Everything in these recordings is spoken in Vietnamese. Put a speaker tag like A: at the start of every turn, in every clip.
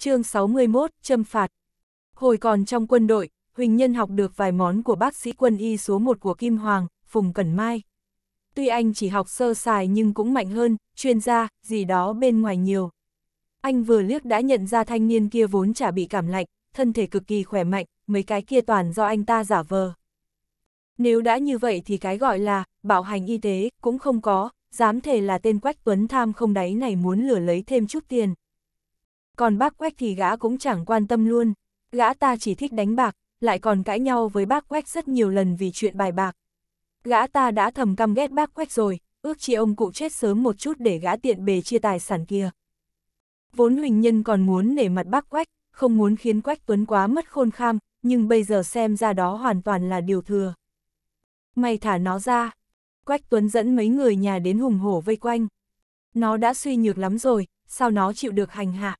A: chương 61, châm phạt. Hồi còn trong quân đội, Huỳnh Nhân học được vài món của bác sĩ quân y số 1 của Kim Hoàng, Phùng Cẩn Mai. Tuy anh chỉ học sơ sài nhưng cũng mạnh hơn, chuyên gia, gì đó bên ngoài nhiều. Anh vừa liếc đã nhận ra thanh niên kia vốn chả bị cảm lạnh, thân thể cực kỳ khỏe mạnh, mấy cái kia toàn do anh ta giả vờ. Nếu đã như vậy thì cái gọi là bảo hành y tế cũng không có, dám thể là tên Quách Tuấn Tham không đáy này muốn lừa lấy thêm chút tiền còn bác quách thì gã cũng chẳng quan tâm luôn. Gã ta chỉ thích đánh bạc, lại còn cãi nhau với bác quách rất nhiều lần vì chuyện bài bạc. Gã ta đã thầm căm ghét bác quách rồi, ước chi ông cụ chết sớm một chút để gã tiện bề chia tài sản kia. Vốn Huỳnh Nhân còn muốn nể mặt bác quách, không muốn khiến quách tuấn quá mất khôn kham, nhưng bây giờ xem ra đó hoàn toàn là điều thừa. Mày thả nó ra. Quách tuấn dẫn mấy người nhà đến hùng hổ vây quanh. Nó đã suy nhược lắm rồi, sao nó chịu được hành hạ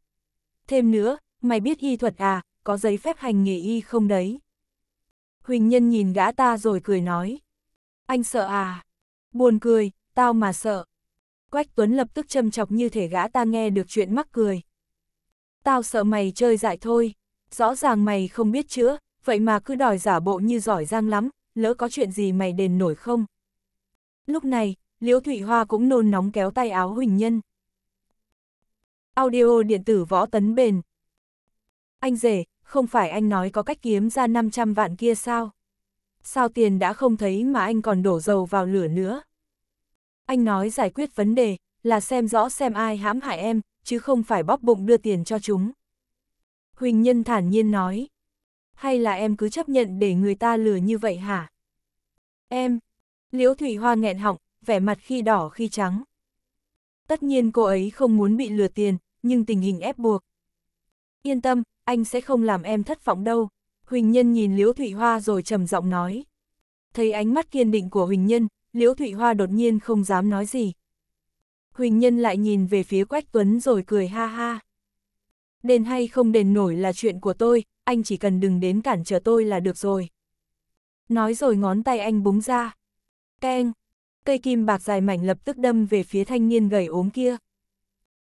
A: thêm nữa, mày biết y thuật à, có giấy phép hành nghề y không đấy? Huỳnh Nhân nhìn gã ta rồi cười nói. Anh sợ à? Buồn cười, tao mà sợ. Quách Tuấn lập tức châm chọc như thể gã ta nghe được chuyện mắc cười. Tao sợ mày chơi dại thôi, rõ ràng mày không biết chữa, vậy mà cứ đòi giả bộ như giỏi giang lắm, lỡ có chuyện gì mày đền nổi không? Lúc này, Liễu Thụy Hoa cũng nôn nóng kéo tay áo Huỳnh Nhân. Audio điện tử võ tấn bền. Anh rể, không phải anh nói có cách kiếm ra 500 vạn kia sao? Sao tiền đã không thấy mà anh còn đổ dầu vào lửa nữa? Anh nói giải quyết vấn đề là xem rõ xem ai hãm hại em, chứ không phải bóp bụng đưa tiền cho chúng. Huỳnh Nhân thản nhiên nói. Hay là em cứ chấp nhận để người ta lừa như vậy hả? Em. Liễu Thủy Hoa nghẹn họng, vẻ mặt khi đỏ khi trắng. Tất nhiên cô ấy không muốn bị lừa tiền, nhưng tình hình ép buộc. Yên tâm, anh sẽ không làm em thất vọng đâu. Huỳnh Nhân nhìn Liễu Thụy Hoa rồi trầm giọng nói. Thấy ánh mắt kiên định của Huỳnh Nhân, Liễu Thụy Hoa đột nhiên không dám nói gì. Huỳnh Nhân lại nhìn về phía Quách Tuấn rồi cười ha ha. Đền hay không đền nổi là chuyện của tôi, anh chỉ cần đừng đến cản trở tôi là được rồi. Nói rồi ngón tay anh búng ra. Keng! Cây kim bạc dài mảnh lập tức đâm về phía thanh niên gầy ốm kia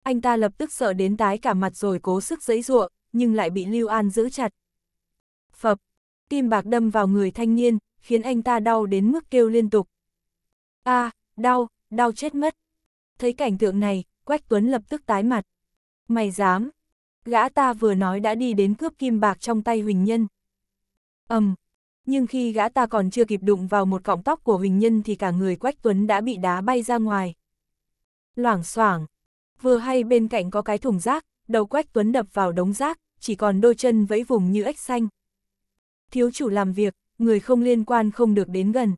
A: anh ta lập tức sợ đến tái cả mặt rồi cố sức giãy ruộng nhưng lại bị Lưu An giữ chặt. Phập, kim bạc đâm vào người thanh niên, khiến anh ta đau đến mức kêu liên tục. A, à, đau, đau chết mất. Thấy cảnh tượng này, Quách Tuấn lập tức tái mặt. Mày dám? Gã ta vừa nói đã đi đến cướp kim bạc trong tay Huỳnh Nhân. Ầm, um, nhưng khi gã ta còn chưa kịp đụng vào một cọng tóc của Huỳnh Nhân thì cả người Quách Tuấn đã bị đá bay ra ngoài. Loảng xoảng, Vừa hay bên cạnh có cái thùng rác, đầu Quách Tuấn đập vào đống rác, chỉ còn đôi chân vẫy vùng như ếch xanh. Thiếu chủ làm việc, người không liên quan không được đến gần.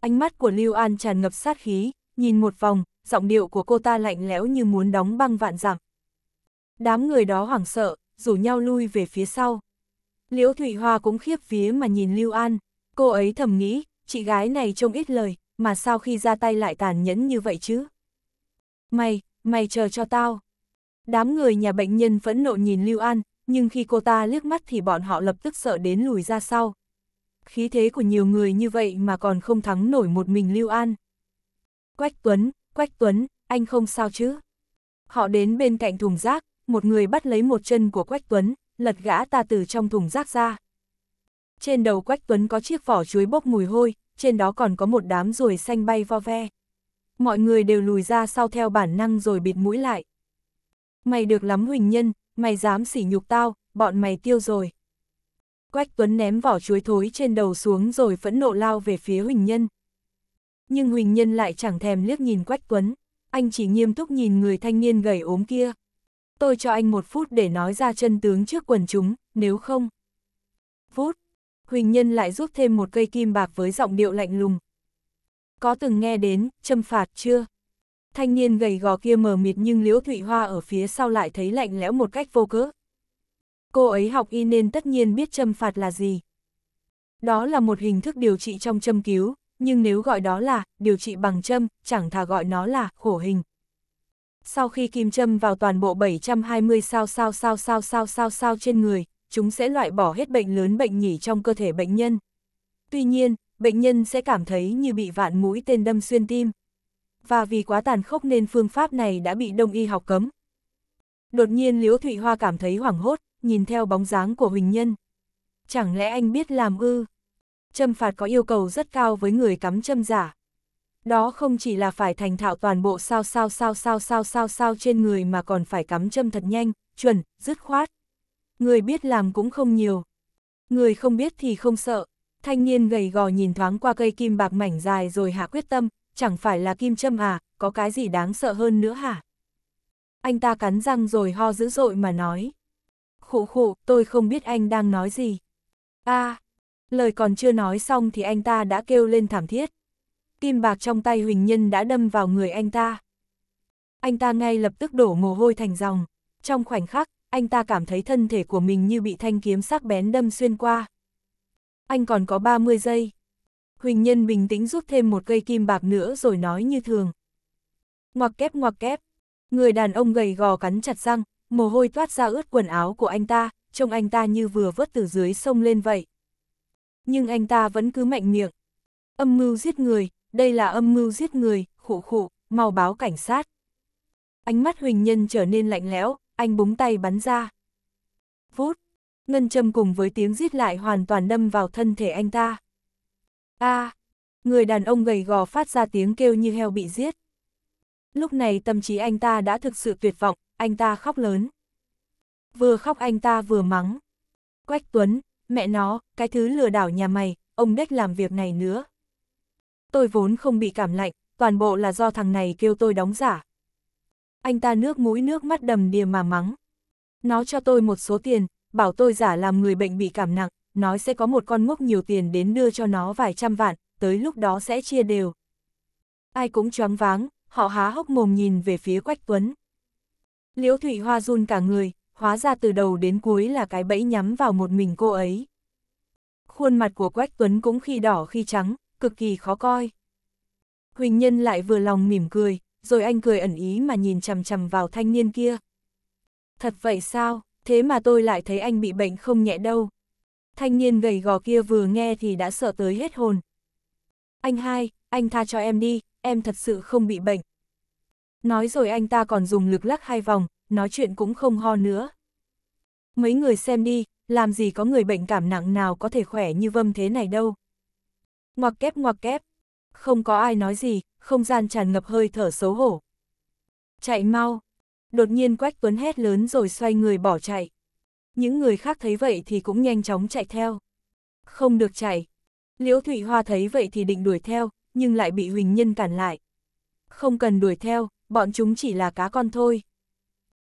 A: Ánh mắt của Lưu An tràn ngập sát khí, nhìn một vòng, giọng điệu của cô ta lạnh lẽo như muốn đóng băng vạn dặm. Đám người đó hoảng sợ, rủ nhau lui về phía sau. Liễu Thụy Hoa cũng khiếp vía mà nhìn Lưu An, cô ấy thầm nghĩ, chị gái này trông ít lời, mà sao khi ra tay lại tàn nhẫn như vậy chứ? May, mày chờ cho tao. Đám người nhà bệnh nhân phẫn nộ nhìn Lưu An, nhưng khi cô ta liếc mắt thì bọn họ lập tức sợ đến lùi ra sau. Khí thế của nhiều người như vậy mà còn không thắng nổi một mình Lưu An. Quách Tuấn, Quách Tuấn, anh không sao chứ? Họ đến bên cạnh thùng rác, một người bắt lấy một chân của Quách Tuấn, lật gã ta từ trong thùng rác ra. Trên đầu Quách Tuấn có chiếc vỏ chuối bốc mùi hôi, trên đó còn có một đám ruồi xanh bay vo ve mọi người đều lùi ra sau theo bản năng rồi bịt mũi lại. Mày được lắm Huỳnh Nhân, mày dám sỉ nhục tao, bọn mày tiêu rồi. Quách Tuấn ném vỏ chuối thối trên đầu xuống rồi phẫn nộ lao về phía Huỳnh Nhân. Nhưng Huỳnh Nhân lại chẳng thèm liếc nhìn Quách Tuấn, anh chỉ nghiêm túc nhìn người thanh niên gầy ốm kia. Tôi cho anh một phút để nói ra chân tướng trước quần chúng, nếu không. Phút, Huỳnh Nhân lại rút thêm một cây kim bạc với giọng điệu lạnh lùng, có từng nghe đến, châm phạt chưa? Thanh niên gầy gò kia mờ mịt nhưng Liễu Thụy Hoa ở phía sau lại thấy lạnh lẽo một cách vô cớ. Cô ấy học y nên tất nhiên biết châm phạt là gì. Đó là một hình thức điều trị trong châm cứu, nhưng nếu gọi đó là điều trị bằng châm, chẳng thà gọi nó là khổ hình. Sau khi kim châm vào toàn bộ 720 sao sao sao sao sao sao sao trên người, chúng sẽ loại bỏ hết bệnh lớn bệnh nhỉ trong cơ thể bệnh nhân. Tuy nhiên, bệnh nhân sẽ cảm thấy như bị vạn mũi tên đâm xuyên tim. Và vì quá tàn khốc nên phương pháp này đã bị đông y học cấm. Đột nhiên Liễu Thụy Hoa cảm thấy hoảng hốt, nhìn theo bóng dáng của Huỳnh Nhân. Chẳng lẽ anh biết làm ư? Châm phạt có yêu cầu rất cao với người cắm châm giả. Đó không chỉ là phải thành thạo toàn bộ sao sao sao sao sao sao sao trên người mà còn phải cắm châm thật nhanh, chuẩn, dứt khoát. Người biết làm cũng không nhiều. Người không biết thì không sợ, Thanh niên gầy gò nhìn thoáng qua cây kim bạc mảnh dài rồi hạ quyết tâm, chẳng phải là kim châm à, có cái gì đáng sợ hơn nữa hả? Anh ta cắn răng rồi ho dữ dội mà nói. Khụ khụ, tôi không biết anh đang nói gì. a à, lời còn chưa nói xong thì anh ta đã kêu lên thảm thiết. Kim bạc trong tay Huỳnh Nhân đã đâm vào người anh ta. Anh ta ngay lập tức đổ mồ hôi thành dòng. Trong khoảnh khắc, anh ta cảm thấy thân thể của mình như bị thanh kiếm sắc bén đâm xuyên qua anh còn có 30 giây. Huỳnh Nhân bình tĩnh rút thêm một cây kim bạc nữa rồi nói như thường. Ngoặc kép ngoặc kép, người đàn ông gầy gò cắn chặt răng, mồ hôi toát ra ướt quần áo của anh ta, trông anh ta như vừa vớt từ dưới sông lên vậy. Nhưng anh ta vẫn cứ mạnh miệng. Âm mưu giết người, đây là âm mưu giết người, khụ khụ, mau báo cảnh sát. Ánh mắt Huỳnh Nhân trở nên lạnh lẽo, anh búng tay bắn ra. Vút, ngân châm cùng với tiếng rít lại hoàn toàn đâm vào thân thể anh ta. A, à, người đàn ông gầy gò phát ra tiếng kêu như heo bị giết. Lúc này tâm trí anh ta đã thực sự tuyệt vọng, anh ta khóc lớn. Vừa khóc anh ta vừa mắng. Quách Tuấn, mẹ nó, cái thứ lừa đảo nhà mày, ông đếch làm việc này nữa. Tôi vốn không bị cảm lạnh, toàn bộ là do thằng này kêu tôi đóng giả. Anh ta nước mũi nước mắt đầm đìa mà mắng. Nó cho tôi một số tiền, bảo tôi giả làm người bệnh bị cảm nặng, nói sẽ có một con ngốc nhiều tiền đến đưa cho nó vài trăm vạn, tới lúc đó sẽ chia đều. Ai cũng choáng váng, họ há hốc mồm nhìn về phía Quách Tuấn. Liễu Thụy Hoa run cả người, hóa ra từ đầu đến cuối là cái bẫy nhắm vào một mình cô ấy. Khuôn mặt của Quách Tuấn cũng khi đỏ khi trắng, cực kỳ khó coi. Huỳnh Nhân lại vừa lòng mỉm cười, rồi anh cười ẩn ý mà nhìn chằm chằm vào thanh niên kia. Thật vậy sao? thế mà tôi lại thấy anh bị bệnh không nhẹ đâu. Thanh niên gầy gò kia vừa nghe thì đã sợ tới hết hồn. Anh hai, anh tha cho em đi, em thật sự không bị bệnh. Nói rồi anh ta còn dùng lực lắc hai vòng, nói chuyện cũng không ho nữa. Mấy người xem đi, làm gì có người bệnh cảm nặng nào có thể khỏe như vâm thế này đâu. Ngoặc kép ngoặc kép, không có ai nói gì, không gian tràn ngập hơi thở xấu hổ. Chạy mau, đột nhiên Quách Tuấn hét lớn rồi xoay người bỏ chạy. Những người khác thấy vậy thì cũng nhanh chóng chạy theo. Không được chạy. Liễu Thụy Hoa thấy vậy thì định đuổi theo, nhưng lại bị Huỳnh Nhân cản lại. Không cần đuổi theo, bọn chúng chỉ là cá con thôi.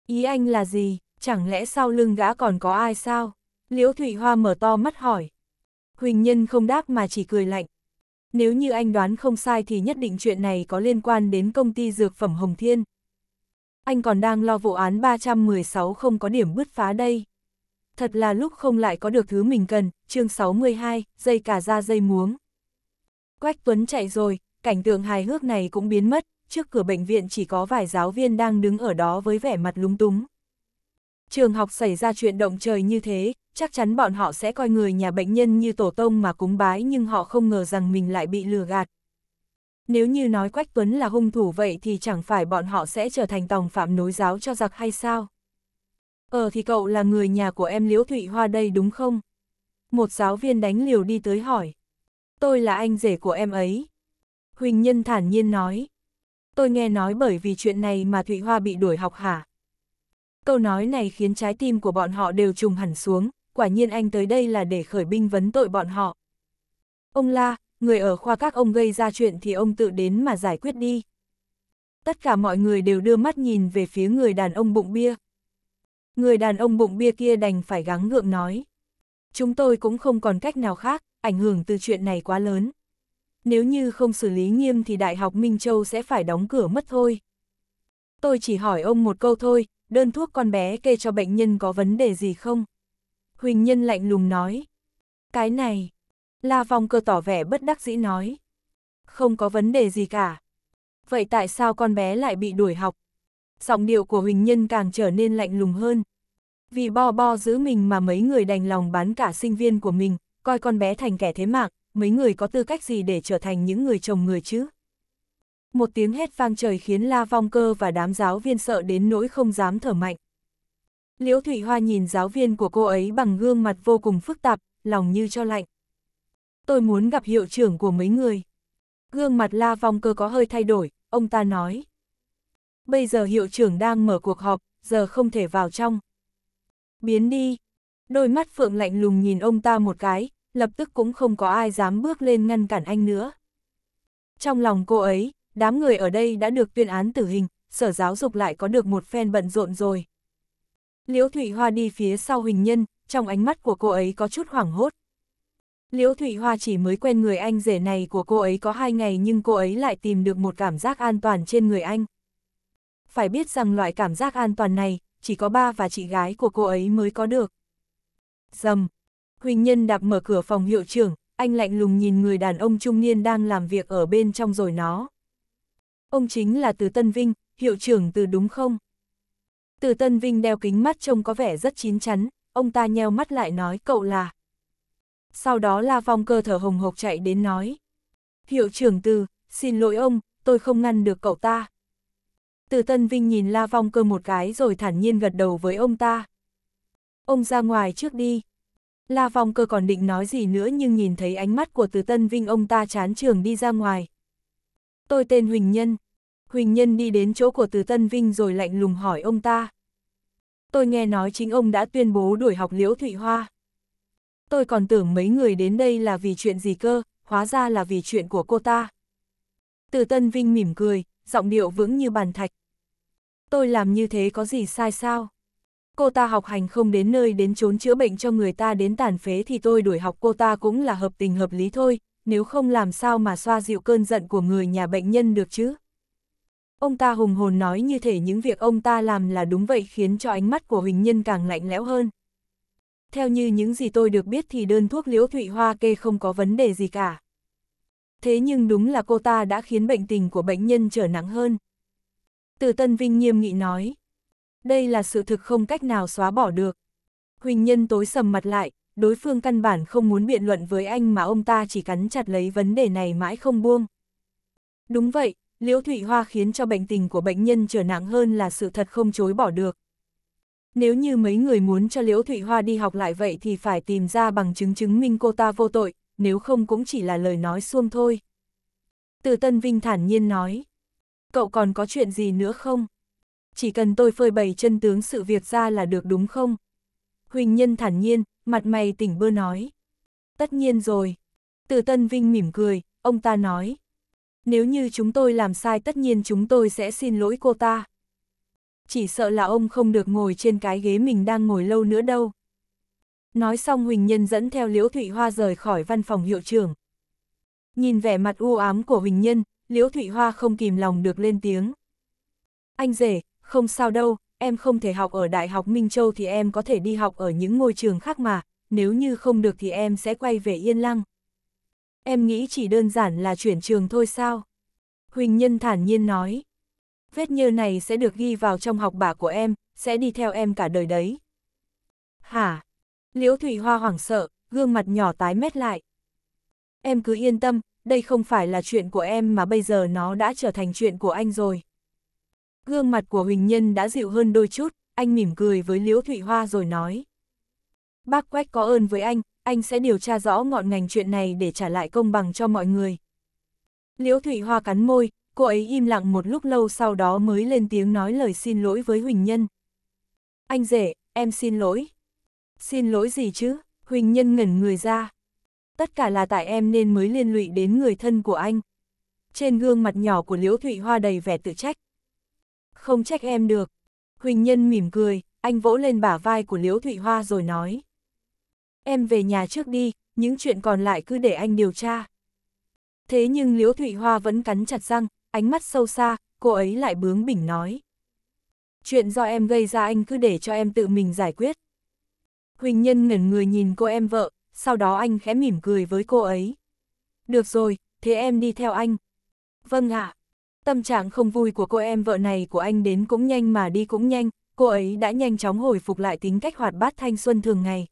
A: Ý anh là gì, chẳng lẽ sau lưng gã còn có ai sao? Liễu Thụy Hoa mở to mắt hỏi. Huỳnh Nhân không đáp mà chỉ cười lạnh. Nếu như anh đoán không sai thì nhất định chuyện này có liên quan đến công ty dược phẩm Hồng Thiên anh còn đang lo vụ án 316 không có điểm bứt phá đây. Thật là lúc không lại có được thứ mình cần, chương 62, dây cả ra dây muống. Quách Tuấn chạy rồi, cảnh tượng hài hước này cũng biến mất, trước cửa bệnh viện chỉ có vài giáo viên đang đứng ở đó với vẻ mặt lúng túng. Trường học xảy ra chuyện động trời như thế, chắc chắn bọn họ sẽ coi người nhà bệnh nhân như tổ tông mà cúng bái nhưng họ không ngờ rằng mình lại bị lừa gạt, nếu như nói Quách Tuấn là hung thủ vậy thì chẳng phải bọn họ sẽ trở thành tòng phạm nối giáo cho giặc hay sao? Ờ thì cậu là người nhà của em Liễu Thụy Hoa đây đúng không? Một giáo viên đánh liều đi tới hỏi. Tôi là anh rể của em ấy. Huỳnh Nhân thản nhiên nói. Tôi nghe nói bởi vì chuyện này mà Thụy Hoa bị đuổi học hả? Câu nói này khiến trái tim của bọn họ đều trùng hẳn xuống, quả nhiên anh tới đây là để khởi binh vấn tội bọn họ. Ông La, người ở khoa các ông gây ra chuyện thì ông tự đến mà giải quyết đi. Tất cả mọi người đều đưa mắt nhìn về phía người đàn ông bụng bia. Người đàn ông bụng bia kia đành phải gắng gượng nói. Chúng tôi cũng không còn cách nào khác, ảnh hưởng từ chuyện này quá lớn. Nếu như không xử lý nghiêm thì Đại học Minh Châu sẽ phải đóng cửa mất thôi. Tôi chỉ hỏi ông một câu thôi, đơn thuốc con bé kê cho bệnh nhân có vấn đề gì không? Huỳnh Nhân lạnh lùng nói. Cái này, La Vong cơ tỏ vẻ bất đắc dĩ nói. Không có vấn đề gì cả. Vậy tại sao con bé lại bị đuổi học? Giọng điệu của Huỳnh Nhân càng trở nên lạnh lùng hơn. Vì bo bo giữ mình mà mấy người đành lòng bán cả sinh viên của mình, coi con bé thành kẻ thế mạng, mấy người có tư cách gì để trở thành những người chồng người chứ? Một tiếng hét vang trời khiến La Vong Cơ và đám giáo viên sợ đến nỗi không dám thở mạnh. Liễu Thụy Hoa nhìn giáo viên của cô ấy bằng gương mặt vô cùng phức tạp, lòng như cho lạnh tôi muốn gặp hiệu trưởng của mấy người. Gương mặt La Phong cơ có hơi thay đổi, ông ta nói. Bây giờ hiệu trưởng đang mở cuộc họp, giờ không thể vào trong. Biến đi. Đôi mắt Phượng lạnh lùng nhìn ông ta một cái, lập tức cũng không có ai dám bước lên ngăn cản anh nữa. Trong lòng cô ấy, đám người ở đây đã được tuyên án tử hình, sở giáo dục lại có được một phen bận rộn rồi. Liễu Thụy Hoa đi phía sau huỳnh nhân, trong ánh mắt của cô ấy có chút hoảng hốt, Liễu Thủy Hoa chỉ mới quen người anh rể này của cô ấy có hai ngày nhưng cô ấy lại tìm được một cảm giác an toàn trên người anh. Phải biết rằng loại cảm giác an toàn này, chỉ có ba và chị gái của cô ấy mới có được. Dầm! Huỳnh Nhân đạp mở cửa phòng hiệu trưởng, anh lạnh lùng nhìn người đàn ông trung niên đang làm việc ở bên trong rồi nó. Ông chính là Từ Tân Vinh, hiệu trưởng từ đúng không? Từ Tân Vinh đeo kính mắt trông có vẻ rất chín chắn, ông ta nheo mắt lại nói cậu là sau đó La Phong cơ thở hồng hộc chạy đến nói. Hiệu trưởng từ, xin lỗi ông, tôi không ngăn được cậu ta. Từ Tân Vinh nhìn La Phong cơ một cái rồi thản nhiên gật đầu với ông ta. Ông ra ngoài trước đi. La Phong cơ còn định nói gì nữa nhưng nhìn thấy ánh mắt của Từ Tân Vinh ông ta chán trường đi ra ngoài. Tôi tên Huỳnh Nhân. Huỳnh Nhân đi đến chỗ của Từ Tân Vinh rồi lạnh lùng hỏi ông ta. Tôi nghe nói chính ông đã tuyên bố đuổi học Liễu Thụy Hoa tôi còn tưởng mấy người đến đây là vì chuyện gì cơ, hóa ra là vì chuyện của cô ta. Từ Tân Vinh mỉm cười, giọng điệu vững như bàn thạch. Tôi làm như thế có gì sai sao? Cô ta học hành không đến nơi đến trốn chữa bệnh cho người ta đến tàn phế thì tôi đuổi học cô ta cũng là hợp tình hợp lý thôi, nếu không làm sao mà xoa dịu cơn giận của người nhà bệnh nhân được chứ. Ông ta hùng hồn nói như thể những việc ông ta làm là đúng vậy khiến cho ánh mắt của Huỳnh Nhân càng lạnh lẽo hơn. Theo như những gì tôi được biết thì đơn thuốc liễu thụy hoa kê không có vấn đề gì cả. Thế nhưng đúng là cô ta đã khiến bệnh tình của bệnh nhân trở nặng hơn. Từ Tân Vinh nghiêm nghị nói. Đây là sự thực không cách nào xóa bỏ được. Huỳnh Nhân tối sầm mặt lại, đối phương căn bản không muốn biện luận với anh mà ông ta chỉ cắn chặt lấy vấn đề này mãi không buông. Đúng vậy, Liễu Thụy Hoa khiến cho bệnh tình của bệnh nhân trở nặng hơn là sự thật không chối bỏ được nếu như mấy người muốn cho Liễu Thụy Hoa đi học lại vậy thì phải tìm ra bằng chứng chứng minh cô ta vô tội, nếu không cũng chỉ là lời nói suông thôi. Từ Tân Vinh thản nhiên nói, cậu còn có chuyện gì nữa không? Chỉ cần tôi phơi bày chân tướng sự việc ra là được đúng không? Huỳnh Nhân thản nhiên, mặt mày tỉnh bơ nói. Tất nhiên rồi. Từ Tân Vinh mỉm cười, ông ta nói. Nếu như chúng tôi làm sai tất nhiên chúng tôi sẽ xin lỗi cô ta chỉ sợ là ông không được ngồi trên cái ghế mình đang ngồi lâu nữa đâu. Nói xong Huỳnh Nhân dẫn theo Liễu Thụy Hoa rời khỏi văn phòng hiệu trưởng. Nhìn vẻ mặt u ám của Huỳnh Nhân, Liễu Thụy Hoa không kìm lòng được lên tiếng. Anh rể, không sao đâu, em không thể học ở Đại học Minh Châu thì em có thể đi học ở những ngôi trường khác mà, nếu như không được thì em sẽ quay về Yên Lăng. Em nghĩ chỉ đơn giản là chuyển trường thôi sao? Huỳnh Nhân thản nhiên nói vết như này sẽ được ghi vào trong học bạ của em, sẽ đi theo em cả đời đấy. Hả? Liễu Thủy Hoa hoảng sợ, gương mặt nhỏ tái mét lại. Em cứ yên tâm, đây không phải là chuyện của em mà bây giờ nó đã trở thành chuyện của anh rồi. Gương mặt của Huỳnh Nhân đã dịu hơn đôi chút, anh mỉm cười với Liễu Thụy Hoa rồi nói. Bác Quách có ơn với anh, anh sẽ điều tra rõ ngọn ngành chuyện này để trả lại công bằng cho mọi người. Liễu Thụy Hoa cắn môi, cô ấy im lặng một lúc lâu sau đó mới lên tiếng nói lời xin lỗi với Huỳnh Nhân. Anh rể, em xin lỗi. Xin lỗi gì chứ? Huỳnh Nhân ngẩn người ra. Tất cả là tại em nên mới liên lụy đến người thân của anh. Trên gương mặt nhỏ của Liễu Thụy Hoa đầy vẻ tự trách. Không trách em được. Huỳnh Nhân mỉm cười, anh vỗ lên bả vai của Liễu Thụy Hoa rồi nói. Em về nhà trước đi, những chuyện còn lại cứ để anh điều tra. Thế nhưng Liễu Thụy Hoa vẫn cắn chặt răng, ánh mắt sâu xa, cô ấy lại bướng bỉnh nói. Chuyện do em gây ra anh cứ để cho em tự mình giải quyết. Huỳnh Nhân ngẩn người nhìn cô em vợ, sau đó anh khẽ mỉm cười với cô ấy. Được rồi, thế em đi theo anh. Vâng ạ. Tâm trạng không vui của cô em vợ này của anh đến cũng nhanh mà đi cũng nhanh, cô ấy đã nhanh chóng hồi phục lại tính cách hoạt bát thanh xuân thường ngày.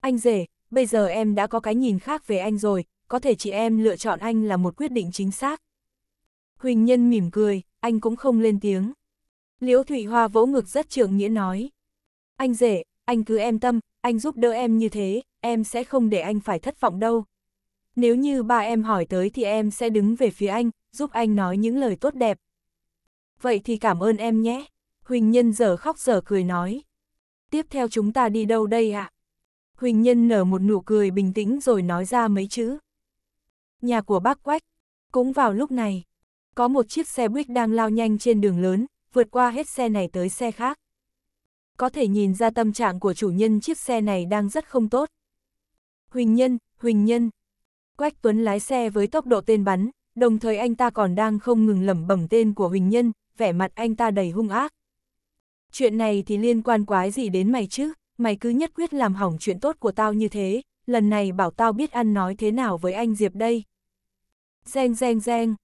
A: Anh rể, bây giờ em đã có cái nhìn khác về anh rồi, có thể chị em lựa chọn anh là một quyết định chính xác. Huỳnh Nhân mỉm cười, anh cũng không lên tiếng. Liễu Thụy Hoa vỗ ngực rất trưởng nghĩa nói. Anh rể, anh cứ em tâm, anh giúp đỡ em như thế, em sẽ không để anh phải thất vọng đâu. Nếu như ba em hỏi tới thì em sẽ đứng về phía anh, giúp anh nói những lời tốt đẹp. Vậy thì cảm ơn em nhé. Huỳnh Nhân giờ khóc giờ cười nói. Tiếp theo chúng ta đi đâu đây ạ? À? Huỳnh Nhân nở một nụ cười bình tĩnh rồi nói ra mấy chữ. Nhà của bác Quách. Cũng vào lúc này, có một chiếc xe buýt đang lao nhanh trên đường lớn, vượt qua hết xe này tới xe khác. Có thể nhìn ra tâm trạng của chủ nhân chiếc xe này đang rất không tốt. Huỳnh Nhân, Huỳnh Nhân. Quách Tuấn lái xe với tốc độ tên bắn, đồng thời anh ta còn đang không ngừng lẩm bẩm tên của Huỳnh Nhân, vẻ mặt anh ta đầy hung ác. Chuyện này thì liên quan quái gì đến mày chứ, mày cứ nhất quyết làm hỏng chuyện tốt của tao như thế, lần này bảo tao biết ăn nói thế nào với anh Diệp đây. Reng reng reng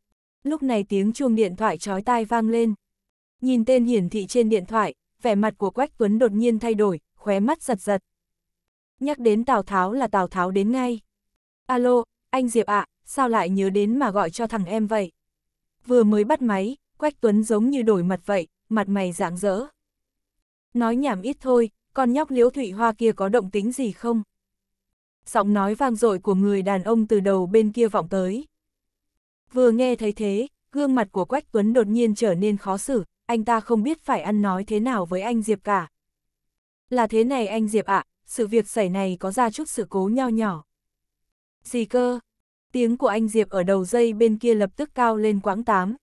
A: lúc này tiếng chuông điện thoại chói tai vang lên. Nhìn tên hiển thị trên điện thoại, vẻ mặt của Quách Tuấn đột nhiên thay đổi, khóe mắt giật giật. Nhắc đến Tào Tháo là Tào Tháo đến ngay. Alo, anh Diệp ạ, à, sao lại nhớ đến mà gọi cho thằng em vậy? Vừa mới bắt máy, Quách Tuấn giống như đổi mặt vậy, mặt mày rạng rỡ. Nói nhảm ít thôi, con nhóc liễu thụy hoa kia có động tính gì không? Giọng nói vang dội của người đàn ông từ đầu bên kia vọng tới. Vừa nghe thấy thế, gương mặt của Quách Tuấn đột nhiên trở nên khó xử, anh ta không biết phải ăn nói thế nào với anh Diệp cả. Là thế này anh Diệp ạ, à, sự việc xảy này có ra chút sự cố nho nhỏ. Gì cơ? Tiếng của anh Diệp ở đầu dây bên kia lập tức cao lên quãng tám.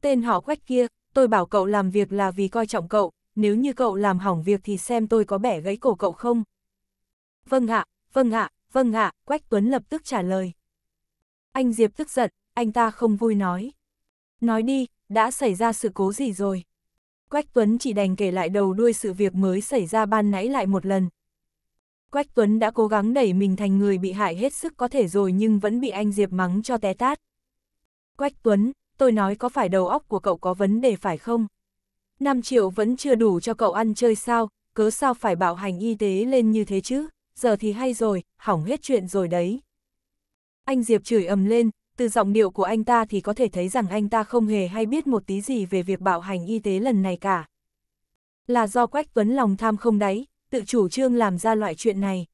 A: Tên họ Quách kia, tôi bảo cậu làm việc là vì coi trọng cậu, nếu như cậu làm hỏng việc thì xem tôi có bẻ gãy cổ cậu không. Vâng ạ, vâng ạ, vâng ạ, Quách Tuấn lập tức trả lời. Anh Diệp tức giận, anh ta không vui nói. Nói đi, đã xảy ra sự cố gì rồi? Quách Tuấn chỉ đành kể lại đầu đuôi sự việc mới xảy ra ban nãy lại một lần. Quách Tuấn đã cố gắng đẩy mình thành người bị hại hết sức có thể rồi nhưng vẫn bị anh Diệp mắng cho té tát. Quách Tuấn, tôi nói có phải đầu óc của cậu có vấn đề phải không? 5 triệu vẫn chưa đủ cho cậu ăn chơi sao, cớ sao phải bảo hành y tế lên như thế chứ, giờ thì hay rồi, hỏng hết chuyện rồi đấy. Anh Diệp chửi ầm lên, từ giọng điệu của anh ta thì có thể thấy rằng anh ta không hề hay biết một tí gì về việc bạo hành y tế lần này cả. Là do Quách Tuấn lòng tham không đáy, tự chủ trương làm ra loại chuyện này.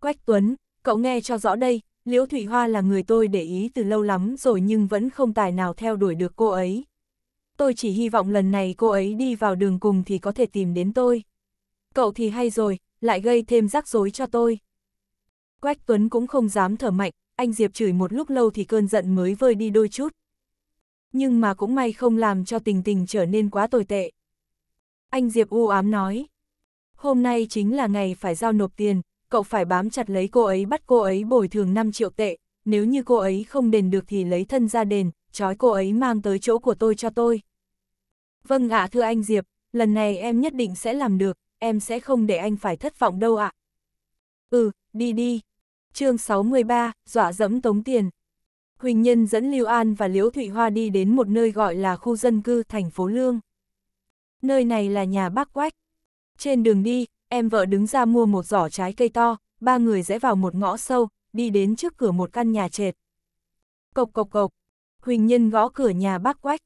A: Quách Tuấn, cậu nghe cho rõ đây, Liễu Thụy Hoa là người tôi để ý từ lâu lắm rồi nhưng vẫn không tài nào theo đuổi được cô ấy. Tôi chỉ hy vọng lần này cô ấy đi vào đường cùng thì có thể tìm đến tôi. Cậu thì hay rồi, lại gây thêm rắc rối cho tôi. Quách Tuấn cũng không dám thở mạnh, anh Diệp chửi một lúc lâu thì cơn giận mới vơi đi đôi chút. Nhưng mà cũng may không làm cho tình tình trở nên quá tồi tệ. Anh Diệp u ám nói, hôm nay chính là ngày phải giao nộp tiền, cậu phải bám chặt lấy cô ấy bắt cô ấy bồi thường 5 triệu tệ, nếu như cô ấy không đền được thì lấy thân ra đền, trói cô ấy mang tới chỗ của tôi cho tôi. Vâng ạ thưa anh Diệp, lần này em nhất định sẽ làm được, em sẽ không để anh phải thất vọng đâu ạ. Ừ, đi đi chương 63, dọa dẫm tống tiền. Huỳnh Nhân dẫn Lưu An và Liễu Thụy Hoa đi đến một nơi gọi là khu dân cư thành phố Lương. Nơi này là nhà bác quách. Trên đường đi, em vợ đứng ra mua một giỏ trái cây to, ba người rẽ vào một ngõ sâu, đi đến trước cửa một căn nhà trệt. Cộc cộc cộc, Huỳnh Nhân gõ cửa nhà bác quách.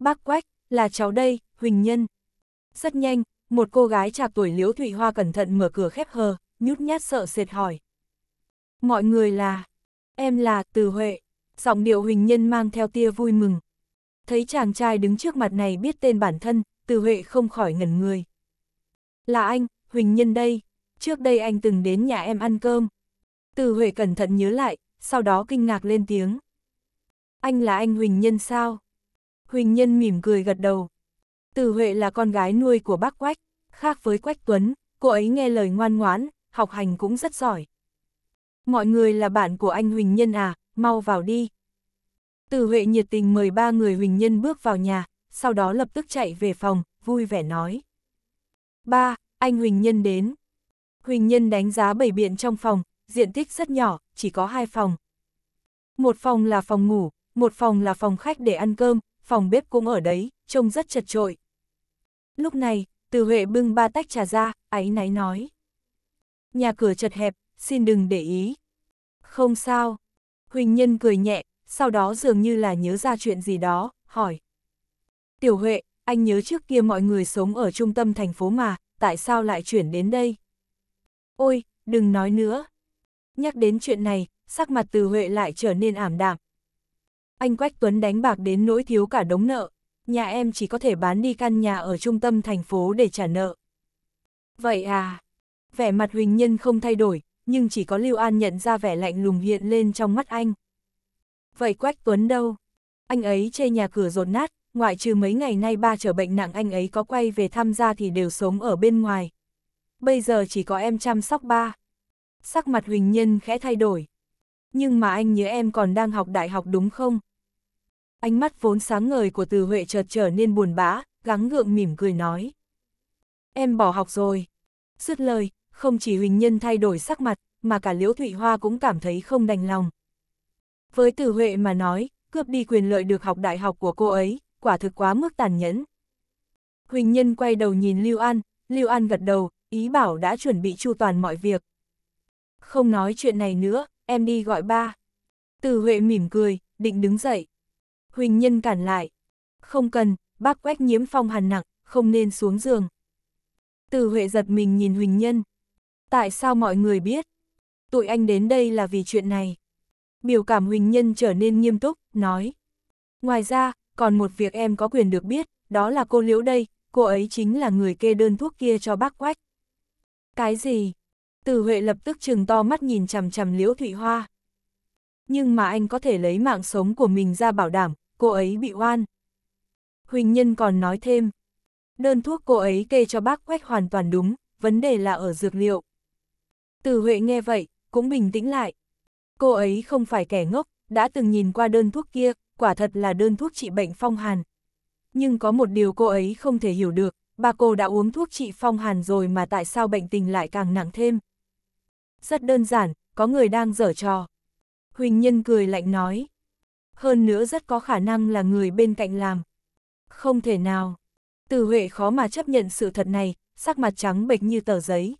A: Bác quách, là cháu đây, Huỳnh Nhân. Rất nhanh, một cô gái trạc tuổi Liễu Thụy Hoa cẩn thận mở cửa khép hờ, nhút nhát sợ sệt hỏi, Mọi người là, em là Từ Huệ, giọng điệu Huỳnh Nhân mang theo tia vui mừng. Thấy chàng trai đứng trước mặt này biết tên bản thân, Từ Huệ không khỏi ngẩn người. Là anh, Huỳnh Nhân đây, trước đây anh từng đến nhà em ăn cơm. Từ Huệ cẩn thận nhớ lại, sau đó kinh ngạc lên tiếng. Anh là anh Huỳnh Nhân sao? Huỳnh Nhân mỉm cười gật đầu. Từ Huệ là con gái nuôi của bác Quách, khác với Quách Tuấn, cô ấy nghe lời ngoan ngoãn, học hành cũng rất giỏi. Mọi người là bạn của anh Huỳnh Nhân à, mau vào đi. Từ Huệ nhiệt tình mời ba người Huỳnh Nhân bước vào nhà, sau đó lập tức chạy về phòng, vui vẻ nói. Ba, anh Huỳnh Nhân đến. Huỳnh Nhân đánh giá bảy biện trong phòng, diện tích rất nhỏ, chỉ có hai phòng. Một phòng là phòng ngủ, một phòng là phòng khách để ăn cơm, phòng bếp cũng ở đấy, trông rất chật trội. Lúc này, Từ Huệ bưng ba tách trà ra, áy náy nói. Nhà cửa chật hẹp, xin đừng để ý. Không sao. Huỳnh Nhân cười nhẹ, sau đó dường như là nhớ ra chuyện gì đó, hỏi. Tiểu Huệ, anh nhớ trước kia mọi người sống ở trung tâm thành phố mà, tại sao lại chuyển đến đây? Ôi, đừng nói nữa. Nhắc đến chuyện này, sắc mặt từ Huệ lại trở nên ảm đạm. Anh Quách Tuấn đánh bạc đến nỗi thiếu cả đống nợ, nhà em chỉ có thể bán đi căn nhà ở trung tâm thành phố để trả nợ. Vậy à, vẻ mặt Huỳnh Nhân không thay đổi, nhưng chỉ có Lưu An nhận ra vẻ lạnh lùng hiện lên trong mắt anh. Vậy Quách Tuấn đâu? Anh ấy chê nhà cửa rột nát, ngoại trừ mấy ngày nay ba trở bệnh nặng anh ấy có quay về tham gia thì đều sống ở bên ngoài. Bây giờ chỉ có em chăm sóc ba. Sắc mặt Huỳnh Nhân khẽ thay đổi. Nhưng mà anh nhớ em còn đang học đại học đúng không? Ánh mắt vốn sáng ngời của Từ Huệ chợt trở nên buồn bã, gắng gượng mỉm cười nói. Em bỏ học rồi. Sứt lời, không chỉ Huỳnh Nhân thay đổi sắc mặt, mà cả Liễu Thụy Hoa cũng cảm thấy không đành lòng. Với Từ Huệ mà nói, cướp đi quyền lợi được học đại học của cô ấy, quả thực quá mức tàn nhẫn. Huỳnh Nhân quay đầu nhìn Lưu An, Lưu An gật đầu, ý bảo đã chuẩn bị chu toàn mọi việc. Không nói chuyện này nữa, em đi gọi ba. Từ Huệ mỉm cười, định đứng dậy. Huỳnh Nhân cản lại. Không cần, bác quách nhiễm phong hàn nặng, không nên xuống giường. Từ Huệ giật mình nhìn Huỳnh Nhân. Tại sao mọi người biết? Tụi anh đến đây là vì chuyện này. Biểu cảm Huỳnh Nhân trở nên nghiêm túc, nói. Ngoài ra, còn một việc em có quyền được biết, đó là cô Liễu đây, cô ấy chính là người kê đơn thuốc kia cho bác Quách. Cái gì? Từ Huệ lập tức trừng to mắt nhìn chằm chằm Liễu Thụy Hoa. Nhưng mà anh có thể lấy mạng sống của mình ra bảo đảm, cô ấy bị oan. Huỳnh Nhân còn nói thêm, đơn thuốc cô ấy kê cho bác Quách hoàn toàn đúng, vấn đề là ở dược liệu. Từ Huệ nghe vậy, cũng bình tĩnh lại. Cô ấy không phải kẻ ngốc, đã từng nhìn qua đơn thuốc kia, quả thật là đơn thuốc trị bệnh phong hàn. Nhưng có một điều cô ấy không thể hiểu được, bà cô đã uống thuốc trị phong hàn rồi mà tại sao bệnh tình lại càng nặng thêm. Rất đơn giản, có người đang dở trò. Huỳnh Nhân cười lạnh nói. Hơn nữa rất có khả năng là người bên cạnh làm. Không thể nào. Từ Huệ khó mà chấp nhận sự thật này, sắc mặt trắng bệch như tờ giấy.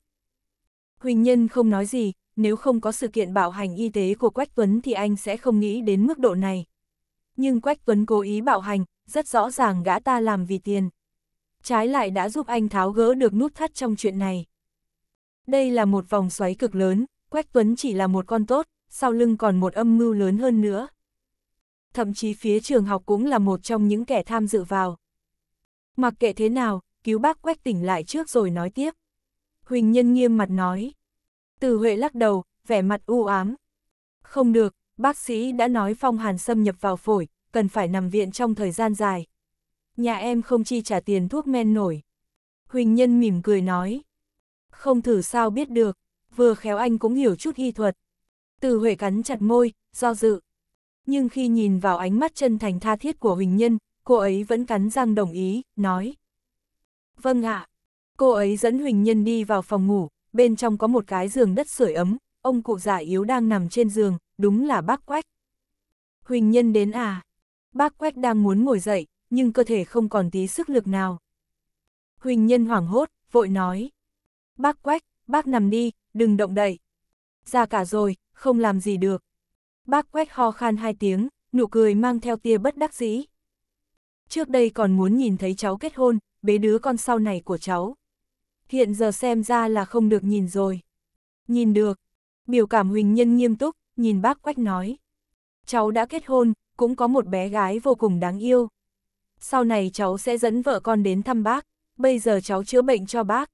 A: Huỳnh Nhân không nói gì, nếu không có sự kiện bạo hành y tế của Quách Tuấn thì anh sẽ không nghĩ đến mức độ này. Nhưng Quách Tuấn cố ý bạo hành, rất rõ ràng gã ta làm vì tiền. Trái lại đã giúp anh tháo gỡ được nút thắt trong chuyện này. Đây là một vòng xoáy cực lớn, Quách Tuấn chỉ là một con tốt, sau lưng còn một âm mưu lớn hơn nữa. Thậm chí phía trường học cũng là một trong những kẻ tham dự vào. Mặc kệ thế nào, cứu bác Quách tỉnh lại trước rồi nói tiếp. Huỳnh Nhân nghiêm mặt nói. Từ Huệ lắc đầu, vẻ mặt u ám. Không được, bác sĩ đã nói phong hàn xâm nhập vào phổi, cần phải nằm viện trong thời gian dài. Nhà em không chi trả tiền thuốc men nổi. Huỳnh Nhân mỉm cười nói. Không thử sao biết được, vừa khéo anh cũng hiểu chút y thuật. Từ Huệ cắn chặt môi, do dự. Nhưng khi nhìn vào ánh mắt chân thành tha thiết của Huỳnh Nhân, cô ấy vẫn cắn răng đồng ý, nói. Vâng ạ. À. Cô ấy dẫn Huỳnh Nhân đi vào phòng ngủ, bên trong có một cái giường đất sưởi ấm, ông cụ già yếu đang nằm trên giường, đúng là bác Quách. Huỳnh Nhân đến à? Bác Quách đang muốn ngồi dậy, nhưng cơ thể không còn tí sức lực nào. Huỳnh Nhân hoảng hốt, vội nói. Bác Quách, bác nằm đi, đừng động đậy. Ra cả rồi, không làm gì được. Bác Quách ho khan hai tiếng, nụ cười mang theo tia bất đắc dĩ. Trước đây còn muốn nhìn thấy cháu kết hôn, bế đứa con sau này của cháu hiện giờ xem ra là không được nhìn rồi. Nhìn được, biểu cảm Huỳnh Nhân nghiêm túc, nhìn bác Quách nói. Cháu đã kết hôn, cũng có một bé gái vô cùng đáng yêu. Sau này cháu sẽ dẫn vợ con đến thăm bác, bây giờ cháu chữa bệnh cho bác.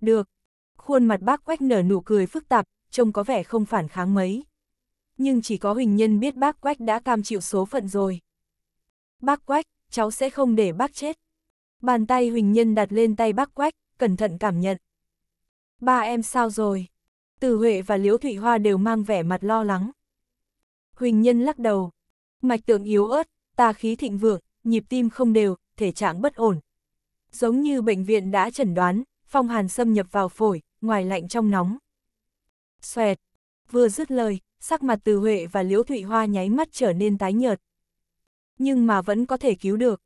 A: Được. Khuôn mặt bác Quách nở nụ cười phức tạp, trông có vẻ không phản kháng mấy. Nhưng chỉ có Huỳnh Nhân biết bác Quách đã cam chịu số phận rồi. Bác Quách, cháu sẽ không để bác chết. Bàn tay Huỳnh Nhân đặt lên tay bác Quách, cẩn thận cảm nhận. Ba em sao rồi? Từ Huệ và Liễu Thụy Hoa đều mang vẻ mặt lo lắng. Huỳnh Nhân lắc đầu. Mạch tượng yếu ớt, tà khí thịnh vượng, nhịp tim không đều, thể trạng bất ổn. Giống như bệnh viện đã chẩn đoán, phong hàn xâm nhập vào phổi, ngoài lạnh trong nóng. Xoẹt. Vừa dứt lời, sắc mặt Từ Huệ và Liễu Thụy Hoa nháy mắt trở nên tái nhợt. Nhưng mà vẫn có thể cứu được.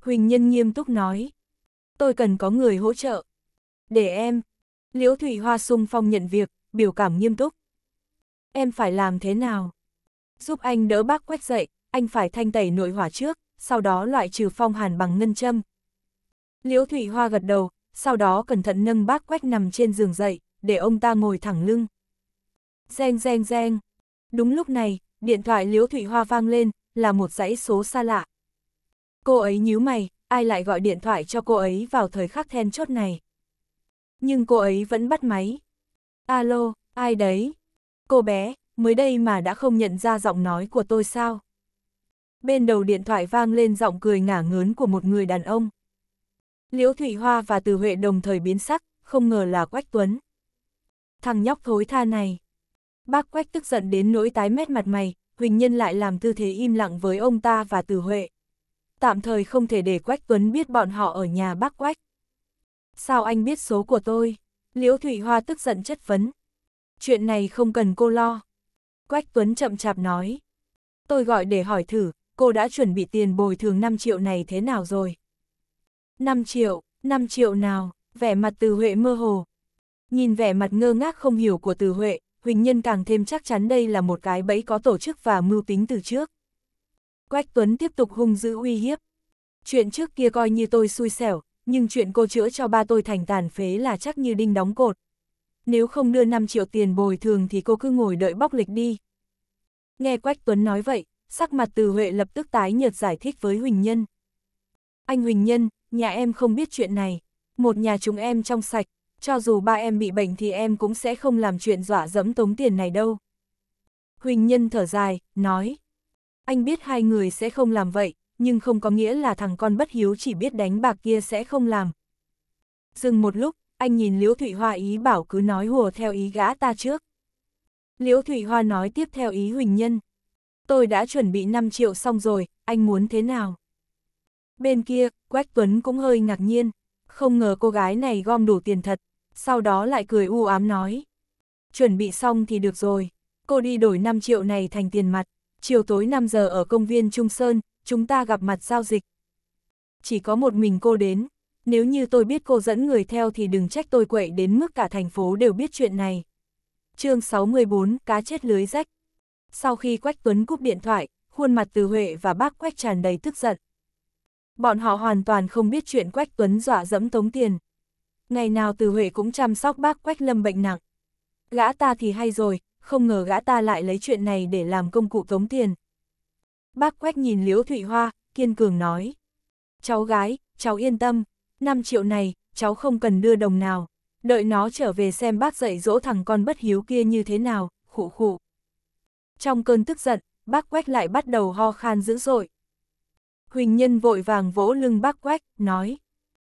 A: Huỳnh Nhân nghiêm túc nói tôi cần có người hỗ trợ. Để em. Liễu Thủy Hoa sung phong nhận việc, biểu cảm nghiêm túc. Em phải làm thế nào? Giúp anh đỡ bác quét dậy, anh phải thanh tẩy nội hỏa trước, sau đó loại trừ phong hàn bằng ngân châm. Liễu Thủy Hoa gật đầu, sau đó cẩn thận nâng bác quét nằm trên giường dậy, để ông ta ngồi thẳng lưng. Reng reng reng. Đúng lúc này, điện thoại Liễu Thủy Hoa vang lên, là một dãy số xa lạ. Cô ấy nhíu mày, ai lại gọi điện thoại cho cô ấy vào thời khắc then chốt này. Nhưng cô ấy vẫn bắt máy. Alo, ai đấy? Cô bé, mới đây mà đã không nhận ra giọng nói của tôi sao? Bên đầu điện thoại vang lên giọng cười ngả ngớn của một người đàn ông. Liễu Thụy Hoa và Từ Huệ đồng thời biến sắc, không ngờ là Quách Tuấn. Thằng nhóc thối tha này. Bác Quách tức giận đến nỗi tái mét mặt mày, Huỳnh Nhân lại làm tư thế im lặng với ông ta và Từ Huệ tạm thời không thể để Quách Tuấn biết bọn họ ở nhà bác Quách. Sao anh biết số của tôi? Liễu Thụy Hoa tức giận chất vấn. Chuyện này không cần cô lo. Quách Tuấn chậm chạp nói. Tôi gọi để hỏi thử, cô đã chuẩn bị tiền bồi thường 5 triệu này thế nào rồi? 5 triệu, 5 triệu nào? Vẻ mặt từ Huệ mơ hồ. Nhìn vẻ mặt ngơ ngác không hiểu của từ Huệ, Huỳnh Nhân càng thêm chắc chắn đây là một cái bẫy có tổ chức và mưu tính từ trước. Quách Tuấn tiếp tục hung dữ uy hiếp. Chuyện trước kia coi như tôi xui xẻo, nhưng chuyện cô chữa cho ba tôi thành tàn phế là chắc như đinh đóng cột. Nếu không đưa 5 triệu tiền bồi thường thì cô cứ ngồi đợi bóc lịch đi. Nghe Quách Tuấn nói vậy, sắc mặt từ Huệ lập tức tái nhợt giải thích với Huỳnh Nhân. Anh Huỳnh Nhân, nhà em không biết chuyện này. Một nhà chúng em trong sạch, cho dù ba em bị bệnh thì em cũng sẽ không làm chuyện dọa dẫm tống tiền này đâu. Huỳnh Nhân thở dài, nói. Anh biết hai người sẽ không làm vậy, nhưng không có nghĩa là thằng con bất hiếu chỉ biết đánh bạc kia sẽ không làm. Dừng một lúc, anh nhìn Liễu Thụy Hoa ý bảo cứ nói hùa theo ý gã ta trước. Liễu Thụy Hoa nói tiếp theo ý Huỳnh Nhân. Tôi đã chuẩn bị 5 triệu xong rồi, anh muốn thế nào? Bên kia, Quách Tuấn cũng hơi ngạc nhiên, không ngờ cô gái này gom đủ tiền thật, sau đó lại cười u ám nói. Chuẩn bị xong thì được rồi, cô đi đổi 5 triệu này thành tiền mặt chiều tối 5 giờ ở công viên Trung Sơn, chúng ta gặp mặt giao dịch. Chỉ có một mình cô đến, nếu như tôi biết cô dẫn người theo thì đừng trách tôi quậy đến mức cả thành phố đều biết chuyện này. chương 64, cá chết lưới rách. Sau khi Quách Tuấn cúp điện thoại, khuôn mặt từ Huệ và bác Quách tràn đầy tức giận. Bọn họ hoàn toàn không biết chuyện Quách Tuấn dọa dẫm tống tiền. Ngày nào từ Huệ cũng chăm sóc bác Quách Lâm bệnh nặng. Gã ta thì hay rồi, không ngờ gã ta lại lấy chuyện này để làm công cụ tống tiền. Bác Quách nhìn Liễu Thụy Hoa, kiên cường nói. Cháu gái, cháu yên tâm, 5 triệu này, cháu không cần đưa đồng nào, đợi nó trở về xem bác dạy dỗ thằng con bất hiếu kia như thế nào, khụ khụ. Trong cơn tức giận, bác Quách lại bắt đầu ho khan dữ dội. Huỳnh Nhân vội vàng vỗ lưng bác Quách, nói.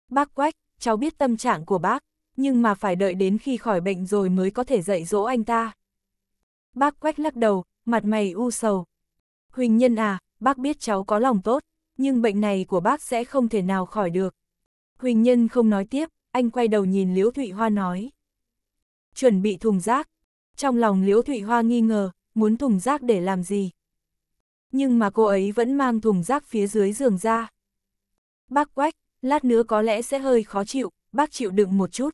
A: Bác Quách, cháu biết tâm trạng của bác, nhưng mà phải đợi đến khi khỏi bệnh rồi mới có thể dạy dỗ anh ta. Bác quách lắc đầu, mặt mày u sầu. Huỳnh nhân à, bác biết cháu có lòng tốt, nhưng bệnh này của bác sẽ không thể nào khỏi được. Huỳnh nhân không nói tiếp, anh quay đầu nhìn Liễu Thụy Hoa nói. Chuẩn bị thùng rác. Trong lòng Liễu Thụy Hoa nghi ngờ, muốn thùng rác để làm gì. Nhưng mà cô ấy vẫn mang thùng rác phía dưới giường ra. Bác quách, lát nữa có lẽ sẽ hơi khó chịu, bác chịu đựng một chút.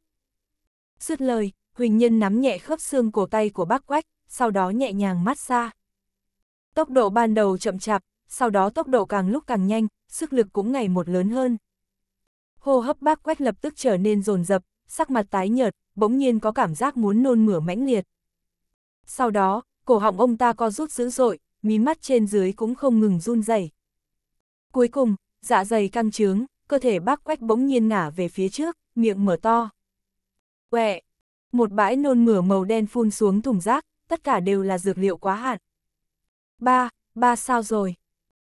A: Dứt lời, Huỳnh Nhân nắm nhẹ khớp xương cổ tay của bác quách, sau đó nhẹ nhàng mát xa. Tốc độ ban đầu chậm chạp, sau đó tốc độ càng lúc càng nhanh, sức lực cũng ngày một lớn hơn. Hô hấp bác quách lập tức trở nên rồn rập, sắc mặt tái nhợt, bỗng nhiên có cảm giác muốn nôn mửa mãnh liệt. Sau đó, cổ họng ông ta co rút dữ dội, mí mắt trên dưới cũng không ngừng run rẩy. Cuối cùng, dạ dày căng trướng, cơ thể bác quách bỗng nhiên ngả về phía trước, miệng mở to. Quẹ! Một bãi nôn mửa màu đen phun xuống thùng rác, tất cả đều là dược liệu quá hạn. Ba, ba sao rồi?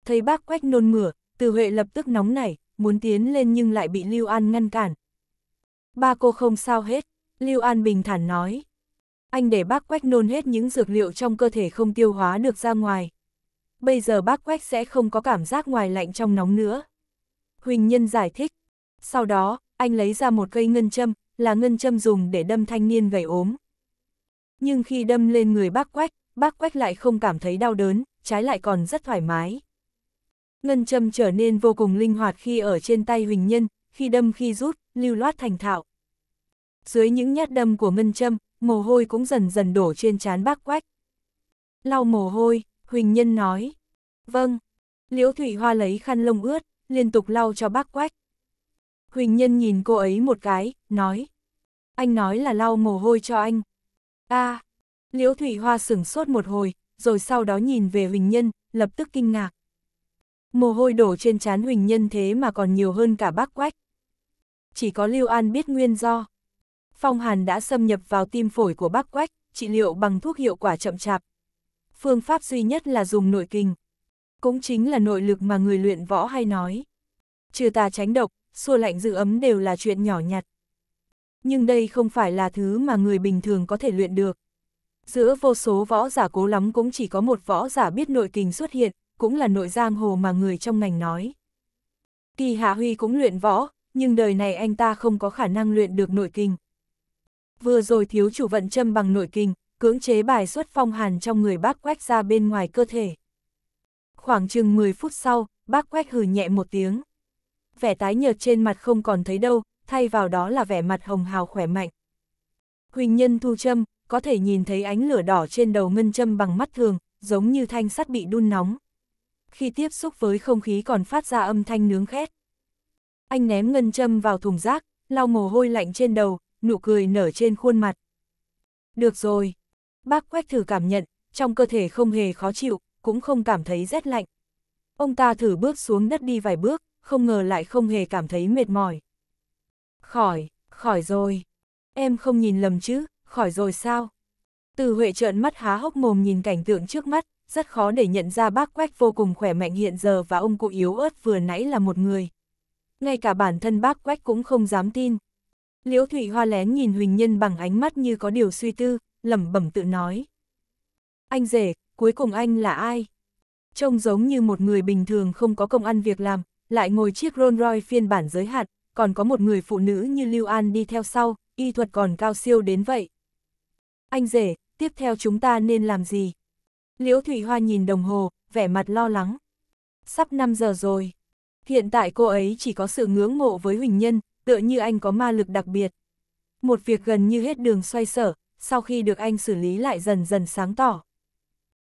A: Thấy bác quách nôn mửa, từ Huệ lập tức nóng nảy, muốn tiến lên nhưng lại bị Lưu An ngăn cản. Ba cô không sao hết, Lưu An bình thản nói. Anh để bác quách nôn hết những dược liệu trong cơ thể không tiêu hóa được ra ngoài. Bây giờ bác quách sẽ không có cảm giác ngoài lạnh trong nóng nữa. Huỳnh Nhân giải thích. Sau đó, anh lấy ra một cây ngân châm, là ngân châm dùng để đâm thanh niên gầy ốm. Nhưng khi đâm lên người bác quách, bác quách lại không cảm thấy đau đớn, trái lại còn rất thoải mái. Ngân châm trở nên vô cùng linh hoạt khi ở trên tay Huỳnh Nhân, khi đâm khi rút, lưu loát thành thạo. Dưới những nhát đâm của ngân châm, mồ hôi cũng dần dần đổ trên trán bác quách. Lau mồ hôi, Huỳnh Nhân nói. Vâng. Liễu thủy Hoa lấy khăn lông ướt, liên tục lau cho bác quách. Huỳnh Nhân nhìn cô ấy một cái, nói. Anh nói là lau mồ hôi cho anh, a à, Liễu Thủy Hoa sửng sốt một hồi, rồi sau đó nhìn về Huỳnh Nhân, lập tức kinh ngạc. Mồ hôi đổ trên trán Huỳnh Nhân thế mà còn nhiều hơn cả bác quách. Chỉ có Lưu An biết nguyên do. Phong hàn đã xâm nhập vào tim phổi của bác quách, trị liệu bằng thuốc hiệu quả chậm chạp. Phương pháp duy nhất là dùng nội kinh. Cũng chính là nội lực mà người luyện võ hay nói. Trừ tà tránh độc, xua lạnh giữ ấm đều là chuyện nhỏ nhặt. Nhưng đây không phải là thứ mà người bình thường có thể luyện được. Giữa vô số võ giả cố lắm cũng chỉ có một võ giả biết nội kình xuất hiện, cũng là nội giang hồ mà người trong ngành nói. Kỳ Hạ Huy cũng luyện võ, nhưng đời này anh ta không có khả năng luyện được nội kinh. Vừa rồi thiếu chủ vận châm bằng nội kinh, cưỡng chế bài xuất phong hàn trong người bác quách ra bên ngoài cơ thể. Khoảng chừng 10 phút sau, bác quách hừ nhẹ một tiếng. Vẻ tái nhợt trên mặt không còn thấy đâu, thay vào đó là vẻ mặt hồng hào khỏe mạnh. Huỳnh nhân thu châm, có thể nhìn thấy ánh lửa đỏ trên đầu ngân châm bằng mắt thường, giống như thanh sắt bị đun nóng. Khi tiếp xúc với không khí còn phát ra âm thanh nướng khét. Anh ném ngân châm vào thùng rác, lau mồ hôi lạnh trên đầu, nụ cười nở trên khuôn mặt. Được rồi. Bác Quách thử cảm nhận, trong cơ thể không hề khó chịu, cũng không cảm thấy rét lạnh. Ông ta thử bước xuống đất đi vài bước, không ngờ lại không hề cảm thấy mệt mỏi. Khỏi, khỏi rồi. Em không nhìn lầm chứ, khỏi rồi sao? Từ Huệ trợn mắt há hốc mồm nhìn cảnh tượng trước mắt, rất khó để nhận ra bác Quách vô cùng khỏe mạnh hiện giờ và ông cụ yếu ớt vừa nãy là một người. Ngay cả bản thân bác Quách cũng không dám tin. Liễu Thụy Hoa lén nhìn Huỳnh Nhân bằng ánh mắt như có điều suy tư, lẩm bẩm tự nói. Anh rể, cuối cùng anh là ai? Trông giống như một người bình thường không có công ăn việc làm, lại ngồi chiếc Rolls Royce phiên bản giới hạn, còn có một người phụ nữ như Lưu An đi theo sau, y thuật còn cao siêu đến vậy. Anh rể, tiếp theo chúng ta nên làm gì? Liễu Thủy Hoa nhìn đồng hồ, vẻ mặt lo lắng. Sắp 5 giờ rồi. Hiện tại cô ấy chỉ có sự ngưỡng mộ với Huỳnh Nhân, tựa như anh có ma lực đặc biệt. Một việc gần như hết đường xoay sở, sau khi được anh xử lý lại dần dần sáng tỏ.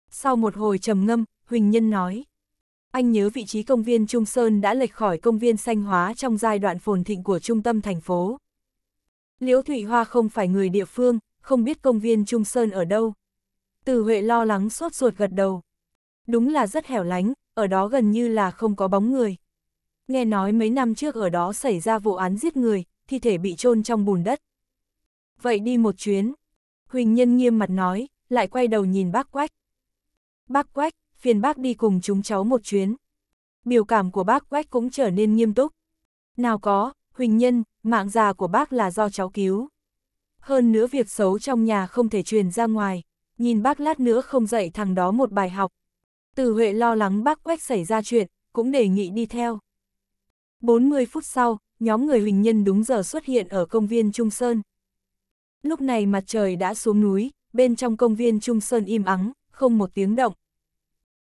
A: Sau một hồi trầm ngâm, Huỳnh Nhân nói anh nhớ vị trí công viên Trung Sơn đã lệch khỏi công viên xanh hóa trong giai đoạn phồn thịnh của trung tâm thành phố. Liễu Thụy Hoa không phải người địa phương, không biết công viên Trung Sơn ở đâu. Từ Huệ lo lắng sốt ruột gật đầu. Đúng là rất hẻo lánh, ở đó gần như là không có bóng người. Nghe nói mấy năm trước ở đó xảy ra vụ án giết người, thi thể bị chôn trong bùn đất. Vậy đi một chuyến. Huỳnh Nhân nghiêm mặt nói, lại quay đầu nhìn bác Quách. Bác Quách, phiền bác đi cùng chúng cháu một chuyến. Biểu cảm của bác quách cũng trở nên nghiêm túc. Nào có, Huỳnh Nhân, mạng già của bác là do cháu cứu. Hơn nữa việc xấu trong nhà không thể truyền ra ngoài, nhìn bác lát nữa không dạy thằng đó một bài học. Từ Huệ lo lắng bác quách xảy ra chuyện, cũng đề nghị đi theo. 40 phút sau, nhóm người Huỳnh Nhân đúng giờ xuất hiện ở công viên Trung Sơn. Lúc này mặt trời đã xuống núi, bên trong công viên Trung Sơn im ắng, không một tiếng động.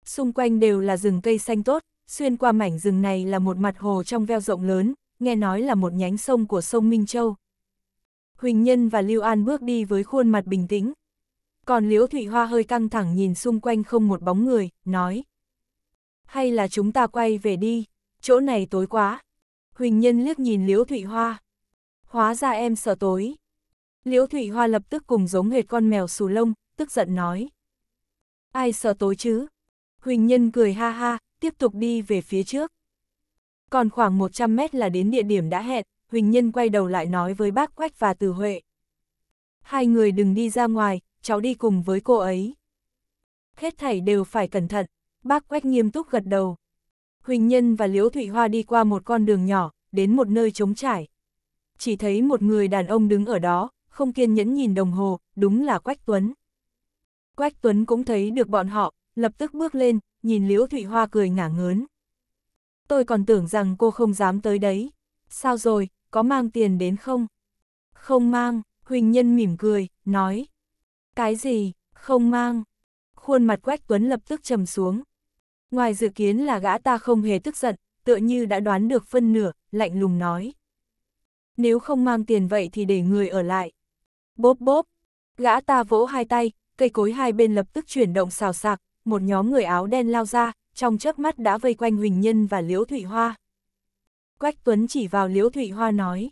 A: Xung quanh đều là rừng cây xanh tốt, xuyên qua mảnh rừng này là một mặt hồ trong veo rộng lớn, nghe nói là một nhánh sông của sông Minh Châu. Huỳnh Nhân và Lưu An bước đi với khuôn mặt bình tĩnh. Còn Liễu Thụy Hoa hơi căng thẳng nhìn xung quanh không một bóng người, nói. Hay là chúng ta quay về đi, chỗ này tối quá. Huỳnh Nhân liếc nhìn Liễu Thụy Hoa. Hóa ra em sợ tối. Liễu Thụy Hoa lập tức cùng giống hệt con mèo xù lông, tức giận nói. Ai sợ tối chứ? Huỳnh Nhân cười ha ha, tiếp tục đi về phía trước. Còn khoảng 100 mét là đến địa điểm đã hẹn, Huỳnh Nhân quay đầu lại nói với bác Quách và Từ Huệ. Hai người đừng đi ra ngoài, cháu đi cùng với cô ấy. Hết thảy đều phải cẩn thận, bác Quách nghiêm túc gật đầu. Huỳnh Nhân và Liễu Thụy Hoa đi qua một con đường nhỏ, đến một nơi trống trải. Chỉ thấy một người đàn ông đứng ở đó, không kiên nhẫn nhìn đồng hồ, đúng là Quách Tuấn. Quách Tuấn cũng thấy được bọn họ, lập tức bước lên, nhìn Liễu Thụy Hoa cười ngả ngớn. Tôi còn tưởng rằng cô không dám tới đấy. Sao rồi, có mang tiền đến không? Không mang, Huỳnh Nhân mỉm cười, nói. Cái gì, không mang? Khuôn mặt Quách Tuấn lập tức trầm xuống. Ngoài dự kiến là gã ta không hề tức giận, tựa như đã đoán được phân nửa, lạnh lùng nói. Nếu không mang tiền vậy thì để người ở lại. Bốp bốp, gã ta vỗ hai tay, cây cối hai bên lập tức chuyển động xào sạc, một nhóm người áo đen lao ra, trong chớp mắt đã vây quanh Huỳnh Nhân và Liễu Thụy Hoa. Quách Tuấn chỉ vào Liễu Thụy Hoa nói,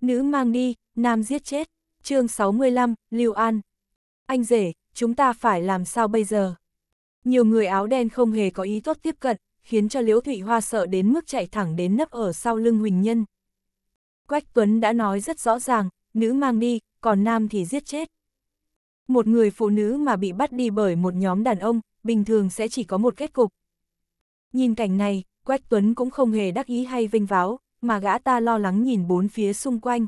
A: nữ mang đi, nam giết chết, chương 65, Lưu An. Anh rể, chúng ta phải làm sao bây giờ? Nhiều người áo đen không hề có ý tốt tiếp cận, khiến cho Liễu Thụy Hoa sợ đến mức chạy thẳng đến nấp ở sau lưng Huỳnh Nhân. Quách Tuấn đã nói rất rõ ràng, nữ mang đi, còn nam thì giết chết. Một người phụ nữ mà bị bắt đi bởi một nhóm đàn ông, bình thường sẽ chỉ có một kết cục. Nhìn cảnh này, Quách Tuấn cũng không hề đắc ý hay vinh váo, mà gã ta lo lắng nhìn bốn phía xung quanh.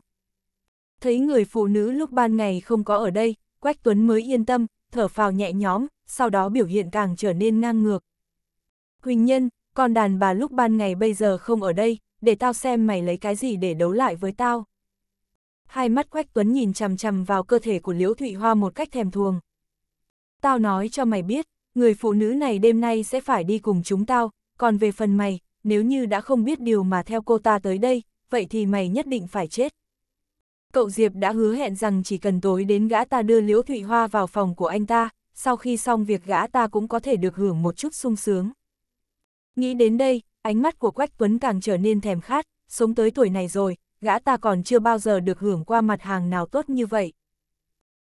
A: Thấy người phụ nữ lúc ban ngày không có ở đây, Quách Tuấn mới yên tâm, thở phào nhẹ nhõm, sau đó biểu hiện càng trở nên ngang ngược. Huỳnh Nhân, con đàn bà lúc ban ngày bây giờ không ở đây, để tao xem mày lấy cái gì để đấu lại với tao. Hai mắt Quách Tuấn nhìn chằm chằm vào cơ thể của Liễu Thụy Hoa một cách thèm thuồng. Tao nói cho mày biết, người phụ nữ này đêm nay sẽ phải đi cùng chúng tao, còn về phần mày, nếu như đã không biết điều mà theo cô ta tới đây, vậy thì mày nhất định phải chết. Cậu Diệp đã hứa hẹn rằng chỉ cần tối đến gã ta đưa Liễu Thụy Hoa vào phòng của anh ta, sau khi xong việc gã ta cũng có thể được hưởng một chút sung sướng. Nghĩ đến đây, ánh mắt của Quách Tuấn càng trở nên thèm khát, sống tới tuổi này rồi, gã ta còn chưa bao giờ được hưởng qua mặt hàng nào tốt như vậy.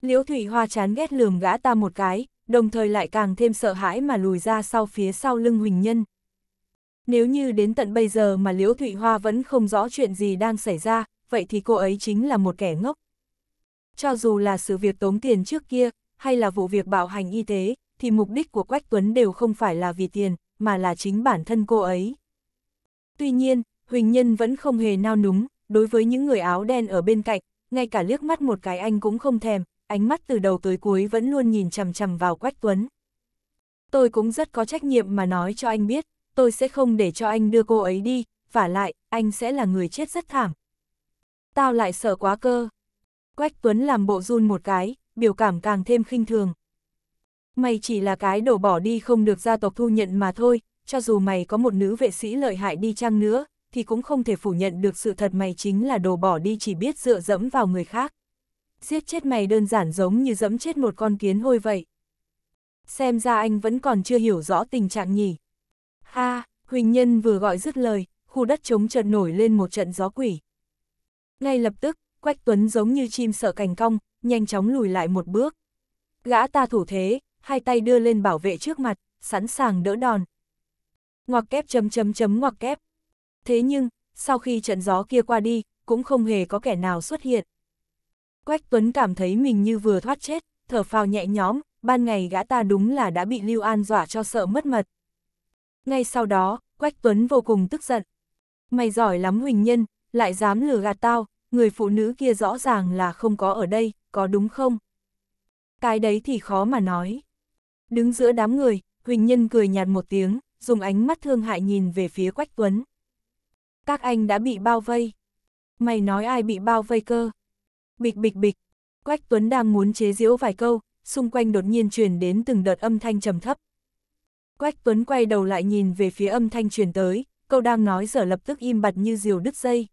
A: Liễu Thụy Hoa chán ghét lườm gã ta một cái, đồng thời lại càng thêm sợ hãi mà lùi ra sau phía sau lưng Huỳnh Nhân. Nếu như đến tận bây giờ mà Liễu Thụy Hoa vẫn không rõ chuyện gì đang xảy ra, vậy thì cô ấy chính là một kẻ ngốc. Cho dù là sự việc tống tiền trước kia, hay là vụ việc bảo hành y tế, thì mục đích của Quách Tuấn đều không phải là vì tiền, mà là chính bản thân cô ấy. Tuy nhiên, Huỳnh Nhân vẫn không hề nao núng, đối với những người áo đen ở bên cạnh, ngay cả liếc mắt một cái anh cũng không thèm, ánh mắt từ đầu tới cuối vẫn luôn nhìn chằm chằm vào Quách Tuấn. Tôi cũng rất có trách nhiệm mà nói cho anh biết, tôi sẽ không để cho anh đưa cô ấy đi, và lại, anh sẽ là người chết rất thảm. Tao lại sợ quá cơ. Quách Tuấn làm bộ run một cái, biểu cảm càng thêm khinh thường. Mày chỉ là cái đổ bỏ đi không được gia tộc thu nhận mà thôi, cho dù mày có một nữ vệ sĩ lợi hại đi chăng nữa, thì cũng không thể phủ nhận được sự thật mày chính là đồ bỏ đi chỉ biết dựa dẫm vào người khác giết chết mày đơn giản giống như dẫm chết một con kiến hôi vậy. Xem ra anh vẫn còn chưa hiểu rõ tình trạng nhỉ. ha Huỳnh Nhân vừa gọi dứt lời, khu đất trống chợt nổi lên một trận gió quỷ. Ngay lập tức, Quách Tuấn giống như chim sợ cành cong, nhanh chóng lùi lại một bước. Gã ta thủ thế, hai tay đưa lên bảo vệ trước mặt, sẵn sàng đỡ đòn. Ngoặc kép chấm chấm chấm ngoặc kép. Thế nhưng, sau khi trận gió kia qua đi, cũng không hề có kẻ nào xuất hiện. Quách Tuấn cảm thấy mình như vừa thoát chết, thở phào nhẹ nhõm, ban ngày gã ta đúng là đã bị Lưu An dọa cho sợ mất mật. Ngay sau đó, Quách Tuấn vô cùng tức giận. Mày giỏi lắm Huỳnh Nhân, lại dám lừa gạt tao, người phụ nữ kia rõ ràng là không có ở đây, có đúng không? Cái đấy thì khó mà nói. Đứng giữa đám người, Huỳnh Nhân cười nhạt một tiếng, dùng ánh mắt thương hại nhìn về phía Quách Tuấn. Các anh đã bị bao vây. Mày nói ai bị bao vây cơ? Bịch bịch bịch, Quách Tuấn đang muốn chế giễu vài câu, xung quanh đột nhiên truyền đến từng đợt âm thanh trầm thấp. Quách Tuấn quay đầu lại nhìn về phía âm thanh truyền tới, câu đang nói giờ lập tức im bặt như diều đứt dây.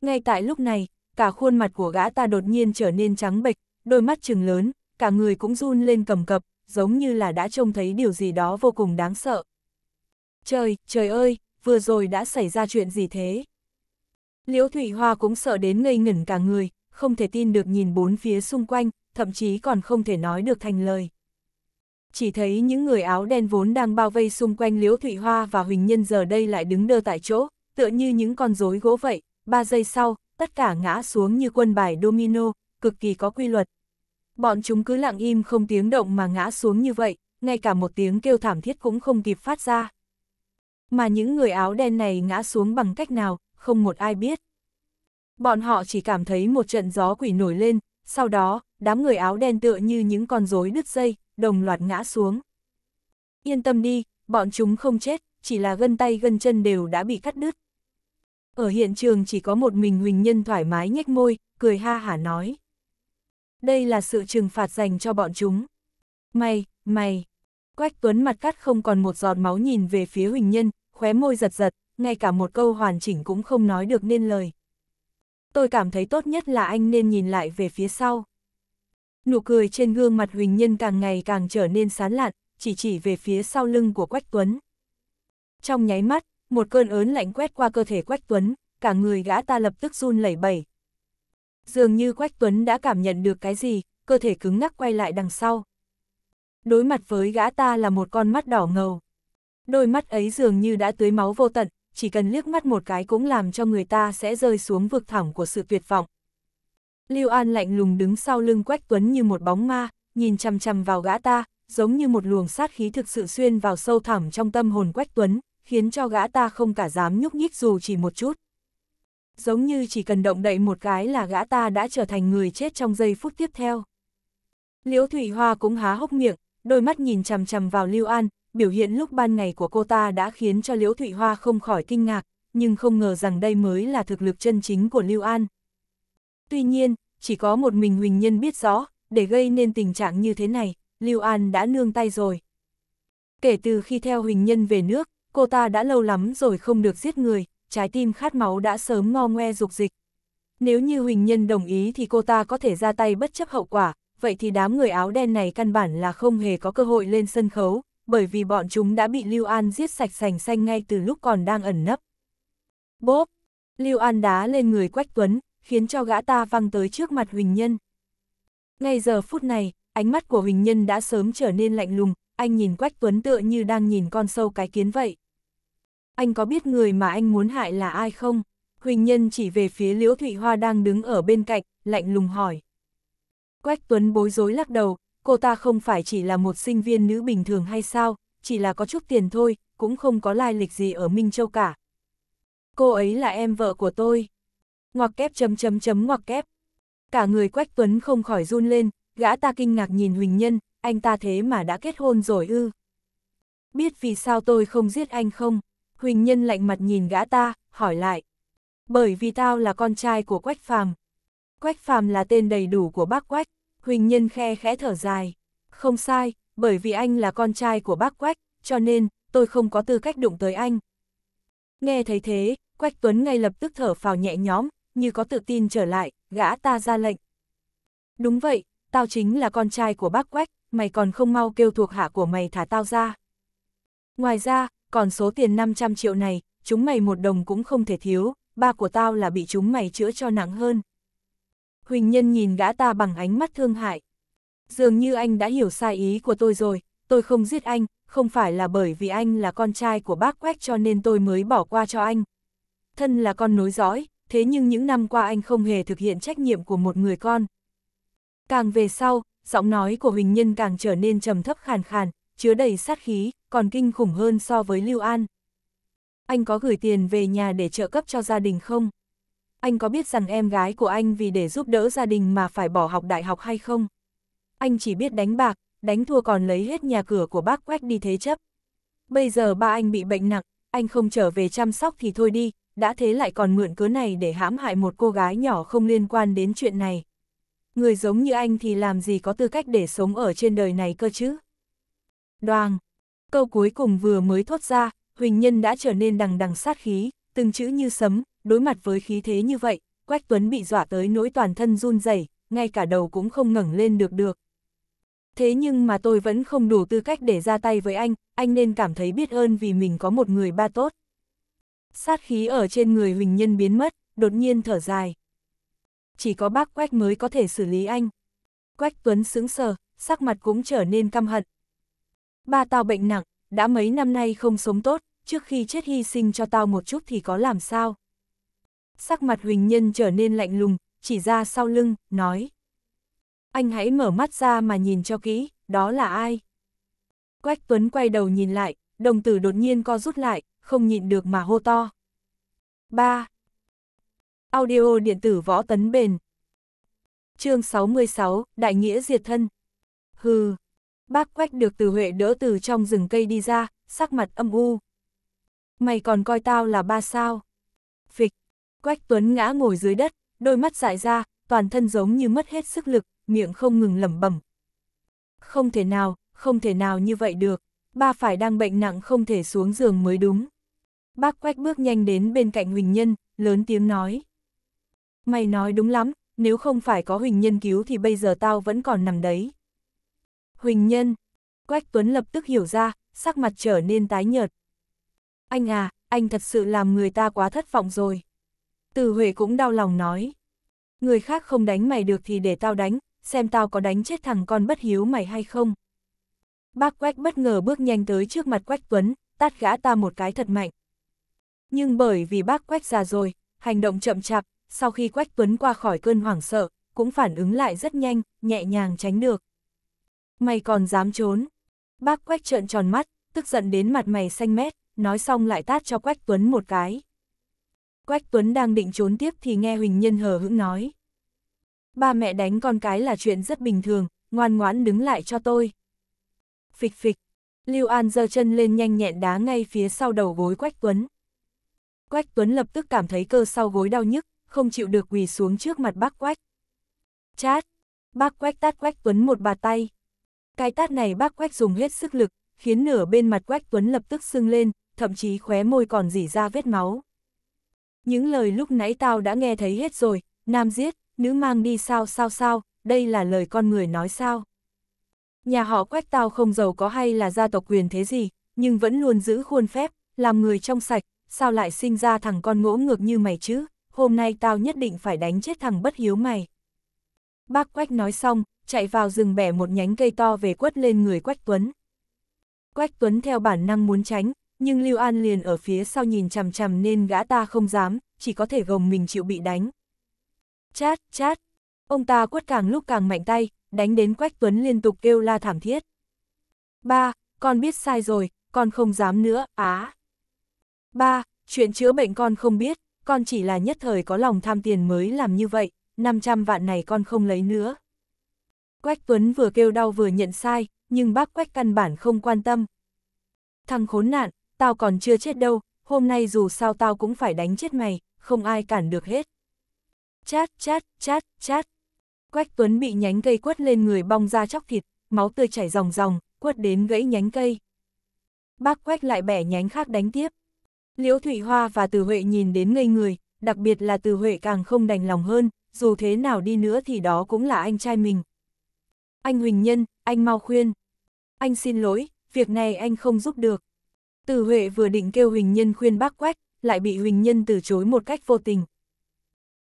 A: Ngay tại lúc này, cả khuôn mặt của gã ta đột nhiên trở nên trắng bệch, đôi mắt trừng lớn, cả người cũng run lên cầm cập, giống như là đã trông thấy điều gì đó vô cùng đáng sợ. Trời, trời ơi, vừa rồi đã xảy ra chuyện gì thế? Liễu thủy Hoa cũng sợ đến ngây ngẩn cả người, không thể tin được nhìn bốn phía xung quanh, thậm chí còn không thể nói được thành lời. Chỉ thấy những người áo đen vốn đang bao vây xung quanh Liễu Thụy Hoa và Huỳnh Nhân giờ đây lại đứng đơ tại chỗ, tựa như những con rối gỗ vậy, ba giây sau, tất cả ngã xuống như quân bài domino, cực kỳ có quy luật. Bọn chúng cứ lặng im không tiếng động mà ngã xuống như vậy, ngay cả một tiếng kêu thảm thiết cũng không kịp phát ra. Mà những người áo đen này ngã xuống bằng cách nào, không một ai biết bọn họ chỉ cảm thấy một trận gió quỷ nổi lên, sau đó, đám người áo đen tựa như những con rối đứt dây, đồng loạt ngã xuống. Yên tâm đi, bọn chúng không chết, chỉ là gân tay gân chân đều đã bị cắt đứt. Ở hiện trường chỉ có một mình Huỳnh Nhân thoải mái nhếch môi, cười ha hả nói. Đây là sự trừng phạt dành cho bọn chúng. Mày, mày. Quách Tuấn mặt cắt không còn một giọt máu nhìn về phía Huỳnh Nhân, khóe môi giật giật, ngay cả một câu hoàn chỉnh cũng không nói được nên lời tôi cảm thấy tốt nhất là anh nên nhìn lại về phía sau. Nụ cười trên gương mặt Huỳnh Nhân càng ngày càng trở nên sán lạn, chỉ chỉ về phía sau lưng của Quách Tuấn. Trong nháy mắt, một cơn ớn lạnh quét qua cơ thể Quách Tuấn, cả người gã ta lập tức run lẩy bẩy. Dường như Quách Tuấn đã cảm nhận được cái gì, cơ thể cứng ngắc quay lại đằng sau. Đối mặt với gã ta là một con mắt đỏ ngầu. Đôi mắt ấy dường như đã tưới máu vô tận, chỉ cần liếc mắt một cái cũng làm cho người ta sẽ rơi xuống vực thẳm của sự tuyệt vọng. Lưu An lạnh lùng đứng sau lưng Quách Tuấn như một bóng ma, nhìn chằm chằm vào gã ta, giống như một luồng sát khí thực sự xuyên vào sâu thẳm trong tâm hồn Quách Tuấn, khiến cho gã ta không cả dám nhúc nhích dù chỉ một chút. Giống như chỉ cần động đậy một cái là gã ta đã trở thành người chết trong giây phút tiếp theo. Liễu Thủy Hoa cũng há hốc miệng, đôi mắt nhìn chằm chằm vào Lưu An, biểu hiện lúc ban ngày của cô ta đã khiến cho Liễu Thụy Hoa không khỏi kinh ngạc, nhưng không ngờ rằng đây mới là thực lực chân chính của Lưu An. Tuy nhiên, chỉ có một mình Huỳnh Nhân biết rõ, để gây nên tình trạng như thế này, Lưu An đã nương tay rồi. Kể từ khi theo Huỳnh Nhân về nước, cô ta đã lâu lắm rồi không được giết người, trái tim khát máu đã sớm ngo ngoe dục dịch. Nếu như Huỳnh Nhân đồng ý thì cô ta có thể ra tay bất chấp hậu quả, vậy thì đám người áo đen này căn bản là không hề có cơ hội lên sân khấu, bởi vì bọn chúng đã bị Lưu An giết sạch sành xanh ngay từ lúc còn đang ẩn nấp. Bốp! Lưu An đá lên người Quách Tuấn, khiến cho gã ta văng tới trước mặt Huỳnh Nhân. Ngay giờ phút này, ánh mắt của Huỳnh Nhân đã sớm trở nên lạnh lùng, anh nhìn Quách Tuấn tựa như đang nhìn con sâu cái kiến vậy. Anh có biết người mà anh muốn hại là ai không? Huỳnh Nhân chỉ về phía Liễu Thụy Hoa đang đứng ở bên cạnh, lạnh lùng hỏi. Quách Tuấn bối rối lắc đầu, cô ta không phải chỉ là một sinh viên nữ bình thường hay sao, chỉ là có chút tiền thôi, cũng không có lai lịch gì ở Minh Châu cả. Cô ấy là em vợ của tôi. Ngoặc kép chấm chấm chấm ngoặc kép. Cả người Quách Tuấn không khỏi run lên, gã ta kinh ngạc nhìn Huỳnh Nhân, anh ta thế mà đã kết hôn rồi ư. Biết vì sao tôi không giết anh không? Huỳnh Nhân lạnh mặt nhìn gã ta, hỏi lại. Bởi vì tao là con trai của Quách Phàm. Quách Phàm là tên đầy đủ của bác Quách. Huỳnh Nhân khe khẽ thở dài. Không sai, bởi vì anh là con trai của bác Quách, cho nên tôi không có tư cách đụng tới anh. Nghe thấy thế, Quách Tuấn ngay lập tức thở phào nhẹ nhõm, như có tự tin trở lại, gã ta ra lệnh. Đúng vậy, tao chính là con trai của bác Quách, mày còn không mau kêu thuộc hạ của mày thả tao ra. Ngoài ra, còn số tiền 500 triệu này, chúng mày một đồng cũng không thể thiếu, ba của tao là bị chúng mày chữa cho nặng hơn. Huỳnh Nhân nhìn gã ta bằng ánh mắt thương hại. Dường như anh đã hiểu sai ý của tôi rồi, tôi không giết anh, không phải là bởi vì anh là con trai của bác Quách cho nên tôi mới bỏ qua cho anh. Thân là con nối dõi, thế nhưng những năm qua anh không hề thực hiện trách nhiệm của một người con. Càng về sau, giọng nói của Huỳnh Nhân càng trở nên trầm thấp khàn khàn, chứa đầy sát khí, còn kinh khủng hơn so với Lưu An. Anh có gửi tiền về nhà để trợ cấp cho gia đình không? anh có biết rằng em gái của anh vì để giúp đỡ gia đình mà phải bỏ học đại học hay không? Anh chỉ biết đánh bạc, đánh thua còn lấy hết nhà cửa của bác quách đi thế chấp. Bây giờ ba anh bị bệnh nặng, anh không trở về chăm sóc thì thôi đi, đã thế lại còn mượn cớ này để hãm hại một cô gái nhỏ không liên quan đến chuyện này. Người giống như anh thì làm gì có tư cách để sống ở trên đời này cơ chứ? Đoàn, câu cuối cùng vừa mới thốt ra, Huỳnh Nhân đã trở nên đằng đằng sát khí, từng chữ như sấm, đối mặt với khí thế như vậy, Quách Tuấn bị dọa tới nỗi toàn thân run rẩy, ngay cả đầu cũng không ngẩng lên được được. Thế nhưng mà tôi vẫn không đủ tư cách để ra tay với anh, anh nên cảm thấy biết ơn vì mình có một người ba tốt. Sát khí ở trên người Huỳnh Nhân biến mất, đột nhiên thở dài. Chỉ có bác Quách mới có thể xử lý anh. Quách Tuấn sững sờ, sắc mặt cũng trở nên căm hận. Ba tao bệnh nặng, đã mấy năm nay không sống tốt, trước khi chết hy sinh cho tao một chút thì có làm sao sắc mặt Huỳnh Nhân trở nên lạnh lùng, chỉ ra sau lưng, nói. Anh hãy mở mắt ra mà nhìn cho kỹ, đó là ai? Quách Tuấn quay đầu nhìn lại, đồng tử đột nhiên co rút lại, không nhịn được mà hô to. 3. Audio điện tử võ tấn bền chương 66, Đại Nghĩa diệt thân. Hừ, bác quách được từ Huệ đỡ từ trong rừng cây đi ra, sắc mặt âm u. Mày còn coi tao là ba sao? Phịch, Quách Tuấn ngã ngồi dưới đất, đôi mắt dại ra, toàn thân giống như mất hết sức lực, miệng không ngừng lẩm bẩm. Không thể nào, không thể nào như vậy được, ba phải đang bệnh nặng không thể xuống giường mới đúng. Bác Quách bước nhanh đến bên cạnh Huỳnh Nhân, lớn tiếng nói. Mày nói đúng lắm, nếu không phải có Huỳnh Nhân cứu thì bây giờ tao vẫn còn nằm đấy. Huỳnh Nhân, Quách Tuấn lập tức hiểu ra, sắc mặt trở nên tái nhợt. Anh à, anh thật sự làm người ta quá thất vọng rồi. Từ Huệ cũng đau lòng nói. Người khác không đánh mày được thì để tao đánh, xem tao có đánh chết thằng con bất hiếu mày hay không. Bác Quách bất ngờ bước nhanh tới trước mặt Quách Tuấn, tát gã ta một cái thật mạnh. Nhưng bởi vì bác Quách già rồi, hành động chậm chạp, sau khi Quách Tuấn qua khỏi cơn hoảng sợ, cũng phản ứng lại rất nhanh, nhẹ nhàng tránh được. Mày còn dám trốn. Bác Quách trợn tròn mắt, tức giận đến mặt mày xanh mét, nói xong lại tát cho Quách Tuấn một cái. Quách Tuấn đang định trốn tiếp thì nghe Huỳnh Nhân hờ hững nói. Ba mẹ đánh con cái là chuyện rất bình thường, ngoan ngoãn đứng lại cho tôi. Phịch phịch, Lưu An giơ chân lên nhanh nhẹn đá ngay phía sau đầu gối Quách Tuấn. Quách Tuấn lập tức cảm thấy cơ sau gối đau nhức, không chịu được quỳ xuống trước mặt bác Quách. Chát, bác Quách tát Quách Tuấn một bà tay. Cái tát này bác Quách dùng hết sức lực, khiến nửa bên mặt Quách Tuấn lập tức sưng lên, thậm chí khóe môi còn dỉ ra vết máu những lời lúc nãy tao đã nghe thấy hết rồi, nam giết, nữ mang đi sao sao sao, đây là lời con người nói sao. Nhà họ quách tao không giàu có hay là gia tộc quyền thế gì, nhưng vẫn luôn giữ khuôn phép, làm người trong sạch, sao lại sinh ra thằng con ngỗ ngược như mày chứ, hôm nay tao nhất định phải đánh chết thằng bất hiếu mày. Bác quách nói xong, chạy vào rừng bẻ một nhánh cây to về quất lên người quách tuấn. Quách tuấn theo bản năng muốn tránh, nhưng Lưu An liền ở phía sau nhìn chằm chằm nên gã ta không dám, chỉ có thể gồng mình chịu bị đánh. Chát, chát, ông ta quất càng lúc càng mạnh tay, đánh đến Quách Tuấn liên tục kêu la thảm thiết. Ba, con biết sai rồi, con không dám nữa, á. Ba, chuyện chữa bệnh con không biết, con chỉ là nhất thời có lòng tham tiền mới làm như vậy, 500 vạn này con không lấy nữa. Quách Tuấn vừa kêu đau vừa nhận sai, nhưng bác Quách căn bản không quan tâm. Thằng khốn nạn, tao còn chưa chết đâu, hôm nay dù sao tao cũng phải đánh chết mày, không ai cản được hết. Chát, chát, chát, chát. Quách Tuấn bị nhánh cây quất lên người bong ra chóc thịt, máu tươi chảy ròng ròng, quất đến gãy nhánh cây. Bác Quách lại bẻ nhánh khác đánh tiếp. Liễu Thụy Hoa và Từ Huệ nhìn đến ngây người, đặc biệt là Từ Huệ càng không đành lòng hơn, dù thế nào đi nữa thì đó cũng là anh trai mình. Anh Huỳnh Nhân, anh mau khuyên. Anh xin lỗi, việc này anh không giúp được. Từ Huệ vừa định kêu Huỳnh Nhân khuyên bác quách, lại bị Huỳnh Nhân từ chối một cách vô tình.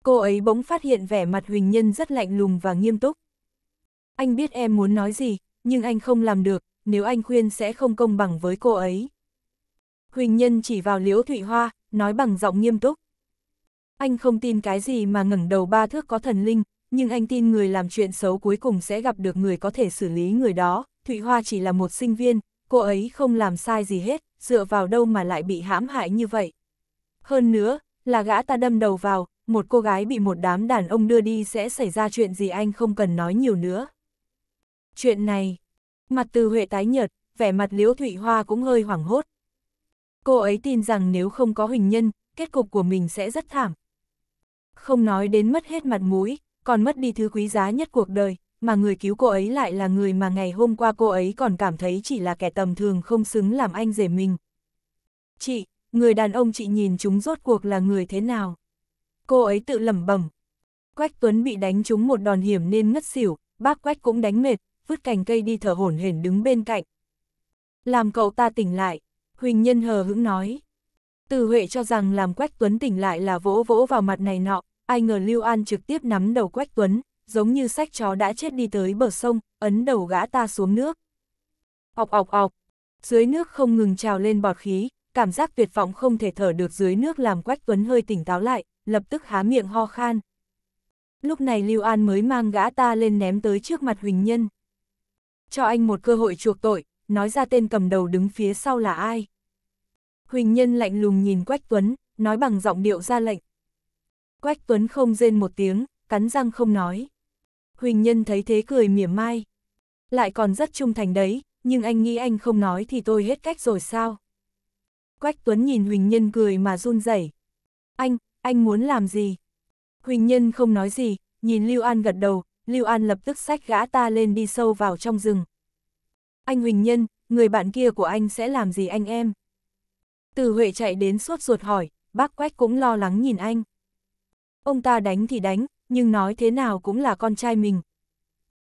A: Cô ấy bỗng phát hiện vẻ mặt Huỳnh Nhân rất lạnh lùng và nghiêm túc. Anh biết em muốn nói gì, nhưng anh không làm được, nếu anh khuyên sẽ không công bằng với cô ấy. Huỳnh Nhân chỉ vào Liễu Thụy Hoa, nói bằng giọng nghiêm túc. Anh không tin cái gì mà ngẩng đầu ba thước có thần linh, nhưng anh tin người làm chuyện xấu cuối cùng sẽ gặp được người có thể xử lý người đó. Thụy Hoa chỉ là một sinh viên, cô ấy không làm sai gì hết, dựa vào đâu mà lại bị hãm hại như vậy. Hơn nữa, là gã ta đâm đầu vào, một cô gái bị một đám đàn ông đưa đi sẽ xảy ra chuyện gì anh không cần nói nhiều nữa. Chuyện này, mặt từ Huệ tái nhợt, vẻ mặt Liễu Thụy Hoa cũng hơi hoảng hốt. Cô ấy tin rằng nếu không có huỳnh nhân, kết cục của mình sẽ rất thảm. Không nói đến mất hết mặt mũi, còn mất đi thứ quý giá nhất cuộc đời, mà người cứu cô ấy lại là người mà ngày hôm qua cô ấy còn cảm thấy chỉ là kẻ tầm thường không xứng làm anh rể mình. Chị, người đàn ông chị nhìn chúng rốt cuộc là người thế nào? Cô ấy tự lẩm bẩm. Quách Tuấn bị đánh trúng một đòn hiểm nên ngất xỉu, bác Quách cũng đánh mệt, vứt cành cây đi thở hổn hển đứng bên cạnh. Làm cậu ta tỉnh lại, Huỳnh Nhân hờ hững nói. Từ Huệ cho rằng làm Quách Tuấn tỉnh lại là vỗ vỗ vào mặt này nọ, ai ngờ Lưu An trực tiếp nắm đầu Quách Tuấn, giống như sách chó đã chết đi tới bờ sông, ấn đầu gã ta xuống nước. Ọc ọc ọc, dưới nước không ngừng trào lên bọt khí, cảm giác tuyệt vọng không thể thở được dưới nước làm Quách Tuấn hơi tỉnh táo lại, lập tức há miệng ho khan. Lúc này Lưu An mới mang gã ta lên ném tới trước mặt Huỳnh Nhân. Cho anh một cơ hội chuộc tội, nói ra tên cầm đầu đứng phía sau là ai. Huỳnh Nhân lạnh lùng nhìn Quách Tuấn, nói bằng giọng điệu ra lệnh. Quách Tuấn không rên một tiếng, cắn răng không nói. Huỳnh Nhân thấy thế cười mỉa mai. Lại còn rất trung thành đấy, nhưng anh nghĩ anh không nói thì tôi hết cách rồi sao? Quách Tuấn nhìn Huỳnh Nhân cười mà run rẩy. Anh, anh muốn làm gì? Huỳnh Nhân không nói gì, nhìn Lưu An gật đầu, Lưu An lập tức xách gã ta lên đi sâu vào trong rừng. Anh Huỳnh Nhân, người bạn kia của anh sẽ làm gì anh em? Từ Huệ chạy đến suốt ruột hỏi, bác Quách cũng lo lắng nhìn anh. Ông ta đánh thì đánh, nhưng nói thế nào cũng là con trai mình.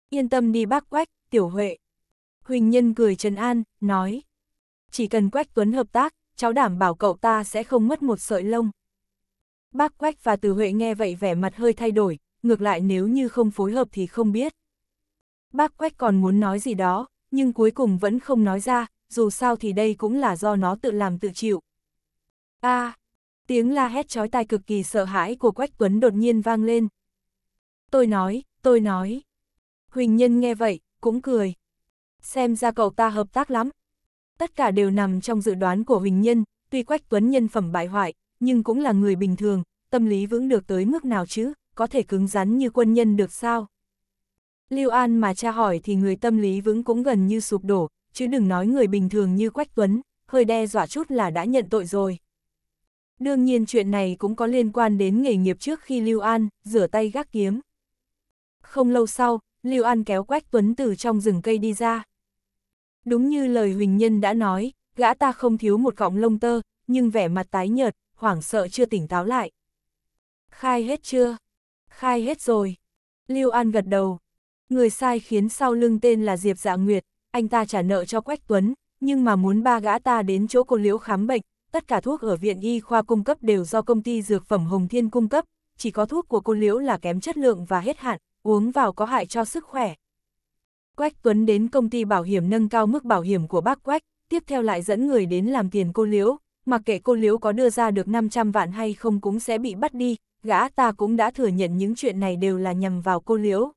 A: Yên tâm đi bác Quách, Tiểu Huệ. Huỳnh Nhân cười trần an, nói. Chỉ cần Quách Tuấn hợp tác, cháu đảm bảo cậu ta sẽ không mất một sợi lông. Bác Quách và Từ Huệ nghe vậy vẻ mặt hơi thay đổi, ngược lại nếu như không phối hợp thì không biết. Bác Quách còn muốn nói gì đó, nhưng cuối cùng vẫn không nói ra, dù sao thì đây cũng là do nó tự làm tự chịu. a à, tiếng la hét chói tai cực kỳ sợ hãi của Quách Tuấn đột nhiên vang lên, tôi nói, tôi nói. Huỳnh Nhân nghe vậy, cũng cười. Xem ra cậu ta hợp tác lắm. Tất cả đều nằm trong dự đoán của Huỳnh Nhân, tuy Quách Tuấn nhân phẩm bại hoại, nhưng cũng là người bình thường, tâm lý vững được tới mức nào chứ, có thể cứng rắn như quân nhân được sao? Lưu An mà tra hỏi thì người tâm lý vững cũng gần như sụp đổ, chứ đừng nói người bình thường như Quách Tuấn, hơi đe dọa chút là đã nhận tội rồi. Đương nhiên chuyện này cũng có liên quan đến nghề nghiệp trước khi Lưu An, rửa tay gác kiếm không lâu sau, Lưu An kéo Quách Tuấn từ trong rừng cây đi ra. Đúng như lời Huỳnh Nhân đã nói, gã ta không thiếu một cọng lông tơ, nhưng vẻ mặt tái nhợt, hoảng sợ chưa tỉnh táo lại. Khai hết chưa? Khai hết rồi. Lưu An gật đầu. Người sai khiến sau lưng tên là Diệp Dạ Nguyệt, anh ta trả nợ cho Quách Tuấn, nhưng mà muốn ba gã ta đến chỗ cô Liễu khám bệnh, tất cả thuốc ở viện y khoa cung cấp đều do công ty dược phẩm Hồng Thiên cung cấp, chỉ có thuốc của cô Liễu là kém chất lượng và hết hạn, uống vào có hại cho sức khỏe. Quách Tuấn đến công ty bảo hiểm nâng cao mức bảo hiểm của bác Quách, tiếp theo lại dẫn người đến làm tiền cô Liễu, mặc kệ cô Liễu có đưa ra được 500 vạn hay không cũng sẽ bị bắt đi, gã ta cũng đã thừa nhận những chuyện này đều là nhằm vào cô Liễu.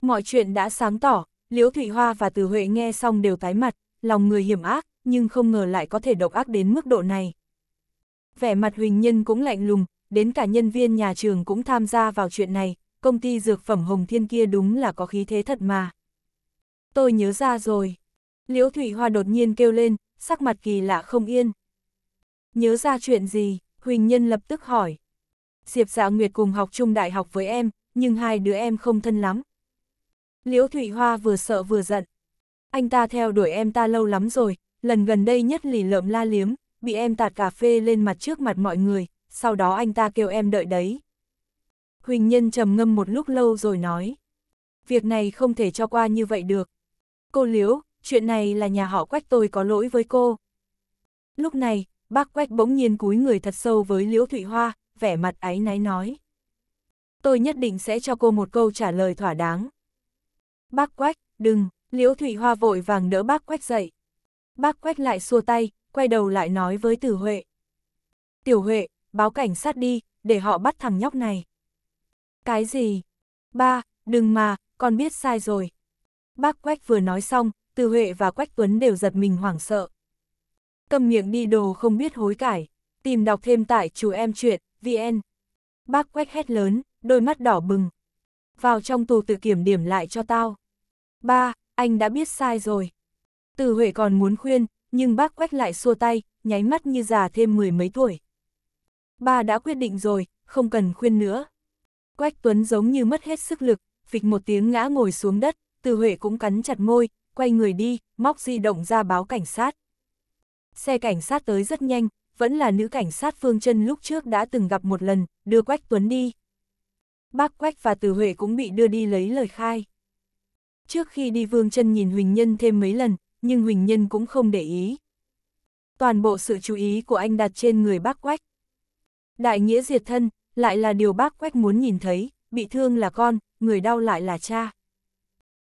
A: Mọi chuyện đã sáng tỏ, Liễu Thụy Hoa và Từ Huệ nghe xong đều tái mặt, lòng người hiểm ác, nhưng không ngờ lại có thể độc ác đến mức độ này. Vẻ mặt Huỳnh Nhân cũng lạnh lùng, đến cả nhân viên nhà trường cũng tham gia vào chuyện này, công ty dược phẩm Hồng Thiên kia đúng là có khí thế thật mà. Tôi nhớ ra rồi. Liễu Thủy Hoa đột nhiên kêu lên, sắc mặt kỳ lạ không yên. Nhớ ra chuyện gì, Huỳnh Nhân lập tức hỏi. Diệp Dạ Nguyệt cùng học chung đại học với em, nhưng hai đứa em không thân lắm. Liễu Thủy Hoa vừa sợ vừa giận. Anh ta theo đuổi em ta lâu lắm rồi, lần gần đây nhất lì lợm la liếm, bị em tạt cà phê lên mặt trước mặt mọi người, sau đó anh ta kêu em đợi đấy. Huỳnh Nhân trầm ngâm một lúc lâu rồi nói. Việc này không thể cho qua như vậy được. Cô Liễu, chuyện này là nhà họ Quách tôi có lỗi với cô. Lúc này, bác Quách bỗng nhiên cúi người thật sâu với Liễu Thụy Hoa, vẻ mặt áy náy nói. Tôi nhất định sẽ cho cô một câu trả lời thỏa đáng. Bác Quách, đừng, Liễu Thụy Hoa vội vàng đỡ bác Quách dậy. Bác Quách lại xua tay, quay đầu lại nói với Tử Huệ. Tiểu Huệ, báo cảnh sát đi, để họ bắt thằng nhóc này. Cái gì? Ba, đừng mà, con biết sai rồi. Bác Quách vừa nói xong, Từ Huệ và Quách Tuấn đều giật mình hoảng sợ. Cầm miệng đi đồ không biết hối cải, tìm đọc thêm tại chủ em chuyện, VN. Bác Quách hét lớn, đôi mắt đỏ bừng. Vào trong tù tự kiểm điểm lại cho tao. Ba, anh đã biết sai rồi. Từ Huệ còn muốn khuyên, nhưng bác Quách lại xua tay, nháy mắt như già thêm mười mấy tuổi. Ba đã quyết định rồi, không cần khuyên nữa. Quách Tuấn giống như mất hết sức lực, phịch một tiếng ngã ngồi xuống đất, Từ Huệ cũng cắn chặt môi, quay người đi, móc di động ra báo cảnh sát. Xe cảnh sát tới rất nhanh, vẫn là nữ cảnh sát Phương Trân lúc trước đã từng gặp một lần, đưa Quách Tuấn đi. Bác Quách và Từ Huệ cũng bị đưa đi lấy lời khai. Trước khi đi Vương Trân nhìn Huỳnh Nhân thêm mấy lần, nhưng Huỳnh Nhân cũng không để ý. Toàn bộ sự chú ý của anh đặt trên người bác Quách. Đại nghĩa diệt thân, lại là điều bác quách muốn nhìn thấy, bị thương là con, người đau lại là cha.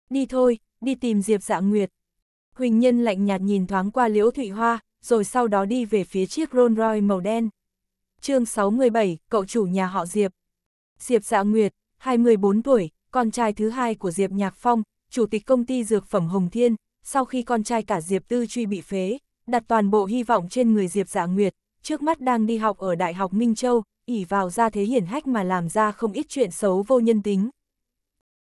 A: Đi thôi, đi tìm Diệp dạ Nguyệt. Huỳnh Nhân lạnh nhạt nhìn thoáng qua Liễu Thụy Hoa, rồi sau đó đi về phía chiếc Rolls Royce màu đen. chương 67, cậu chủ nhà họ Diệp. Diệp dạ Nguyệt, 24 tuổi, con trai thứ hai của Diệp Nhạc Phong, chủ tịch công ty dược phẩm Hồng Thiên, sau khi con trai cả Diệp Tư Truy bị phế, đặt toàn bộ hy vọng trên người Diệp Dạ Nguyệt, trước mắt đang đi học ở Đại học Minh Châu, ỉ vào ra thế hiển hách mà làm ra không ít chuyện xấu vô nhân tính.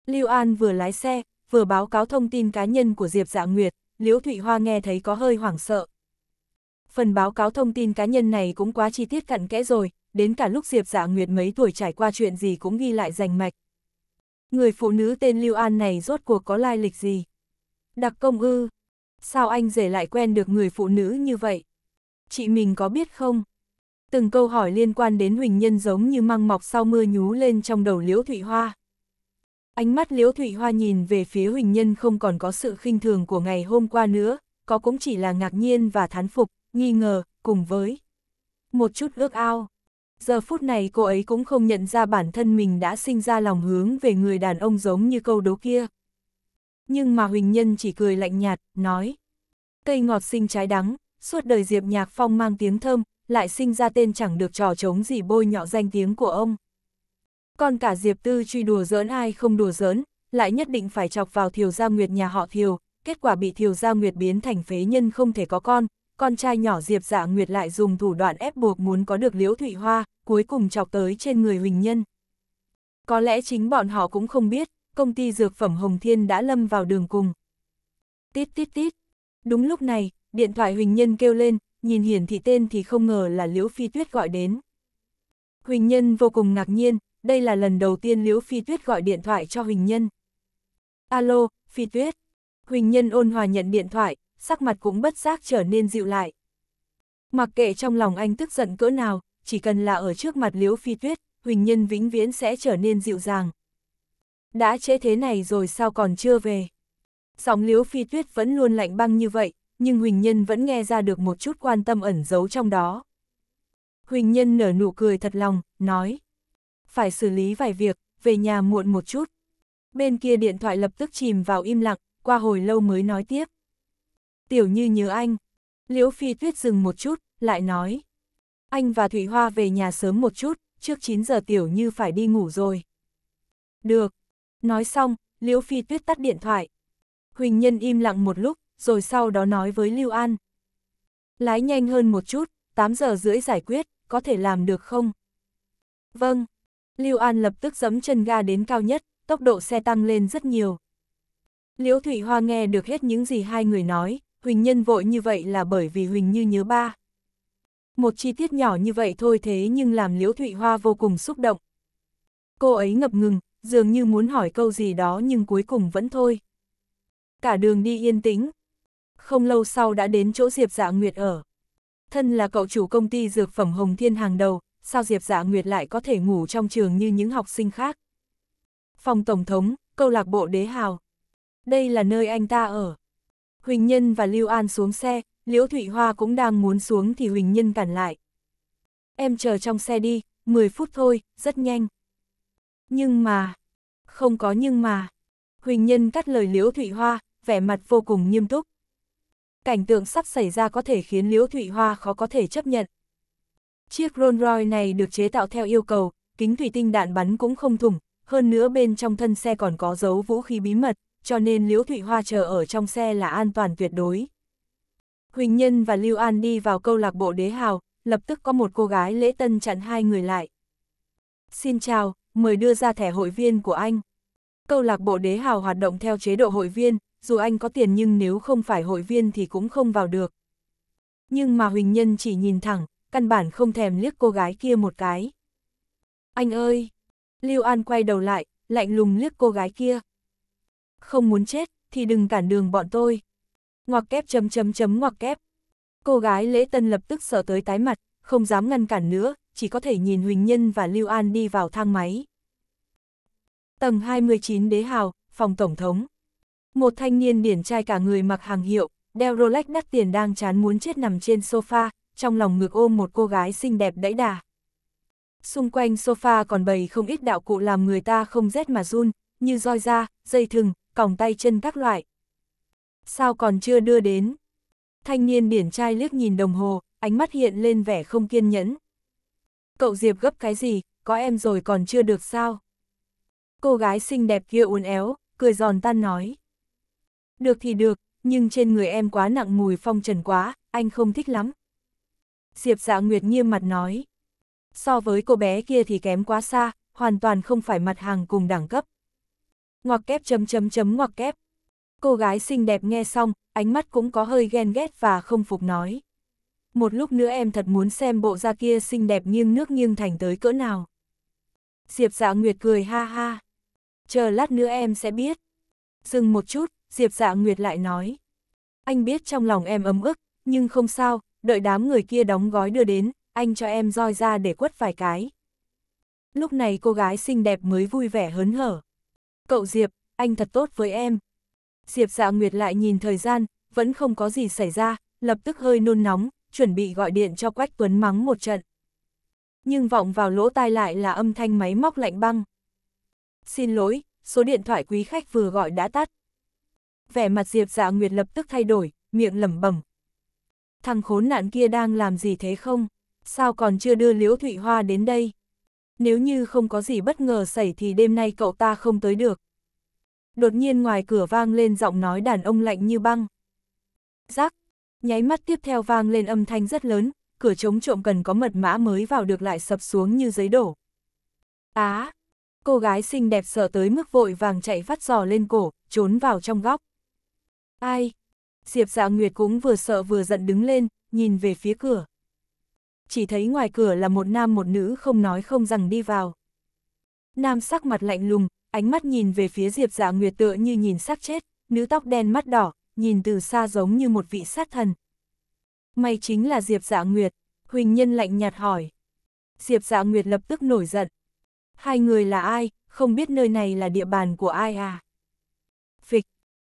A: Lưu An vừa lái xe, vừa báo cáo thông tin cá nhân của Diệp Dạ Nguyệt, Liễu Thụy Hoa nghe thấy có hơi hoảng sợ. Phần báo cáo thông tin cá nhân này cũng quá chi tiết cặn kẽ rồi, đến cả lúc Diệp Dạ Nguyệt mấy tuổi trải qua chuyện gì cũng ghi lại rành mạch. Người phụ nữ tên Lưu An này rốt cuộc có lai lịch gì? Đặc công ư? Sao anh rể lại quen được người phụ nữ như vậy? Chị mình có biết không? từng câu hỏi liên quan đến Huỳnh Nhân giống như măng mọc sau mưa nhú lên trong đầu Liễu Thụy Hoa. Ánh mắt Liễu Thụy Hoa nhìn về phía Huỳnh Nhân không còn có sự khinh thường của ngày hôm qua nữa, có cũng chỉ là ngạc nhiên và thán phục, nghi ngờ, cùng với một chút ước ao. Giờ phút này cô ấy cũng không nhận ra bản thân mình đã sinh ra lòng hướng về người đàn ông giống như câu đố kia. Nhưng mà Huỳnh Nhân chỉ cười lạnh nhạt, nói. Cây ngọt sinh trái đắng, suốt đời Diệp Nhạc Phong mang tiếng thơm, lại sinh ra tên chẳng được trò chống gì bôi nhọ danh tiếng của ông. Còn cả Diệp Tư truy đùa giỡn ai không đùa giỡn, lại nhất định phải chọc vào Thiều Gia Nguyệt nhà họ Thiều, kết quả bị Thiều Gia Nguyệt biến thành phế nhân không thể có con, con trai nhỏ Diệp Dạ Nguyệt lại dùng thủ đoạn ép buộc muốn có được Liễu Thụy Hoa, cuối cùng chọc tới trên người Huỳnh Nhân. Có lẽ chính bọn họ cũng không biết, công ty dược phẩm Hồng Thiên đã lâm vào đường cùng. Tít tít tít. Đúng lúc này, điện thoại Huỳnh Nhân kêu lên, nhìn hiển thị tên thì không ngờ là Liễu Phi Tuyết gọi đến. Huỳnh Nhân vô cùng ngạc nhiên, đây là lần đầu tiên Liễu Phi Tuyết gọi điện thoại cho Huỳnh Nhân. Alo, Phi Tuyết. Huỳnh Nhân ôn hòa nhận điện thoại, sắc mặt cũng bất giác trở nên dịu lại. Mặc kệ trong lòng anh tức giận cỡ nào, chỉ cần là ở trước mặt Liễu Phi Tuyết, Huỳnh Nhân vĩnh viễn sẽ trở nên dịu dàng. Đã trễ thế này rồi sao còn chưa về? Giọng Liễu Phi Tuyết vẫn luôn lạnh băng như vậy, nhưng Huỳnh Nhân vẫn nghe ra được một chút quan tâm ẩn giấu trong đó. Huỳnh Nhân nở nụ cười thật lòng, nói. Phải xử lý vài việc, về nhà muộn một chút. Bên kia điện thoại lập tức chìm vào im lặng, qua hồi lâu mới nói tiếp. Tiểu như nhớ anh. Liễu Phi Tuyết dừng một chút, lại nói. Anh và Thủy Hoa về nhà sớm một chút, trước 9 giờ Tiểu như phải đi ngủ rồi. Được. Nói xong, Liễu Phi Tuyết tắt điện thoại. Huỳnh Nhân im lặng một lúc, rồi sau đó nói với Lưu An. Lái nhanh hơn một chút, 8 giờ rưỡi giải quyết, có thể làm được không? Vâng. Lưu An lập tức giấm chân ga đến cao nhất, tốc độ xe tăng lên rất nhiều. Liễu Thụy Hoa nghe được hết những gì hai người nói, Huỳnh Nhân vội như vậy là bởi vì Huỳnh Như nhớ ba. Một chi tiết nhỏ như vậy thôi thế nhưng làm Liễu Thụy Hoa vô cùng xúc động. Cô ấy ngập ngừng, dường như muốn hỏi câu gì đó nhưng cuối cùng vẫn thôi. Cả đường đi yên tĩnh, không lâu sau đã đến chỗ Diệp Dạ Nguyệt ở. Thân là cậu chủ công ty dược phẩm Hồng Thiên hàng đầu, sao Diệp Dạ Nguyệt lại có thể ngủ trong trường như những học sinh khác? Phòng Tổng thống, câu lạc bộ Đế Hào. Đây là nơi anh ta ở. Huỳnh Nhân và Lưu An xuống xe, Liễu Thụy Hoa cũng đang muốn xuống thì Huỳnh Nhân cản lại. Em chờ trong xe đi, 10 phút thôi, rất nhanh. Nhưng mà... Không có nhưng mà. Huỳnh Nhân cắt lời Liễu Thụy Hoa, vẻ mặt vô cùng nghiêm túc cảnh tượng sắp xảy ra có thể khiến Liễu Thụy Hoa khó có thể chấp nhận. Chiếc Rolls Royce này được chế tạo theo yêu cầu, kính thủy tinh đạn bắn cũng không thủng, hơn nữa bên trong thân xe còn có dấu vũ khí bí mật, cho nên Liễu Thụy Hoa chờ ở trong xe là an toàn tuyệt đối. Huỳnh Nhân và Lưu An đi vào câu lạc bộ đế hào, lập tức có một cô gái lễ tân chặn hai người lại. Xin chào, mời đưa ra thẻ hội viên của anh. Câu lạc bộ đế hào hoạt động theo chế độ hội viên, dù anh có tiền nhưng nếu không phải hội viên thì cũng không vào được. Nhưng mà Huỳnh Nhân chỉ nhìn thẳng, căn bản không thèm liếc cô gái kia một cái. Anh ơi! Lưu An quay đầu lại, lạnh lùng liếc cô gái kia. Không muốn chết, thì đừng cản đường bọn tôi. Ngoặc kép chấm chấm chấm ngoặc kép. Cô gái lễ tân lập tức sợ tới tái mặt, không dám ngăn cản nữa, chỉ có thể nhìn Huỳnh Nhân và Lưu An đi vào thang máy. Tầng 29 Đế Hào, phòng Tổng thống. Một thanh niên điển trai cả người mặc hàng hiệu, đeo Rolex đắt tiền đang chán muốn chết nằm trên sofa, trong lòng ngực ôm một cô gái xinh đẹp đẫy đà. Xung quanh sofa còn bầy không ít đạo cụ làm người ta không rét mà run, như roi da, dây thừng, còng tay chân các loại. Sao còn chưa đưa đến? Thanh niên điển trai liếc nhìn đồng hồ, ánh mắt hiện lên vẻ không kiên nhẫn. Cậu Diệp gấp cái gì, có em rồi còn chưa được sao? Cô gái xinh đẹp kia uốn éo, cười giòn tan nói. Được thì được, nhưng trên người em quá nặng mùi phong trần quá, anh không thích lắm. Diệp dạ Nguyệt nghiêm mặt nói. So với cô bé kia thì kém quá xa, hoàn toàn không phải mặt hàng cùng đẳng cấp. Ngoặc kép chấm chấm chấm ngoặc kép. Cô gái xinh đẹp nghe xong, ánh mắt cũng có hơi ghen ghét và không phục nói. Một lúc nữa em thật muốn xem bộ da kia xinh đẹp nghiêng nước nghiêng thành tới cỡ nào. Diệp dạ Nguyệt cười ha ha. Chờ lát nữa em sẽ biết. Dừng một chút, Diệp dạ Nguyệt lại nói. Anh biết trong lòng em ấm ức, nhưng không sao, đợi đám người kia đóng gói đưa đến, anh cho em roi ra để quất vài cái. Lúc này cô gái xinh đẹp mới vui vẻ hớn hở. Cậu Diệp, anh thật tốt với em. Diệp dạ Nguyệt lại nhìn thời gian, vẫn không có gì xảy ra, lập tức hơi nôn nóng, chuẩn bị gọi điện cho Quách Tuấn mắng một trận. Nhưng vọng vào lỗ tai lại là âm thanh máy móc lạnh băng. Xin lỗi, số điện thoại quý khách vừa gọi đã tắt vẻ mặt Diệp Dạ Nguyệt lập tức thay đổi, miệng lẩm bẩm. Thằng khốn nạn kia đang làm gì thế không? Sao còn chưa đưa Liễu Thụy Hoa đến đây? Nếu như không có gì bất ngờ xảy thì đêm nay cậu ta không tới được. Đột nhiên ngoài cửa vang lên giọng nói đàn ông lạnh như băng. Giác, nháy mắt tiếp theo vang lên âm thanh rất lớn, cửa chống trộm cần có mật mã mới vào được lại sập xuống như giấy đổ. Á, cô gái xinh đẹp sợ tới mức vội vàng chạy phát giò lên cổ, trốn vào trong góc. Ai? Diệp dạ Nguyệt cũng vừa sợ vừa giận đứng lên, nhìn về phía cửa. Chỉ thấy ngoài cửa là một nam một nữ không nói không rằng đi vào. Nam sắc mặt lạnh lùng, ánh mắt nhìn về phía Diệp dạ Nguyệt tựa như nhìn xác chết, nữ tóc đen mắt đỏ, nhìn từ xa giống như một vị sát thần. May chính là Diệp dạ Nguyệt, Huỳnh Nhân lạnh nhạt hỏi. Diệp dạ Nguyệt lập tức nổi giận. Hai người là ai, không biết nơi này là địa bàn của ai à?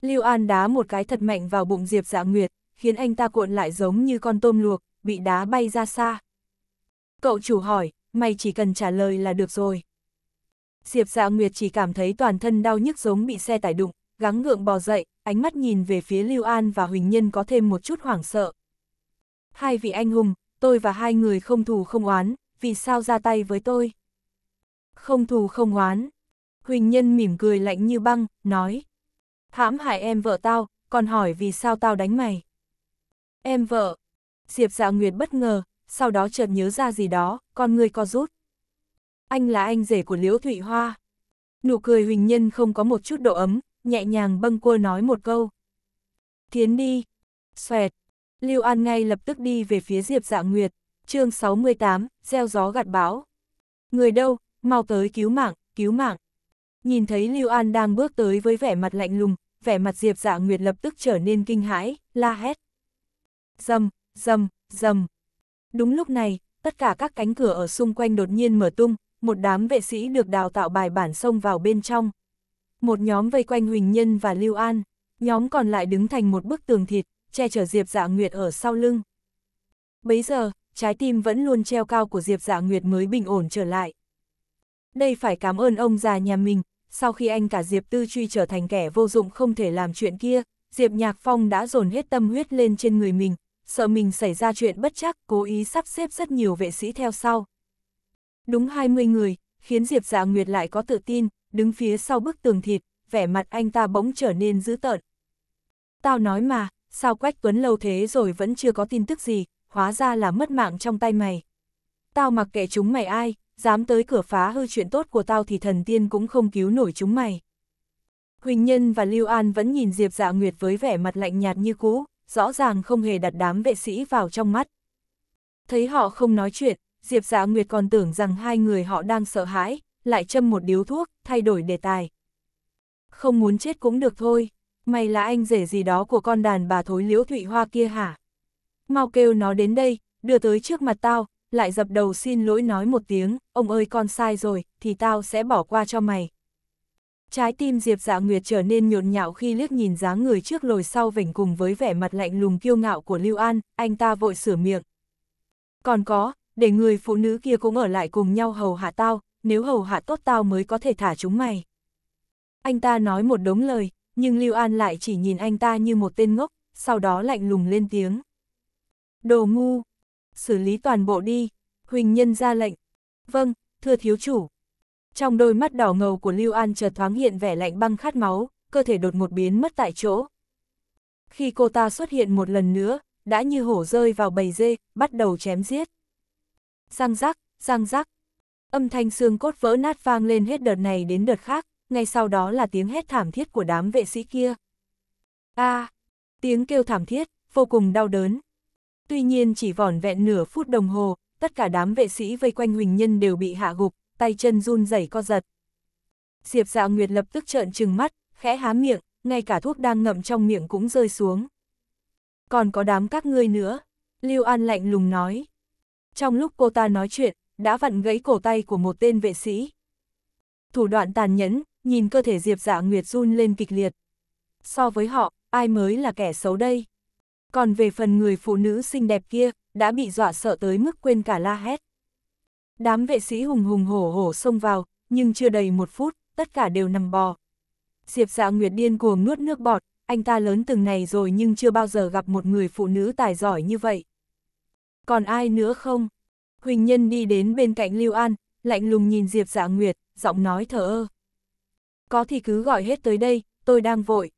A: Lưu An đá một cái thật mạnh vào bụng Diệp Dạ Nguyệt, khiến anh ta cuộn lại giống như con tôm luộc, bị đá bay ra xa. Cậu chủ hỏi, mày chỉ cần trả lời là được rồi. Diệp Dạ Nguyệt chỉ cảm thấy toàn thân đau nhức giống bị xe tải đụng, gắng ngượng bò dậy, ánh mắt nhìn về phía Lưu An và Huỳnh Nhân có thêm một chút hoảng sợ. Hai vị anh hùng, tôi và hai người không thù không oán, vì sao ra tay với tôi? Không thù không oán. Huỳnh Nhân mỉm cười lạnh như băng, nói hãm hại em vợ tao, còn hỏi vì sao tao đánh mày. Em vợ. Diệp dạ nguyệt bất ngờ, sau đó chợt nhớ ra gì đó, con người co rút. Anh là anh rể của Liễu Thụy Hoa. Nụ cười huỳnh nhân không có một chút độ ấm, nhẹ nhàng bâng cua nói một câu. Tiến đi. Xoẹt. Lưu An ngay lập tức đi về phía Diệp dạ nguyệt, chương 68, gieo gió gặt bão. Người đâu, mau tới cứu mạng, cứu mạng. Nhìn thấy Lưu An đang bước tới với vẻ mặt lạnh lùng, vẻ mặt Diệp Dạ Nguyệt lập tức trở nên kinh hãi, la hét. Dầm, dầm, dầm. Đúng lúc này, tất cả các cánh cửa ở xung quanh đột nhiên mở tung, một đám vệ sĩ được đào tạo bài bản xông vào bên trong. Một nhóm vây quanh Huỳnh Nhân và Lưu An, nhóm còn lại đứng thành một bức tường thịt, che chở Diệp Dạ Nguyệt ở sau lưng. Bấy giờ, trái tim vẫn luôn treo cao của Diệp Dạ Nguyệt mới bình ổn trở lại. Đây phải cảm ơn ông già nhà mình, sau khi anh cả Diệp Tư truy trở thành kẻ vô dụng không thể làm chuyện kia, Diệp Nhạc Phong đã dồn hết tâm huyết lên trên người mình, sợ mình xảy ra chuyện bất chắc, cố ý sắp xếp rất nhiều vệ sĩ theo sau. Đúng 20 người, khiến Diệp Dạ Nguyệt lại có tự tin, đứng phía sau bức tường thịt, vẻ mặt anh ta bỗng trở nên dữ tợn. Tao nói mà, sao Quách Tuấn lâu thế rồi vẫn chưa có tin tức gì, hóa ra là mất mạng trong tay mày. Tao mặc kệ chúng mày ai, dám tới cửa phá hư chuyện tốt của tao thì thần tiên cũng không cứu nổi chúng mày. Huỳnh Nhân và Lưu An vẫn nhìn Diệp Dạ Nguyệt với vẻ mặt lạnh nhạt như cũ, rõ ràng không hề đặt đám vệ sĩ vào trong mắt. Thấy họ không nói chuyện, Diệp Dạ Nguyệt còn tưởng rằng hai người họ đang sợ hãi, lại châm một điếu thuốc, thay đổi đề tài. Không muốn chết cũng được thôi, mày là anh rể gì đó của con đàn bà thối liễu thụy hoa kia hả? Mau kêu nó đến đây, đưa tới trước mặt tao, lại dập đầu xin lỗi nói một tiếng, ông ơi con sai rồi, thì tao sẽ bỏ qua cho mày. Trái tim Diệp Dạ Nguyệt trở nên nhộn nhạo khi liếc nhìn dáng người trước lồi sau vảnh cùng với vẻ mặt lạnh lùng kiêu ngạo của Lưu An, anh ta vội sửa miệng. Còn có, để người phụ nữ kia cũng ở lại cùng nhau hầu hạ tao, nếu hầu hạ tốt tao mới có thể thả chúng mày. Anh ta nói một đống lời, nhưng Lưu An lại chỉ nhìn anh ta như một tên ngốc, sau đó lạnh lùng lên tiếng. Đồ ngu, xử lý toàn bộ đi, Huỳnh Nhân ra lệnh. Vâng, thưa thiếu chủ. Trong đôi mắt đỏ ngầu của Lưu An chợt thoáng hiện vẻ lạnh băng khát máu, cơ thể đột ngột biến mất tại chỗ. Khi cô ta xuất hiện một lần nữa, đã như hổ rơi vào bầy dê, bắt đầu chém giết. Răng rắc, răng rắc. Âm thanh xương cốt vỡ nát vang lên hết đợt này đến đợt khác, ngay sau đó là tiếng hét thảm thiết của đám vệ sĩ kia. A, à, tiếng kêu thảm thiết, vô cùng đau đớn. Tuy nhiên chỉ vỏn vẹn nửa phút đồng hồ, tất cả đám vệ sĩ vây quanh Huỳnh Nhân đều bị hạ gục, tay chân run rẩy co giật. Diệp Dạ Nguyệt lập tức trợn trừng mắt, khẽ há miệng, ngay cả thuốc đang ngậm trong miệng cũng rơi xuống. Còn có đám các ngươi nữa, Lưu An lạnh lùng nói. Trong lúc cô ta nói chuyện, đã vặn gãy cổ tay của một tên vệ sĩ. Thủ đoạn tàn nhẫn, nhìn cơ thể Diệp Dạ Nguyệt run lên kịch liệt. So với họ, ai mới là kẻ xấu đây? còn về phần người phụ nữ xinh đẹp kia, đã bị dọa sợ tới mức quên cả la hét. Đám vệ sĩ hùng hùng hổ hổ xông vào, nhưng chưa đầy một phút, tất cả đều nằm bò. Diệp dạ Nguyệt điên cuồng nuốt nước bọt, anh ta lớn từng này rồi nhưng chưa bao giờ gặp một người phụ nữ tài giỏi như vậy. Còn ai nữa không? Huỳnh Nhân đi đến bên cạnh Lưu An, lạnh lùng nhìn Diệp dạ Nguyệt, giọng nói thở ơ. Có thì cứ gọi hết tới đây, tôi đang vội.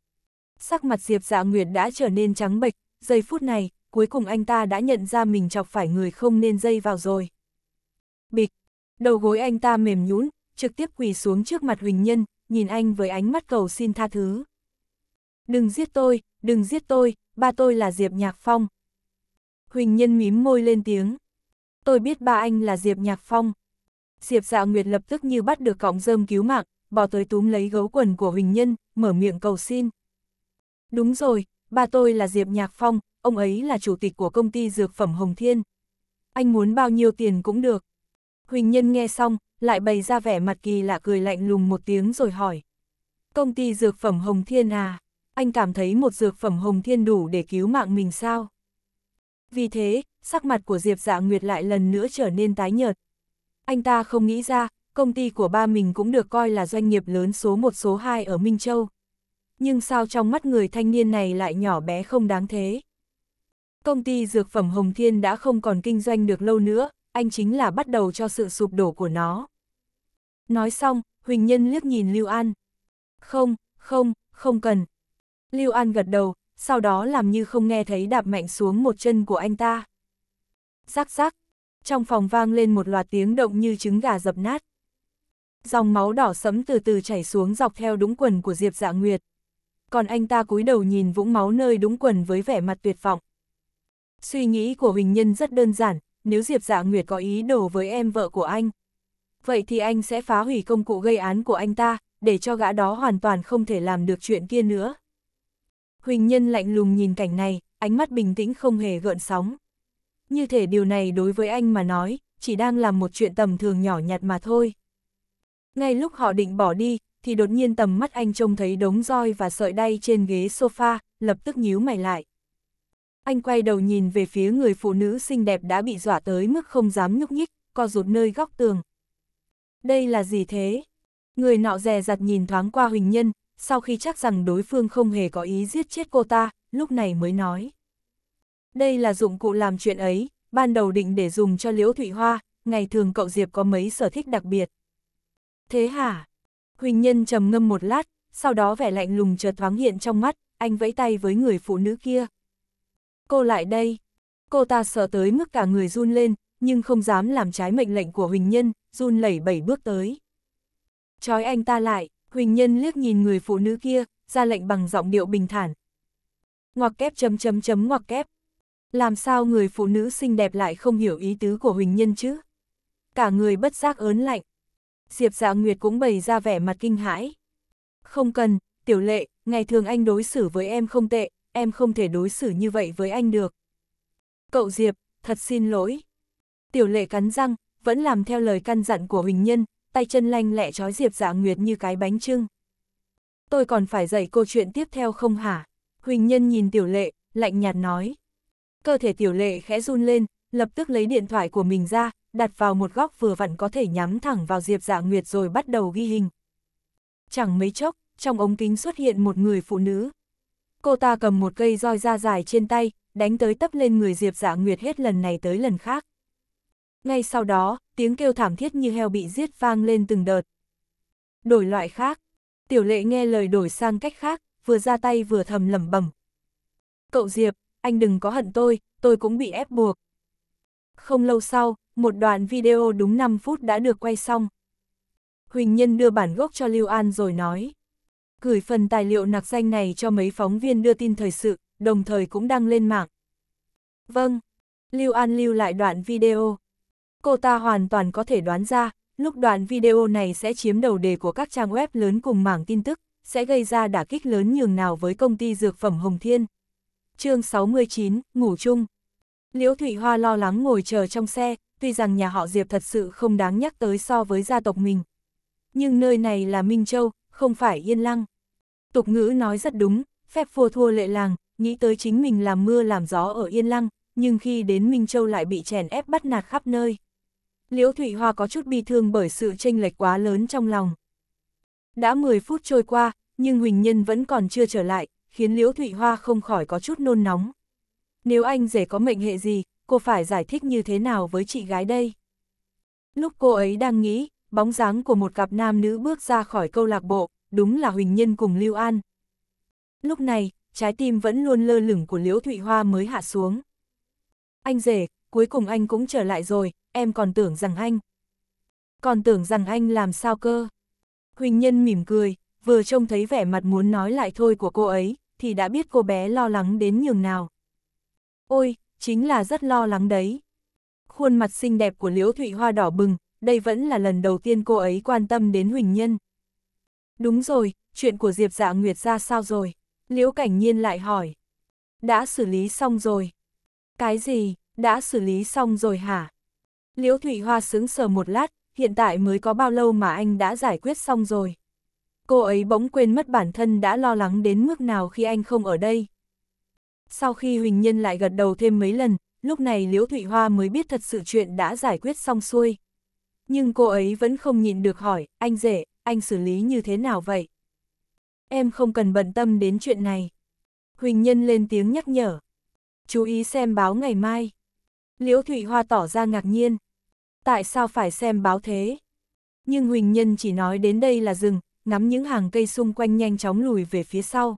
A: Sắc mặt Diệp dạ Nguyệt đã trở nên trắng bệch, giây phút này, cuối cùng anh ta đã nhận ra mình chọc phải người không nên dây vào rồi. Bịch, đầu gối anh ta mềm nhũn, trực tiếp quỳ xuống trước mặt Huỳnh Nhân, nhìn anh với ánh mắt cầu xin tha thứ. Đừng giết tôi, đừng giết tôi, ba tôi là Diệp Nhạc Phong. Huỳnh Nhân mím môi lên tiếng. Tôi biết ba anh là Diệp Nhạc Phong. Diệp Dạ Nguyệt lập tức như bắt được cọng rơm cứu mạng, bỏ tới túm lấy gấu quần của Huỳnh Nhân, mở miệng cầu xin. Đúng rồi, ba tôi là Diệp Nhạc Phong, ông ấy là chủ tịch của công ty dược phẩm Hồng Thiên. Anh muốn bao nhiêu tiền cũng được. Huỳnh Nhân nghe xong, lại bày ra vẻ mặt kỳ lạ cười lạnh lùng một tiếng rồi hỏi. Công ty dược phẩm Hồng Thiên à, anh cảm thấy một dược phẩm Hồng Thiên đủ để cứu mạng mình sao? Vì thế, sắc mặt của Diệp Dạ Nguyệt lại lần nữa trở nên tái nhợt. Anh ta không nghĩ ra, công ty của ba mình cũng được coi là doanh nghiệp lớn số 1 số 2 ở Minh Châu nhưng sao trong mắt người thanh niên này lại nhỏ bé không đáng thế. Công ty dược phẩm Hồng Thiên đã không còn kinh doanh được lâu nữa, anh chính là bắt đầu cho sự sụp đổ của nó. Nói xong, Huỳnh Nhân liếc nhìn Lưu An. Không, không, không cần. Lưu An gật đầu, sau đó làm như không nghe thấy đạp mạnh xuống một chân của anh ta. Rắc rắc, trong phòng vang lên một loạt tiếng động như trứng gà dập nát. Dòng máu đỏ sẫm từ từ chảy xuống dọc theo đúng quần của Diệp Dạ Nguyệt còn anh ta cúi đầu nhìn vũng máu nơi đúng quần với vẻ mặt tuyệt vọng. Suy nghĩ của Huỳnh Nhân rất đơn giản, nếu Diệp Dạ Nguyệt có ý đồ với em vợ của anh, vậy thì anh sẽ phá hủy công cụ gây án của anh ta, để cho gã đó hoàn toàn không thể làm được chuyện kia nữa. Huỳnh Nhân lạnh lùng nhìn cảnh này, ánh mắt bình tĩnh không hề gợn sóng. Như thể điều này đối với anh mà nói, chỉ đang làm một chuyện tầm thường nhỏ nhặt mà thôi. Ngay lúc họ định bỏ đi, thì đột nhiên tầm mắt anh trông thấy đống roi và sợi đay trên ghế sofa, lập tức nhíu mày lại. Anh quay đầu nhìn về phía người phụ nữ xinh đẹp đã bị dọa tới mức không dám nhúc nhích, co rụt nơi góc tường. Đây là gì thế? Người nọ dè dặt nhìn thoáng qua Huỳnh Nhân, sau khi chắc rằng đối phương không hề có ý giết chết cô ta, lúc này mới nói. Đây là dụng cụ làm chuyện ấy, ban đầu định để dùng cho Liễu Thụy Hoa, ngày thường cậu Diệp có mấy sở thích đặc biệt. Thế hả? Huỳnh Nhân trầm ngâm một lát, sau đó vẻ lạnh lùng chợt thoáng hiện trong mắt, anh vẫy tay với người phụ nữ kia. Cô lại đây. Cô ta sợ tới mức cả người run lên, nhưng không dám làm trái mệnh lệnh của Huỳnh Nhân, run lẩy bẩy bước tới. Chói anh ta lại, Huỳnh Nhân liếc nhìn người phụ nữ kia, ra lệnh bằng giọng điệu bình thản. Ngoặc kép chấm chấm chấm ngoặc kép. Làm sao người phụ nữ xinh đẹp lại không hiểu ý tứ của Huỳnh Nhân chứ? Cả người bất giác ớn lạnh, Diệp Dạ Nguyệt cũng bày ra vẻ mặt kinh hãi. Không cần, tiểu lệ, ngày thường anh đối xử với em không tệ, em không thể đối xử như vậy với anh được. Cậu Diệp, thật xin lỗi. Tiểu lệ cắn răng, vẫn làm theo lời căn dặn của Huỳnh Nhân, tay chân lanh lẹ trói Diệp Dạ Nguyệt như cái bánh trưng. Tôi còn phải dạy cô chuyện tiếp theo không hả? Huỳnh Nhân nhìn tiểu lệ, lạnh nhạt nói. Cơ thể tiểu lệ khẽ run lên, lập tức lấy điện thoại của mình ra, đặt vào một góc vừa vặn có thể nhắm thẳng vào Diệp Dạ Nguyệt rồi bắt đầu ghi hình. Chẳng mấy chốc, trong ống kính xuất hiện một người phụ nữ. Cô ta cầm một cây roi da dài trên tay, đánh tới tấp lên người Diệp Dạ Nguyệt hết lần này tới lần khác. Ngay sau đó, tiếng kêu thảm thiết như heo bị giết vang lên từng đợt. Đổi loại khác, tiểu lệ nghe lời đổi sang cách khác, vừa ra tay vừa thầm lẩm bẩm. Cậu Diệp, anh đừng có hận tôi, tôi cũng bị ép buộc. Không lâu sau, một đoạn video đúng 5 phút đã được quay xong. Huỳnh Nhân đưa bản gốc cho Lưu An rồi nói. Gửi phần tài liệu nặc danh này cho mấy phóng viên đưa tin thời sự, đồng thời cũng đăng lên mạng. Vâng, Lưu An lưu lại đoạn video. Cô ta hoàn toàn có thể đoán ra, lúc đoạn video này sẽ chiếm đầu đề của các trang web lớn cùng mảng tin tức, sẽ gây ra đả kích lớn nhường nào với công ty dược phẩm Hồng Thiên. chương 69, Ngủ chung Liễu Thụy Hoa lo lắng ngồi chờ trong xe, tuy rằng nhà họ Diệp thật sự không đáng nhắc tới so với gia tộc mình. Nhưng nơi này là Minh Châu, không phải Yên Lăng. Tục ngữ nói rất đúng, phép vua thua lệ làng, nghĩ tới chính mình làm mưa làm gió ở Yên Lăng, nhưng khi đến Minh Châu lại bị chèn ép bắt nạt khắp nơi. Liễu Thụy Hoa có chút bi thương bởi sự chênh lệch quá lớn trong lòng. Đã 10 phút trôi qua, nhưng Huỳnh Nhân vẫn còn chưa trở lại, khiến Liễu Thụy Hoa không khỏi có chút nôn nóng. Nếu anh rể có mệnh hệ gì, cô phải giải thích như thế nào với chị gái đây? Lúc cô ấy đang nghĩ, bóng dáng của một cặp nam nữ bước ra khỏi câu lạc bộ, đúng là Huỳnh Nhân cùng Lưu An. Lúc này, trái tim vẫn luôn lơ lửng của Liễu Thụy Hoa mới hạ xuống. Anh rể, cuối cùng anh cũng trở lại rồi, em còn tưởng rằng anh. Còn tưởng rằng anh làm sao cơ? Huỳnh Nhân mỉm cười, vừa trông thấy vẻ mặt muốn nói lại thôi của cô ấy, thì đã biết cô bé lo lắng đến nhường nào. Ôi, chính là rất lo lắng đấy. Khuôn mặt xinh đẹp của Liễu Thụy Hoa đỏ bừng, đây vẫn là lần đầu tiên cô ấy quan tâm đến Huỳnh Nhân. Đúng rồi, chuyện của Diệp Dạ Nguyệt ra sao rồi? Liễu Cảnh Nhiên lại hỏi. Đã xử lý xong rồi. Cái gì, đã xử lý xong rồi hả? Liễu Thụy Hoa sững sờ một lát, hiện tại mới có bao lâu mà anh đã giải quyết xong rồi. Cô ấy bỗng quên mất bản thân đã lo lắng đến mức nào khi anh không ở đây. Sau khi Huỳnh Nhân lại gật đầu thêm mấy lần, lúc này Liễu Thụy Hoa mới biết thật sự chuyện đã giải quyết xong xuôi. Nhưng cô ấy vẫn không nhịn được hỏi, anh rể, anh xử lý như thế nào vậy? Em không cần bận tâm đến chuyện này. Huỳnh Nhân lên tiếng nhắc nhở. Chú ý xem báo ngày mai. Liễu Thụy Hoa tỏ ra ngạc nhiên. Tại sao phải xem báo thế? Nhưng Huỳnh Nhân chỉ nói đến đây là dừng, ngắm những hàng cây xung quanh nhanh chóng lùi về phía sau.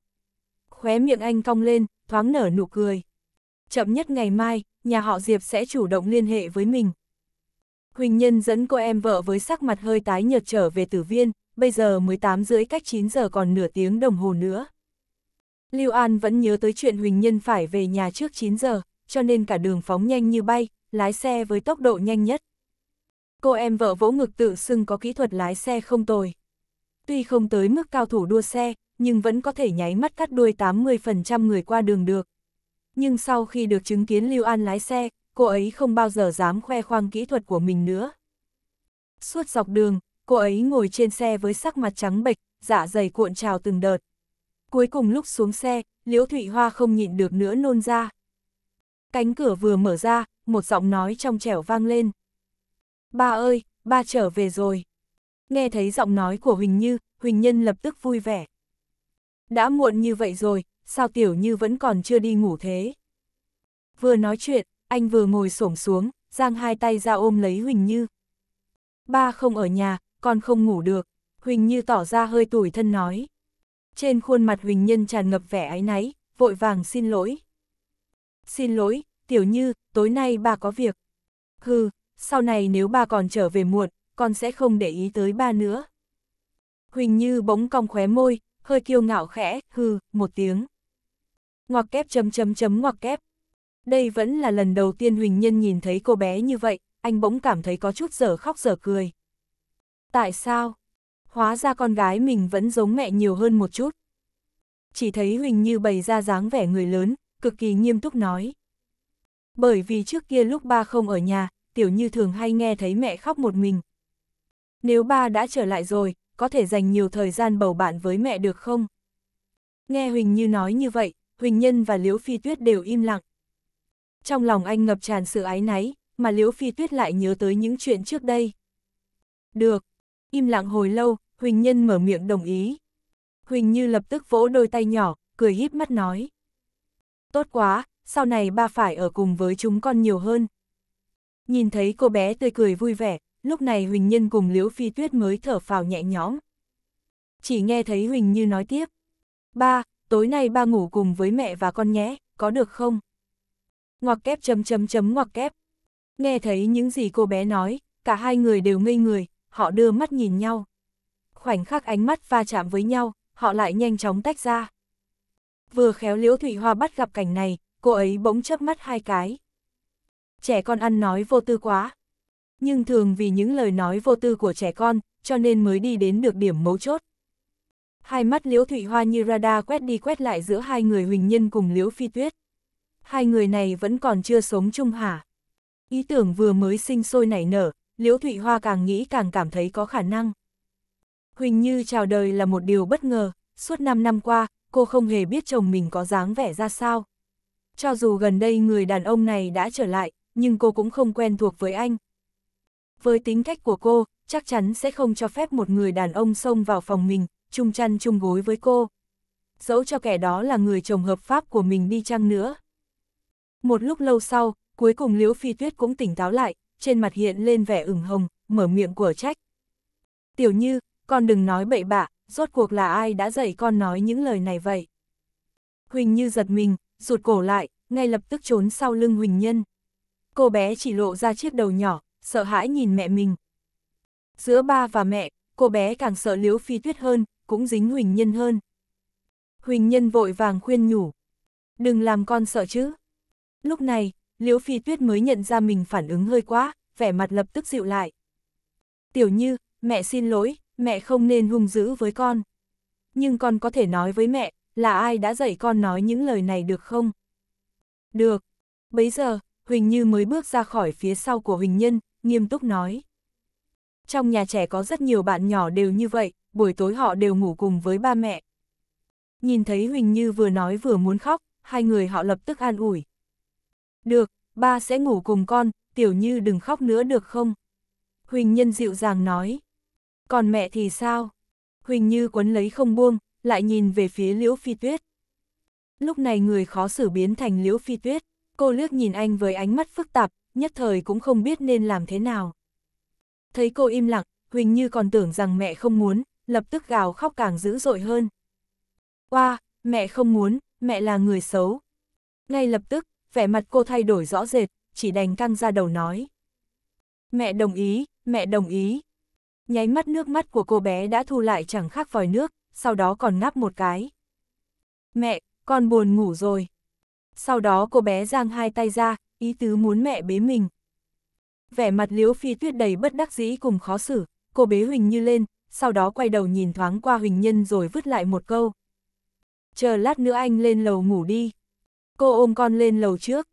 A: Khóe miệng anh cong lên, thoáng nở nụ cười. Chậm nhất ngày mai, nhà họ Diệp sẽ chủ động liên hệ với mình. Huỳnh Nhân dẫn cô em vợ với sắc mặt hơi tái nhợt trở về tử viên, bây giờ 18 rưỡi cách 9 giờ còn nửa tiếng đồng hồ nữa. Lưu An vẫn nhớ tới chuyện Huỳnh Nhân phải về nhà trước 9 giờ, cho nên cả đường phóng nhanh như bay, lái xe với tốc độ nhanh nhất. Cô em vợ vỗ ngực tự xưng có kỹ thuật lái xe không tồi. Tuy không tới mức cao thủ đua xe, nhưng vẫn có thể nháy mắt cắt đuôi 80% người qua đường được. Nhưng sau khi được chứng kiến Lưu An lái xe, cô ấy không bao giờ dám khoe khoang kỹ thuật của mình nữa. Suốt dọc đường, cô ấy ngồi trên xe với sắc mặt trắng bệch, dạ dày cuộn trào từng đợt. Cuối cùng lúc xuống xe, Liễu Thụy Hoa không nhịn được nữa nôn ra. Cánh cửa vừa mở ra, một giọng nói trong trẻo vang lên. Ba ơi, ba trở về rồi. Nghe thấy giọng nói của Huỳnh Như, Huỳnh Nhân lập tức vui vẻ đã muộn như vậy rồi, sao tiểu như vẫn còn chưa đi ngủ thế? Vừa nói chuyện, anh vừa ngồi xổm xuống, giang hai tay ra ôm lấy Huỳnh Như. Ba không ở nhà, con không ngủ được, Huỳnh Như tỏ ra hơi tủi thân nói. Trên khuôn mặt Huỳnh Nhân tràn ngập vẻ áy náy, vội vàng xin lỗi. Xin lỗi, Tiểu Như, tối nay ba có việc. Hừ, sau này nếu ba còn trở về muộn, con sẽ không để ý tới ba nữa. Huỳnh Như bỗng cong khóe môi, hơi kiêu ngạo khẽ, hư, một tiếng. Ngoặc kép chấm chấm chấm ngoặc kép. Đây vẫn là lần đầu tiên Huỳnh Nhân nhìn thấy cô bé như vậy, anh bỗng cảm thấy có chút giở khóc giở cười. Tại sao? Hóa ra con gái mình vẫn giống mẹ nhiều hơn một chút. Chỉ thấy Huỳnh như bày ra dáng vẻ người lớn, cực kỳ nghiêm túc nói. Bởi vì trước kia lúc ba không ở nhà, Tiểu Như thường hay nghe thấy mẹ khóc một mình. Nếu ba đã trở lại rồi, có thể dành nhiều thời gian bầu bạn với mẹ được không? Nghe Huỳnh Như nói như vậy, Huỳnh Nhân và Liễu Phi Tuyết đều im lặng. Trong lòng anh ngập tràn sự ái náy, mà Liễu Phi Tuyết lại nhớ tới những chuyện trước đây. Được, im lặng hồi lâu, Huỳnh Nhân mở miệng đồng ý. Huỳnh Như lập tức vỗ đôi tay nhỏ, cười híp mắt nói. Tốt quá, sau này ba phải ở cùng với chúng con nhiều hơn. Nhìn thấy cô bé tươi cười vui vẻ, lúc này Huỳnh Nhân cùng Liễu Phi Tuyết mới thở phào nhẹ nhõm. Chỉ nghe thấy Huỳnh Như nói tiếp. Ba, tối nay ba ngủ cùng với mẹ và con nhé, có được không? Ngoặc kép chấm chấm chấm ngoặc kép. Nghe thấy những gì cô bé nói, cả hai người đều ngây người, họ đưa mắt nhìn nhau. Khoảnh khắc ánh mắt va chạm với nhau, họ lại nhanh chóng tách ra. Vừa khéo Liễu Thụy Hoa bắt gặp cảnh này, cô ấy bỗng chớp mắt hai cái. Trẻ con ăn nói vô tư quá, nhưng thường vì những lời nói vô tư của trẻ con, cho nên mới đi đến được điểm mấu chốt. Hai mắt Liễu Thụy Hoa như radar quét đi quét lại giữa hai người Huỳnh Nhân cùng Liễu Phi Tuyết. Hai người này vẫn còn chưa sống chung hả? Ý tưởng vừa mới sinh sôi nảy nở, Liễu Thụy Hoa càng nghĩ càng cảm thấy có khả năng. Huỳnh Như chào đời là một điều bất ngờ, suốt 5 năm qua, cô không hề biết chồng mình có dáng vẻ ra sao. Cho dù gần đây người đàn ông này đã trở lại, nhưng cô cũng không quen thuộc với anh, với tính cách của cô, chắc chắn sẽ không cho phép một người đàn ông xông vào phòng mình, chung chăn chung gối với cô. Dẫu cho kẻ đó là người chồng hợp pháp của mình đi chăng nữa. Một lúc lâu sau, cuối cùng Liễu Phi Tuyết cũng tỉnh táo lại, trên mặt hiện lên vẻ ửng hồng, mở miệng của trách. Tiểu Như, con đừng nói bậy bạ, rốt cuộc là ai đã dạy con nói những lời này vậy? Huỳnh Như giật mình, rụt cổ lại, ngay lập tức trốn sau lưng Huỳnh Nhân. Cô bé chỉ lộ ra chiếc đầu nhỏ, sợ hãi nhìn mẹ mình. Giữa ba và mẹ, cô bé càng sợ Liễu Phi Tuyết hơn, cũng dính Huỳnh Nhân hơn. Huỳnh Nhân vội vàng khuyên nhủ. Đừng làm con sợ chứ. Lúc này, Liễu Phi Tuyết mới nhận ra mình phản ứng hơi quá, vẻ mặt lập tức dịu lại. Tiểu Như, mẹ xin lỗi, mẹ không nên hung dữ với con. Nhưng con có thể nói với mẹ, là ai đã dạy con nói những lời này được không? Được. bây giờ, Huỳnh Như mới bước ra khỏi phía sau của Huỳnh Nhân, nghiêm túc nói. Trong nhà trẻ có rất nhiều bạn nhỏ đều như vậy, buổi tối họ đều ngủ cùng với ba mẹ. Nhìn thấy Huỳnh Như vừa nói vừa muốn khóc, hai người họ lập tức an ủi. Được, ba sẽ ngủ cùng con, Tiểu Như đừng khóc nữa được không? Huỳnh Nhân dịu dàng nói. Còn mẹ thì sao? Huỳnh Như quấn lấy không buông, lại nhìn về phía Liễu Phi Tuyết. Lúc này người khó xử biến thành Liễu Phi Tuyết, cô lướt nhìn anh với ánh mắt phức tạp, nhất thời cũng không biết nên làm thế nào. Thấy cô im lặng, Huỳnh Như còn tưởng rằng mẹ không muốn, lập tức gào khóc càng dữ dội hơn. qua mẹ không muốn, mẹ là người xấu. Ngay lập tức, vẻ mặt cô thay đổi rõ rệt, chỉ đành căng ra đầu nói. Mẹ đồng ý, mẹ đồng ý. Nháy mắt nước mắt của cô bé đã thu lại chẳng khác vòi nước, sau đó còn ngáp một cái. Mẹ, con buồn ngủ rồi. Sau đó cô bé giang hai tay ra, ý tứ muốn mẹ bế mình. Vẻ mặt liễu phi tuyết đầy bất đắc dĩ cùng khó xử, cô bế Huỳnh Như lên, sau đó quay đầu nhìn thoáng qua Huỳnh Nhân rồi vứt lại một câu. Chờ lát nữa anh lên lầu ngủ đi. Cô ôm con lên lầu trước.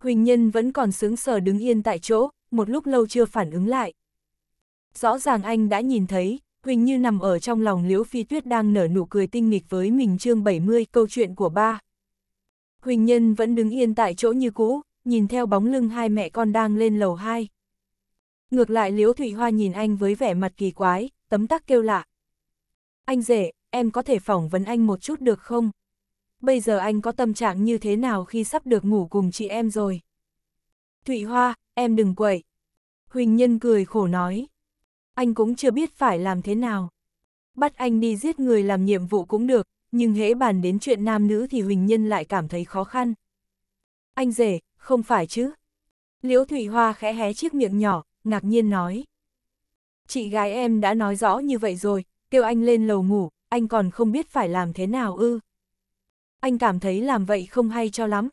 A: Huỳnh Nhân vẫn còn sướng sờ đứng yên tại chỗ, một lúc lâu chưa phản ứng lại. Rõ ràng anh đã nhìn thấy, Huỳnh Như nằm ở trong lòng Liễu Phi Tuyết đang nở nụ cười tinh nghịch với mình chương 70 câu chuyện của ba. Huỳnh Nhân vẫn đứng yên tại chỗ như cũ, nhìn theo bóng lưng hai mẹ con đang lên lầu hai Ngược lại Liễu Thụy Hoa nhìn anh với vẻ mặt kỳ quái, tấm tắc kêu lạ. Anh rể, em có thể phỏng vấn anh một chút được không? Bây giờ anh có tâm trạng như thế nào khi sắp được ngủ cùng chị em rồi? Thụy Hoa, em đừng quậy. Huỳnh Nhân cười khổ nói. Anh cũng chưa biết phải làm thế nào. Bắt anh đi giết người làm nhiệm vụ cũng được, nhưng hễ bàn đến chuyện nam nữ thì Huỳnh Nhân lại cảm thấy khó khăn. Anh rể, không phải chứ? Liễu Thủy Hoa khẽ hé chiếc miệng nhỏ, ngạc nhiên nói. Chị gái em đã nói rõ như vậy rồi, kêu anh lên lầu ngủ, anh còn không biết phải làm thế nào ư. Anh cảm thấy làm vậy không hay cho lắm.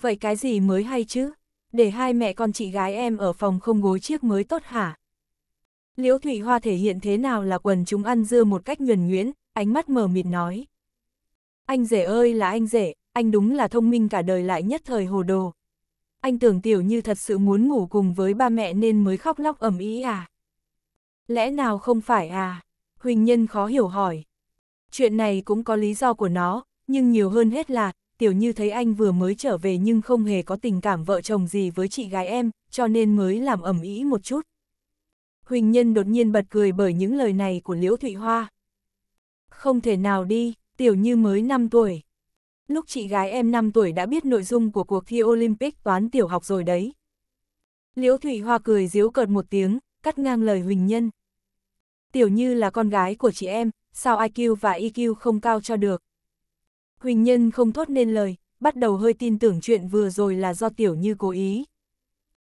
A: Vậy cái gì mới hay chứ? Để hai mẹ con chị gái em ở phòng không gối chiếc mới tốt hả? Liễu Thủy Hoa thể hiện thế nào là quần chúng ăn dưa một cách nhuần nhuyễn, ánh mắt mờ mịt nói. Anh rể ơi là anh rể, anh đúng là thông minh cả đời lại nhất thời hồ đồ anh tưởng tiểu như thật sự muốn ngủ cùng với ba mẹ nên mới khóc lóc ẩm ý à? Lẽ nào không phải à? Huỳnh Nhân khó hiểu hỏi. Chuyện này cũng có lý do của nó, nhưng nhiều hơn hết là, tiểu như thấy anh vừa mới trở về nhưng không hề có tình cảm vợ chồng gì với chị gái em, cho nên mới làm ẩm ý một chút. Huỳnh Nhân đột nhiên bật cười bởi những lời này của Liễu Thụy Hoa. Không thể nào đi, tiểu như mới 5 tuổi, Lúc chị gái em 5 tuổi đã biết nội dung của cuộc thi Olympic toán tiểu học rồi đấy. Liễu Thủy Hoa cười díu cợt một tiếng, cắt ngang lời Huỳnh Nhân. Tiểu Như là con gái của chị em, sao IQ và EQ không cao cho được. Huỳnh Nhân không thốt nên lời, bắt đầu hơi tin tưởng chuyện vừa rồi là do Tiểu Như cố ý.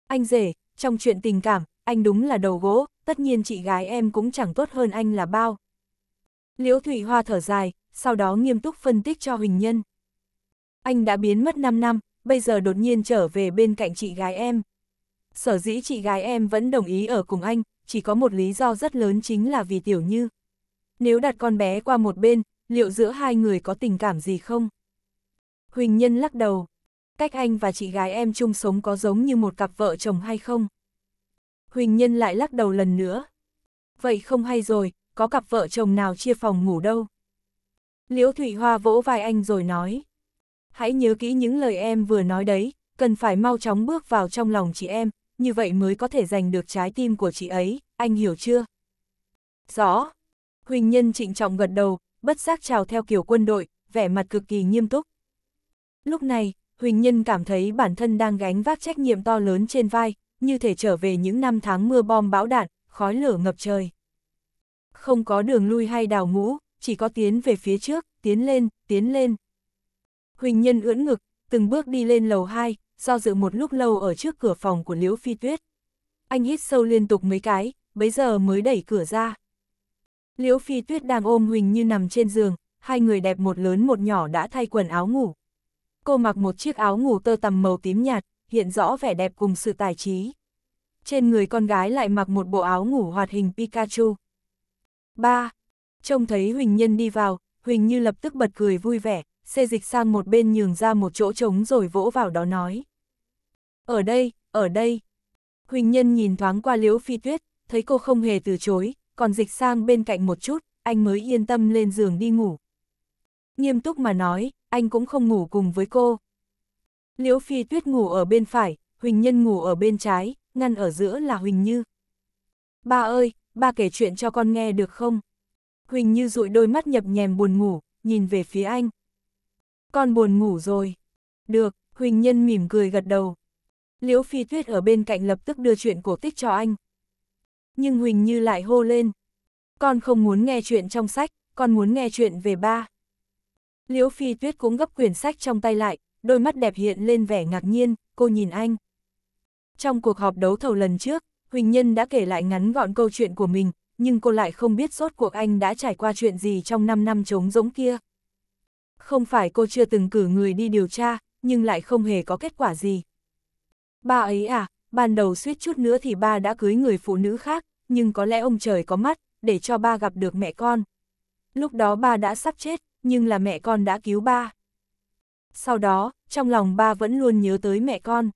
A: Anh rể, trong chuyện tình cảm, anh đúng là đầu gỗ, tất nhiên chị gái em cũng chẳng tốt hơn anh là bao. Liễu Thủy Hoa thở dài, sau đó nghiêm túc phân tích cho Huỳnh Nhân anh đã biến mất 5 năm, bây giờ đột nhiên trở về bên cạnh chị gái em. Sở dĩ chị gái em vẫn đồng ý ở cùng anh, chỉ có một lý do rất lớn chính là vì Tiểu Như. Nếu đặt con bé qua một bên, liệu giữa hai người có tình cảm gì không? Huỳnh Nhân lắc đầu. Cách anh và chị gái em chung sống có giống như một cặp vợ chồng hay không? Huỳnh Nhân lại lắc đầu lần nữa. Vậy không hay rồi, có cặp vợ chồng nào chia phòng ngủ đâu? Liễu Thủy Hoa vỗ vai anh rồi nói hãy nhớ kỹ những lời em vừa nói đấy, cần phải mau chóng bước vào trong lòng chị em, như vậy mới có thể giành được trái tim của chị ấy, anh hiểu chưa? Rõ. Huỳnh Nhân trịnh trọng gật đầu, bất giác chào theo kiểu quân đội, vẻ mặt cực kỳ nghiêm túc. Lúc này, Huỳnh Nhân cảm thấy bản thân đang gánh vác trách nhiệm to lớn trên vai, như thể trở về những năm tháng mưa bom bão đạn, khói lửa ngập trời. Không có đường lui hay đào ngũ, chỉ có tiến về phía trước, tiến lên, tiến lên. Huỳnh Nhân ưỡn ngực, từng bước đi lên lầu 2, do dự một lúc lâu ở trước cửa phòng của Liễu Phi Tuyết. Anh hít sâu liên tục mấy cái, bấy giờ mới đẩy cửa ra. Liễu Phi Tuyết đang ôm Huỳnh Như nằm trên giường, hai người đẹp một lớn một nhỏ đã thay quần áo ngủ. Cô mặc một chiếc áo ngủ tơ tằm màu tím nhạt, hiện rõ vẻ đẹp cùng sự tài trí. Trên người con gái lại mặc một bộ áo ngủ hoạt hình Pikachu. 3. Trông thấy Huỳnh Nhân đi vào, Huỳnh Như lập tức bật cười vui vẻ, xê dịch sang một bên nhường ra một chỗ trống rồi vỗ vào đó nói. Ở đây, ở đây. Huỳnh Nhân nhìn thoáng qua Liễu Phi Tuyết, thấy cô không hề từ chối, còn dịch sang bên cạnh một chút, anh mới yên tâm lên giường đi ngủ. Nghiêm túc mà nói, anh cũng không ngủ cùng với cô. Liễu Phi Tuyết ngủ ở bên phải, Huỳnh Nhân ngủ ở bên trái, ngăn ở giữa là Huỳnh Như. Ba ơi, ba kể chuyện cho con nghe được không? Huỳnh Như dụi đôi mắt nhập nhèm buồn ngủ, nhìn về phía anh con buồn ngủ rồi. Được, Huỳnh Nhân mỉm cười gật đầu. Liễu Phi Tuyết ở bên cạnh lập tức đưa chuyện cổ tích cho anh. Nhưng Huỳnh Như lại hô lên. Con không muốn nghe chuyện trong sách, con muốn nghe chuyện về ba. Liễu Phi Tuyết cũng gấp quyển sách trong tay lại, đôi mắt đẹp hiện lên vẻ ngạc nhiên, cô nhìn anh. Trong cuộc họp đấu thầu lần trước, Huỳnh Nhân đã kể lại ngắn gọn câu chuyện của mình, nhưng cô lại không biết rốt cuộc anh đã trải qua chuyện gì trong 5 năm trống rỗng kia. Không phải cô chưa từng cử người đi điều tra, nhưng lại không hề có kết quả gì. Ba ấy à, ban đầu suýt chút nữa thì ba đã cưới người phụ nữ khác, nhưng có lẽ ông trời có mắt, để cho ba gặp được mẹ con. Lúc đó ba đã sắp chết, nhưng là mẹ con đã cứu ba. Sau đó, trong lòng ba vẫn luôn nhớ tới mẹ con.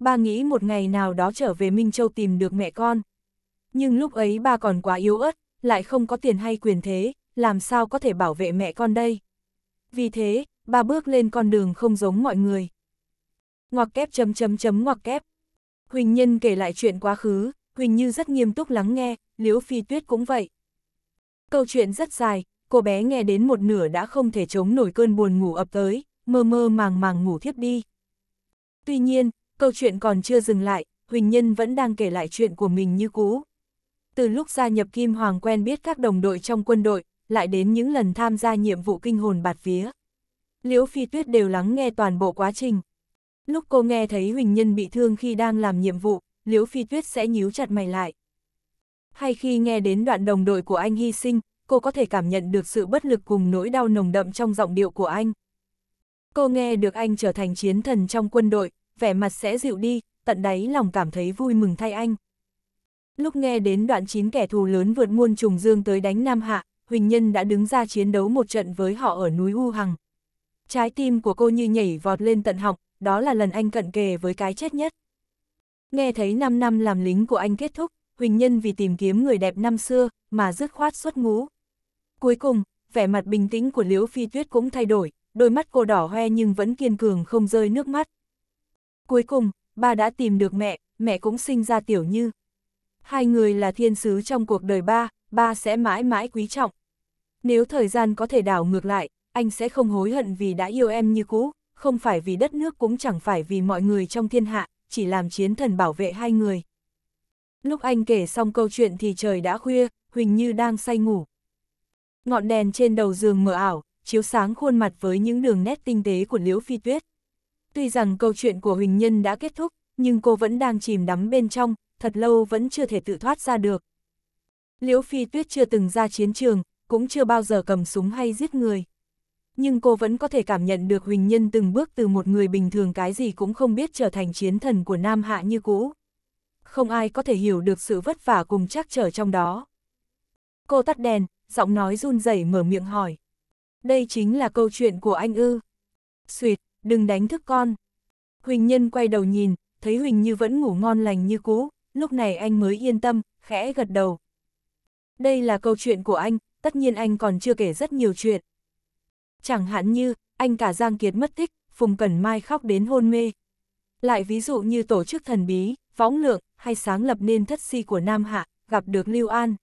A: Ba nghĩ một ngày nào đó trở về Minh Châu tìm được mẹ con. Nhưng lúc ấy ba còn quá yếu ớt, lại không có tiền hay quyền thế, làm sao có thể bảo vệ mẹ con đây. Vì thế, bà bước lên con đường không giống mọi người. Ngoặc kép chấm chấm chấm ngoặc kép. Huỳnh Nhân kể lại chuyện quá khứ, Huỳnh Như rất nghiêm túc lắng nghe, Liễu Phi Tuyết cũng vậy. Câu chuyện rất dài, cô bé nghe đến một nửa đã không thể chống nổi cơn buồn ngủ ập tới, mơ mơ màng màng ngủ thiếp đi. Tuy nhiên, câu chuyện còn chưa dừng lại, Huỳnh Nhân vẫn đang kể lại chuyện của mình như cũ. Từ lúc gia nhập Kim Hoàng quen biết các đồng đội trong quân đội, lại đến những lần tham gia nhiệm vụ kinh hồn bạt vía. Liễu Phi Tuyết đều lắng nghe toàn bộ quá trình. Lúc cô nghe thấy Huỳnh Nhân bị thương khi đang làm nhiệm vụ, Liễu Phi Tuyết sẽ nhíu chặt mày lại. Hay khi nghe đến đoạn đồng đội của anh hy sinh, cô có thể cảm nhận được sự bất lực cùng nỗi đau nồng đậm trong giọng điệu của anh. Cô nghe được anh trở thành chiến thần trong quân đội, vẻ mặt sẽ dịu đi, tận đáy lòng cảm thấy vui mừng thay anh. Lúc nghe đến đoạn chín kẻ thù lớn vượt muôn trùng dương tới đánh Nam Hạ, Huỳnh Nhân đã đứng ra chiến đấu một trận với họ ở núi U Hằng. Trái tim của cô như nhảy vọt lên tận họng, đó là lần anh cận kề với cái chết nhất. Nghe thấy 5 năm làm lính của anh kết thúc, Huỳnh Nhân vì tìm kiếm người đẹp năm xưa mà dứt khoát xuất ngũ. Cuối cùng, vẻ mặt bình tĩnh của Liễu Phi Tuyết cũng thay đổi, đôi mắt cô đỏ hoe nhưng vẫn kiên cường không rơi nước mắt. Cuối cùng, ba đã tìm được mẹ, mẹ cũng sinh ra Tiểu Như. Hai người là thiên sứ trong cuộc đời ba, ba sẽ mãi mãi quý trọng. Nếu thời gian có thể đảo ngược lại, anh sẽ không hối hận vì đã yêu em như cũ, không phải vì đất nước cũng chẳng phải vì mọi người trong thiên hạ, chỉ làm chiến thần bảo vệ hai người. Lúc anh kể xong câu chuyện thì trời đã khuya, Huỳnh Như đang say ngủ. Ngọn đèn trên đầu giường mờ ảo, chiếu sáng khuôn mặt với những đường nét tinh tế của Liễu Phi Tuyết. Tuy rằng câu chuyện của Huỳnh Nhân đã kết thúc, nhưng cô vẫn đang chìm đắm bên trong, thật lâu vẫn chưa thể tự thoát ra được. Liễu Phi Tuyết chưa từng ra chiến trường, cũng chưa bao giờ cầm súng hay giết người. Nhưng cô vẫn có thể cảm nhận được Huỳnh Nhân từng bước từ một người bình thường cái gì cũng không biết trở thành chiến thần của Nam Hạ như cũ. Không ai có thể hiểu được sự vất vả cùng trắc trở trong đó. Cô tắt đèn, giọng nói run rẩy mở miệng hỏi. Đây chính là câu chuyện của anh ư. Xuyệt, đừng đánh thức con. Huỳnh Nhân quay đầu nhìn, thấy Huỳnh Như vẫn ngủ ngon lành như cũ, lúc này anh mới yên tâm, khẽ gật đầu. Đây là câu chuyện của anh, tất nhiên anh còn chưa kể rất nhiều chuyện. Chẳng hạn như, anh cả Giang Kiệt mất tích, Phùng Cẩn Mai khóc đến hôn mê. Lại ví dụ như tổ chức thần bí, võng lượng, hay sáng lập nên thất si của Nam Hạ, gặp được Lưu An.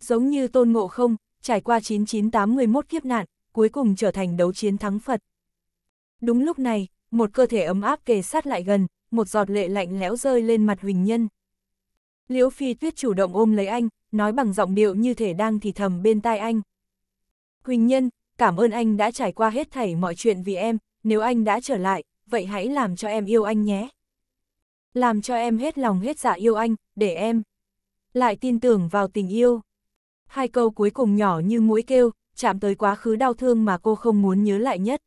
A: Giống như Tôn Ngộ Không, trải qua 9981 kiếp nạn, cuối cùng trở thành đấu chiến thắng Phật. Đúng lúc này, một cơ thể ấm áp kề sát lại gần, một giọt lệ lạnh lẽo rơi lên mặt Huỳnh Nhân. Liễu Phi Tuyết chủ động ôm lấy anh, nói bằng giọng điệu như thể đang thì thầm bên tai anh. Huỳnh Nhân, cảm ơn anh đã trải qua hết thảy mọi chuyện vì em, nếu anh đã trở lại, vậy hãy làm cho em yêu anh nhé. Làm cho em hết lòng hết dạ yêu anh, để em lại tin tưởng vào tình yêu. Hai câu cuối cùng nhỏ như mũi kêu, chạm tới quá khứ đau thương mà cô không muốn nhớ lại nhất.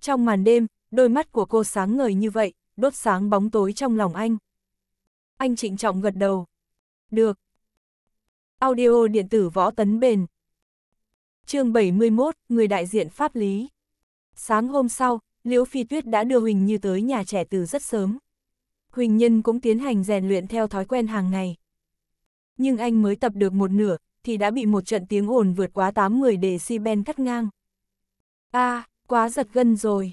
A: Trong màn đêm, đôi mắt của cô sáng ngời như vậy, đốt sáng bóng tối trong lòng anh. Anh trịnh trọng gật đầu. Được. Audio điện tử võ tấn bền. chương 71, người đại diện pháp lý. Sáng hôm sau, Liễu Phi Tuyết đã đưa Huỳnh Như tới nhà trẻ từ rất sớm. Huỳnh Nhân cũng tiến hành rèn luyện theo thói quen hàng ngày. Nhưng anh mới tập được một nửa, thì đã bị một trận tiếng ồn vượt quá 8 người để si ben cắt ngang. a à, quá giật gân rồi.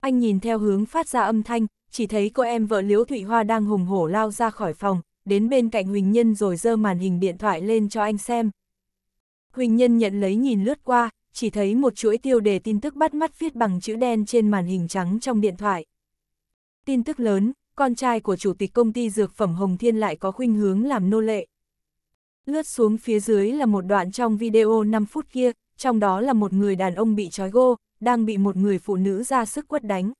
A: Anh nhìn theo hướng phát ra âm thanh, chỉ thấy cô em vợ Liễu Thụy Hoa đang hùng hổ lao ra khỏi phòng, đến bên cạnh Huỳnh Nhân rồi dơ màn hình điện thoại lên cho anh xem. Huỳnh Nhân nhận lấy nhìn lướt qua, chỉ thấy một chuỗi tiêu đề tin tức bắt mắt viết bằng chữ đen trên màn hình trắng trong điện thoại. Tin tức lớn, con trai của chủ tịch công ty dược phẩm Hồng Thiên lại có khuynh hướng làm nô lệ. Lướt xuống phía dưới là một đoạn trong video 5 phút kia, trong đó là một người đàn ông bị trói gô, đang bị một người phụ nữ ra sức quất đánh.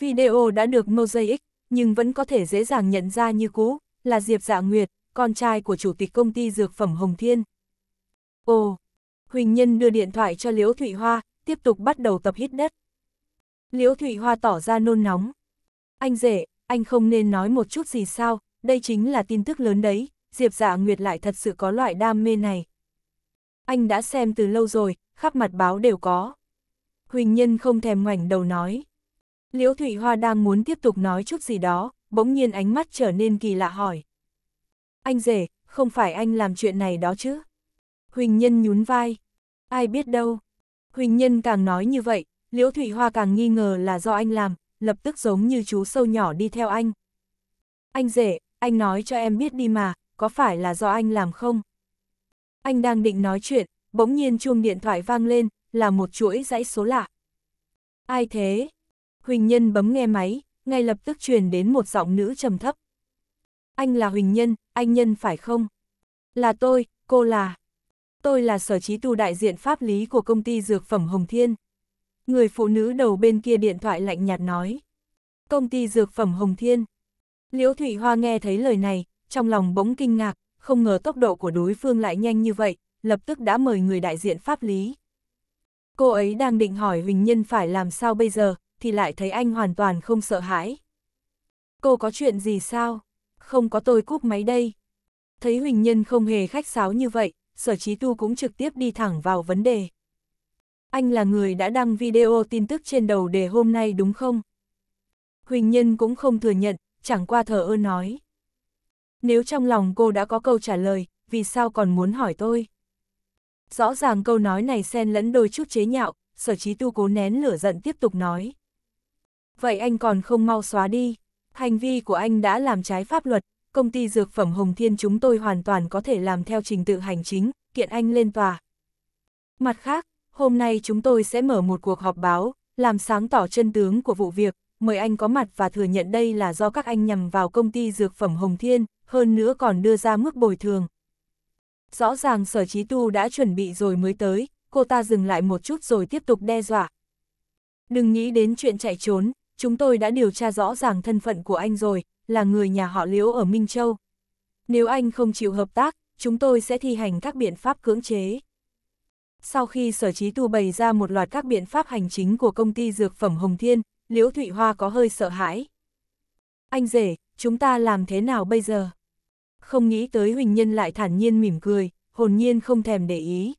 A: Video đã được Mosaic, nhưng vẫn có thể dễ dàng nhận ra như cũ, là Diệp Dạ Nguyệt, con trai của chủ tịch công ty dược phẩm Hồng Thiên. Ồ, Huỳnh Nhân đưa điện thoại cho Liễu Thụy Hoa, tiếp tục bắt đầu tập hít đất. Liễu Thụy Hoa tỏ ra nôn nóng. Anh rể, anh không nên nói một chút gì sao, đây chính là tin tức lớn đấy, Diệp Dạ Nguyệt lại thật sự có loại đam mê này. Anh đã xem từ lâu rồi, khắp mặt báo đều có. Huỳnh Nhân không thèm ngoảnh đầu nói. Liễu Thủy Hoa đang muốn tiếp tục nói chút gì đó, bỗng nhiên ánh mắt trở nên kỳ lạ hỏi. Anh rể, không phải anh làm chuyện này đó chứ? Huỳnh Nhân nhún vai. Ai biết đâu. Huỳnh Nhân càng nói như vậy, Liễu Thủy Hoa càng nghi ngờ là do anh làm, lập tức giống như chú sâu nhỏ đi theo anh. Anh rể, anh nói cho em biết đi mà, có phải là do anh làm không? Anh đang định nói chuyện, bỗng nhiên chuông điện thoại vang lên, là một chuỗi dãy số lạ. Ai thế? Huỳnh Nhân bấm nghe máy, ngay lập tức truyền đến một giọng nữ trầm thấp. Anh là Huỳnh Nhân, anh Nhân phải không? Là tôi, cô là. Tôi là sở trí tu đại diện pháp lý của công ty dược phẩm Hồng Thiên. Người phụ nữ đầu bên kia điện thoại lạnh nhạt nói. Công ty dược phẩm Hồng Thiên. Liễu Thụy Hoa nghe thấy lời này, trong lòng bỗng kinh ngạc, không ngờ tốc độ của đối phương lại nhanh như vậy, lập tức đã mời người đại diện pháp lý. Cô ấy đang định hỏi Huỳnh Nhân phải làm sao bây giờ, thì lại thấy anh hoàn toàn không sợ hãi. Cô có chuyện gì sao? Không có tôi cúp máy đây. Thấy Huỳnh Nhân không hề khách sáo như vậy, sở trí tu cũng trực tiếp đi thẳng vào vấn đề. Anh là người đã đăng video tin tức trên đầu đề hôm nay đúng không? Huỳnh Nhân cũng không thừa nhận, chẳng qua thờ ơ nói. Nếu trong lòng cô đã có câu trả lời, vì sao còn muốn hỏi tôi? Rõ ràng câu nói này xen lẫn đôi chút chế nhạo, sở trí tu cố nén lửa giận tiếp tục nói vậy anh còn không mau xóa đi. Hành vi của anh đã làm trái pháp luật, công ty dược phẩm Hồng Thiên chúng tôi hoàn toàn có thể làm theo trình tự hành chính, kiện anh lên tòa. Mặt khác, hôm nay chúng tôi sẽ mở một cuộc họp báo, làm sáng tỏ chân tướng của vụ việc, mời anh có mặt và thừa nhận đây là do các anh nhằm vào công ty dược phẩm Hồng Thiên, hơn nữa còn đưa ra mức bồi thường. Rõ ràng sở trí tu đã chuẩn bị rồi mới tới, cô ta dừng lại một chút rồi tiếp tục đe dọa. Đừng nghĩ đến chuyện chạy trốn, chúng tôi đã điều tra rõ ràng thân phận của anh rồi, là người nhà họ Liễu ở Minh Châu. Nếu anh không chịu hợp tác, chúng tôi sẽ thi hành các biện pháp cưỡng chế. Sau khi sở trí tu bày ra một loạt các biện pháp hành chính của công ty dược phẩm Hồng Thiên, Liễu Thụy Hoa có hơi sợ hãi. Anh rể, chúng ta làm thế nào bây giờ? Không nghĩ tới Huỳnh Nhân lại thản nhiên mỉm cười, hồn nhiên không thèm để ý.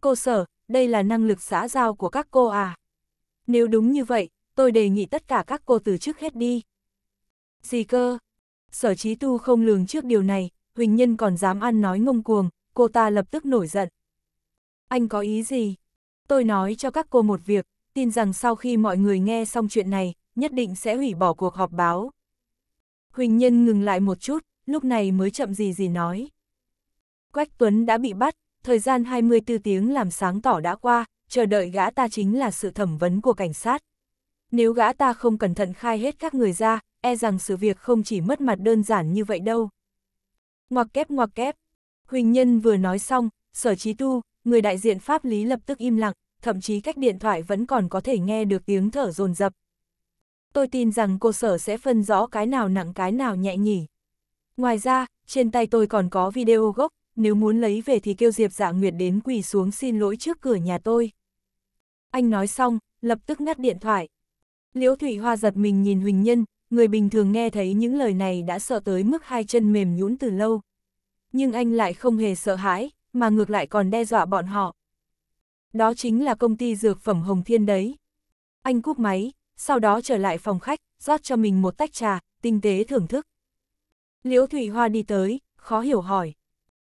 A: Cô sở, đây là năng lực xã giao của các cô à? Nếu đúng như vậy, tôi đề nghị tất cả các cô từ trước hết đi. Gì cơ? Sở trí tu không lường trước điều này, Huỳnh Nhân còn dám ăn nói ngông cuồng, cô ta lập tức nổi giận. Anh có ý gì? Tôi nói cho các cô một việc, tin rằng sau khi mọi người nghe xong chuyện này, nhất định sẽ hủy bỏ cuộc họp báo. Huỳnh Nhân ngừng lại một chút, lúc này mới chậm gì gì nói. Quách Tuấn đã bị bắt, thời gian 24 tiếng làm sáng tỏ đã qua, chờ đợi gã ta chính là sự thẩm vấn của cảnh sát nếu gã ta không cẩn thận khai hết các người ra, e rằng sự việc không chỉ mất mặt đơn giản như vậy đâu. Ngoặc kép ngoặc kép, Huỳnh Nhân vừa nói xong, sở trí tu, người đại diện pháp lý lập tức im lặng, thậm chí cách điện thoại vẫn còn có thể nghe được tiếng thở rồn rập. Tôi tin rằng cô sở sẽ phân rõ cái nào nặng cái nào nhẹ nhỉ. Ngoài ra, trên tay tôi còn có video gốc, nếu muốn lấy về thì kêu Diệp Dạ Nguyệt đến quỳ xuống xin lỗi trước cửa nhà tôi. Anh nói xong, lập tức ngắt điện thoại. Liễu Thủy Hoa giật mình nhìn Huỳnh Nhân, người bình thường nghe thấy những lời này đã sợ tới mức hai chân mềm nhũn từ lâu. Nhưng anh lại không hề sợ hãi, mà ngược lại còn đe dọa bọn họ. Đó chính là công ty dược phẩm Hồng Thiên đấy. Anh cúp máy, sau đó trở lại phòng khách, rót cho mình một tách trà, tinh tế thưởng thức. Liễu Thủy Hoa đi tới, khó hiểu hỏi.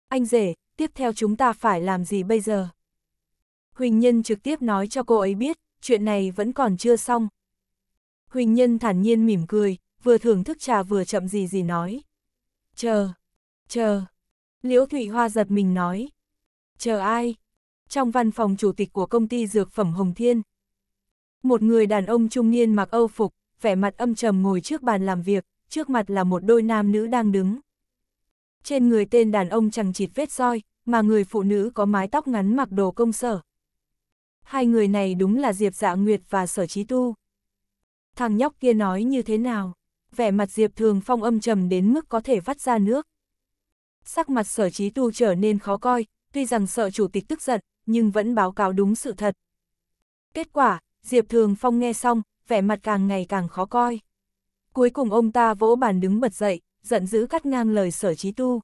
A: Anh rể, tiếp theo chúng ta phải làm gì bây giờ? Huỳnh Nhân trực tiếp nói cho cô ấy biết, chuyện này vẫn còn chưa xong, Huỳnh Nhân thản nhiên mỉm cười, vừa thưởng thức trà vừa chậm gì gì nói. Chờ, chờ. Liễu Thụy Hoa giật mình nói. Chờ ai? Trong văn phòng chủ tịch của công ty dược phẩm Hồng Thiên. Một người đàn ông trung niên mặc âu phục, vẻ mặt âm trầm ngồi trước bàn làm việc, trước mặt là một đôi nam nữ đang đứng. Trên người tên đàn ông chẳng chịt vết soi, mà người phụ nữ có mái tóc ngắn mặc đồ công sở. Hai người này đúng là Diệp Dạ Nguyệt và Sở Chí Tu thằng nhóc kia nói như thế nào? Vẻ mặt Diệp Thường Phong âm trầm đến mức có thể vắt ra nước. Sắc mặt sở trí tu trở nên khó coi, tuy rằng sợ chủ tịch tức giận, nhưng vẫn báo cáo đúng sự thật. Kết quả, Diệp Thường Phong nghe xong, vẻ mặt càng ngày càng khó coi. Cuối cùng ông ta vỗ bàn đứng bật dậy, giận dữ cắt ngang lời sở trí tu.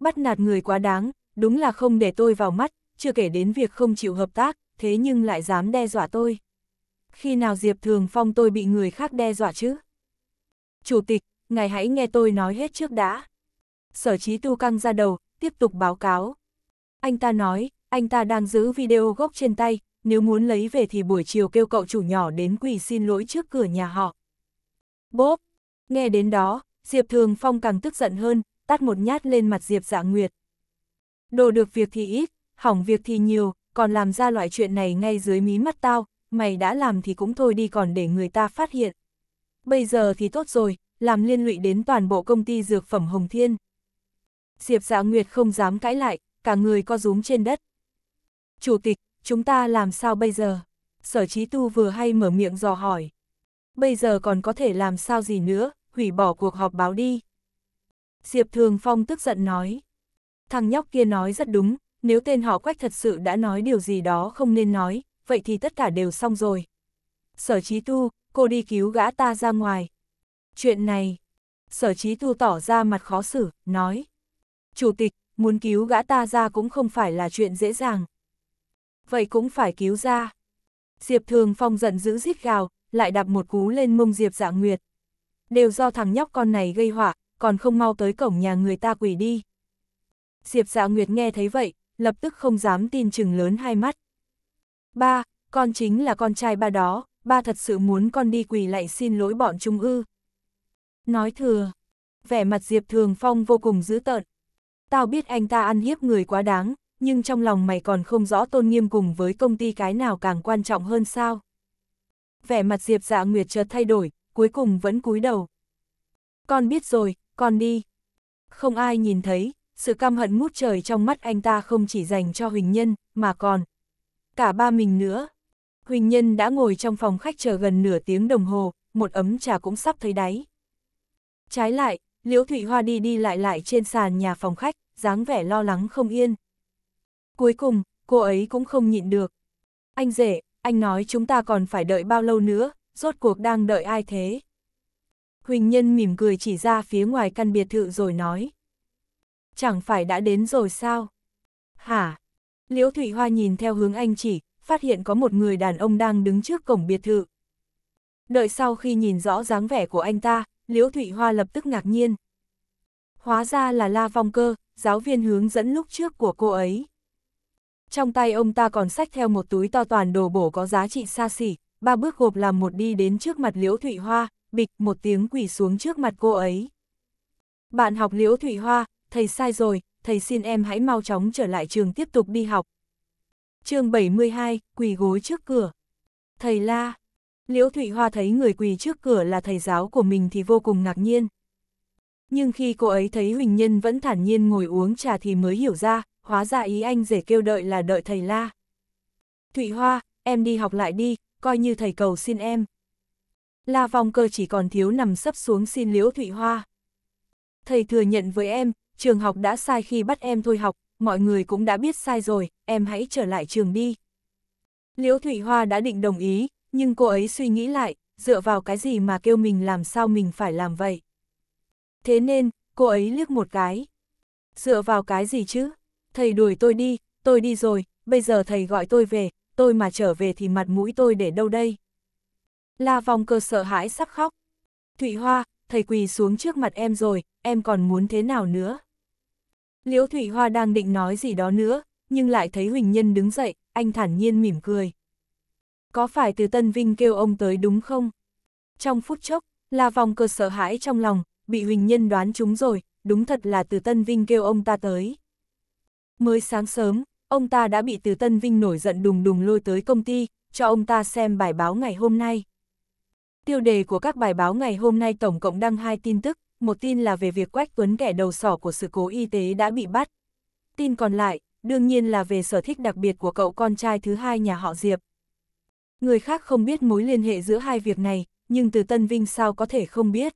A: Bắt nạt người quá đáng, đúng là không để tôi vào mắt, chưa kể đến việc không chịu hợp tác, thế nhưng lại dám đe dọa tôi khi nào Diệp Thường Phong tôi bị người khác đe dọa chứ? Chủ tịch, ngài hãy nghe tôi nói hết trước đã. Sở trí tu căng ra đầu, tiếp tục báo cáo. Anh ta nói, anh ta đang giữ video gốc trên tay, nếu muốn lấy về thì buổi chiều kêu cậu chủ nhỏ đến quỳ xin lỗi trước cửa nhà họ. Bốp! Nghe đến đó, Diệp Thường Phong càng tức giận hơn, tát một nhát lên mặt Diệp Dạ Nguyệt. Đồ được việc thì ít, hỏng việc thì nhiều, còn làm ra loại chuyện này ngay dưới mí mắt tao, mày đã làm thì cũng thôi đi còn để người ta phát hiện. Bây giờ thì tốt rồi, làm liên lụy đến toàn bộ công ty dược phẩm Hồng Thiên. Diệp Dạ Nguyệt không dám cãi lại, cả người co rúm trên đất. Chủ tịch, chúng ta làm sao bây giờ? Sở Chí Tu vừa hay mở miệng dò hỏi. Bây giờ còn có thể làm sao gì nữa, hủy bỏ cuộc họp báo đi. Diệp Thường Phong tức giận nói. Thằng nhóc kia nói rất đúng, nếu tên họ quách thật sự đã nói điều gì đó không nên nói, vậy thì tất cả đều xong rồi. Sở trí tu, cô đi cứu gã ta ra ngoài. Chuyện này, sở trí tu tỏ ra mặt khó xử, nói. Chủ tịch, muốn cứu gã ta ra cũng không phải là chuyện dễ dàng. Vậy cũng phải cứu ra. Diệp Thường Phong giận dữ rít gào, lại đạp một cú lên mông Diệp Dạ Nguyệt. Đều do thằng nhóc con này gây họa, còn không mau tới cổng nhà người ta quỷ đi. Diệp Dạ Nguyệt nghe thấy vậy, lập tức không dám tin chừng lớn hai mắt. Ba, con chính là con trai ba đó, ba thật sự muốn con đi quỳ lại xin lỗi bọn chúng ư. Nói thừa, vẻ mặt Diệp Thường Phong vô cùng dữ tợn. Tao biết anh ta ăn hiếp người quá đáng, nhưng trong lòng mày còn không rõ tôn nghiêm cùng với công ty cái nào càng quan trọng hơn sao. Vẻ mặt Diệp dạ Nguyệt chợt thay đổi, cuối cùng vẫn cúi đầu. Con biết rồi, con đi. Không ai nhìn thấy, sự căm hận ngút trời trong mắt anh ta không chỉ dành cho Huỳnh Nhân, mà còn cả ba mình nữa. Huỳnh Nhân đã ngồi trong phòng khách chờ gần nửa tiếng đồng hồ, một ấm trà cũng sắp thấy đáy. Trái lại, Liễu Thụy Hoa đi đi lại lại trên sàn nhà phòng khách, dáng vẻ lo lắng không yên. Cuối cùng, cô ấy cũng không nhịn được. Anh rể, anh nói chúng ta còn phải đợi bao lâu nữa, rốt cuộc đang đợi ai thế? Huỳnh Nhân mỉm cười chỉ ra phía ngoài căn biệt thự rồi nói. Chẳng phải đã đến rồi sao? Hả? Liễu Thủy Hoa nhìn theo hướng anh chỉ, phát hiện có một người đàn ông đang đứng trước cổng biệt thự. Đợi sau khi nhìn rõ dáng vẻ của anh ta, Liễu Thủy Hoa lập tức ngạc nhiên. Hóa ra là La Vong Cơ, giáo viên hướng dẫn lúc trước của cô ấy. Trong tay ông ta còn sách theo một túi to toàn đồ bổ có giá trị xa xỉ, ba bước gộp làm một đi đến trước mặt Liễu Thủy Hoa, bịch một tiếng quỷ xuống trước mặt cô ấy. Bạn học Liễu Thủy Hoa, thầy sai rồi, thầy xin em hãy mau chóng trở lại trường tiếp tục đi học. chương 72, quỳ gối trước cửa. Thầy la. Liễu Thụy Hoa thấy người quỳ trước cửa là thầy giáo của mình thì vô cùng ngạc nhiên. Nhưng khi cô ấy thấy Huỳnh Nhân vẫn thản nhiên ngồi uống trà thì mới hiểu ra, hóa ra ý anh rể kêu đợi là đợi thầy la. Thụy Hoa, em đi học lại đi, coi như thầy cầu xin em. La Vong Cơ chỉ còn thiếu nằm sấp xuống xin Liễu Thụy Hoa. Thầy thừa nhận với em, trường học đã sai khi bắt em thôi học, mọi người cũng đã biết sai rồi, em hãy trở lại trường đi. Liễu Thụy Hoa đã định đồng ý, nhưng cô ấy suy nghĩ lại, dựa vào cái gì mà kêu mình làm sao mình phải làm vậy. Thế nên, cô ấy liếc một cái. Dựa vào cái gì chứ? Thầy đuổi tôi đi, tôi đi rồi, bây giờ thầy gọi tôi về, tôi mà trở về thì mặt mũi tôi để đâu đây? La vòng cơ sợ hãi sắp khóc. Thụy Hoa, thầy quỳ xuống trước mặt em rồi, em còn muốn thế nào nữa? Liễu Thủy Hoa đang định nói gì đó nữa, nhưng lại thấy Huỳnh Nhân đứng dậy, anh thản nhiên mỉm cười. Có phải từ Tân Vinh kêu ông tới đúng không? Trong phút chốc, là vòng cờ sợ hãi trong lòng, bị Huỳnh Nhân đoán trúng rồi, đúng thật là từ Tân Vinh kêu ông ta tới. Mới sáng sớm, ông ta đã bị từ Tân Vinh nổi giận đùng đùng lôi tới công ty, cho ông ta xem bài báo ngày hôm nay. Tiêu đề của các bài báo ngày hôm nay tổng cộng đăng hai tin tức, một tin là về việc Quách Tuấn kẻ đầu sỏ của sự cố y tế đã bị bắt. Tin còn lại, đương nhiên là về sở thích đặc biệt của cậu con trai thứ hai nhà họ Diệp. Người khác không biết mối liên hệ giữa hai việc này, nhưng từ Tân Vinh sao có thể không biết.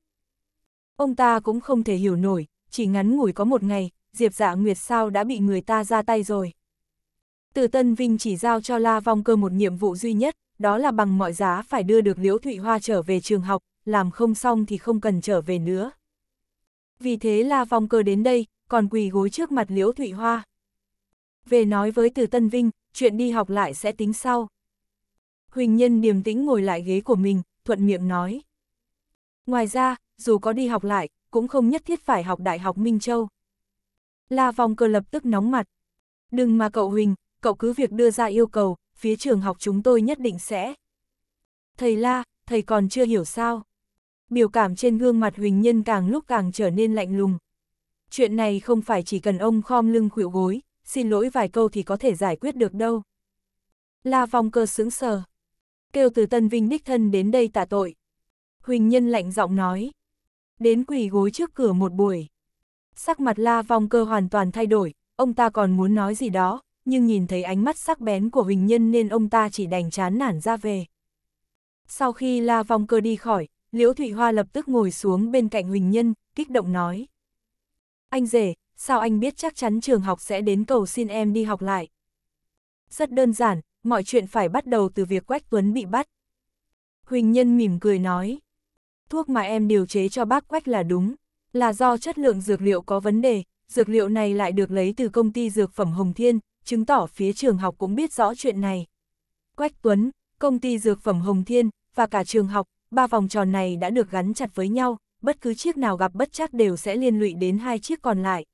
A: Ông ta cũng không thể hiểu nổi, chỉ ngắn ngủi có một ngày, Diệp dạ Nguyệt sao đã bị người ta ra tay rồi. Từ Tân Vinh chỉ giao cho La Vong Cơ một nhiệm vụ duy nhất, đó là bằng mọi giá phải đưa được Liễu Thụy Hoa trở về trường học, làm không xong thì không cần trở về nữa vì thế là vòng cờ đến đây, còn quỳ gối trước mặt Liễu Thụy Hoa. Về nói với Từ Tân Vinh, chuyện đi học lại sẽ tính sau. Huỳnh Nhân điềm tĩnh ngồi lại ghế của mình, thuận miệng nói. Ngoài ra, dù có đi học lại, cũng không nhất thiết phải học Đại học Minh Châu. La Vòng Cơ lập tức nóng mặt. Đừng mà cậu Huỳnh, cậu cứ việc đưa ra yêu cầu, phía trường học chúng tôi nhất định sẽ. Thầy La, thầy còn chưa hiểu sao biểu cảm trên gương mặt Huỳnh Nhân càng lúc càng trở nên lạnh lùng. Chuyện này không phải chỉ cần ông khom lưng khuỵu gối, xin lỗi vài câu thì có thể giải quyết được đâu. La Phong cơ sướng sờ. Kêu từ Tân Vinh đích thân đến đây tạ tội. Huỳnh Nhân lạnh giọng nói. Đến quỳ gối trước cửa một buổi. Sắc mặt La Phong cơ hoàn toàn thay đổi, ông ta còn muốn nói gì đó, nhưng nhìn thấy ánh mắt sắc bén của Huỳnh Nhân nên ông ta chỉ đành chán nản ra về. Sau khi La Phong cơ đi khỏi, Liễu Thụy Hoa lập tức ngồi xuống bên cạnh Huỳnh Nhân, kích động nói. Anh rể, sao anh biết chắc chắn trường học sẽ đến cầu xin em đi học lại? Rất đơn giản, mọi chuyện phải bắt đầu từ việc Quách Tuấn bị bắt. Huỳnh Nhân mỉm cười nói. Thuốc mà em điều chế cho bác Quách là đúng, là do chất lượng dược liệu có vấn đề, dược liệu này lại được lấy từ công ty dược phẩm Hồng Thiên, chứng tỏ phía trường học cũng biết rõ chuyện này. Quách Tuấn, công ty dược phẩm Hồng Thiên và cả trường học ba vòng tròn này đã được gắn chặt với nhau, bất cứ chiếc nào gặp bất chắc đều sẽ liên lụy đến hai chiếc còn lại.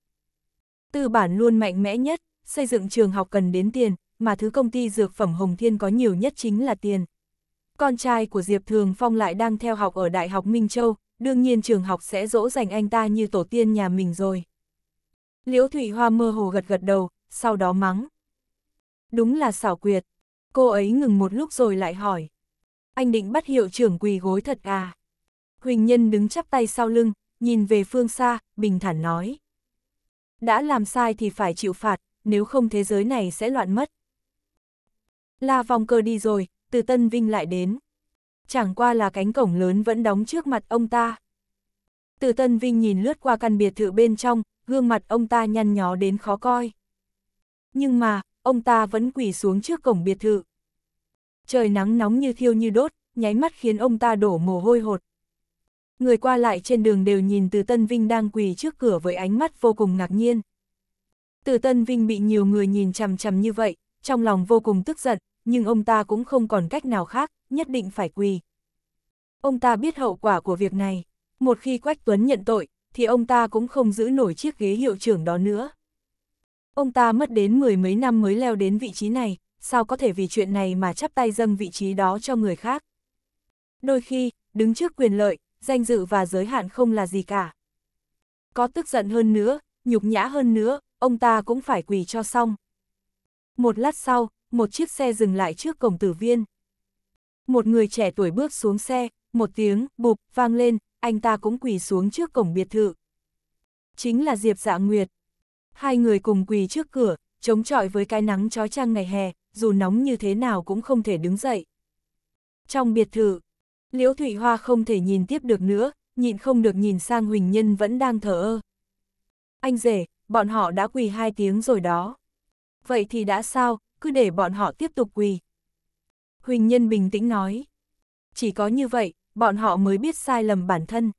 A: Tư bản luôn mạnh mẽ nhất, xây dựng trường học cần đến tiền, mà thứ công ty dược phẩm Hồng Thiên có nhiều nhất chính là tiền. Con trai của Diệp Thường Phong lại đang theo học ở Đại học Minh Châu, đương nhiên trường học sẽ dỗ dành anh ta như tổ tiên nhà mình rồi. Liễu Thụy Hoa mơ hồ gật gật đầu, sau đó mắng. Đúng là xảo quyệt. Cô ấy ngừng một lúc rồi lại hỏi, anh định bắt hiệu trưởng quỳ gối thật à. Huỳnh Nhân đứng chắp tay sau lưng, nhìn về phương xa, bình thản nói. Đã làm sai thì phải chịu phạt, nếu không thế giới này sẽ loạn mất. La vòng cơ đi rồi, từ Tân Vinh lại đến. Chẳng qua là cánh cổng lớn vẫn đóng trước mặt ông ta. Từ Tân Vinh nhìn lướt qua căn biệt thự bên trong, gương mặt ông ta nhăn nhó đến khó coi. Nhưng mà, ông ta vẫn quỳ xuống trước cổng biệt thự. Trời nắng nóng như thiêu như đốt, nháy mắt khiến ông ta đổ mồ hôi hột. Người qua lại trên đường đều nhìn Từ Tân Vinh đang quỳ trước cửa với ánh mắt vô cùng ngạc nhiên. Từ Tân Vinh bị nhiều người nhìn chằm chằm như vậy, trong lòng vô cùng tức giận, nhưng ông ta cũng không còn cách nào khác, nhất định phải quỳ. Ông ta biết hậu quả của việc này, một khi Quách Tuấn nhận tội, thì ông ta cũng không giữ nổi chiếc ghế hiệu trưởng đó nữa. Ông ta mất đến mười mấy năm mới leo đến vị trí này, sao có thể vì chuyện này mà chắp tay dâng vị trí đó cho người khác. Đôi khi, đứng trước quyền lợi, danh dự và giới hạn không là gì cả. Có tức giận hơn nữa, nhục nhã hơn nữa, ông ta cũng phải quỳ cho xong. Một lát sau, một chiếc xe dừng lại trước cổng tử viên. Một người trẻ tuổi bước xuống xe, một tiếng bụp vang lên, anh ta cũng quỳ xuống trước cổng biệt thự. Chính là Diệp Dạ Nguyệt. Hai người cùng quỳ trước cửa, chống chọi với cái nắng chói chang ngày hè, dù nóng như thế nào cũng không thể đứng dậy. Trong biệt thự, Liễu Thụy Hoa không thể nhìn tiếp được nữa, nhịn không được nhìn sang Huỳnh Nhân vẫn đang thở ơ. Anh rể, bọn họ đã quỳ hai tiếng rồi đó. Vậy thì đã sao, cứ để bọn họ tiếp tục quỳ. Huỳnh Nhân bình tĩnh nói. Chỉ có như vậy, bọn họ mới biết sai lầm bản thân.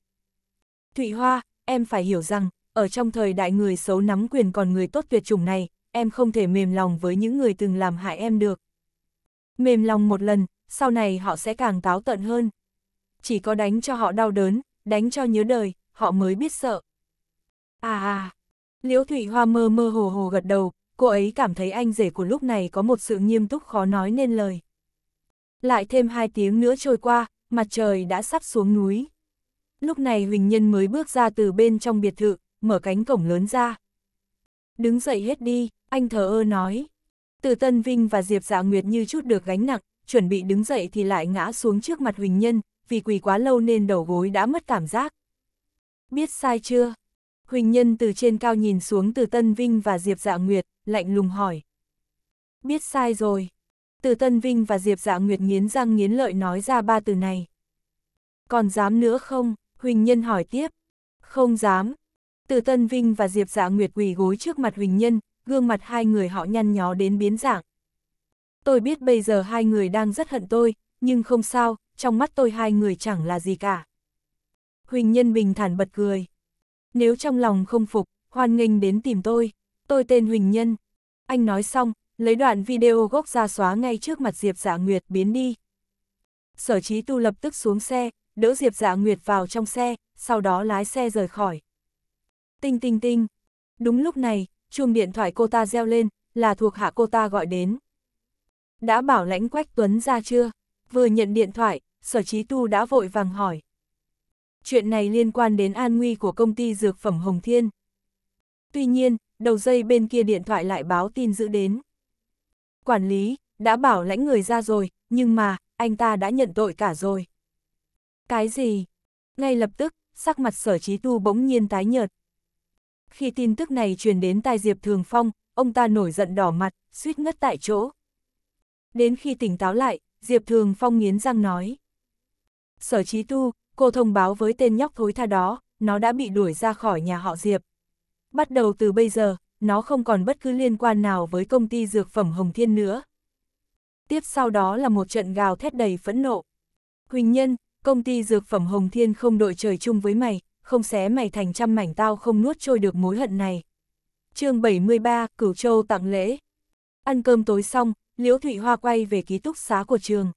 A: Thụy Hoa, em phải hiểu rằng, ở trong thời đại người xấu nắm quyền còn người tốt tuyệt chủng này, em không thể mềm lòng với những người từng làm hại em được. Mềm lòng một lần, sau này họ sẽ càng táo tận hơn. Chỉ có đánh cho họ đau đớn, đánh cho nhớ đời, họ mới biết sợ. À à, Liễu Thụy Hoa mơ mơ hồ hồ gật đầu, cô ấy cảm thấy anh rể của lúc này có một sự nghiêm túc khó nói nên lời. Lại thêm hai tiếng nữa trôi qua, mặt trời đã sắp xuống núi. Lúc này Huỳnh Nhân mới bước ra từ bên trong biệt thự, mở cánh cổng lớn ra. Đứng dậy hết đi, anh thờ ơ nói. Từ Tân Vinh và Diệp Dạ Nguyệt như chút được gánh nặng, chuẩn bị đứng dậy thì lại ngã xuống trước mặt Huỳnh Nhân, vì quỳ quá lâu nên đầu gối đã mất cảm giác. Biết sai chưa? Huỳnh Nhân từ trên cao nhìn xuống từ Tân Vinh và Diệp Dạ Nguyệt, lạnh lùng hỏi. Biết sai rồi. Từ Tân Vinh và Diệp Dạ Nguyệt nghiến răng nghiến lợi nói ra ba từ này. Còn dám nữa không? Huỳnh Nhân hỏi tiếp. Không dám. Từ Tân Vinh và Diệp Dạ Nguyệt quỳ gối trước mặt Huỳnh Nhân, gương mặt hai người họ nhăn nhó đến biến dạng. Tôi biết bây giờ hai người đang rất hận tôi, nhưng không sao, trong mắt tôi hai người chẳng là gì cả. Huỳnh Nhân bình thản bật cười. Nếu trong lòng không phục, hoan nghênh đến tìm tôi, tôi tên Huỳnh Nhân. Anh nói xong, lấy đoạn video gốc ra xóa ngay trước mặt Diệp Dạ Nguyệt biến đi. Sở trí tu lập tức xuống xe, đỡ Diệp Dạ Nguyệt vào trong xe, sau đó lái xe rời khỏi. Tinh tinh tinh. Đúng lúc này, chuông điện thoại cô ta reo lên, là thuộc hạ cô ta gọi đến. Đã bảo lãnh Quách Tuấn ra chưa? Vừa nhận điện thoại, sở trí tu đã vội vàng hỏi. Chuyện này liên quan đến an nguy của công ty dược phẩm Hồng Thiên. Tuy nhiên, đầu dây bên kia điện thoại lại báo tin giữ đến. Quản lý, đã bảo lãnh người ra rồi, nhưng mà, anh ta đã nhận tội cả rồi. Cái gì? Ngay lập tức, sắc mặt sở trí tu bỗng nhiên tái nhợt khi tin tức này truyền đến tai Diệp Thường Phong, ông ta nổi giận đỏ mặt, suýt ngất tại chỗ. Đến khi tỉnh táo lại, Diệp Thường Phong nghiến răng nói. Sở trí tu, cô thông báo với tên nhóc thối tha đó, nó đã bị đuổi ra khỏi nhà họ Diệp. Bắt đầu từ bây giờ, nó không còn bất cứ liên quan nào với công ty dược phẩm Hồng Thiên nữa. Tiếp sau đó là một trận gào thét đầy phẫn nộ. Huỳnh Nhân, công ty dược phẩm Hồng Thiên không đội trời chung với mày, không xé mày thành trăm mảnh tao không nuốt trôi được mối hận này. chương 73, Cửu Châu tặng lễ. Ăn cơm tối xong, Liễu Thụy Hoa quay về ký túc xá của trường.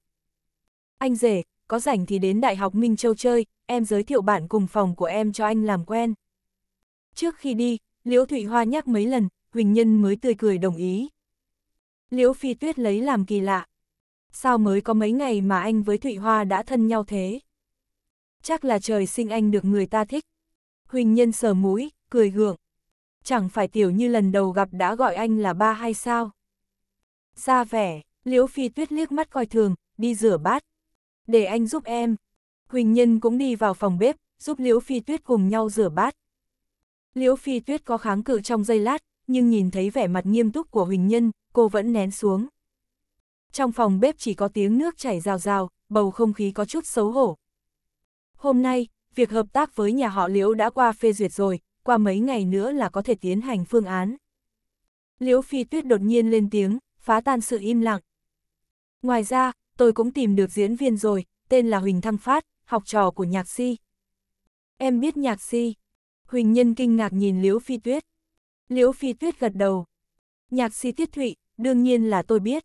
A: Anh rể, có rảnh thì đến Đại học Minh Châu chơi, em giới thiệu bạn cùng phòng của em cho anh làm quen. Trước khi đi, Liễu Thụy Hoa nhắc mấy lần, Huỳnh Nhân mới tươi cười đồng ý. Liễu Phi Tuyết lấy làm kỳ lạ. Sao mới có mấy ngày mà anh với Thụy Hoa đã thân nhau thế? chắc là trời sinh anh được người ta thích. Huỳnh Nhân sờ mũi, cười gượng. Chẳng phải tiểu như lần đầu gặp đã gọi anh là ba hay sao? xa vẻ, Liễu Phi Tuyết liếc mắt coi thường, đi rửa bát. Để anh giúp em. Huỳnh Nhân cũng đi vào phòng bếp, giúp Liễu Phi Tuyết cùng nhau rửa bát. Liễu Phi Tuyết có kháng cự trong giây lát, nhưng nhìn thấy vẻ mặt nghiêm túc của Huỳnh Nhân, cô vẫn nén xuống. Trong phòng bếp chỉ có tiếng nước chảy rào rào, bầu không khí có chút xấu hổ, Hôm nay, việc hợp tác với nhà họ Liễu đã qua phê duyệt rồi, qua mấy ngày nữa là có thể tiến hành phương án. Liễu Phi Tuyết đột nhiên lên tiếng, phá tan sự im lặng. Ngoài ra, tôi cũng tìm được diễn viên rồi, tên là Huỳnh Thăng Phát, học trò của nhạc si. Em biết nhạc si. Huỳnh Nhân kinh ngạc nhìn Liễu Phi Tuyết. Liễu Phi Tuyết gật đầu. Nhạc si tiết thụy, đương nhiên là tôi biết.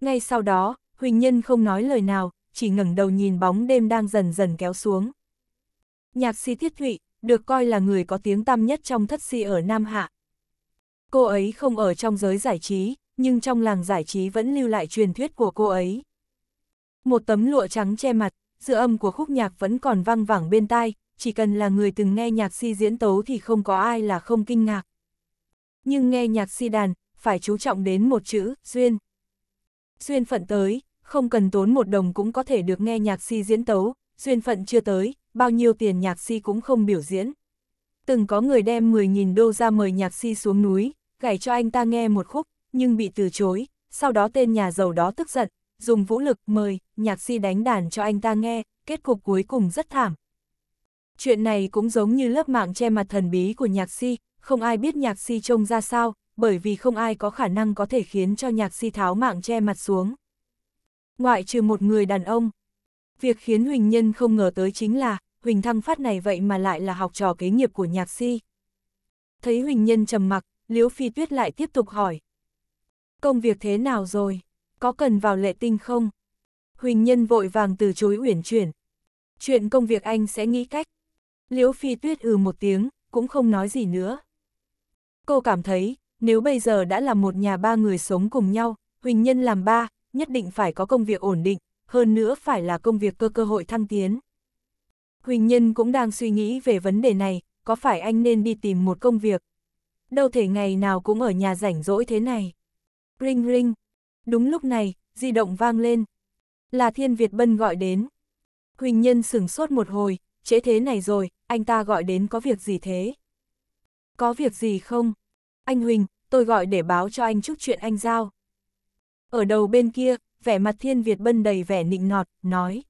A: Ngay sau đó, Huỳnh Nhân không nói lời nào, chỉ ngẩng đầu nhìn bóng đêm đang dần dần kéo xuống. Nhạc sĩ Thiết Thụy, được coi là người có tiếng tăm nhất trong thất sĩ ở Nam Hạ. Cô ấy không ở trong giới giải trí, nhưng trong làng giải trí vẫn lưu lại truyền thuyết của cô ấy. Một tấm lụa trắng che mặt, dư âm của khúc nhạc vẫn còn vang vẳng bên tai, chỉ cần là người từng nghe nhạc si diễn tấu thì không có ai là không kinh ngạc. Nhưng nghe nhạc si đàn, phải chú trọng đến một chữ, duyên. Duyên phận tới, không cần tốn một đồng cũng có thể được nghe nhạc si diễn tấu, duyên phận chưa tới, bao nhiêu tiền nhạc si cũng không biểu diễn. Từng có người đem 10.000 đô ra mời nhạc si xuống núi, gảy cho anh ta nghe một khúc, nhưng bị từ chối, sau đó tên nhà giàu đó tức giận, dùng vũ lực mời, nhạc si đánh đàn cho anh ta nghe, kết cục cuối cùng rất thảm. Chuyện này cũng giống như lớp mạng che mặt thần bí của nhạc si, không ai biết nhạc si trông ra sao, bởi vì không ai có khả năng có thể khiến cho nhạc si tháo mạng che mặt xuống ngoại trừ một người đàn ông. Việc khiến Huỳnh Nhân không ngờ tới chính là, Huỳnh Thăng Phát này vậy mà lại là học trò kế nghiệp của nhạc si. Thấy Huỳnh Nhân trầm mặc, Liễu Phi Tuyết lại tiếp tục hỏi. Công việc thế nào rồi? Có cần vào lệ tinh không? Huỳnh Nhân vội vàng từ chối uyển chuyển. Chuyện công việc anh sẽ nghĩ cách. Liễu Phi Tuyết ừ một tiếng, cũng không nói gì nữa. Cô cảm thấy, nếu bây giờ đã là một nhà ba người sống cùng nhau, Huỳnh Nhân làm ba, nhất định phải có công việc ổn định, hơn nữa phải là công việc cơ cơ hội thăng tiến. Huỳnh Nhân cũng đang suy nghĩ về vấn đề này, có phải anh nên đi tìm một công việc? Đâu thể ngày nào cũng ở nhà rảnh rỗi thế này. Ring ring. Đúng lúc này, di động vang lên. Là Thiên Việt Bân gọi đến. Huỳnh Nhân sửng sốt một hồi, trễ thế này rồi, anh ta gọi đến có việc gì thế? Có việc gì không? Anh Huỳnh, tôi gọi để báo cho anh chút chuyện anh giao. Ở đầu bên kia, vẻ mặt Thiên Việt Bân đầy vẻ nịnh nọt, nói.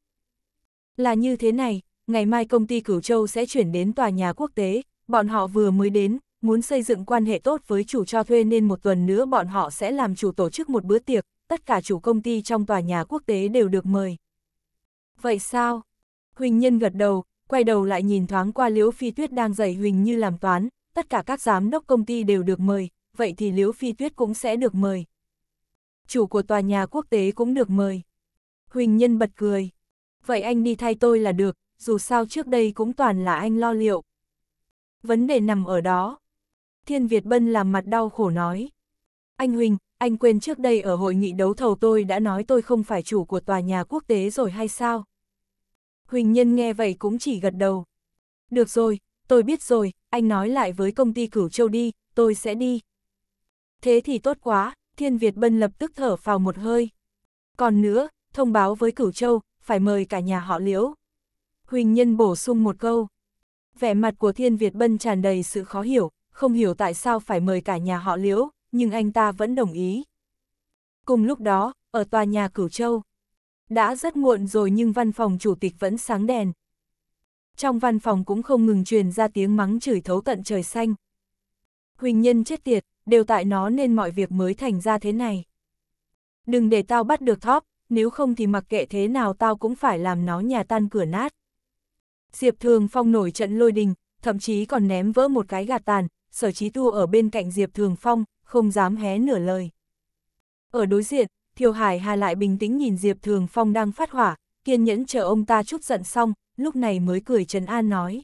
A: Là như thế này, ngày mai công ty Cửu Châu sẽ chuyển đến tòa nhà quốc tế, bọn họ vừa mới đến, muốn xây dựng quan hệ tốt với chủ cho thuê nên một tuần nữa bọn họ sẽ làm chủ tổ chức một bữa tiệc, tất cả chủ công ty trong tòa nhà quốc tế đều được mời. Vậy sao? Huỳnh Nhân gật đầu, quay đầu lại nhìn thoáng qua Liễu Phi Tuyết đang dạy Huỳnh Như làm toán, tất cả các giám đốc công ty đều được mời, vậy thì Liễu Phi Tuyết cũng sẽ được mời, chủ của tòa nhà quốc tế cũng được mời. Huỳnh Nhân bật cười. Vậy anh đi thay tôi là được, dù sao trước đây cũng toàn là anh lo liệu. Vấn đề nằm ở đó. Thiên Việt Bân làm mặt đau khổ nói. Anh Huỳnh, anh quên trước đây ở hội nghị đấu thầu tôi đã nói tôi không phải chủ của tòa nhà quốc tế rồi hay sao? Huỳnh Nhân nghe vậy cũng chỉ gật đầu. Được rồi, tôi biết rồi, anh nói lại với công ty cửu châu đi, tôi sẽ đi. Thế thì tốt quá, Thiên Việt Bân lập tức thở phào một hơi. Còn nữa, thông báo với Cửu Châu, phải mời cả nhà họ Liễu. Huỳnh Nhân bổ sung một câu. Vẻ mặt của Thiên Việt Bân tràn đầy sự khó hiểu, không hiểu tại sao phải mời cả nhà họ Liễu, nhưng anh ta vẫn đồng ý. Cùng lúc đó, ở tòa nhà Cửu Châu, đã rất muộn rồi nhưng văn phòng chủ tịch vẫn sáng đèn. Trong văn phòng cũng không ngừng truyền ra tiếng mắng chửi thấu tận trời xanh. Huỳnh Nhân chết tiệt, đều tại nó nên mọi việc mới thành ra thế này. Đừng để tao bắt được thóp, nếu không thì mặc kệ thế nào tao cũng phải làm nó nhà tan cửa nát. Diệp Thường Phong nổi trận lôi đình, thậm chí còn ném vỡ một cái gạt tàn, sở trí tu ở bên cạnh Diệp Thường Phong, không dám hé nửa lời. Ở đối diện, Thiều Hải Hà lại bình tĩnh nhìn Diệp Thường Phong đang phát hỏa, kiên nhẫn chờ ông ta chút giận xong, lúc này mới cười trấn an nói.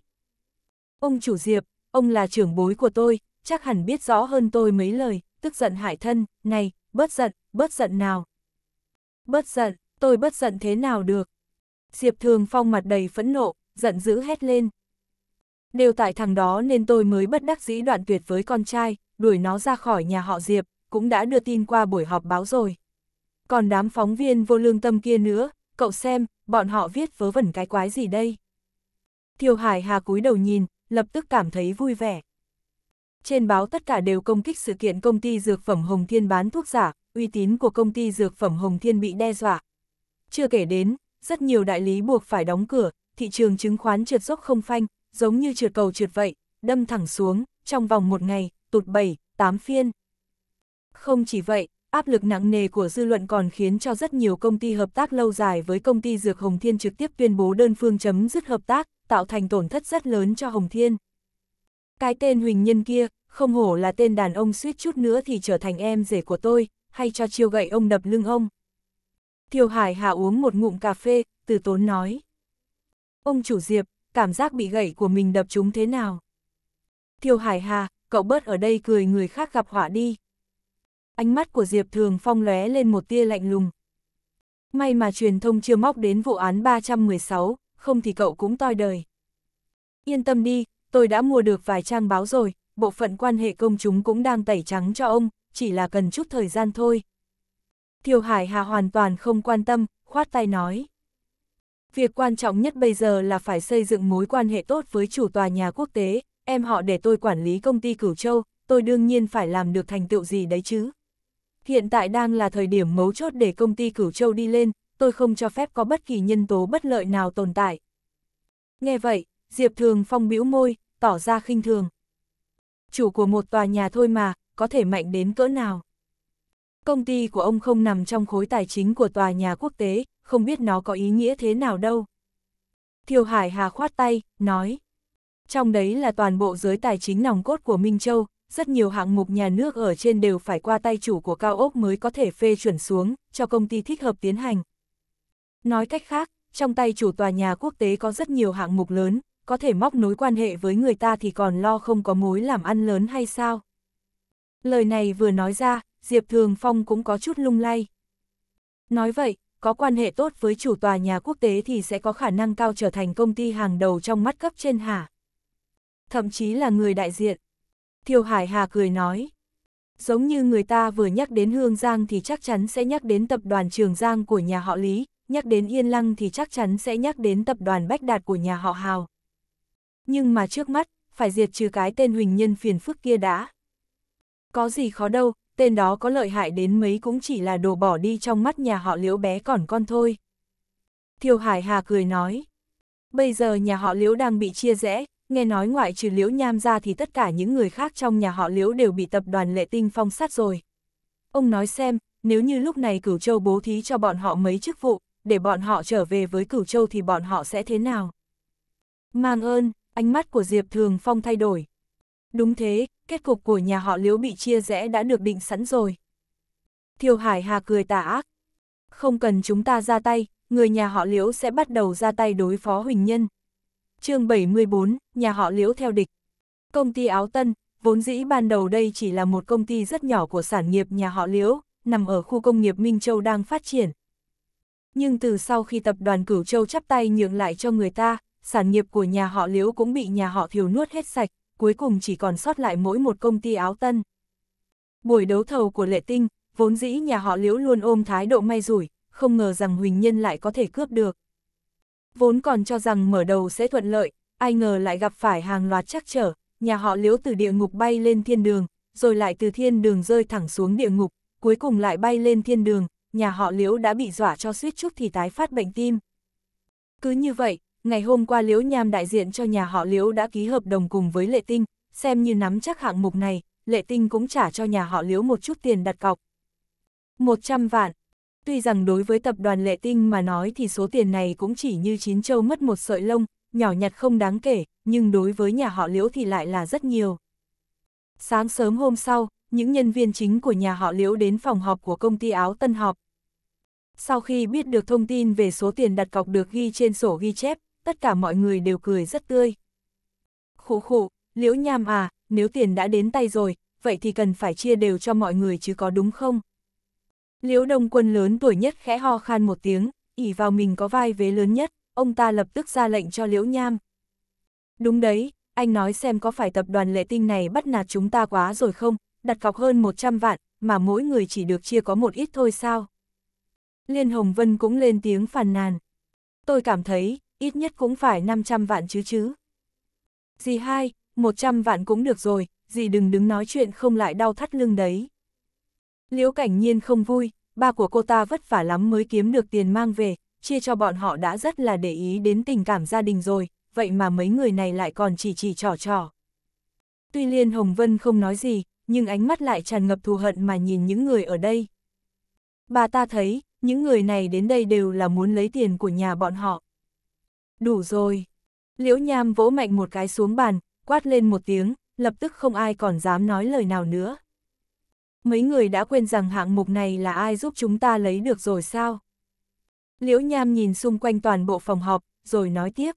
A: Ông chủ Diệp, ông là trưởng bối của tôi, chắc hẳn biết rõ hơn tôi mấy lời, tức giận hại thân, này, bớt giận, bớt giận nào. Bớt giận, tôi bớt giận thế nào được. Diệp Thường Phong mặt đầy phẫn nộ, giận dữ hét lên. Đều tại thằng đó nên tôi mới bất đắc dĩ đoạn tuyệt với con trai, đuổi nó ra khỏi nhà họ Diệp, cũng đã đưa tin qua buổi họp báo rồi. Còn đám phóng viên vô lương tâm kia nữa, cậu xem, bọn họ viết vớ vẩn cái quái gì đây. Thiều Hải Hà cúi đầu nhìn, lập tức cảm thấy vui vẻ. Trên báo tất cả đều công kích sự kiện công ty dược phẩm Hồng Thiên bán thuốc giả, uy tín của công ty dược phẩm Hồng Thiên bị đe dọa. Chưa kể đến, rất nhiều đại lý buộc phải đóng cửa, thị trường chứng khoán trượt dốc không phanh, giống như trượt cầu trượt vậy, đâm thẳng xuống, trong vòng một ngày, tụt 7, 8 phiên. Không chỉ vậy, áp lực nặng nề của dư luận còn khiến cho rất nhiều công ty hợp tác lâu dài với công ty Dược Hồng Thiên trực tiếp tuyên bố đơn phương chấm dứt hợp tác, tạo thành tổn thất rất lớn cho Hồng Thiên. Cái tên Huỳnh Nhân kia, không hổ là tên đàn ông suýt chút nữa thì trở thành em rể của tôi, hay cho chiêu gậy ông đập lưng ông. Thiều Hải Hà uống một ngụm cà phê, từ tốn nói. Ông chủ Diệp, cảm giác bị gậy của mình đập chúng thế nào? Thiều Hải Hà, cậu bớt ở đây cười người khác gặp họa đi. Ánh mắt của Diệp Thường Phong lóe lên một tia lạnh lùng. May mà truyền thông chưa móc đến vụ án 316, không thì cậu cũng toi đời. Yên tâm đi, tôi đã mua được vài trang báo rồi, bộ phận quan hệ công chúng cũng đang tẩy trắng cho ông, chỉ là cần chút thời gian thôi. Thiều Hải Hà hoàn toàn không quan tâm, khoát tay nói. Việc quan trọng nhất bây giờ là phải xây dựng mối quan hệ tốt với chủ tòa nhà quốc tế, em họ để tôi quản lý công ty Cửu Châu, tôi đương nhiên phải làm được thành tựu gì đấy chứ. Hiện tại đang là thời điểm mấu chốt để công ty Cửu Châu đi lên, tôi không cho phép có bất kỳ nhân tố bất lợi nào tồn tại. Nghe vậy, Diệp Thường Phong bĩu môi, tỏ ra khinh thường. Chủ của một tòa nhà thôi mà, có thể mạnh đến cỡ nào. Công ty của ông không nằm trong khối tài chính của tòa nhà quốc tế, không biết nó có ý nghĩa thế nào đâu. Thiều Hải Hà khoát tay, nói. Trong đấy là toàn bộ giới tài chính nòng cốt của Minh Châu, rất nhiều hạng mục nhà nước ở trên đều phải qua tay chủ của cao ốc mới có thể phê chuẩn xuống, cho công ty thích hợp tiến hành. Nói cách khác, trong tay chủ tòa nhà quốc tế có rất nhiều hạng mục lớn, có thể móc nối quan hệ với người ta thì còn lo không có mối làm ăn lớn hay sao. Lời này vừa nói ra, Diệp Thường Phong cũng có chút lung lay. Nói vậy, có quan hệ tốt với chủ tòa nhà quốc tế thì sẽ có khả năng cao trở thành công ty hàng đầu trong mắt cấp trên hả? Thậm chí là người đại diện. Thiều Hải Hà cười nói. Giống như người ta vừa nhắc đến Hương Giang thì chắc chắn sẽ nhắc đến tập đoàn Trường Giang của nhà họ Lý, nhắc đến Yên Lăng thì chắc chắn sẽ nhắc đến tập đoàn Bách Đạt của nhà họ Hào nhưng mà trước mắt, phải diệt trừ cái tên huỳnh nhân phiền phức kia đã. Có gì khó đâu, tên đó có lợi hại đến mấy cũng chỉ là đồ bỏ đi trong mắt nhà họ liễu bé còn con thôi. Thiều Hải Hà cười nói, bây giờ nhà họ liễu đang bị chia rẽ, nghe nói ngoại trừ liễu nham ra thì tất cả những người khác trong nhà họ liễu đều bị tập đoàn lệ tinh phong sát rồi. Ông nói xem, nếu như lúc này cửu châu bố thí cho bọn họ mấy chức vụ, để bọn họ trở về với cửu châu thì bọn họ sẽ thế nào? Mang ơn, ánh mắt của Diệp Thường Phong thay đổi. Đúng thế, kết cục của nhà họ Liễu bị chia rẽ đã được định sẵn rồi. Thiều Hải Hà cười tà ác. Không cần chúng ta ra tay, người nhà họ Liễu sẽ bắt đầu ra tay đối phó Huỳnh Nhân. chương 74, nhà họ Liễu theo địch. Công ty Áo Tân, vốn dĩ ban đầu đây chỉ là một công ty rất nhỏ của sản nghiệp nhà họ Liễu, nằm ở khu công nghiệp Minh Châu đang phát triển. Nhưng từ sau khi tập đoàn Cửu Châu chắp tay nhượng lại cho người ta, sản nghiệp của nhà họ Liễu cũng bị nhà họ Thiều nuốt hết sạch, cuối cùng chỉ còn sót lại mỗi một công ty áo tân. Buổi đấu thầu của Lệ Tinh, vốn dĩ nhà họ Liễu luôn ôm thái độ may rủi, không ngờ rằng Huỳnh Nhân lại có thể cướp được. Vốn còn cho rằng mở đầu sẽ thuận lợi, ai ngờ lại gặp phải hàng loạt trắc trở, nhà họ Liễu từ địa ngục bay lên thiên đường, rồi lại từ thiên đường rơi thẳng xuống địa ngục, cuối cùng lại bay lên thiên đường, nhà họ Liễu đã bị dọa cho suýt chút thì tái phát bệnh tim. Cứ như vậy, ngày hôm qua Liễu Nham đại diện cho nhà họ Liễu đã ký hợp đồng cùng với Lệ Tinh, xem như nắm chắc hạng mục này, Lệ Tinh cũng trả cho nhà họ Liễu một chút tiền đặt cọc. 100 vạn. Tuy rằng đối với tập đoàn Lệ Tinh mà nói thì số tiền này cũng chỉ như chín châu mất một sợi lông, nhỏ nhặt không đáng kể, nhưng đối với nhà họ Liễu thì lại là rất nhiều. Sáng sớm hôm sau, những nhân viên chính của nhà họ Liễu đến phòng họp của công ty áo Tân Họp. Sau khi biết được thông tin về số tiền đặt cọc được ghi trên sổ ghi chép, tất cả mọi người đều cười rất tươi. Khủ khủ, liễu nham à, nếu tiền đã đến tay rồi, vậy thì cần phải chia đều cho mọi người chứ có đúng không? Liễu đông quân lớn tuổi nhất khẽ ho khan một tiếng, ỉ vào mình có vai vế lớn nhất, ông ta lập tức ra lệnh cho liễu nham. Đúng đấy, anh nói xem có phải tập đoàn lệ tinh này bắt nạt chúng ta quá rồi không, đặt cọc hơn 100 vạn, mà mỗi người chỉ được chia có một ít thôi sao? Liên Hồng Vân cũng lên tiếng phàn nàn. Tôi cảm thấy, ít nhất cũng phải 500 vạn chứ chứ. Dì hai, 100 vạn cũng được rồi, dì đừng đứng nói chuyện không lại đau thắt lưng đấy. Liễu cảnh nhiên không vui, ba của cô ta vất vả lắm mới kiếm được tiền mang về, chia cho bọn họ đã rất là để ý đến tình cảm gia đình rồi, vậy mà mấy người này lại còn chỉ chỉ trò trò. Tuy Liên Hồng Vân không nói gì, nhưng ánh mắt lại tràn ngập thù hận mà nhìn những người ở đây. Bà ta thấy, những người này đến đây đều là muốn lấy tiền của nhà bọn họ. Đủ rồi. Liễu Nham vỗ mạnh một cái xuống bàn, quát lên một tiếng, lập tức không ai còn dám nói lời nào nữa. Mấy người đã quên rằng hạng mục này là ai giúp chúng ta lấy được rồi sao? Liễu Nham nhìn xung quanh toàn bộ phòng họp, rồi nói tiếp.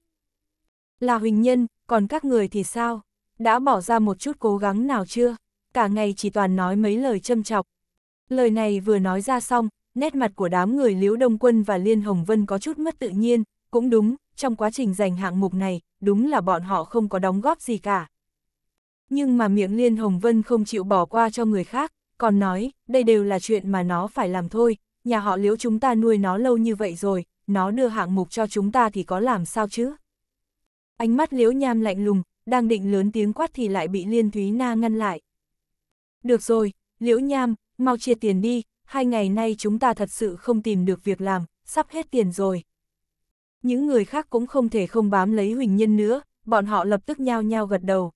A: Là Huỳnh Nhân, còn các người thì sao? Đã bỏ ra một chút cố gắng nào chưa? Cả ngày chỉ toàn nói mấy lời châm chọc. Lời này vừa nói ra xong, nét mặt của đám người Liễu Đông Quân và Liên Hồng Vân có chút mất tự nhiên, cũng đúng, trong quá trình giành hạng mục này, đúng là bọn họ không có đóng góp gì cả. Nhưng mà miệng Liên Hồng Vân không chịu bỏ qua cho người khác, còn nói, đây đều là chuyện mà nó phải làm thôi, nhà họ liễu chúng ta nuôi nó lâu như vậy rồi, nó đưa hạng mục cho chúng ta thì có làm sao chứ? Ánh mắt liễu nham lạnh lùng, đang định lớn tiếng quát thì lại bị Liên Thúy Na ngăn lại. Được rồi, liễu nham, mau chia tiền đi, hai ngày nay chúng ta thật sự không tìm được việc làm, sắp hết tiền rồi những người khác cũng không thể không bám lấy Huỳnh Nhân nữa, bọn họ lập tức nhao nhao gật đầu.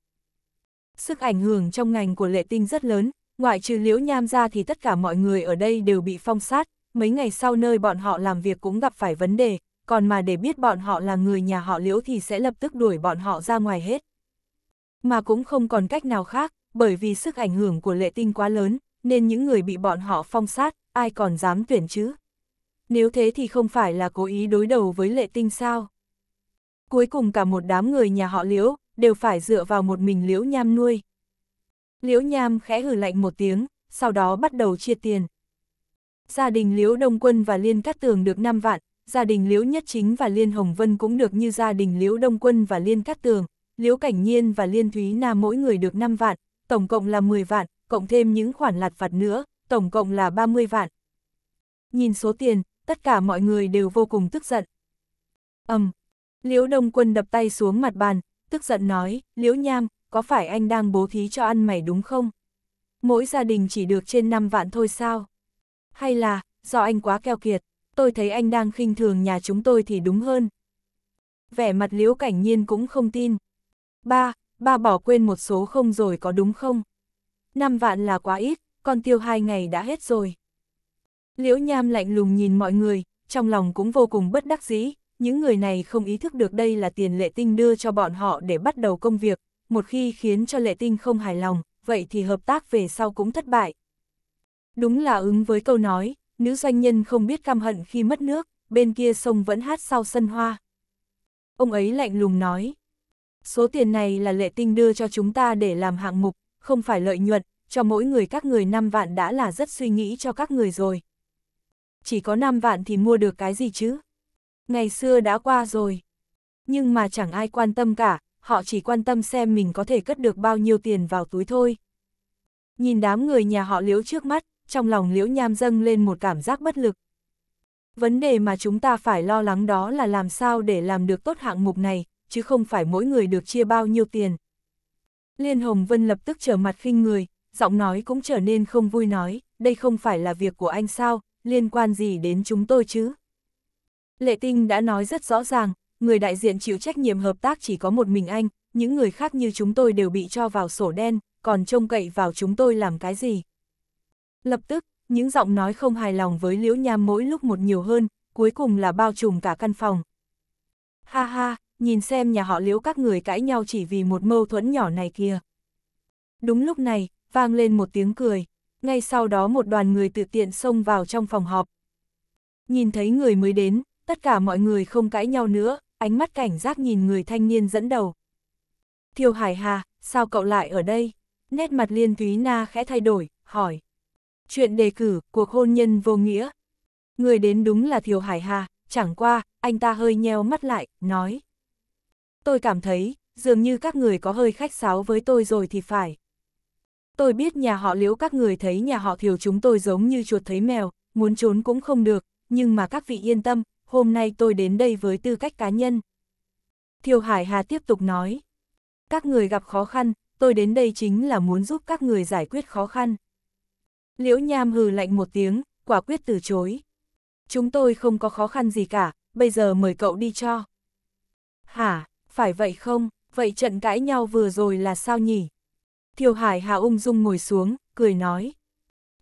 A: Sức ảnh hưởng trong ngành của lệ tinh rất lớn, ngoại trừ liễu nham ra thì tất cả mọi người ở đây đều bị phong sát, mấy ngày sau nơi bọn họ làm việc cũng gặp phải vấn đề, còn mà để biết bọn họ là người nhà họ liễu thì sẽ lập tức đuổi bọn họ ra ngoài hết. Mà cũng không còn cách nào khác, bởi vì sức ảnh hưởng của lệ tinh quá lớn, nên những người bị bọn họ phong sát, ai còn dám tuyển chứ nếu thế thì không phải là cố ý đối đầu với lệ tinh sao. Cuối cùng cả một đám người nhà họ Liễu, đều phải dựa vào một mình Liễu Nham nuôi. Liễu Nham khẽ hử lạnh một tiếng, sau đó bắt đầu chia tiền. Gia đình Liễu Đông Quân và Liên Cát Tường được 5 vạn, gia đình Liễu Nhất Chính và Liên Hồng Vân cũng được như gia đình Liễu Đông Quân và Liên Cát Tường, Liễu Cảnh Nhiên và Liên Thúy Na mỗi người được 5 vạn, tổng cộng là 10 vạn, cộng thêm những khoản lạt vặt nữa, tổng cộng là 30 vạn. Nhìn số tiền, tất cả mọi người đều vô cùng tức giận. ầm, um, Liễu Đông Quân đập tay xuống mặt bàn, tức giận nói, Liễu Nham, có phải anh đang bố thí cho ăn mày đúng không? Mỗi gia đình chỉ được trên 5 vạn thôi sao? Hay là, do anh quá keo kiệt, tôi thấy anh đang khinh thường nhà chúng tôi thì đúng hơn. Vẻ mặt Liễu Cảnh Nhiên cũng không tin. Ba, ba bỏ quên một số không rồi có đúng không? 5 vạn là quá ít, còn tiêu hai ngày đã hết rồi. Liễu Nham lạnh lùng nhìn mọi người, trong lòng cũng vô cùng bất đắc dĩ, những người này không ý thức được đây là tiền lệ tinh đưa cho bọn họ để bắt đầu công việc, một khi khiến cho lệ tinh không hài lòng, vậy thì hợp tác về sau cũng thất bại. Đúng là ứng với câu nói, nữ doanh nhân không biết cam hận khi mất nước, bên kia sông vẫn hát sau sân hoa. Ông ấy lạnh lùng nói, số tiền này là lệ tinh đưa cho chúng ta để làm hạng mục, không phải lợi nhuận, cho mỗi người các người năm vạn đã là rất suy nghĩ cho các người rồi chỉ có 5 vạn thì mua được cái gì chứ? Ngày xưa đã qua rồi. Nhưng mà chẳng ai quan tâm cả, họ chỉ quan tâm xem mình có thể cất được bao nhiêu tiền vào túi thôi. Nhìn đám người nhà họ liễu trước mắt, trong lòng liễu nham dâng lên một cảm giác bất lực. Vấn đề mà chúng ta phải lo lắng đó là làm sao để làm được tốt hạng mục này, chứ không phải mỗi người được chia bao nhiêu tiền. Liên Hồng Vân lập tức trở mặt khinh người, giọng nói cũng trở nên không vui nói, đây không phải là việc của anh sao, liên quan gì đến chúng tôi chứ? Lệ Tinh đã nói rất rõ ràng, người đại diện chịu trách nhiệm hợp tác chỉ có một mình anh, những người khác như chúng tôi đều bị cho vào sổ đen, còn trông cậy vào chúng tôi làm cái gì? Lập tức, những giọng nói không hài lòng với Liễu Nham mỗi lúc một nhiều hơn, cuối cùng là bao trùm cả căn phòng. Ha ha, nhìn xem nhà họ Liễu các người cãi nhau chỉ vì một mâu thuẫn nhỏ này kia. Đúng lúc này, vang lên một tiếng cười ngay sau đó một đoàn người tự tiện xông vào trong phòng họp. Nhìn thấy người mới đến, tất cả mọi người không cãi nhau nữa, ánh mắt cảnh giác nhìn người thanh niên dẫn đầu. Thiều Hải Hà, sao cậu lại ở đây? Nét mặt liên Thúy na khẽ thay đổi, hỏi. Chuyện đề cử, cuộc hôn nhân vô nghĩa. Người đến đúng là Thiều Hải Hà, chẳng qua, anh ta hơi nheo mắt lại, nói. Tôi cảm thấy, dường như các người có hơi khách sáo với tôi rồi thì phải. Tôi biết nhà họ liễu các người thấy nhà họ thiểu chúng tôi giống như chuột thấy mèo, muốn trốn cũng không được, nhưng mà các vị yên tâm, hôm nay tôi đến đây với tư cách cá nhân. Thiều Hải Hà tiếp tục nói, các người gặp khó khăn, tôi đến đây chính là muốn giúp các người giải quyết khó khăn. Liễu Nham hừ lạnh một tiếng, quả quyết từ chối. Chúng tôi không có khó khăn gì cả, bây giờ mời cậu đi cho. Hả, phải vậy không, vậy trận cãi nhau vừa rồi là sao nhỉ? Thiều Hải Hà ung dung ngồi xuống, cười nói.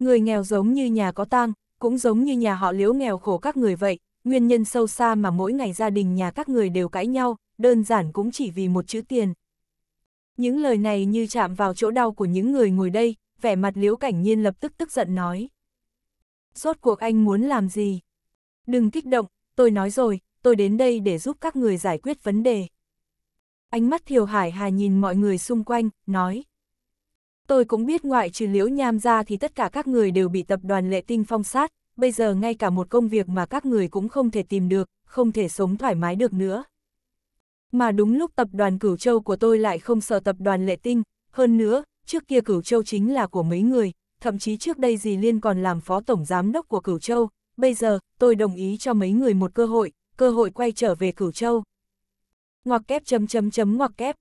A: Người nghèo giống như nhà có tang, cũng giống như nhà họ liễu nghèo khổ các người vậy, nguyên nhân sâu xa mà mỗi ngày gia đình nhà các người đều cãi nhau, đơn giản cũng chỉ vì một chữ tiền. Những lời này như chạm vào chỗ đau của những người ngồi đây, vẻ mặt liễu cảnh nhiên lập tức tức giận nói. Rốt cuộc anh muốn làm gì? Đừng kích động, tôi nói rồi, tôi đến đây để giúp các người giải quyết vấn đề. Ánh mắt Thiều Hải Hà nhìn mọi người xung quanh, nói. Tôi cũng biết ngoại trừ liễu nham ra thì tất cả các người đều bị tập đoàn lệ tinh phong sát, bây giờ ngay cả một công việc mà các người cũng không thể tìm được, không thể sống thoải mái được nữa. Mà đúng lúc tập đoàn cửu châu của tôi lại không sợ tập đoàn lệ tinh, hơn nữa, trước kia cửu châu chính là của mấy người, thậm chí trước đây dì Liên còn làm phó tổng giám đốc của cửu châu, bây giờ tôi đồng ý cho mấy người một cơ hội, cơ hội quay trở về cửu châu. Ngoặc kép chấm chấm chấm ngoặc kép.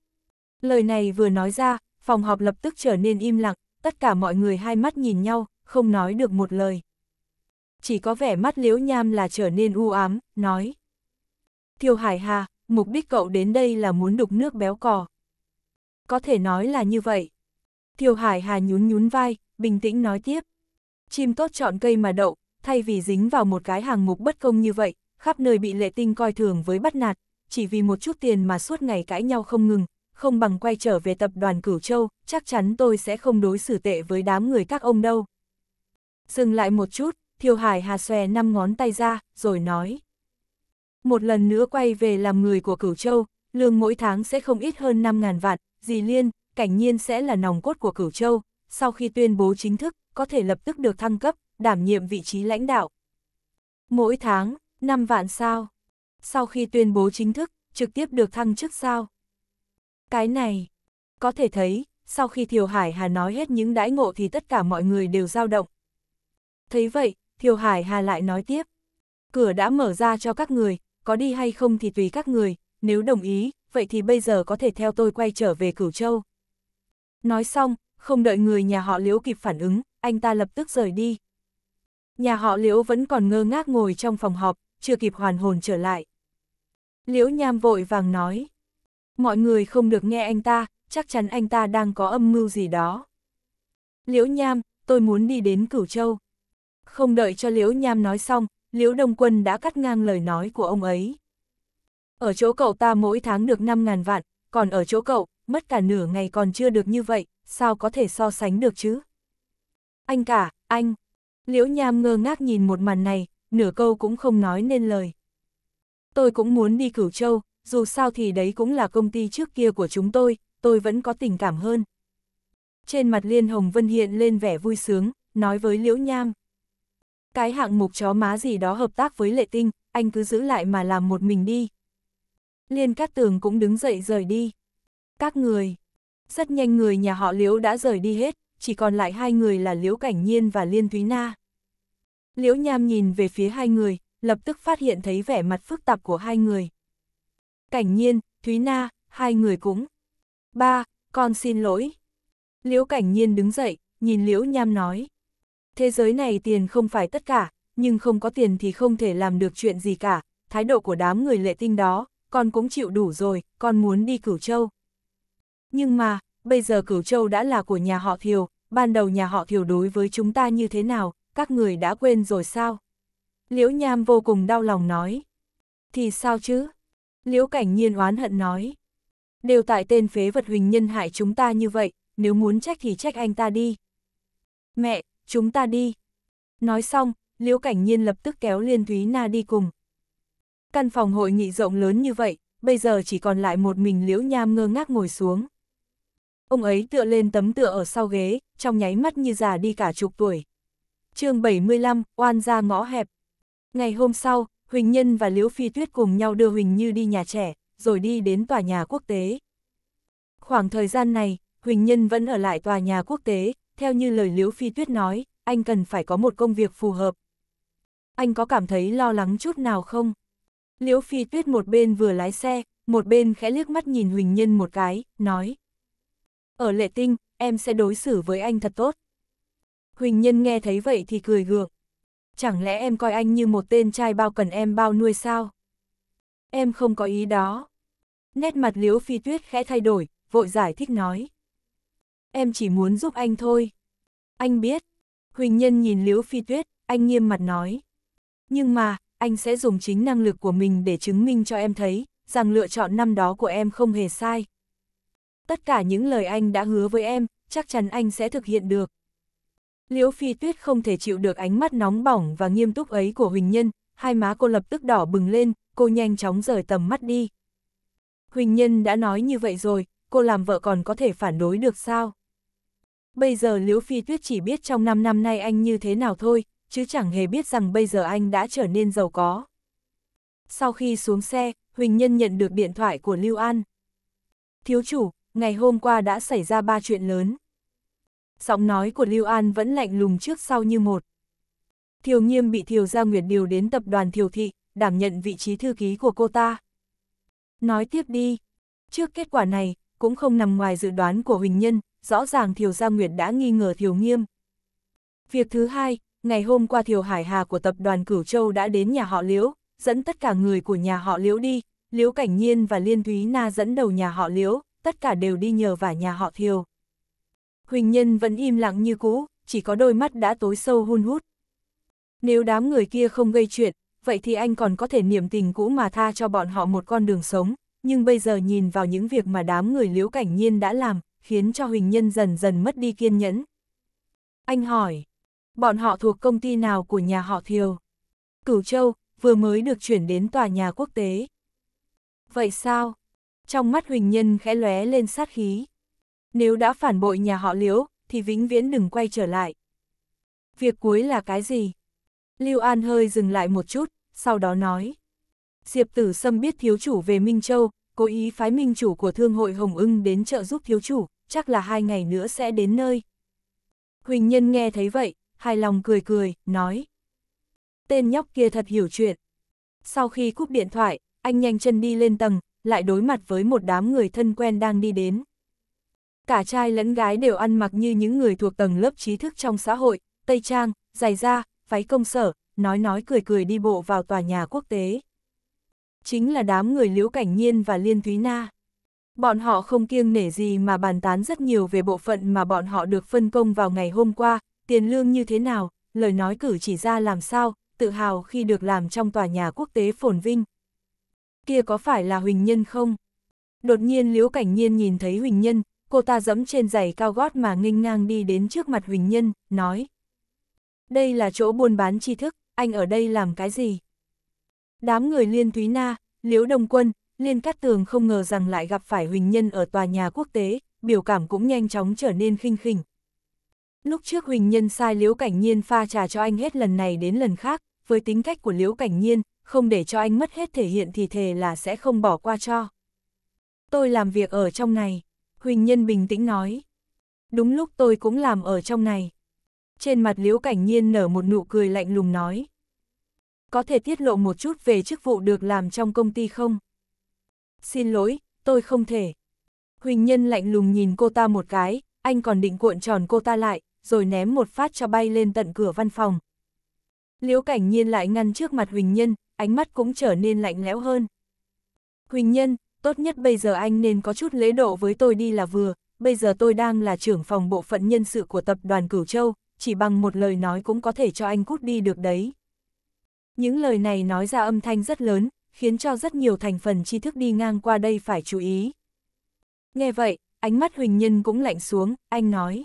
A: Lời này vừa nói ra, phòng họp lập tức trở nên im lặng, tất cả mọi người hai mắt nhìn nhau, không nói được một lời. Chỉ có vẻ mắt liếu nham là trở nên u ám, nói. Thiêu Hải Hà, mục đích cậu đến đây là muốn đục nước béo cò. Có thể nói là như vậy. Thiêu Hải Hà nhún nhún vai, bình tĩnh nói tiếp. Chim tốt chọn cây mà đậu, thay vì dính vào một cái hàng mục bất công như vậy, khắp nơi bị lệ tinh coi thường với bắt nạt, chỉ vì một chút tiền mà suốt ngày cãi nhau không ngừng, không bằng quay trở về tập đoàn Cửu Châu, chắc chắn tôi sẽ không đối xử tệ với đám người các ông đâu. Dừng lại một chút, Thiều Hải hà xòe năm ngón tay ra, rồi nói. Một lần nữa quay về làm người của Cửu Châu, lương mỗi tháng sẽ không ít hơn 5.000 vạn, dì Liên, cảnh nhiên sẽ là nòng cốt của Cửu Châu, sau khi tuyên bố chính thức, có thể lập tức được thăng cấp, đảm nhiệm vị trí lãnh đạo. Mỗi tháng, 5 vạn sao. Sau khi tuyên bố chính thức, trực tiếp được thăng chức sao. Cái này, có thể thấy, sau khi Thiều Hải Hà nói hết những đãi ngộ thì tất cả mọi người đều dao động. Thấy vậy, Thiều Hải Hà lại nói tiếp. Cửa đã mở ra cho các người, có đi hay không thì tùy các người, nếu đồng ý, vậy thì bây giờ có thể theo tôi quay trở về Cửu Châu. Nói xong, không đợi người nhà họ Liễu kịp phản ứng, anh ta lập tức rời đi. Nhà họ Liễu vẫn còn ngơ ngác ngồi trong phòng họp, chưa kịp hoàn hồn trở lại. Liễu Nham vội vàng nói mọi người không được nghe anh ta, chắc chắn anh ta đang có âm mưu gì đó. Liễu Nham, tôi muốn đi đến Cửu Châu. Không đợi cho Liễu Nham nói xong, Liễu Đông Quân đã cắt ngang lời nói của ông ấy. Ở chỗ cậu ta mỗi tháng được 5.000 vạn, còn ở chỗ cậu, mất cả nửa ngày còn chưa được như vậy, sao có thể so sánh được chứ? Anh cả, anh! Liễu Nham ngơ ngác nhìn một màn này, nửa câu cũng không nói nên lời. Tôi cũng muốn đi Cửu Châu, dù sao thì đấy cũng là công ty trước kia của chúng tôi, tôi vẫn có tình cảm hơn. Trên mặt Liên Hồng Vân hiện lên vẻ vui sướng, nói với Liễu Nham. Cái hạng mục chó má gì đó hợp tác với Lệ Tinh, anh cứ giữ lại mà làm một mình đi. Liên Cát Tường cũng đứng dậy rời đi. Các người. Rất nhanh người nhà họ Liễu đã rời đi hết, chỉ còn lại hai người là Liễu Cảnh Nhiên và Liên Thúy Na. Liễu Nham nhìn về phía hai người, lập tức phát hiện thấy vẻ mặt phức tạp của hai người. Cảnh Nhiên, Thúy Na, hai người cũng. Ba, con xin lỗi. Liễu Cảnh Nhiên đứng dậy, nhìn Liễu Nham nói. Thế giới này tiền không phải tất cả, nhưng không có tiền thì không thể làm được chuyện gì cả, thái độ của đám người lệ tinh đó, con cũng chịu đủ rồi, con muốn đi Cửu Châu. Nhưng mà, bây giờ Cửu Châu đã là của nhà họ Thiều, ban đầu nhà họ Thiều đối với chúng ta như thế nào, các người đã quên rồi sao? Liễu Nham vô cùng đau lòng nói. Thì sao chứ? Liễu Cảnh Nhiên oán hận nói. Đều tại tên phế vật huỳnh nhân hại chúng ta như vậy, nếu muốn trách thì trách anh ta đi. Mẹ, chúng ta đi. Nói xong, Liễu Cảnh Nhiên lập tức kéo Liên Thúy Na đi cùng. Căn phòng hội nghị rộng lớn như vậy, bây giờ chỉ còn lại một mình Liễu Nham ngơ ngác ngồi xuống. Ông ấy tựa lên tấm tựa ở sau ghế, trong nháy mắt như già đi cả chục tuổi. chương 75, oan ra ngõ hẹp. Ngày hôm sau, Huỳnh Nhân và Liễu Phi Tuyết cùng nhau đưa Huỳnh Như đi nhà trẻ, rồi đi đến tòa nhà quốc tế. Khoảng thời gian này, Huỳnh Nhân vẫn ở lại tòa nhà quốc tế, theo như lời Liễu Phi Tuyết nói, anh cần phải có một công việc phù hợp. Anh có cảm thấy lo lắng chút nào không? Liễu Phi Tuyết một bên vừa lái xe, một bên khẽ liếc mắt nhìn Huỳnh Nhân một cái, nói. Ở lệ tinh, em sẽ đối xử với anh thật tốt. Huỳnh Nhân nghe thấy vậy thì cười gượng, chẳng lẽ em coi anh như một tên trai bao cần em bao nuôi sao? Em không có ý đó. Nét mặt liếu Phi Tuyết khẽ thay đổi, vội giải thích nói. Em chỉ muốn giúp anh thôi. Anh biết. Huỳnh Nhân nhìn liếu Phi Tuyết, anh nghiêm mặt nói. Nhưng mà, anh sẽ dùng chính năng lực của mình để chứng minh cho em thấy, rằng lựa chọn năm đó của em không hề sai. Tất cả những lời anh đã hứa với em, chắc chắn anh sẽ thực hiện được. Liễu Phi Tuyết không thể chịu được ánh mắt nóng bỏng và nghiêm túc ấy của Huỳnh Nhân, hai má cô lập tức đỏ bừng lên, cô nhanh chóng rời tầm mắt đi. Huỳnh Nhân đã nói như vậy rồi, cô làm vợ còn có thể phản đối được sao? Bây giờ Liễu Phi Tuyết chỉ biết trong 5 năm nay anh như thế nào thôi, chứ chẳng hề biết rằng bây giờ anh đã trở nên giàu có. Sau khi xuống xe, Huỳnh Nhân nhận được điện thoại của Lưu An. Thiếu chủ, ngày hôm qua đã xảy ra ba chuyện lớn giọng nói của Lưu An vẫn lạnh lùng trước sau như một. Thiều Nghiêm bị Thiều Gia Nguyệt điều đến tập đoàn Thiều Thị, đảm nhận vị trí thư ký của cô ta. Nói tiếp đi, trước kết quả này, cũng không nằm ngoài dự đoán của Huỳnh Nhân, rõ ràng Thiều Gia Nguyệt đã nghi ngờ Thiều Nghiêm. Việc thứ hai, ngày hôm qua Thiều Hải Hà của tập đoàn Cửu Châu đã đến nhà họ Liễu, dẫn tất cả người của nhà họ Liễu đi, Liễu Cảnh Nhiên và Liên Thúy Na dẫn đầu nhà họ Liễu, tất cả đều đi nhờ vả nhà họ Thiều. Huỳnh Nhân vẫn im lặng như cũ, chỉ có đôi mắt đã tối sâu hun hút. Nếu đám người kia không gây chuyện, vậy thì anh còn có thể niềm tình cũ mà tha cho bọn họ một con đường sống, nhưng bây giờ nhìn vào những việc mà đám người liễu cảnh nhiên đã làm, khiến cho Huỳnh Nhân dần dần mất đi kiên nhẫn. Anh hỏi, bọn họ thuộc công ty nào của nhà họ Thiều? Cửu Châu, vừa mới được chuyển đến tòa nhà quốc tế. Vậy sao? Trong mắt Huỳnh Nhân khẽ lóe lên sát khí. Nếu đã phản bội nhà họ Liễu, thì vĩnh viễn đừng quay trở lại. Việc cuối là cái gì? Lưu An hơi dừng lại một chút, sau đó nói. Diệp Tử Sâm biết thiếu chủ về Minh Châu, cố ý phái minh chủ của Thương hội Hồng ưng đến trợ giúp thiếu chủ, chắc là hai ngày nữa sẽ đến nơi. Huỳnh Nhân nghe thấy vậy, hài lòng cười cười, nói. Tên nhóc kia thật hiểu chuyện. Sau khi cúp điện thoại, anh nhanh chân đi lên tầng, lại đối mặt với một đám người thân quen đang đi đến. Cả trai lẫn gái đều ăn mặc như những người thuộc tầng lớp trí thức trong xã hội, tây trang, giày da, váy công sở, nói nói cười cười đi bộ vào tòa nhà quốc tế. Chính là đám người Liễu Cảnh Nhiên và Liên Thúy Na. Bọn họ không kiêng nể gì mà bàn tán rất nhiều về bộ phận mà bọn họ được phân công vào ngày hôm qua, tiền lương như thế nào, lời nói cử chỉ ra làm sao, tự hào khi được làm trong tòa nhà quốc tế phồn vinh. Kia có phải là Huỳnh Nhân không? Đột nhiên Liễu Cảnh Nhiên nhìn thấy Huỳnh Nhân, cô ta dẫm trên giày cao gót mà nghênh ngang đi đến trước mặt Huỳnh Nhân, nói. Đây là chỗ buôn bán tri thức, anh ở đây làm cái gì? Đám người Liên Thúy Na, Liễu Đông Quân, Liên Cát Tường không ngờ rằng lại gặp phải Huỳnh Nhân ở tòa nhà quốc tế, biểu cảm cũng nhanh chóng trở nên khinh khỉnh. Lúc trước Huỳnh Nhân sai Liễu Cảnh Nhiên pha trà cho anh hết lần này đến lần khác, với tính cách của Liễu Cảnh Nhiên, không để cho anh mất hết thể hiện thì thề là sẽ không bỏ qua cho. Tôi làm việc ở trong này. Huỳnh Nhân bình tĩnh nói. Đúng lúc tôi cũng làm ở trong này. Trên mặt Liễu Cảnh Nhiên nở một nụ cười lạnh lùng nói. Có thể tiết lộ một chút về chức vụ được làm trong công ty không? Xin lỗi, tôi không thể. Huỳnh Nhân lạnh lùng nhìn cô ta một cái, anh còn định cuộn tròn cô ta lại, rồi ném một phát cho bay lên tận cửa văn phòng. Liễu Cảnh Nhiên lại ngăn trước mặt Huỳnh Nhân, ánh mắt cũng trở nên lạnh lẽo hơn. Huỳnh Nhân, tốt nhất bây giờ anh nên có chút lễ độ với tôi đi là vừa, bây giờ tôi đang là trưởng phòng bộ phận nhân sự của tập đoàn Cửu Châu, chỉ bằng một lời nói cũng có thể cho anh cút đi được đấy. Những lời này nói ra âm thanh rất lớn, khiến cho rất nhiều thành phần tri thức đi ngang qua đây phải chú ý. Nghe vậy, ánh mắt Huỳnh Nhân cũng lạnh xuống, anh nói.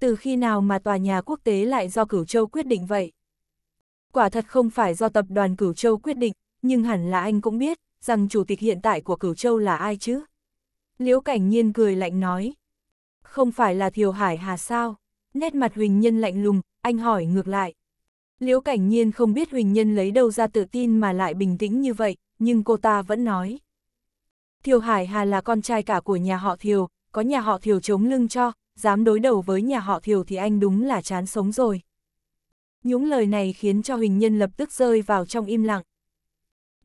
A: Từ khi nào mà tòa nhà quốc tế lại do Cửu Châu quyết định vậy? Quả thật không phải do tập đoàn Cửu Châu quyết định, nhưng hẳn là anh cũng biết, rằng chủ tịch hiện tại của Cửu Châu là ai chứ? Liễu Cảnh Nhiên cười lạnh nói. Không phải là Thiều Hải Hà sao? Nét mặt Huỳnh Nhân lạnh lùng, anh hỏi ngược lại. Liễu Cảnh Nhiên không biết Huỳnh Nhân lấy đâu ra tự tin mà lại bình tĩnh như vậy, nhưng cô ta vẫn nói. Thiều Hải Hà là con trai cả của nhà họ Thiều, có nhà họ Thiều chống lưng cho, dám đối đầu với nhà họ Thiều thì anh đúng là chán sống rồi. Những lời này khiến cho Huỳnh Nhân lập tức rơi vào trong im lặng.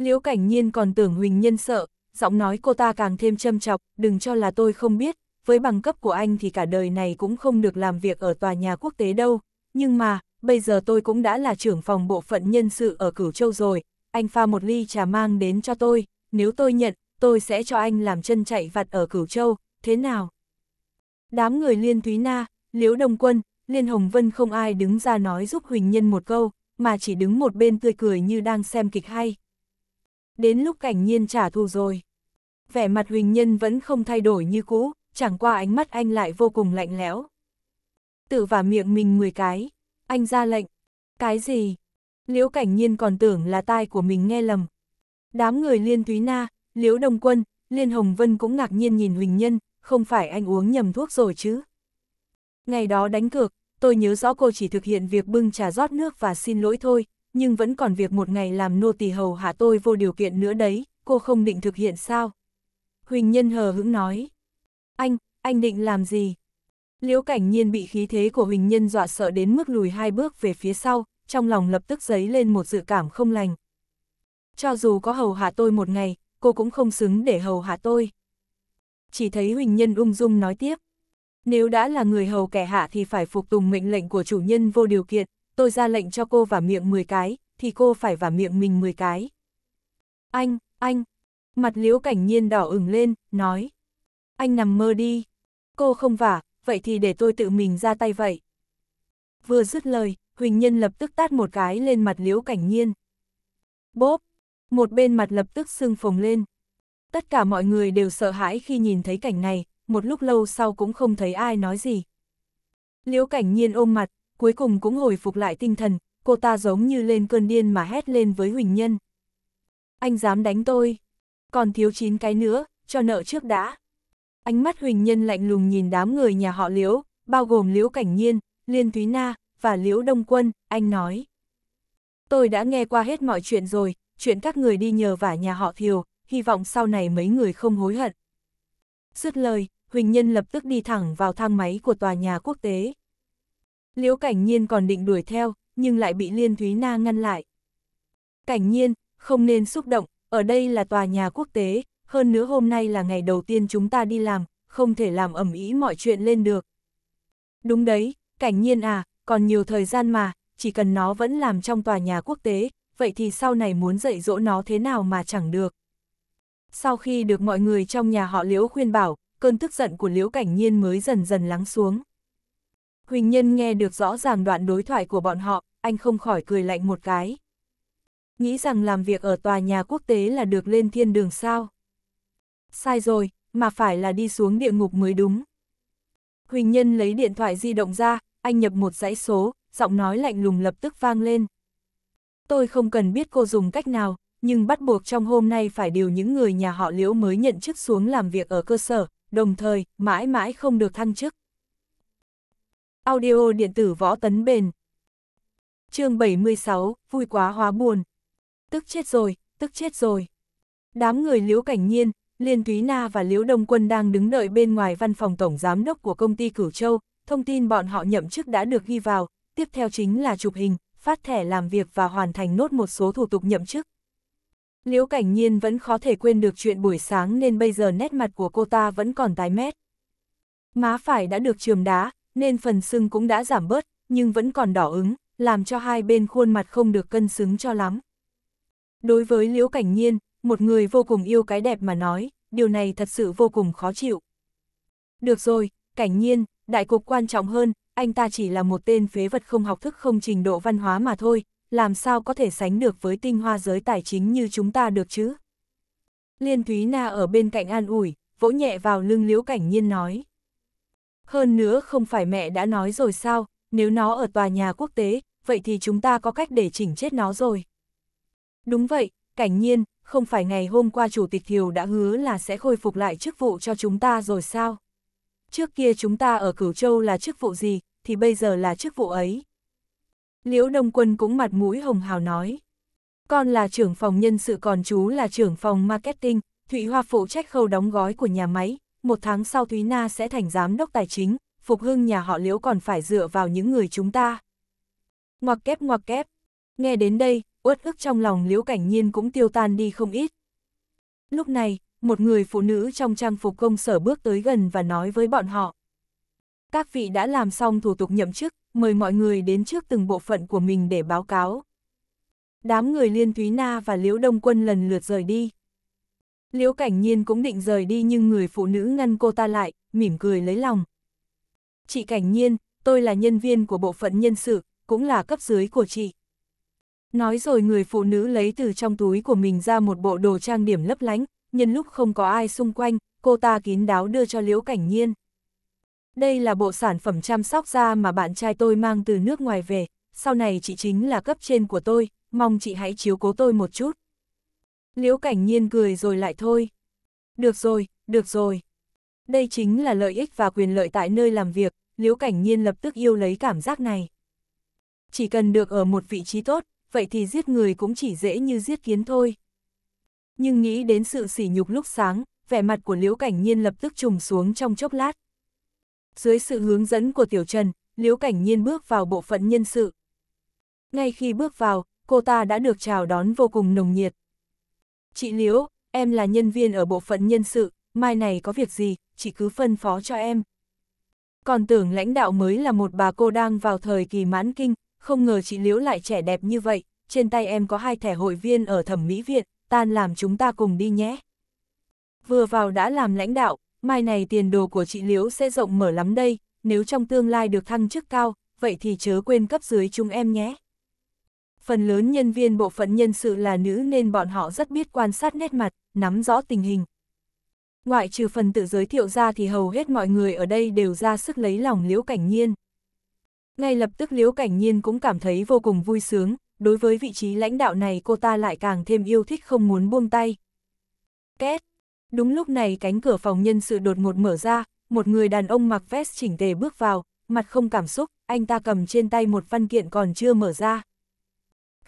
A: Liễu Cảnh Nhiên còn tưởng Huỳnh Nhân sợ, giọng nói cô ta càng thêm châm chọc, đừng cho là tôi không biết, với bằng cấp của anh thì cả đời này cũng không được làm việc ở tòa nhà quốc tế đâu, nhưng mà, bây giờ tôi cũng đã là trưởng phòng bộ phận nhân sự ở Cửu Châu rồi, anh pha một ly trà mang đến cho tôi, nếu tôi nhận, tôi sẽ cho anh làm chân chạy vặt ở Cửu Châu, thế nào? Đám người Liên Thúy Na, Liễu Đồng Quân, Liên Hồng Vân không ai đứng ra nói giúp Huỳnh Nhân một câu, mà chỉ đứng một bên tươi cười như đang xem kịch hay đến lúc cảnh nhiên trả thù rồi. Vẻ mặt Huỳnh Nhân vẫn không thay đổi như cũ, chẳng qua ánh mắt anh lại vô cùng lạnh lẽo. Tự vả miệng mình 10 cái, anh ra lệnh. Cái gì? Liễu cảnh nhiên còn tưởng là tai của mình nghe lầm. Đám người liên thúy na, Liễu Đông Quân, Liên Hồng Vân cũng ngạc nhiên nhìn Huỳnh Nhân, không phải anh uống nhầm thuốc rồi chứ. Ngày đó đánh cược, tôi nhớ rõ cô chỉ thực hiện việc bưng trà rót nước và xin lỗi thôi, nhưng vẫn còn việc một ngày làm nô tỳ hầu hạ tôi vô điều kiện nữa đấy, cô không định thực hiện sao? Huỳnh Nhân hờ hững nói. Anh, anh định làm gì? Liễu cảnh nhiên bị khí thế của Huỳnh Nhân dọa sợ đến mức lùi hai bước về phía sau, trong lòng lập tức dấy lên một dự cảm không lành. Cho dù có hầu hạ tôi một ngày, cô cũng không xứng để hầu hạ tôi. Chỉ thấy Huỳnh Nhân ung dung nói tiếp. Nếu đã là người hầu kẻ hạ thì phải phục tùng mệnh lệnh của chủ nhân vô điều kiện, tôi ra lệnh cho cô vả miệng 10 cái, thì cô phải vả miệng mình 10 cái. Anh, anh, mặt liễu cảnh nhiên đỏ ửng lên, nói. Anh nằm mơ đi, cô không vả, vậy thì để tôi tự mình ra tay vậy. Vừa dứt lời, Huỳnh Nhân lập tức tát một cái lên mặt liễu cảnh nhiên. Bốp, một bên mặt lập tức sưng phồng lên. Tất cả mọi người đều sợ hãi khi nhìn thấy cảnh này, một lúc lâu sau cũng không thấy ai nói gì. Liễu cảnh nhiên ôm mặt, cuối cùng cũng hồi phục lại tinh thần, cô ta giống như lên cơn điên mà hét lên với Huỳnh Nhân. Anh dám đánh tôi, còn thiếu chín cái nữa, cho nợ trước đã. Ánh mắt Huỳnh Nhân lạnh lùng nhìn đám người nhà họ Liễu, bao gồm Liễu Cảnh Nhiên, Liên Thúy Na và Liễu Đông Quân, anh nói. Tôi đã nghe qua hết mọi chuyện rồi, chuyện các người đi nhờ vả nhà họ Thiều, hy vọng sau này mấy người không hối hận. Dứt lời, Huỳnh Nhân lập tức đi thẳng vào thang máy của tòa nhà quốc tế. Liễu Cảnh Nhiên còn định đuổi theo, nhưng lại bị Liên Thúy Na ngăn lại. Cảnh Nhiên, không nên xúc động, ở đây là tòa nhà quốc tế, hơn nữa hôm nay là ngày đầu tiên chúng ta đi làm, không thể làm ẩm ý mọi chuyện lên được. Đúng đấy, Cảnh Nhiên à, còn nhiều thời gian mà, chỉ cần nó vẫn làm trong tòa nhà quốc tế, vậy thì sau này muốn dạy dỗ nó thế nào mà chẳng được. Sau khi được mọi người trong nhà họ Liễu khuyên bảo, cơn tức giận của Liễu Cảnh Nhiên mới dần dần lắng xuống. Huỳnh Nhân nghe được rõ ràng đoạn đối thoại của bọn họ, anh không khỏi cười lạnh một cái. Nghĩ rằng làm việc ở tòa nhà quốc tế là được lên thiên đường sao? Sai rồi, mà phải là đi xuống địa ngục mới đúng. Huỳnh Nhân lấy điện thoại di động ra, anh nhập một dãy số, giọng nói lạnh lùng lập tức vang lên. Tôi không cần biết cô dùng cách nào, nhưng bắt buộc trong hôm nay phải điều những người nhà họ liễu mới nhận chức xuống làm việc ở cơ sở, đồng thời, mãi mãi không được thăng chức. Audio điện tử võ tấn bền. chương 76, vui quá hóa buồn. Tức chết rồi, tức chết rồi. Đám người Liễu Cảnh Nhiên, Liên Thúy Na và Liễu Đông Quân đang đứng đợi bên ngoài văn phòng tổng giám đốc của công ty Cửu Châu, thông tin bọn họ nhậm chức đã được ghi vào, tiếp theo chính là chụp hình, phát thẻ làm việc và hoàn thành nốt một số thủ tục nhậm chức. Liễu Cảnh Nhiên vẫn khó thể quên được chuyện buổi sáng nên bây giờ nét mặt của cô ta vẫn còn tái mét. Má phải đã được trường đá, nên phần sưng cũng đã giảm bớt, nhưng vẫn còn đỏ ứng, làm cho hai bên khuôn mặt không được cân xứng cho lắm. Đối với Liễu Cảnh Nhiên, một người vô cùng yêu cái đẹp mà nói, điều này thật sự vô cùng khó chịu. Được rồi, Cảnh Nhiên, đại cục quan trọng hơn, anh ta chỉ là một tên phế vật không học thức không trình độ văn hóa mà thôi, làm sao có thể sánh được với tinh hoa giới tài chính như chúng ta được chứ? Liên Thúy Na ở bên cạnh an ủi, vỗ nhẹ vào lưng Liễu Cảnh Nhiên nói. Hơn nữa không phải mẹ đã nói rồi sao, nếu nó ở tòa nhà quốc tế, vậy thì chúng ta có cách để chỉnh chết nó rồi. Đúng vậy, cảnh nhiên, không phải ngày hôm qua Chủ tịch Thiều đã hứa là sẽ khôi phục lại chức vụ cho chúng ta rồi sao? Trước kia chúng ta ở Cửu Châu là chức vụ gì, thì bây giờ là chức vụ ấy. Liễu Đông Quân cũng mặt mũi hồng hào nói. Con là trưởng phòng nhân sự còn chú là trưởng phòng marketing, Thụy Hoa phụ trách khâu đóng gói của nhà máy, một tháng sau Thúy Na sẽ thành giám đốc tài chính, phục hưng nhà họ liễu còn phải dựa vào những người chúng ta. Ngoặc kép ngoặc kép, nghe đến đây, uất ức trong lòng liễu cảnh nhiên cũng tiêu tan đi không ít. Lúc này, một người phụ nữ trong trang phục công sở bước tới gần và nói với bọn họ. Các vị đã làm xong thủ tục nhậm chức, mời mọi người đến trước từng bộ phận của mình để báo cáo. Đám người liên Thúy Na và Liễu Đông Quân lần lượt rời đi. Liễu Cảnh Nhiên cũng định rời đi nhưng người phụ nữ ngăn cô ta lại, mỉm cười lấy lòng. Chị Cảnh Nhiên, tôi là nhân viên của bộ phận nhân sự, cũng là cấp dưới của chị. Nói rồi người phụ nữ lấy từ trong túi của mình ra một bộ đồ trang điểm lấp lánh, nhân lúc không có ai xung quanh, cô ta kín đáo đưa cho Liễu Cảnh Nhiên. Đây là bộ sản phẩm chăm sóc da mà bạn trai tôi mang từ nước ngoài về, sau này chị chính là cấp trên của tôi, mong chị hãy chiếu cố tôi một chút. Liễu Cảnh Nhiên cười rồi lại thôi. Được rồi, được rồi. Đây chính là lợi ích và quyền lợi tại nơi làm việc, Liễu Cảnh Nhiên lập tức yêu lấy cảm giác này. Chỉ cần được ở một vị trí tốt, vậy thì giết người cũng chỉ dễ như giết kiến thôi. Nhưng nghĩ đến sự sỉ nhục lúc sáng, vẻ mặt của Liễu Cảnh Nhiên lập tức trùng xuống trong chốc lát. Dưới sự hướng dẫn của Tiểu Trần, Liễu Cảnh Nhiên bước vào bộ phận nhân sự. Ngay khi bước vào, cô ta đã được chào đón vô cùng nồng nhiệt. Chị Liễu, em là nhân viên ở bộ phận nhân sự, mai này có việc gì, chị cứ phân phó cho em. Còn tưởng lãnh đạo mới là một bà cô đang vào thời kỳ mãn kinh, không ngờ chị Liễu lại trẻ đẹp như vậy, trên tay em có hai thẻ hội viên ở thẩm mỹ viện, tan làm chúng ta cùng đi nhé. Vừa vào đã làm lãnh đạo, mai này tiền đồ của chị Liễu sẽ rộng mở lắm đây, nếu trong tương lai được thăng chức cao, vậy thì chớ quên cấp dưới chúng em nhé phần lớn nhân viên bộ phận nhân sự là nữ nên bọn họ rất biết quan sát nét mặt, nắm rõ tình hình. Ngoại trừ phần tự giới thiệu ra thì hầu hết mọi người ở đây đều ra sức lấy lòng Liễu Cảnh Nhiên. Ngay lập tức Liễu Cảnh Nhiên cũng cảm thấy vô cùng vui sướng, đối với vị trí lãnh đạo này cô ta lại càng thêm yêu thích không muốn buông tay. Két! Đúng lúc này cánh cửa phòng nhân sự đột ngột mở ra, một người đàn ông mặc vest chỉnh tề bước vào, mặt không cảm xúc, anh ta cầm trên tay một văn kiện còn chưa mở ra.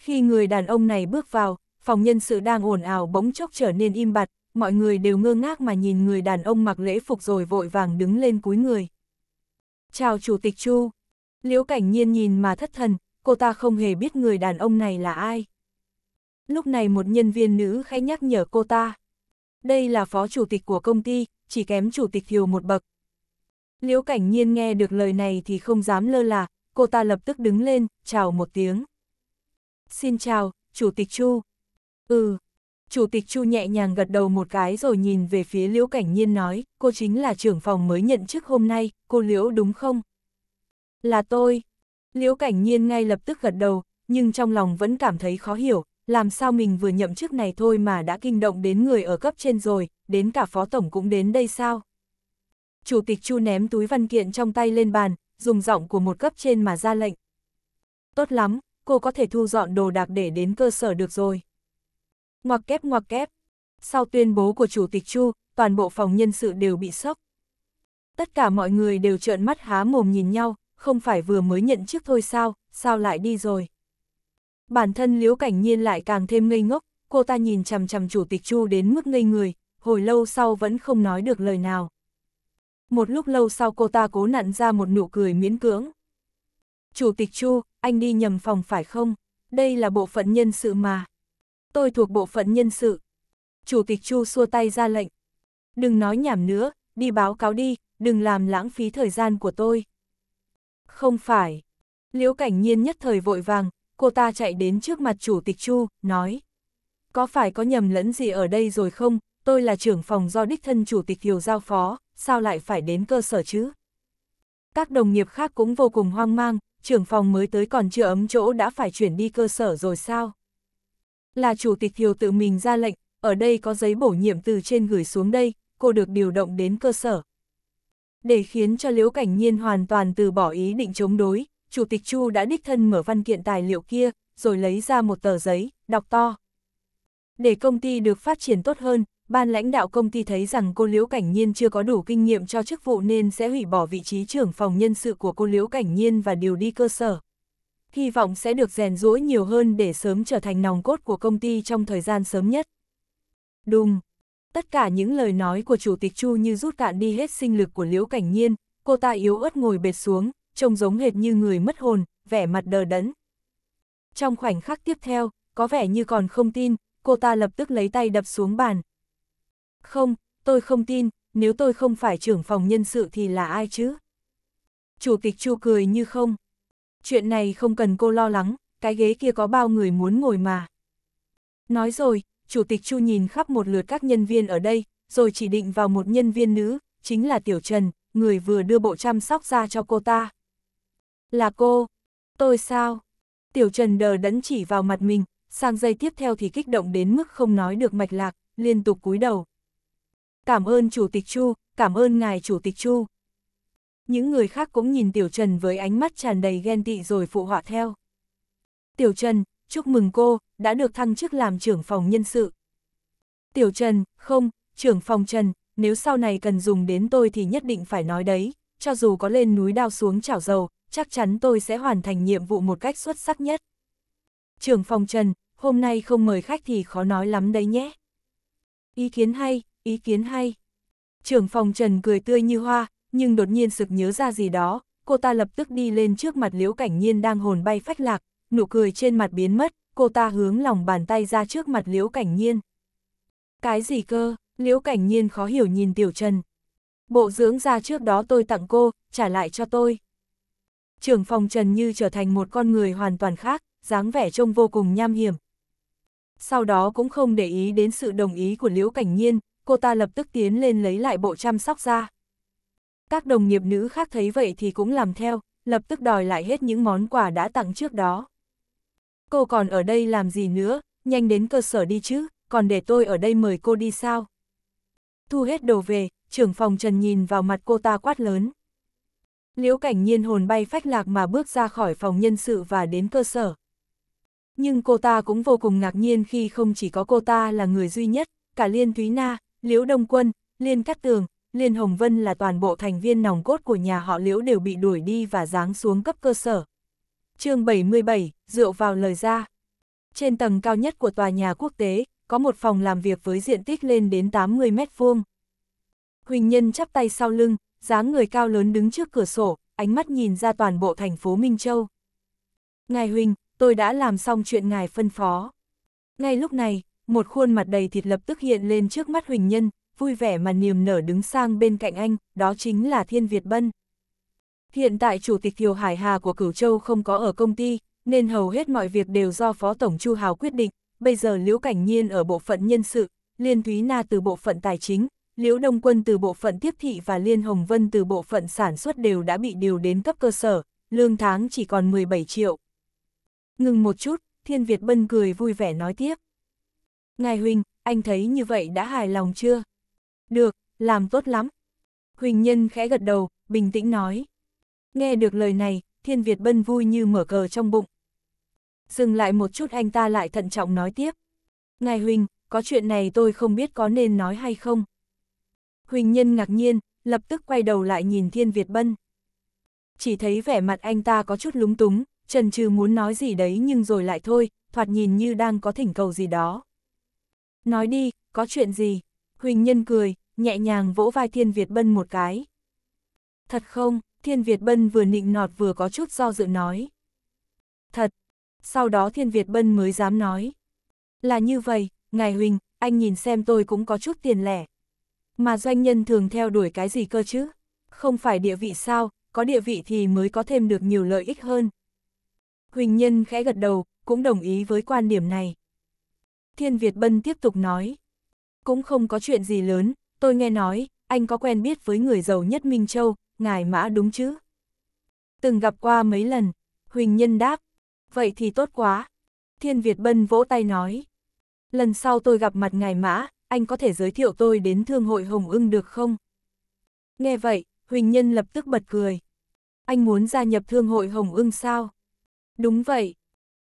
A: Khi người đàn ông này bước vào, phòng nhân sự đang ồn ào bỗng chốc trở nên im bặt, mọi người đều ngơ ngác mà nhìn người đàn ông mặc lễ phục rồi vội vàng đứng lên cúi người. Chào Chủ tịch Chu. Liễu Cảnh Nhiên nhìn mà thất thần, cô ta không hề biết người đàn ông này là ai. Lúc này một nhân viên nữ khẽ nhắc nhở cô ta. Đây là phó chủ tịch của công ty, chỉ kém chủ tịch thiều một bậc. Liễu Cảnh Nhiên nghe được lời này thì không dám lơ là, cô ta lập tức đứng lên, chào một tiếng. Xin chào, Chủ tịch Chu. Ừ. Chủ tịch Chu nhẹ nhàng gật đầu một cái rồi nhìn về phía Liễu Cảnh Nhiên nói, cô chính là trưởng phòng mới nhận chức hôm nay, cô Liễu đúng không? Là tôi. Liễu Cảnh Nhiên ngay lập tức gật đầu, nhưng trong lòng vẫn cảm thấy khó hiểu, làm sao mình vừa nhậm chức này thôi mà đã kinh động đến người ở cấp trên rồi, đến cả phó tổng cũng đến đây sao? Chủ tịch Chu ném túi văn kiện trong tay lên bàn, dùng giọng của một cấp trên mà ra lệnh. Tốt lắm, cô có thể thu dọn đồ đạc để đến cơ sở được rồi. Ngoặc kép ngoặc kép. Sau tuyên bố của Chủ tịch Chu, toàn bộ phòng nhân sự đều bị sốc. Tất cả mọi người đều trợn mắt há mồm nhìn nhau, không phải vừa mới nhận chức thôi sao, sao lại đi rồi. Bản thân Liễu Cảnh Nhiên lại càng thêm ngây ngốc, cô ta nhìn chằm chằm Chủ tịch Chu đến mức ngây người, hồi lâu sau vẫn không nói được lời nào. Một lúc lâu sau cô ta cố nặn ra một nụ cười miễn cưỡng. Chủ tịch Chu, anh đi nhầm phòng phải không? Đây là bộ phận nhân sự mà. Tôi thuộc bộ phận nhân sự. Chủ tịch Chu xua tay ra lệnh. Đừng nói nhảm nữa, đi báo cáo đi, đừng làm lãng phí thời gian của tôi. Không phải. Liễu cảnh nhiên nhất thời vội vàng, cô ta chạy đến trước mặt chủ tịch Chu, nói. Có phải có nhầm lẫn gì ở đây rồi không? Tôi là trưởng phòng do đích thân chủ tịch Thiều giao phó, sao lại phải đến cơ sở chứ? Các đồng nghiệp khác cũng vô cùng hoang mang, trưởng phòng mới tới còn chưa ấm chỗ đã phải chuyển đi cơ sở rồi sao? Là chủ tịch thiều tự mình ra lệnh, ở đây có giấy bổ nhiệm từ trên gửi xuống đây, cô được điều động đến cơ sở. Để khiến cho Liễu Cảnh Nhiên hoàn toàn từ bỏ ý định chống đối, Chủ tịch Chu đã đích thân mở văn kiện tài liệu kia, rồi lấy ra một tờ giấy, đọc to. Để công ty được phát triển tốt hơn, Ban lãnh đạo công ty thấy rằng cô Liễu Cảnh Nhiên chưa có đủ kinh nghiệm cho chức vụ nên sẽ hủy bỏ vị trí trưởng phòng nhân sự của cô Liễu Cảnh Nhiên và điều đi cơ sở. Hy vọng sẽ được rèn rũi nhiều hơn để sớm trở thành nòng cốt của công ty trong thời gian sớm nhất. Đùng! Tất cả những lời nói của Chủ tịch Chu như rút cạn đi hết sinh lực của Liễu Cảnh Nhiên, cô ta yếu ớt ngồi bệt xuống, trông giống hệt như người mất hồn, vẻ mặt đờ đẫn. Trong khoảnh khắc tiếp theo, có vẻ như còn không tin, cô ta lập tức lấy tay đập xuống bàn, không, tôi không tin, nếu tôi không phải trưởng phòng nhân sự thì là ai chứ? Chủ tịch Chu cười như không. Chuyện này không cần cô lo lắng, cái ghế kia có bao người muốn ngồi mà. Nói rồi, Chủ tịch Chu nhìn khắp một lượt các nhân viên ở đây, rồi chỉ định vào một nhân viên nữ, chính là Tiểu Trần, người vừa đưa bộ chăm sóc ra cho cô ta. Là cô? Tôi sao? Tiểu Trần đờ đẫn chỉ vào mặt mình, sang giây tiếp theo thì kích động đến mức không nói được mạch lạc, liên tục cúi đầu, cảm ơn Chủ tịch Chu, cảm ơn ngài Chủ tịch Chu. Những người khác cũng nhìn Tiểu Trần với ánh mắt tràn đầy ghen tị rồi phụ họa theo. Tiểu Trần, chúc mừng cô, đã được thăng chức làm trưởng phòng nhân sự. Tiểu Trần, không, trưởng phòng Trần, nếu sau này cần dùng đến tôi thì nhất định phải nói đấy, cho dù có lên núi đao xuống chảo dầu, chắc chắn tôi sẽ hoàn thành nhiệm vụ một cách xuất sắc nhất. Trưởng phòng Trần, hôm nay không mời khách thì khó nói lắm đấy nhé. Ý kiến hay, ý kiến hay. Trưởng phòng Trần cười tươi như hoa, nhưng đột nhiên sực nhớ ra gì đó, cô ta lập tức đi lên trước mặt Liễu Cảnh Nhiên đang hồn bay phách lạc, nụ cười trên mặt biến mất, cô ta hướng lòng bàn tay ra trước mặt Liễu Cảnh Nhiên. Cái gì cơ, Liễu Cảnh Nhiên khó hiểu nhìn Tiểu Trần. Bộ dưỡng ra trước đó tôi tặng cô, trả lại cho tôi. Trưởng phòng Trần như trở thành một con người hoàn toàn khác, dáng vẻ trông vô cùng nham hiểm. Sau đó cũng không để ý đến sự đồng ý của Liễu Cảnh Nhiên, cô ta lập tức tiến lên lấy lại bộ chăm sóc ra. Các đồng nghiệp nữ khác thấy vậy thì cũng làm theo, lập tức đòi lại hết những món quà đã tặng trước đó. Cô còn ở đây làm gì nữa, nhanh đến cơ sở đi chứ, còn để tôi ở đây mời cô đi sao? Thu hết đồ về, trưởng phòng Trần nhìn vào mặt cô ta quát lớn. Liễu cảnh nhiên hồn bay phách lạc mà bước ra khỏi phòng nhân sự và đến cơ sở. Nhưng cô ta cũng vô cùng ngạc nhiên khi không chỉ có cô ta là người duy nhất, cả Liên Thúy Na, Liễu Đông Quân, Liên Cát Tường, Liên Hồng Vân là toàn bộ thành viên nòng cốt của nhà họ Liễu đều bị đuổi đi và giáng xuống cấp cơ sở. chương 77, dựa vào lời ra. Trên tầng cao nhất của tòa nhà quốc tế, có một phòng làm việc với diện tích lên đến 80 mét vuông. Huỳnh Nhân chắp tay sau lưng, dáng người cao lớn đứng trước cửa sổ, ánh mắt nhìn ra toàn bộ thành phố Minh Châu. Ngài Huỳnh, tôi đã làm xong chuyện ngài phân phó. Ngay lúc này, một khuôn mặt đầy thịt lập tức hiện lên trước mắt Huỳnh Nhân, vui vẻ mà niềm nở đứng sang bên cạnh anh, đó chính là Thiên Việt Bân. Hiện tại Chủ tịch Thiều Hải Hà của Cửu Châu không có ở công ty, nên hầu hết mọi việc đều do Phó Tổng Chu Hào quyết định, bây giờ Liễu Cảnh Nhiên ở bộ phận nhân sự, Liên Thúy Na từ bộ phận tài chính, Liễu Đông Quân từ bộ phận tiếp thị và Liên Hồng Vân từ bộ phận sản xuất đều đã bị điều đến cấp cơ sở, lương tháng chỉ còn 17 triệu. Ngừng một chút, Thiên Việt Bân cười vui vẻ nói tiếp. Ngài Huỳnh, anh thấy như vậy đã hài lòng chưa? Được, làm tốt lắm. Huỳnh Nhân khẽ gật đầu, bình tĩnh nói. Nghe được lời này, Thiên Việt Bân vui như mở cờ trong bụng. Dừng lại một chút anh ta lại thận trọng nói tiếp. Ngài Huỳnh, có chuyện này tôi không biết có nên nói hay không. Huỳnh Nhân ngạc nhiên, lập tức quay đầu lại nhìn Thiên Việt Bân. Chỉ thấy vẻ mặt anh ta có chút lúng túng, trần trừ muốn nói gì đấy nhưng rồi lại thôi, thoạt nhìn như đang có thỉnh cầu gì đó. Nói đi, có chuyện gì? Huỳnh Nhân cười, nhẹ nhàng vỗ vai Thiên Việt Bân một cái. Thật không, Thiên Việt Bân vừa nịnh nọt vừa có chút do dự nói. Thật, sau đó Thiên Việt Bân mới dám nói. Là như vậy, ngài Huỳnh, anh nhìn xem tôi cũng có chút tiền lẻ. Mà doanh nhân thường theo đuổi cái gì cơ chứ? Không phải địa vị sao, có địa vị thì mới có thêm được nhiều lợi ích hơn. Huỳnh Nhân khẽ gật đầu, cũng đồng ý với quan điểm này. Thiên Việt Bân tiếp tục nói. Cũng không có chuyện gì lớn, tôi nghe nói, anh có quen biết với người giàu nhất Minh Châu, ngài mã đúng chứ? Từng gặp qua mấy lần, Huỳnh Nhân đáp. Vậy thì tốt quá. Thiên Việt Bân vỗ tay nói. Lần sau tôi gặp mặt ngài mã, anh có thể giới thiệu tôi đến Thương hội Hồng ưng được không? Nghe vậy, Huỳnh Nhân lập tức bật cười. Anh muốn gia nhập Thương hội Hồng ưng sao? Đúng vậy.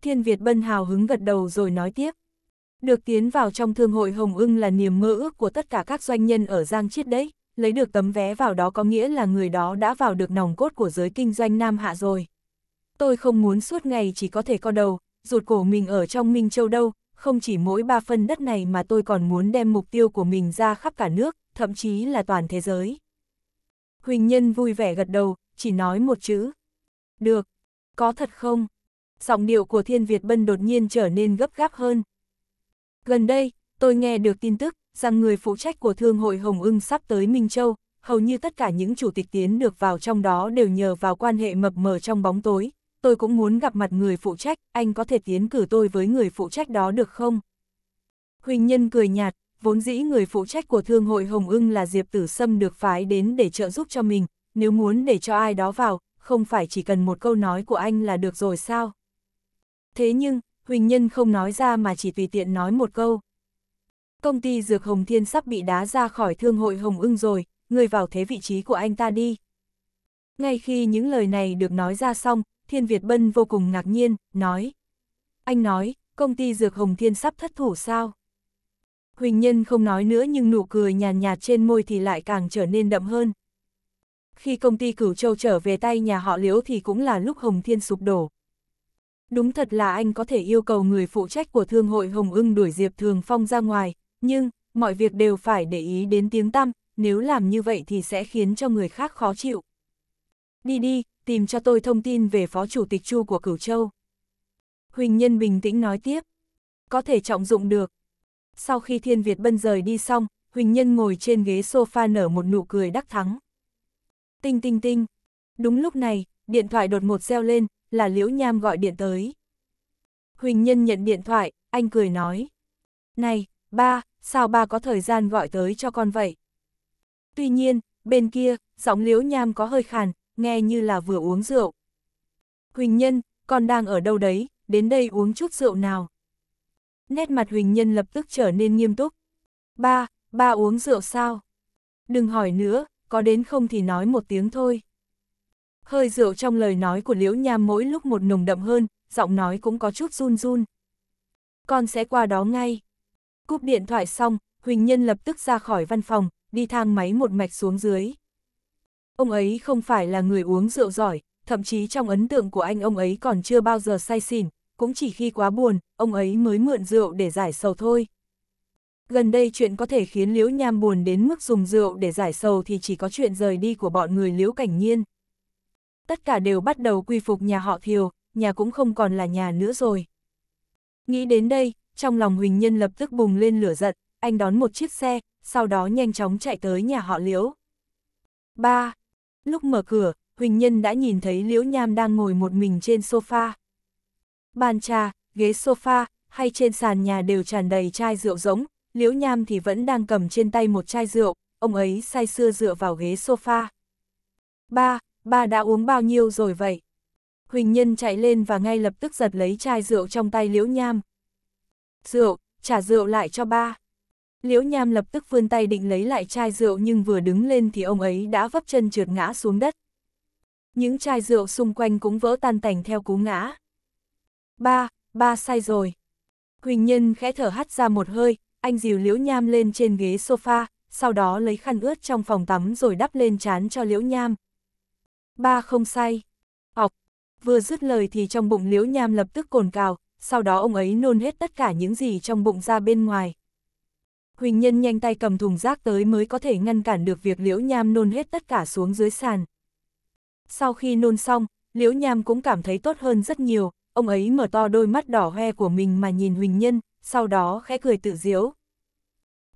A: Thiên Việt Bân hào hứng gật đầu rồi nói tiếp. Được tiến vào trong thương hội Hồng ưng là niềm mơ ước của tất cả các doanh nhân ở Giang Chiết đấy, lấy được tấm vé vào đó có nghĩa là người đó đã vào được nòng cốt của giới kinh doanh Nam Hạ rồi. Tôi không muốn suốt ngày chỉ có thể co đầu, rụt cổ mình ở trong Minh Châu đâu, không chỉ mỗi ba phân đất này mà tôi còn muốn đem mục tiêu của mình ra khắp cả nước, thậm chí là toàn thế giới. Huỳnh Nhân vui vẻ gật đầu, chỉ nói một chữ. Được, có thật không? Giọng điệu của Thiên Việt Bân đột nhiên trở nên gấp gáp hơn, Gần đây, tôi nghe được tin tức rằng người phụ trách của Thương hội Hồng ưng sắp tới Minh Châu, hầu như tất cả những chủ tịch tiến được vào trong đó đều nhờ vào quan hệ mập mờ trong bóng tối. Tôi cũng muốn gặp mặt người phụ trách, anh có thể tiến cử tôi với người phụ trách đó được không? Huỳnh Nhân cười nhạt, vốn dĩ người phụ trách của Thương hội Hồng ưng là Diệp Tử Sâm được phái đến để trợ giúp cho mình, nếu muốn để cho ai đó vào, không phải chỉ cần một câu nói của anh là được rồi sao? Thế nhưng, Huỳnh Nhân không nói ra mà chỉ tùy tiện nói một câu. Công ty Dược Hồng Thiên sắp bị đá ra khỏi thương hội Hồng ưng rồi, người vào thế vị trí của anh ta đi. Ngay khi những lời này được nói ra xong, Thiên Việt Bân vô cùng ngạc nhiên, nói. Anh nói, công ty Dược Hồng Thiên sắp thất thủ sao? Huỳnh Nhân không nói nữa nhưng nụ cười nhàn nhạt, nhạt trên môi thì lại càng trở nên đậm hơn. Khi công ty Cửu Châu trở về tay nhà họ Liễu thì cũng là lúc Hồng Thiên sụp đổ. Đúng thật là anh có thể yêu cầu người phụ trách của thương hội Hồng ưng đuổi Diệp Thường Phong ra ngoài, nhưng, mọi việc đều phải để ý đến tiếng tăm, nếu làm như vậy thì sẽ khiến cho người khác khó chịu. Đi đi, tìm cho tôi thông tin về Phó Chủ tịch Chu của Cửu Châu. Huỳnh Nhân bình tĩnh nói tiếp. Có thể trọng dụng được. Sau khi Thiên Việt Bân rời đi xong, Huỳnh Nhân ngồi trên ghế sofa nở một nụ cười đắc thắng. Tinh tinh tinh. Đúng lúc này, điện thoại đột một reo lên, là Liễu Nham gọi điện tới. Huỳnh Nhân nhận điện thoại, anh cười nói. Này, ba, sao ba có thời gian gọi tới cho con vậy? Tuy nhiên, bên kia, giọng Liễu Nham có hơi khàn, nghe như là vừa uống rượu. Huỳnh Nhân, con đang ở đâu đấy, đến đây uống chút rượu nào. Nét mặt Huỳnh Nhân lập tức trở nên nghiêm túc. Ba, ba uống rượu sao? Đừng hỏi nữa, có đến không thì nói một tiếng thôi. Hơi rượu trong lời nói của Liễu Nham mỗi lúc một nồng đậm hơn, giọng nói cũng có chút run run. Con sẽ qua đó ngay. Cúp điện thoại xong, Huỳnh Nhân lập tức ra khỏi văn phòng, đi thang máy một mạch xuống dưới. Ông ấy không phải là người uống rượu giỏi, thậm chí trong ấn tượng của anh ông ấy còn chưa bao giờ say xỉn, cũng chỉ khi quá buồn, ông ấy mới mượn rượu để giải sầu thôi. Gần đây chuyện có thể khiến Liễu Nham buồn đến mức dùng rượu để giải sầu thì chỉ có chuyện rời đi của bọn người Liễu Cảnh Nhiên tất cả đều bắt đầu quy phục nhà họ Thiều, nhà cũng không còn là nhà nữa rồi. Nghĩ đến đây, trong lòng Huỳnh Nhân lập tức bùng lên lửa giận, anh đón một chiếc xe, sau đó nhanh chóng chạy tới nhà họ Liễu. 3. Lúc mở cửa, Huỳnh Nhân đã nhìn thấy Liễu Nham đang ngồi một mình trên sofa. Bàn trà, ghế sofa, hay trên sàn nhà đều tràn đầy chai rượu rỗng, Liễu Nham thì vẫn đang cầm trên tay một chai rượu, ông ấy say sưa dựa vào ghế sofa. 3 ba đã uống bao nhiêu rồi vậy? Huỳnh Nhân chạy lên và ngay lập tức giật lấy chai rượu trong tay Liễu Nham. Rượu, trả rượu lại cho ba. Liễu Nham lập tức vươn tay định lấy lại chai rượu nhưng vừa đứng lên thì ông ấy đã vấp chân trượt ngã xuống đất. Những chai rượu xung quanh cũng vỡ tan tành theo cú ngã. Ba, ba sai rồi. Huỳnh Nhân khẽ thở hắt ra một hơi, anh dìu Liễu Nham lên trên ghế sofa, sau đó lấy khăn ướt trong phòng tắm rồi đắp lên trán cho Liễu Nham ba không sai. Học, vừa dứt lời thì trong bụng liễu nham lập tức cồn cào, sau đó ông ấy nôn hết tất cả những gì trong bụng ra bên ngoài. Huỳnh Nhân nhanh tay cầm thùng rác tới mới có thể ngăn cản được việc Liễu Nham nôn hết tất cả xuống dưới sàn. Sau khi nôn xong, Liễu Nham cũng cảm thấy tốt hơn rất nhiều, ông ấy mở to đôi mắt đỏ hoe của mình mà nhìn Huỳnh Nhân, sau đó khẽ cười tự diễu.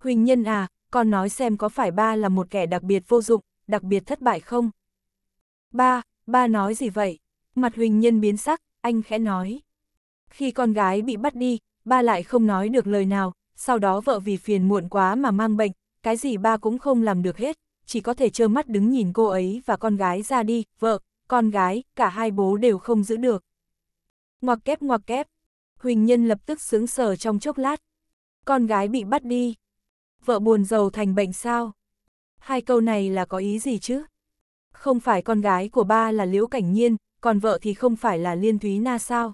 A: Huỳnh Nhân à, con nói xem có phải ba là một kẻ đặc biệt vô dụng, đặc biệt thất bại không? Ba, ba nói gì vậy? Mặt Huỳnh Nhân biến sắc, anh khẽ nói. Khi con gái bị bắt đi, ba lại không nói được lời nào, sau đó vợ vì phiền muộn quá mà mang bệnh, cái gì ba cũng không làm được hết, chỉ có thể trơ mắt đứng nhìn cô ấy và con gái ra đi, vợ, con gái, cả hai bố đều không giữ được. Ngoặc kép ngoặc kép, Huỳnh Nhân lập tức sướng sờ trong chốc lát. Con gái bị bắt đi. Vợ buồn giàu thành bệnh sao? Hai câu này là có ý gì chứ? không phải con gái của ba là Liễu Cảnh Nhiên, còn vợ thì không phải là Liên Thúy Na sao.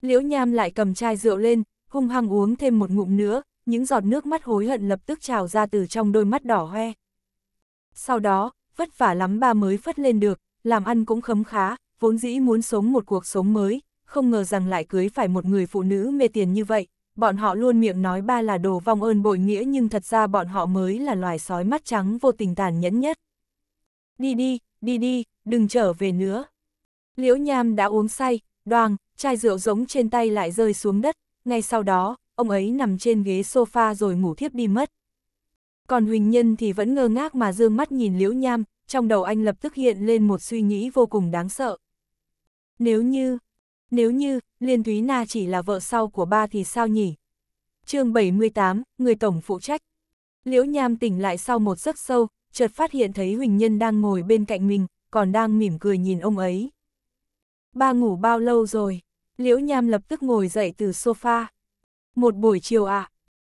A: Liễu Nham lại cầm chai rượu lên, hung hăng uống thêm một ngụm nữa, những giọt nước mắt hối hận lập tức trào ra từ trong đôi mắt đỏ hoe. Sau đó, vất vả lắm ba mới phất lên được, làm ăn cũng khấm khá, vốn dĩ muốn sống một cuộc sống mới, không ngờ rằng lại cưới phải một người phụ nữ mê tiền như vậy. Bọn họ luôn miệng nói ba là đồ vong ơn bội nghĩa nhưng thật ra bọn họ mới là loài sói mắt trắng vô tình tàn nhẫn nhất đi đi, đi đi, đừng trở về nữa. Liễu Nham đã uống say, đoàng, chai rượu giống trên tay lại rơi xuống đất, ngay sau đó, ông ấy nằm trên ghế sofa rồi ngủ thiếp đi mất. Còn Huỳnh Nhân thì vẫn ngơ ngác mà dương mắt nhìn Liễu Nham, trong đầu anh lập tức hiện lên một suy nghĩ vô cùng đáng sợ. Nếu như, nếu như, Liên Thúy Na chỉ là vợ sau của ba thì sao nhỉ? chương 78, người tổng phụ trách. Liễu Nham tỉnh lại sau một giấc sâu, chợt phát hiện thấy Huỳnh Nhân đang ngồi bên cạnh mình, còn đang mỉm cười nhìn ông ấy. Ba ngủ bao lâu rồi? Liễu Nham lập tức ngồi dậy từ sofa. Một buổi chiều ạ. À?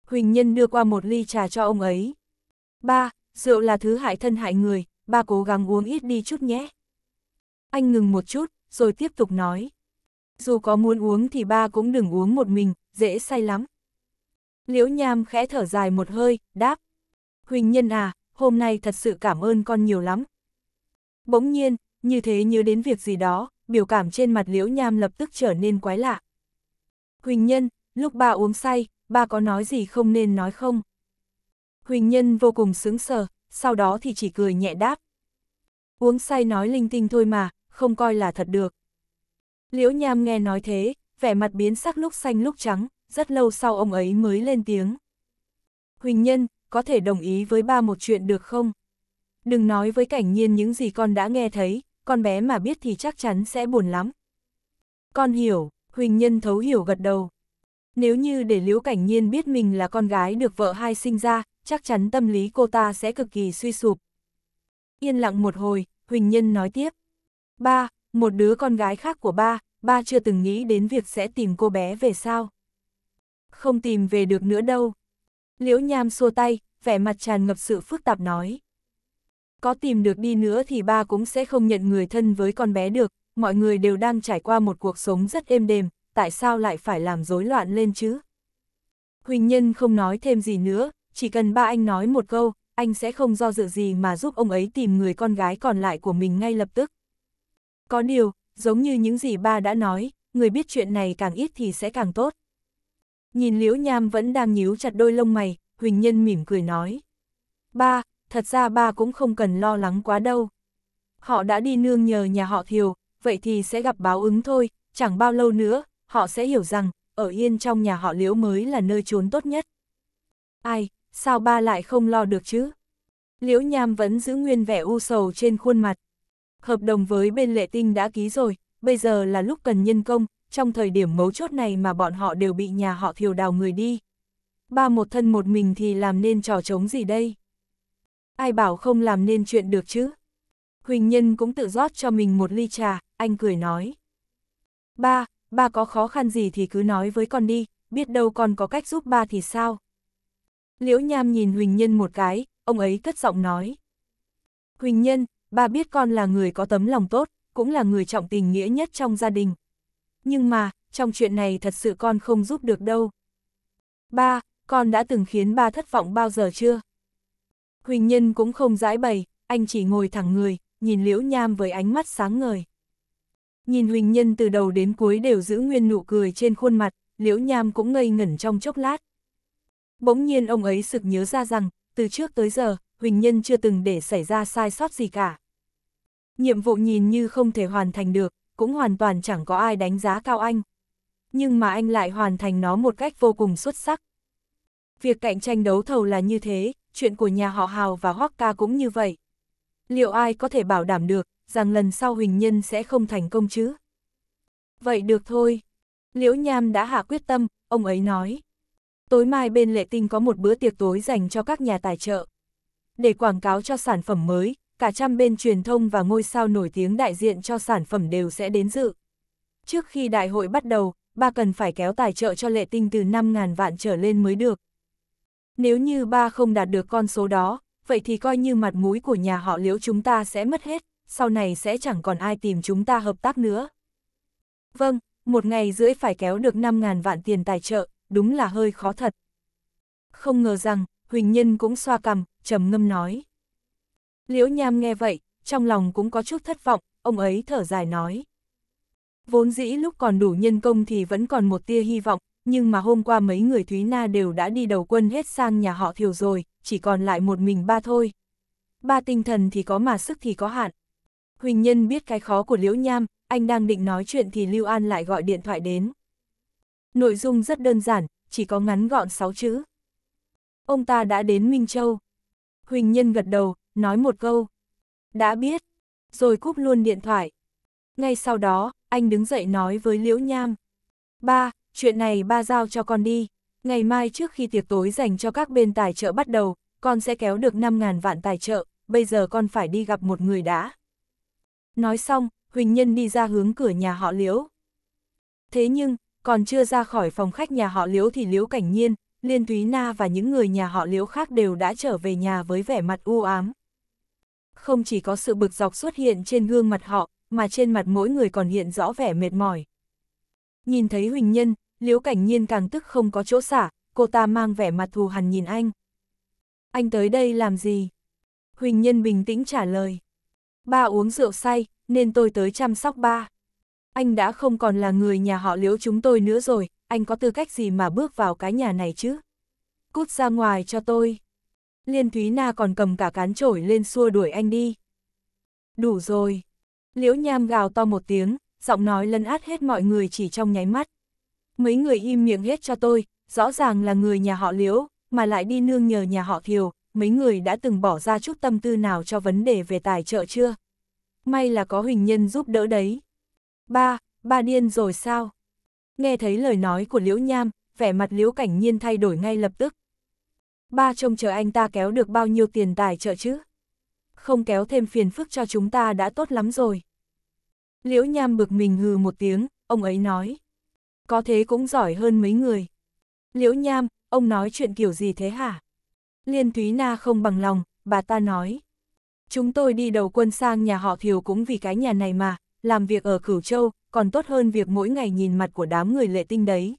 A: Huỳnh Nhân đưa qua một ly trà cho ông ấy. Ba, rượu là thứ hại thân hại người, ba cố gắng uống ít đi chút nhé. Anh ngừng một chút, rồi tiếp tục nói. Dù có muốn uống thì ba cũng đừng uống một mình, dễ say lắm. Liễu Nham khẽ thở dài một hơi, đáp. Huỳnh Nhân à, hôm nay thật sự cảm ơn con nhiều lắm. Bỗng nhiên, như thế nhớ đến việc gì đó, biểu cảm trên mặt Liễu Nham lập tức trở nên quái lạ. Huỳnh Nhân, lúc ba uống say, ba có nói gì không nên nói không? Huỳnh Nhân vô cùng sướng sờ, sau đó thì chỉ cười nhẹ đáp. Uống say nói linh tinh thôi mà, không coi là thật được. Liễu Nham nghe nói thế, vẻ mặt biến sắc lúc xanh lúc trắng, rất lâu sau ông ấy mới lên tiếng. Huỳnh Nhân, có thể đồng ý với ba một chuyện được không? Đừng nói với cảnh nhiên những gì con đã nghe thấy, con bé mà biết thì chắc chắn sẽ buồn lắm. Con hiểu, Huỳnh Nhân thấu hiểu gật đầu. Nếu như để Liễu Cảnh Nhiên biết mình là con gái được vợ hai sinh ra, chắc chắn tâm lý cô ta sẽ cực kỳ suy sụp. Yên lặng một hồi, Huỳnh Nhân nói tiếp. Ba, một đứa con gái khác của ba, ba chưa từng nghĩ đến việc sẽ tìm cô bé về sao. Không tìm về được nữa đâu. Liễu Nham xua tay, vẻ mặt tràn ngập sự phức tạp nói. Có tìm được đi nữa thì ba cũng sẽ không nhận người thân với con bé được, mọi người đều đang trải qua một cuộc sống rất êm đềm, tại sao lại phải làm rối loạn lên chứ? Huỳnh Nhân không nói thêm gì nữa, chỉ cần ba anh nói một câu, anh sẽ không do dự gì mà giúp ông ấy tìm người con gái còn lại của mình ngay lập tức. Có điều, giống như những gì ba đã nói, người biết chuyện này càng ít thì sẽ càng tốt. Nhìn Liễu Nham vẫn đang nhíu chặt đôi lông mày, Huỳnh Nhân mỉm cười nói. Ba, thật ra ba cũng không cần lo lắng quá đâu. Họ đã đi nương nhờ nhà họ Thiều, vậy thì sẽ gặp báo ứng thôi, chẳng bao lâu nữa, họ sẽ hiểu rằng, ở yên trong nhà họ Liễu mới là nơi trốn tốt nhất. Ai, sao ba lại không lo được chứ? Liễu Nham vẫn giữ nguyên vẻ u sầu trên khuôn mặt. Hợp đồng với bên lệ tinh đã ký rồi, bây giờ là lúc cần nhân công, trong thời điểm mấu chốt này mà bọn họ đều bị nhà họ thiều đào người đi. Ba một thân một mình thì làm nên trò chống gì đây? Ai bảo không làm nên chuyện được chứ? Huỳnh Nhân cũng tự rót cho mình một ly trà, anh cười nói. Ba, ba có khó khăn gì thì cứ nói với con đi, biết đâu con có cách giúp ba thì sao? Liễu Nham nhìn Huỳnh Nhân một cái, ông ấy cất giọng nói. Huỳnh Nhân, ba biết con là người có tấm lòng tốt, cũng là người trọng tình nghĩa nhất trong gia đình, nhưng mà, trong chuyện này thật sự con không giúp được đâu. Ba, con đã từng khiến ba thất vọng bao giờ chưa? Huỳnh Nhân cũng không giải bày, anh chỉ ngồi thẳng người, nhìn Liễu Nham với ánh mắt sáng ngời. Nhìn Huỳnh Nhân từ đầu đến cuối đều giữ nguyên nụ cười trên khuôn mặt, Liễu Nham cũng ngây ngẩn trong chốc lát. Bỗng nhiên ông ấy sực nhớ ra rằng, từ trước tới giờ, Huỳnh Nhân chưa từng để xảy ra sai sót gì cả. Nhiệm vụ nhìn như không thể hoàn thành được, cũng hoàn toàn chẳng có ai đánh giá cao anh. Nhưng mà anh lại hoàn thành nó một cách vô cùng xuất sắc. Việc cạnh tranh đấu thầu là như thế, chuyện của nhà họ Hào và Hoắc Ca cũng như vậy. Liệu ai có thể bảo đảm được rằng lần sau Huỳnh Nhân sẽ không thành công chứ? Vậy được thôi. Liễu Nham đã hạ quyết tâm, ông ấy nói. Tối mai bên Lệ Tinh có một bữa tiệc tối dành cho các nhà tài trợ. Để quảng cáo cho sản phẩm mới, cả trăm bên truyền thông và ngôi sao nổi tiếng đại diện cho sản phẩm đều sẽ đến dự. Trước khi đại hội bắt đầu, ba cần phải kéo tài trợ cho lệ tinh từ 5.000 vạn trở lên mới được. Nếu như ba không đạt được con số đó, vậy thì coi như mặt mũi của nhà họ liễu chúng ta sẽ mất hết, sau này sẽ chẳng còn ai tìm chúng ta hợp tác nữa. Vâng, một ngày rưỡi phải kéo được 5.000 vạn tiền tài trợ, đúng là hơi khó thật. Không ngờ rằng, Huỳnh Nhân cũng xoa cằm, trầm ngâm nói. Liễu Nham nghe vậy, trong lòng cũng có chút thất vọng, ông ấy thở dài nói. Vốn dĩ lúc còn đủ nhân công thì vẫn còn một tia hy vọng, nhưng mà hôm qua mấy người Thúy Na đều đã đi đầu quân hết sang nhà họ thiều rồi, chỉ còn lại một mình ba thôi. Ba tinh thần thì có mà sức thì có hạn. Huỳnh Nhân biết cái khó của Liễu Nham, anh đang định nói chuyện thì Lưu An lại gọi điện thoại đến. Nội dung rất đơn giản, chỉ có ngắn gọn 6 chữ. Ông ta đã đến Minh Châu. Huỳnh Nhân gật đầu, nói một câu. Đã biết, rồi cúp luôn điện thoại. Ngay sau đó, anh đứng dậy nói với Liễu Nham. Ba, chuyện này ba giao cho con đi. Ngày mai trước khi tiệc tối dành cho các bên tài trợ bắt đầu, con sẽ kéo được 5.000 vạn tài trợ, bây giờ con phải đi gặp một người đã. Nói xong, Huỳnh Nhân đi ra hướng cửa nhà họ Liễu. Thế nhưng, còn chưa ra khỏi phòng khách nhà họ Liễu thì Liễu Cảnh Nhiên, Liên Thúy Na và những người nhà họ Liễu khác đều đã trở về nhà với vẻ mặt u ám. Không chỉ có sự bực dọc xuất hiện trên gương mặt họ, mà trên mặt mỗi người còn hiện rõ vẻ mệt mỏi. Nhìn thấy Huỳnh Nhân, Liễu Cảnh Nhiên càng tức không có chỗ xả, cô ta mang vẻ mặt thù hằn nhìn anh. Anh tới đây làm gì? Huỳnh Nhân bình tĩnh trả lời. Ba uống rượu say, nên tôi tới chăm sóc ba. Anh đã không còn là người nhà họ Liễu chúng tôi nữa rồi, anh có tư cách gì mà bước vào cái nhà này chứ? Cút ra ngoài cho tôi. Liên Thúy Na còn cầm cả cán chổi lên xua đuổi anh đi. Đủ rồi. Liễu Nham gào to một tiếng, giọng nói lấn át hết mọi người chỉ trong nháy mắt. Mấy người im miệng hết cho tôi, rõ ràng là người nhà họ Liễu, mà lại đi nương nhờ nhà họ Thiều, mấy người đã từng bỏ ra chút tâm tư nào cho vấn đề về tài trợ chưa? May là có Huỳnh Nhân giúp đỡ đấy. Ba, ba điên rồi sao? Nghe thấy lời nói của Liễu Nham, vẻ mặt Liễu Cảnh Nhiên thay đổi ngay lập tức, ba trông chờ anh ta kéo được bao nhiêu tiền tài trợ chứ. Không kéo thêm phiền phức cho chúng ta đã tốt lắm rồi. Liễu Nham bực mình hừ một tiếng, ông ấy nói. Có thế cũng giỏi hơn mấy người. Liễu Nham, ông nói chuyện kiểu gì thế hả? Liên Thúy Na không bằng lòng, bà ta nói. Chúng tôi đi đầu quân sang nhà họ Thiều cũng vì cái nhà này mà, làm việc ở Cửu Châu, còn tốt hơn việc mỗi ngày nhìn mặt của đám người lệ tinh đấy.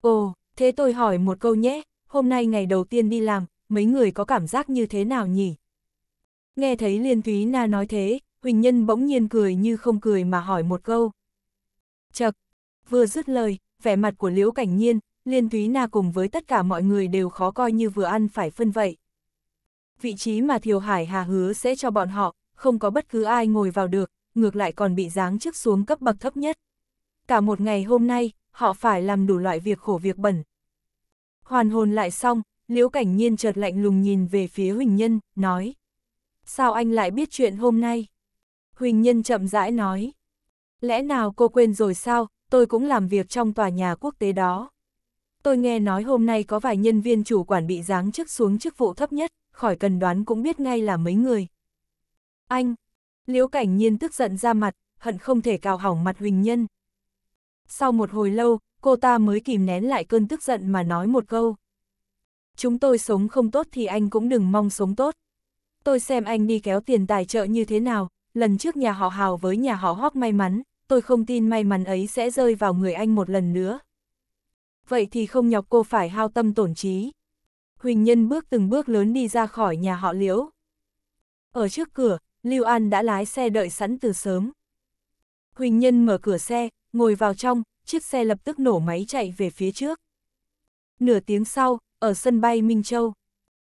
A: Ồ, thế tôi hỏi một câu nhé, hôm nay ngày đầu tiên đi làm, mấy người có cảm giác như thế nào nhỉ? Nghe thấy Liên Thúy Na nói thế, Huỳnh Nhân bỗng nhiên cười như không cười mà hỏi một câu. Chật, vừa dứt lời, vẻ mặt của Liễu Cảnh Nhiên, Liên Thúy Na cùng với tất cả mọi người đều khó coi như vừa ăn phải phân vậy. Vị trí mà Thiều Hải Hà hứa sẽ cho bọn họ, không có bất cứ ai ngồi vào được, ngược lại còn bị giáng chức xuống cấp bậc thấp nhất. Cả một ngày hôm nay, họ phải làm đủ loại việc khổ việc bẩn, Hoàn hồn lại xong, Liễu Cảnh Nhiên chợt lạnh lùng nhìn về phía Huỳnh Nhân, nói. Sao anh lại biết chuyện hôm nay? Huỳnh Nhân chậm rãi nói. Lẽ nào cô quên rồi sao, tôi cũng làm việc trong tòa nhà quốc tế đó. Tôi nghe nói hôm nay có vài nhân viên chủ quản bị giáng chức xuống chức vụ thấp nhất, khỏi cần đoán cũng biết ngay là mấy người. Anh! Liễu Cảnh Nhiên tức giận ra mặt, hận không thể cào hỏng mặt Huỳnh Nhân. Sau một hồi lâu, cô ta mới kìm nén lại cơn tức giận mà nói một câu. Chúng tôi sống không tốt thì anh cũng đừng mong sống tốt. Tôi xem anh đi kéo tiền tài trợ như thế nào, lần trước nhà họ Hào với nhà họ hót may mắn, tôi không tin may mắn ấy sẽ rơi vào người anh một lần nữa. Vậy thì không nhọc cô phải hao tâm tổn trí. Huỳnh Nhân bước từng bước lớn đi ra khỏi nhà họ Liễu. Ở trước cửa, Lưu An đã lái xe đợi sẵn từ sớm. Huỳnh Nhân mở cửa xe, ngồi vào trong, chiếc xe lập tức nổ máy chạy về phía trước. Nửa tiếng sau, ở sân bay Minh Châu,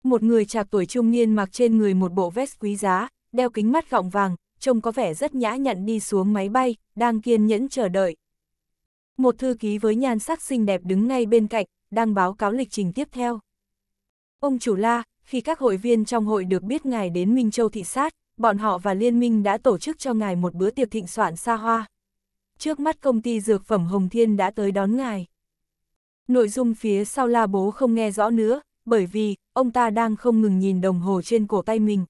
A: một người trạc tuổi trung niên mặc trên người một bộ vest quý giá, đeo kính mắt gọng vàng, trông có vẻ rất nhã nhặn đi xuống máy bay, đang kiên nhẫn chờ đợi. Một thư ký với nhan sắc xinh đẹp đứng ngay bên cạnh, đang báo cáo lịch trình tiếp theo. Ông chủ la, khi các hội viên trong hội được biết ngài đến Minh Châu thị sát, bọn họ và liên minh đã tổ chức cho ngài một bữa tiệc thịnh soạn xa hoa trước mắt công ty dược phẩm Hồng Thiên đã tới đón ngài. Nội dung phía sau la bố không nghe rõ nữa, bởi vì, ông ta đang không ngừng nhìn đồng hồ trên cổ tay mình.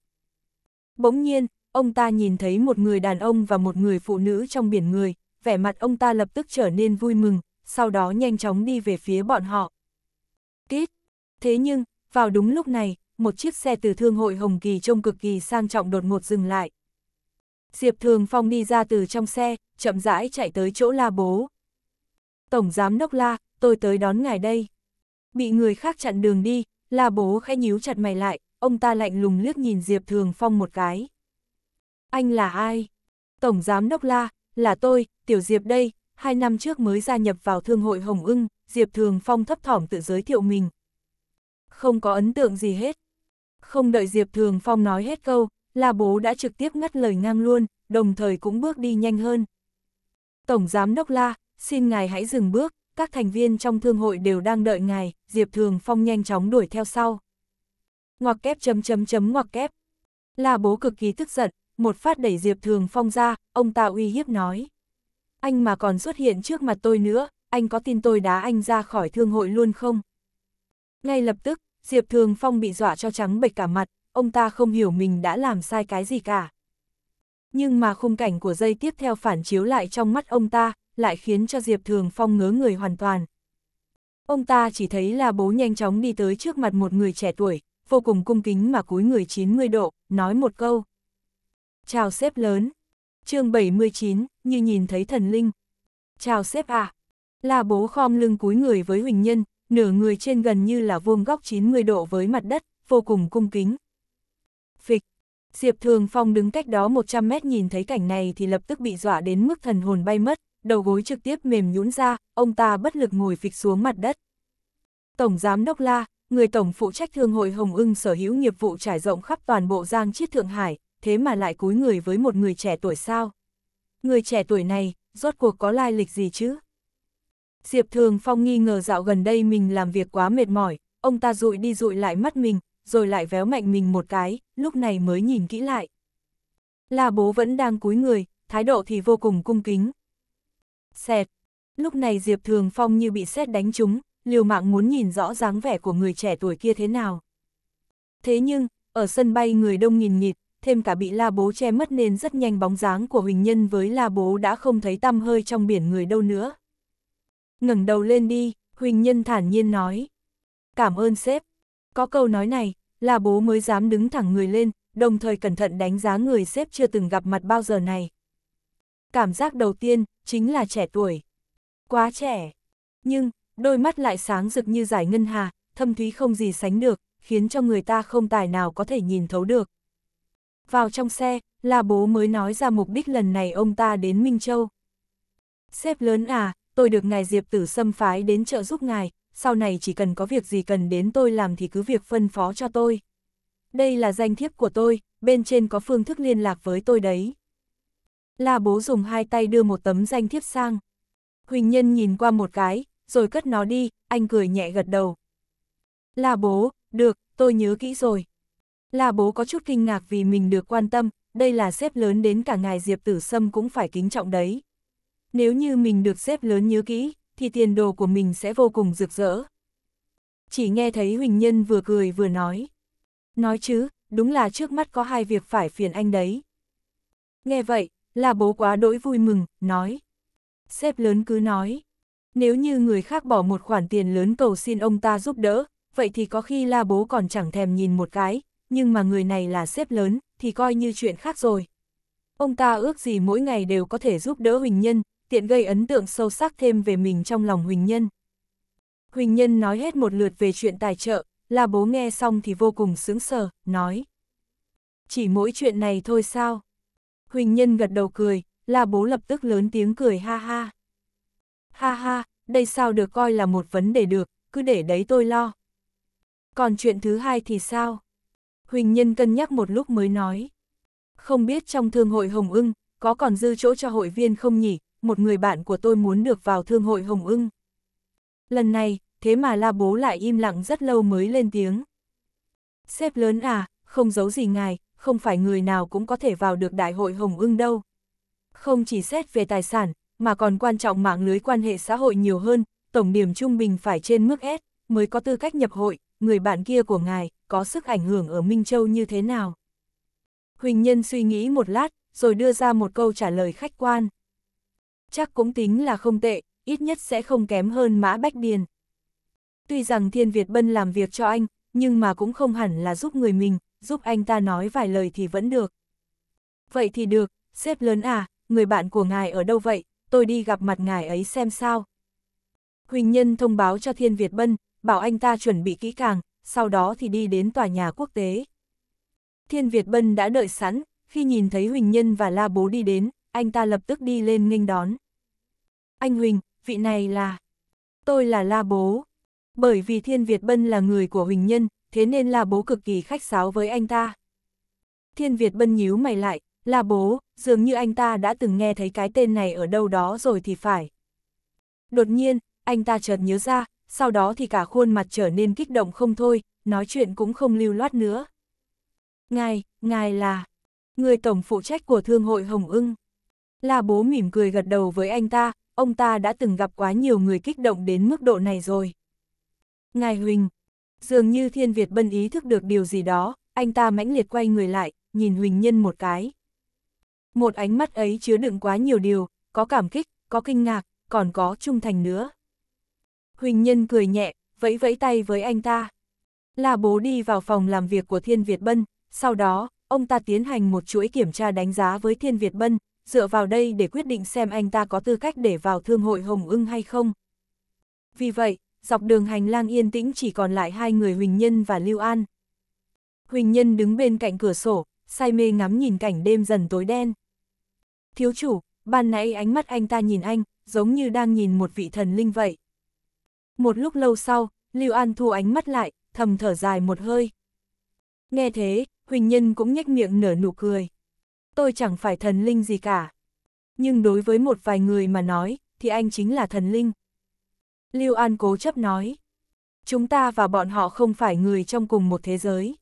A: Bỗng nhiên, ông ta nhìn thấy một người đàn ông và một người phụ nữ trong biển người, vẻ mặt ông ta lập tức trở nên vui mừng, sau đó nhanh chóng đi về phía bọn họ. Kít! Thế nhưng, vào đúng lúc này, một chiếc xe từ thương hội Hồng Kỳ trông cực kỳ sang trọng đột ngột dừng lại. Diệp Thường Phong đi ra từ trong xe, chậm rãi chạy tới chỗ la bố. Tổng giám đốc la, tôi tới đón ngài đây. Bị người khác chặn đường đi, la bố khẽ nhíu chặt mày lại, ông ta lạnh lùng liếc nhìn Diệp Thường Phong một cái. Anh là ai? Tổng giám đốc la, là tôi, Tiểu Diệp đây, hai năm trước mới gia nhập vào Thương hội Hồng ưng, Diệp Thường Phong thấp thỏm tự giới thiệu mình. Không có ấn tượng gì hết. Không đợi Diệp Thường Phong nói hết câu, La bố đã trực tiếp ngắt lời ngang luôn, đồng thời cũng bước đi nhanh hơn. Tổng Giám Đốc La, xin ngài hãy dừng bước, các thành viên trong thương hội đều đang đợi ngài, Diệp Thường Phong nhanh chóng đuổi theo sau. Ngoặc kép chấm chấm chấm ngoặc kép. La bố cực kỳ tức giận, một phát đẩy Diệp Thường Phong ra, ông ta uy hiếp nói. Anh mà còn xuất hiện trước mặt tôi nữa, anh có tin tôi đá anh ra khỏi thương hội luôn không? Ngay lập tức, Diệp Thường Phong bị dọa cho trắng bệch cả mặt, ông ta không hiểu mình đã làm sai cái gì cả. Nhưng mà khung cảnh của dây tiếp theo phản chiếu lại trong mắt ông ta, lại khiến cho Diệp Thường Phong ngớ người hoàn toàn. Ông ta chỉ thấy là bố nhanh chóng đi tới trước mặt một người trẻ tuổi, vô cùng cung kính mà cúi người 90 độ, nói một câu. Chào sếp lớn. chương 79, như nhìn thấy thần linh. Chào sếp à. Là bố khom lưng cúi người với Huỳnh Nhân, nửa người trên gần như là vuông góc 90 độ với mặt đất, vô cùng cung kính. Phịch. Diệp Thường Phong đứng cách đó 100 mét nhìn thấy cảnh này thì lập tức bị dọa đến mức thần hồn bay mất, đầu gối trực tiếp mềm nhũn ra, ông ta bất lực ngồi phịch xuống mặt đất. Tổng Giám Đốc La, người tổng phụ trách thương hội Hồng ưng sở hữu nghiệp vụ trải rộng khắp toàn bộ Giang Chiết Thượng Hải, thế mà lại cúi người với một người trẻ tuổi sao? Người trẻ tuổi này, rốt cuộc có lai lịch gì chứ? Diệp Thường Phong nghi ngờ dạo gần đây mình làm việc quá mệt mỏi, ông ta rụi đi rụi lại mắt mình, rồi lại véo mạnh mình một cái, lúc này mới nhìn kỹ lại. la bố vẫn đang cúi người, thái độ thì vô cùng cung kính. Xẹt. Lúc này Diệp Thường Phong như bị sét đánh trúng, liều mạng muốn nhìn rõ dáng vẻ của người trẻ tuổi kia thế nào. Thế nhưng, ở sân bay người đông nghìn nghịt, thêm cả bị la bố che mất nên rất nhanh bóng dáng của Huỳnh Nhân với la bố đã không thấy tăm hơi trong biển người đâu nữa. ngẩng đầu lên đi, Huỳnh Nhân thản nhiên nói. Cảm ơn sếp. Có câu nói này, là bố mới dám đứng thẳng người lên, đồng thời cẩn thận đánh giá người xếp chưa từng gặp mặt bao giờ này. Cảm giác đầu tiên, chính là trẻ tuổi. Quá trẻ. Nhưng, đôi mắt lại sáng rực như giải ngân hà, thâm thúy không gì sánh được, khiến cho người ta không tài nào có thể nhìn thấu được. Vào trong xe, là bố mới nói ra mục đích lần này ông ta đến Minh Châu. Xếp lớn à, tôi được ngài Diệp Tử Sâm phái đến trợ giúp ngài, sau này chỉ cần có việc gì cần đến tôi làm thì cứ việc phân phó cho tôi. Đây là danh thiếp của tôi, bên trên có phương thức liên lạc với tôi đấy. La bố dùng hai tay đưa một tấm danh thiếp sang. Huỳnh Nhân nhìn qua một cái, rồi cất nó đi, anh cười nhẹ gật đầu. La bố, được, tôi nhớ kỹ rồi. La bố có chút kinh ngạc vì mình được quan tâm, đây là xếp lớn đến cả ngài Diệp Tử Sâm cũng phải kính trọng đấy. Nếu như mình được xếp lớn nhớ kỹ, thì tiền đồ của mình sẽ vô cùng rực rỡ. Chỉ nghe thấy Huỳnh Nhân vừa cười vừa nói. Nói chứ, đúng là trước mắt có hai việc phải phiền anh đấy. Nghe vậy, là bố quá đỗi vui mừng, nói. Sếp lớn cứ nói. Nếu như người khác bỏ một khoản tiền lớn cầu xin ông ta giúp đỡ, vậy thì có khi la bố còn chẳng thèm nhìn một cái, nhưng mà người này là sếp lớn, thì coi như chuyện khác rồi. Ông ta ước gì mỗi ngày đều có thể giúp đỡ Huỳnh Nhân, tiện gây ấn tượng sâu sắc thêm về mình trong lòng Huỳnh Nhân. Huỳnh Nhân nói hết một lượt về chuyện tài trợ, là bố nghe xong thì vô cùng sướng sờ, nói. Chỉ mỗi chuyện này thôi sao? Huỳnh Nhân gật đầu cười, là bố lập tức lớn tiếng cười ha ha. Ha ha, đây sao được coi là một vấn đề được, cứ để đấy tôi lo. Còn chuyện thứ hai thì sao? Huỳnh Nhân cân nhắc một lúc mới nói. Không biết trong thương hội Hồng ưng, có còn dư chỗ cho hội viên không nhỉ, một người bạn của tôi muốn được vào thương hội Hồng ưng. Lần này, thế mà la bố lại im lặng rất lâu mới lên tiếng. xếp lớn à, không giấu gì ngài, không phải người nào cũng có thể vào được đại hội Hồng ưng đâu. Không chỉ xét về tài sản, mà còn quan trọng mạng lưới quan hệ xã hội nhiều hơn, tổng điểm trung bình phải trên mức S, mới có tư cách nhập hội, người bạn kia của ngài, có sức ảnh hưởng ở Minh Châu như thế nào? Huỳnh Nhân suy nghĩ một lát, rồi đưa ra một câu trả lời khách quan chắc cũng tính là không tệ, ít nhất sẽ không kém hơn Mã Bách Điền. Tuy rằng Thiên Việt Bân làm việc cho anh, nhưng mà cũng không hẳn là giúp người mình, giúp anh ta nói vài lời thì vẫn được. Vậy thì được, xếp lớn à, người bạn của ngài ở đâu vậy, tôi đi gặp mặt ngài ấy xem sao. Huỳnh Nhân thông báo cho Thiên Việt Bân, bảo anh ta chuẩn bị kỹ càng, sau đó thì đi đến tòa nhà quốc tế. Thiên Việt Bân đã đợi sẵn, khi nhìn thấy Huỳnh Nhân và La Bố đi đến, anh ta lập tức đi lên nghênh đón anh Huỳnh, vị này là... Tôi là La Bố. Bởi vì Thiên Việt Bân là người của Huỳnh Nhân, thế nên La Bố cực kỳ khách sáo với anh ta. Thiên Việt Bân nhíu mày lại, La Bố, dường như anh ta đã từng nghe thấy cái tên này ở đâu đó rồi thì phải. Đột nhiên, anh ta chợt nhớ ra, sau đó thì cả khuôn mặt trở nên kích động không thôi, nói chuyện cũng không lưu loát nữa. Ngài, ngài là người tổng phụ trách của Thương hội Hồng ưng. La Bố mỉm cười gật đầu với anh ta, ông ta đã từng gặp quá nhiều người kích động đến mức độ này rồi. Ngài Huỳnh, dường như Thiên Việt Bân ý thức được điều gì đó, anh ta mãnh liệt quay người lại, nhìn Huỳnh Nhân một cái. Một ánh mắt ấy chứa đựng quá nhiều điều, có cảm kích, có kinh ngạc, còn có trung thành nữa. Huỳnh Nhân cười nhẹ, vẫy vẫy tay với anh ta. Là bố đi vào phòng làm việc của Thiên Việt Bân, sau đó, ông ta tiến hành một chuỗi kiểm tra đánh giá với Thiên Việt Bân, dựa vào đây để quyết định xem anh ta có tư cách để vào thương hội Hồng ưng hay không. Vì vậy, dọc đường hành lang yên tĩnh chỉ còn lại hai người Huỳnh Nhân và Lưu An. Huỳnh Nhân đứng bên cạnh cửa sổ, say mê ngắm nhìn cảnh đêm dần tối đen. Thiếu chủ, ban nãy ánh mắt anh ta nhìn anh, giống như đang nhìn một vị thần linh vậy. Một lúc lâu sau, Lưu An thu ánh mắt lại, thầm thở dài một hơi. Nghe thế, Huỳnh Nhân cũng nhếch miệng nở nụ cười tôi chẳng phải thần linh gì cả. Nhưng đối với một vài người mà nói, thì anh chính là thần linh. Lưu An cố chấp nói, chúng ta và bọn họ không phải người trong cùng một thế giới.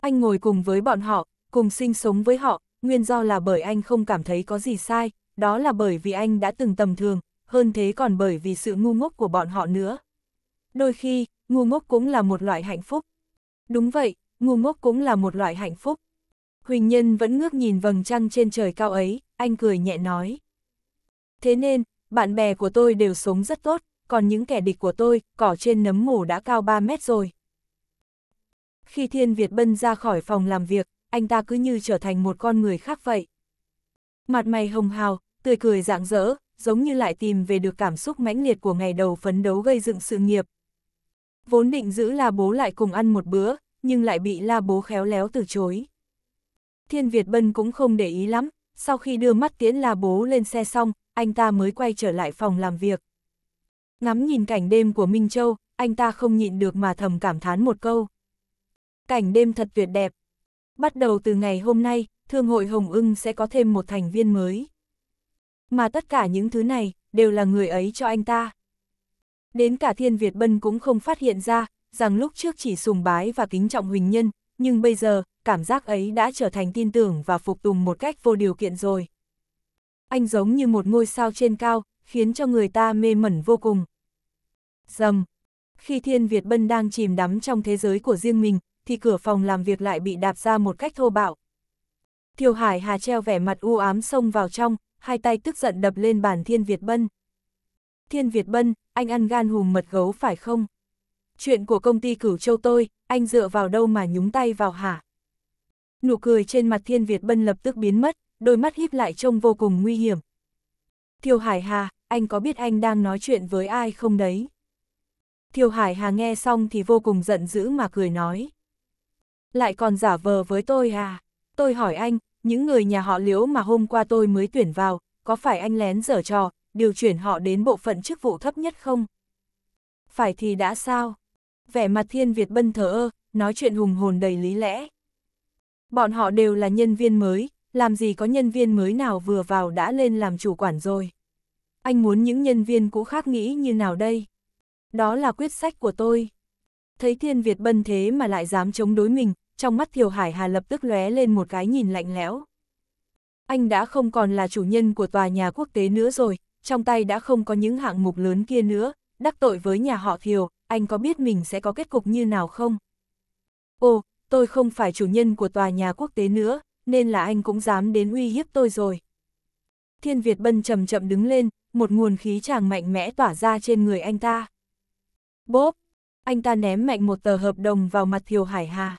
A: Anh ngồi cùng với bọn họ, cùng sinh sống với họ, nguyên do là bởi anh không cảm thấy có gì sai, đó là bởi vì anh đã từng tầm thường, hơn thế còn bởi vì sự ngu ngốc của bọn họ nữa. Đôi khi, ngu ngốc cũng là một loại hạnh phúc. Đúng vậy, ngu ngốc cũng là một loại hạnh phúc. Huỳnh Nhân vẫn ngước nhìn vầng trăng trên trời cao ấy, anh cười nhẹ nói. Thế nên, bạn bè của tôi đều sống rất tốt, còn những kẻ địch của tôi, cỏ trên nấm mồ đã cao 3 mét rồi. Khi Thiên Việt Bân ra khỏi phòng làm việc, anh ta cứ như trở thành một con người khác vậy. Mặt mày hồng hào, tươi cười rạng rỡ, giống như lại tìm về được cảm xúc mãnh liệt của ngày đầu phấn đấu gây dựng sự nghiệp. Vốn định giữ là bố lại cùng ăn một bữa, nhưng lại bị la bố khéo léo từ chối. Thiên Việt Bân cũng không để ý lắm, sau khi đưa mắt tiễn là bố lên xe xong, anh ta mới quay trở lại phòng làm việc. Ngắm nhìn cảnh đêm của Minh Châu, anh ta không nhịn được mà thầm cảm thán một câu. Cảnh đêm thật tuyệt đẹp. Bắt đầu từ ngày hôm nay, Thương hội Hồng ưng sẽ có thêm một thành viên mới. Mà tất cả những thứ này, đều là người ấy cho anh ta. Đến cả Thiên Việt Bân cũng không phát hiện ra, rằng lúc trước chỉ sùng bái và kính trọng Huỳnh Nhân, nhưng bây giờ, cảm giác ấy đã trở thành tin tưởng và phục tùng một cách vô điều kiện rồi. Anh giống như một ngôi sao trên cao, khiến cho người ta mê mẩn vô cùng. Dầm! Khi Thiên Việt Bân đang chìm đắm trong thế giới của riêng mình, thì cửa phòng làm việc lại bị đạp ra một cách thô bạo. Thiều Hải Hà treo vẻ mặt u ám xông vào trong, hai tay tức giận đập lên bàn Thiên Việt Bân. Thiên Việt Bân, anh ăn gan hùm mật gấu phải không? Chuyện của công ty cửu châu tôi, anh dựa vào đâu mà nhúng tay vào hả? Nụ cười trên mặt Thiên Việt Bân lập tức biến mất, đôi mắt híp lại trông vô cùng nguy hiểm. Thiều Hải Hà, anh có biết anh đang nói chuyện với ai không đấy? Thiều Hải Hà nghe xong thì vô cùng giận dữ mà cười nói. Lại còn giả vờ với tôi à? Tôi hỏi anh, những người nhà họ liễu mà hôm qua tôi mới tuyển vào, có phải anh lén dở trò, điều chuyển họ đến bộ phận chức vụ thấp nhất không? Phải thì đã sao? vẻ mặt Thiên Việt Bân thờ ơ, nói chuyện hùng hồn đầy lý lẽ. Bọn họ đều là nhân viên mới, làm gì có nhân viên mới nào vừa vào đã lên làm chủ quản rồi. Anh muốn những nhân viên cũ khác nghĩ như nào đây? Đó là quyết sách của tôi. Thấy Thiên Việt Bân thế mà lại dám chống đối mình, trong mắt Thiều Hải Hà lập tức lóe lên một cái nhìn lạnh lẽo. Anh đã không còn là chủ nhân của tòa nhà quốc tế nữa rồi, trong tay đã không có những hạng mục lớn kia nữa, đắc tội với nhà họ Thiều, anh có biết mình sẽ có kết cục như nào không? Ồ, tôi không phải chủ nhân của tòa nhà quốc tế nữa, nên là anh cũng dám đến uy hiếp tôi rồi. Thiên Việt Bân chậm chậm đứng lên, một nguồn khí chàng mạnh mẽ tỏa ra trên người anh ta. Bốp! Anh ta ném mạnh một tờ hợp đồng vào mặt Thiều Hải Hà.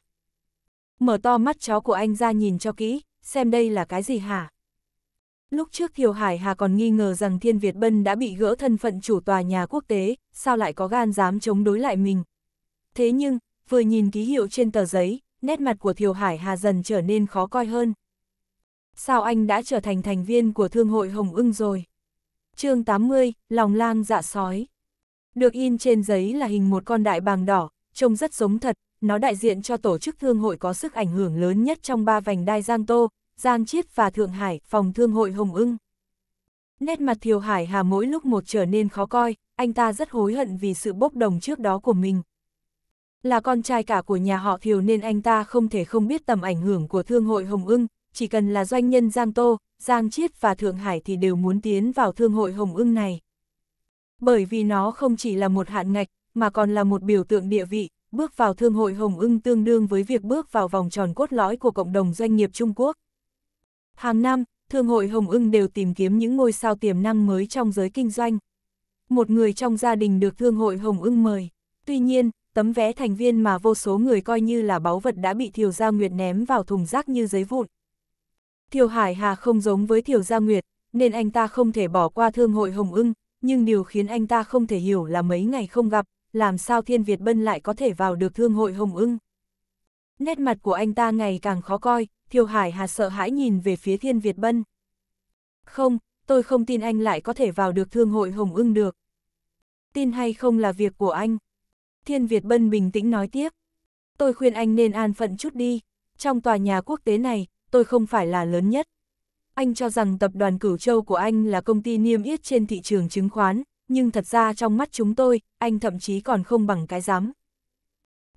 A: Mở to mắt chó của anh ra nhìn cho kỹ, xem đây là cái gì hả? Lúc trước Thiều Hải Hà còn nghi ngờ rằng Thiên Việt Bân đã bị gỡ thân phận chủ tòa nhà quốc tế, sao lại có gan dám chống đối lại mình. Thế nhưng, vừa nhìn ký hiệu trên tờ giấy, nét mặt của Thiều Hải Hà dần trở nên khó coi hơn. Sao anh đã trở thành thành viên của Thương hội Hồng ưng rồi? chương 80, Lòng lang dạ sói. Được in trên giấy là hình một con đại bàng đỏ, trông rất giống thật, nó đại diện cho tổ chức thương hội có sức ảnh hưởng lớn nhất trong ba vành đai Giang Tô, Giang Chiết và Thượng Hải, phòng thương hội Hồng ưng. Nét mặt Thiều Hải Hà mỗi lúc một trở nên khó coi, anh ta rất hối hận vì sự bốc đồng trước đó của mình. Là con trai cả của nhà họ Thiều nên anh ta không thể không biết tầm ảnh hưởng của thương hội Hồng ưng, chỉ cần là doanh nhân Giang Tô, Giang Chiết và Thượng Hải thì đều muốn tiến vào thương hội Hồng ưng này. Bởi vì nó không chỉ là một hạn ngạch, mà còn là một biểu tượng địa vị, bước vào thương hội Hồng ưng tương đương với việc bước vào vòng tròn cốt lõi của cộng đồng doanh nghiệp Trung Quốc. Hàng năm, Thương hội Hồng ưng đều tìm kiếm những ngôi sao tiềm năng mới trong giới kinh doanh. Một người trong gia đình được Thương hội Hồng ưng mời. Tuy nhiên, tấm vé thành viên mà vô số người coi như là báu vật đã bị Thiều Gia Nguyệt ném vào thùng rác như giấy vụn. Thiều Hải Hà không giống với Thiều Gia Nguyệt, nên anh ta không thể bỏ qua Thương hội Hồng ưng, nhưng điều khiến anh ta không thể hiểu là mấy ngày không gặp, làm sao Thiên Việt Bân lại có thể vào được Thương hội Hồng ưng. Nét mặt của anh ta ngày càng khó coi, Thiều Hải Hà sợ hãi nhìn về phía Thiên Việt Bân. Không, tôi không tin anh lại có thể vào được thương hội Hồng ưng được. Tin hay không là việc của anh. Thiên Việt Bân bình tĩnh nói tiếp. Tôi khuyên anh nên an phận chút đi. Trong tòa nhà quốc tế này, tôi không phải là lớn nhất. Anh cho rằng tập đoàn Cửu Châu của anh là công ty niêm yết trên thị trường chứng khoán, nhưng thật ra trong mắt chúng tôi, anh thậm chí còn không bằng cái giám.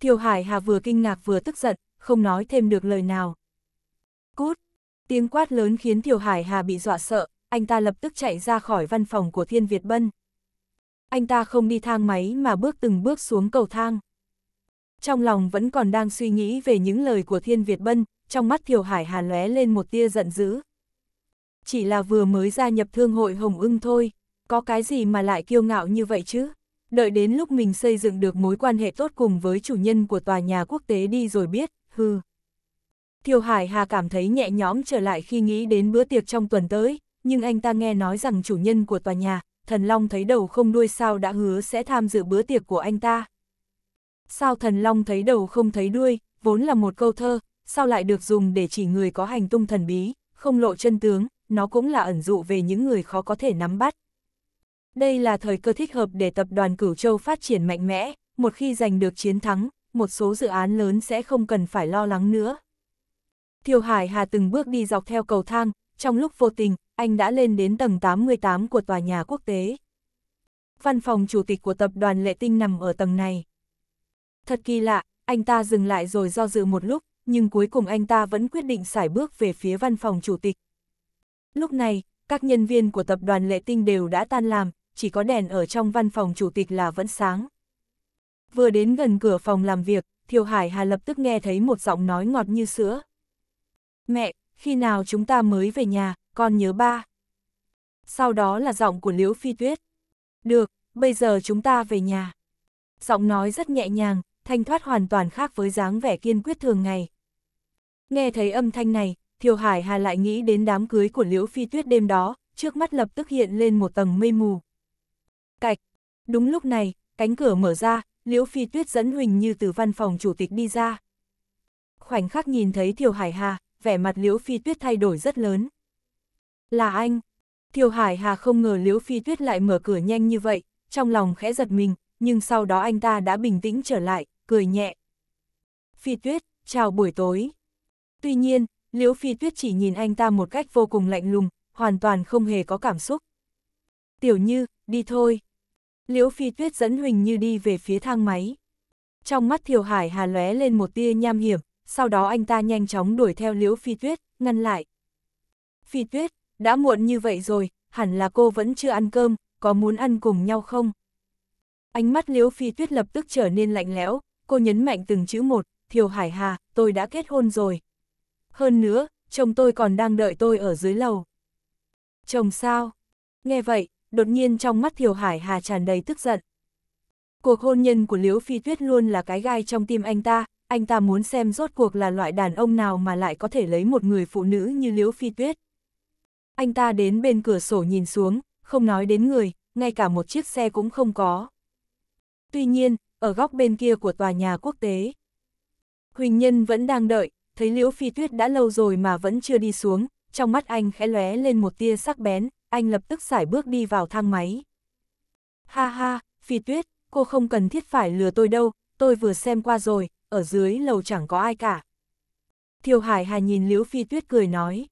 A: Thiều Hải Hà vừa kinh ngạc vừa tức giận, không nói thêm được lời nào. Cút! Tiếng quát lớn khiến Thiều Hải Hà bị dọa sợ, anh ta lập tức chạy ra khỏi văn phòng của Thiên Việt Bân. Anh ta không đi thang máy mà bước từng bước xuống cầu thang. Trong lòng vẫn còn đang suy nghĩ về những lời của Thiên Việt Bân, trong mắt Thiều Hải Hà lóe lên một tia giận dữ. Chỉ là vừa mới gia nhập thương hội Hồng ưng thôi, có cái gì mà lại kiêu ngạo như vậy chứ? Đợi đến lúc mình xây dựng được mối quan hệ tốt cùng với chủ nhân của tòa nhà quốc tế đi rồi biết, hừ. Thiều Hải Hà cảm thấy nhẹ nhõm trở lại khi nghĩ đến bữa tiệc trong tuần tới, nhưng anh ta nghe nói rằng chủ nhân của tòa nhà, Thần Long thấy đầu không đuôi sao đã hứa sẽ tham dự bữa tiệc của anh ta. Sao Thần Long thấy đầu không thấy đuôi, vốn là một câu thơ, sao lại được dùng để chỉ người có hành tung thần bí, không lộ chân tướng, nó cũng là ẩn dụ về những người khó có thể nắm bắt. Đây là thời cơ thích hợp để tập đoàn Cửu Châu phát triển mạnh mẽ, một khi giành được chiến thắng, một số dự án lớn sẽ không cần phải lo lắng nữa. Thiều Hải Hà từng bước đi dọc theo cầu thang, trong lúc vô tình, anh đã lên đến tầng 88 của tòa nhà quốc tế. Văn phòng chủ tịch của tập đoàn Lệ Tinh nằm ở tầng này. Thật kỳ lạ, anh ta dừng lại rồi do dự một lúc, nhưng cuối cùng anh ta vẫn quyết định xải bước về phía văn phòng chủ tịch. Lúc này, các nhân viên của tập đoàn Lệ Tinh đều đã tan làm, chỉ có đèn ở trong văn phòng chủ tịch là vẫn sáng. Vừa đến gần cửa phòng làm việc, Thiều Hải Hà lập tức nghe thấy một giọng nói ngọt như sữa. Mẹ, khi nào chúng ta mới về nhà, con nhớ ba. Sau đó là giọng của Liễu Phi Tuyết. Được, bây giờ chúng ta về nhà. Giọng nói rất nhẹ nhàng, thanh thoát hoàn toàn khác với dáng vẻ kiên quyết thường ngày. Nghe thấy âm thanh này, Thiều Hải Hà lại nghĩ đến đám cưới của Liễu Phi Tuyết đêm đó, trước mắt lập tức hiện lên một tầng mây mù. Cạch! Đúng lúc này, cánh cửa mở ra, Liễu Phi Tuyết dẫn Huỳnh Như từ văn phòng chủ tịch đi ra. Khoảnh khắc nhìn thấy Thiều Hải Hà, vẻ mặt Liễu Phi Tuyết thay đổi rất lớn. Là anh. Thiều Hải Hà không ngờ Liễu Phi Tuyết lại mở cửa nhanh như vậy, trong lòng khẽ giật mình, nhưng sau đó anh ta đã bình tĩnh trở lại, cười nhẹ. Phi Tuyết, chào buổi tối. Tuy nhiên, Liễu Phi Tuyết chỉ nhìn anh ta một cách vô cùng lạnh lùng, hoàn toàn không hề có cảm xúc. Tiểu Như, đi thôi. Liễu Phi Tuyết dẫn Huỳnh Như đi về phía thang máy. Trong mắt Thiều Hải Hà lóe lên một tia nham hiểm, sau đó anh ta nhanh chóng đuổi theo Liễu Phi Tuyết, ngăn lại. Phi Tuyết, đã muộn như vậy rồi, hẳn là cô vẫn chưa ăn cơm, có muốn ăn cùng nhau không? Ánh mắt Liễu Phi Tuyết lập tức trở nên lạnh lẽo, cô nhấn mạnh từng chữ một, Thiều Hải Hà, tôi đã kết hôn rồi. Hơn nữa, chồng tôi còn đang đợi tôi ở dưới lầu. Chồng sao? Nghe vậy, đột nhiên trong mắt Thiều Hải Hà tràn đầy tức giận. Cuộc hôn nhân của Liễu Phi Tuyết luôn là cái gai trong tim anh ta, anh ta muốn xem rốt cuộc là loại đàn ông nào mà lại có thể lấy một người phụ nữ như Liễu Phi Tuyết. Anh ta đến bên cửa sổ nhìn xuống, không nói đến người, ngay cả một chiếc xe cũng không có. Tuy nhiên, ở góc bên kia của tòa nhà quốc tế, Huỳnh Nhân vẫn đang đợi, thấy Liễu Phi Tuyết đã lâu rồi mà vẫn chưa đi xuống, trong mắt anh khẽ lóe lên một tia sắc bén, anh lập tức xải bước đi vào thang máy. Ha ha, Phi Tuyết, cô không cần thiết phải lừa tôi đâu, tôi vừa xem qua rồi, ở dưới lầu chẳng có ai cả. Thiều Hải Hà nhìn Liễu Phi Tuyết cười nói.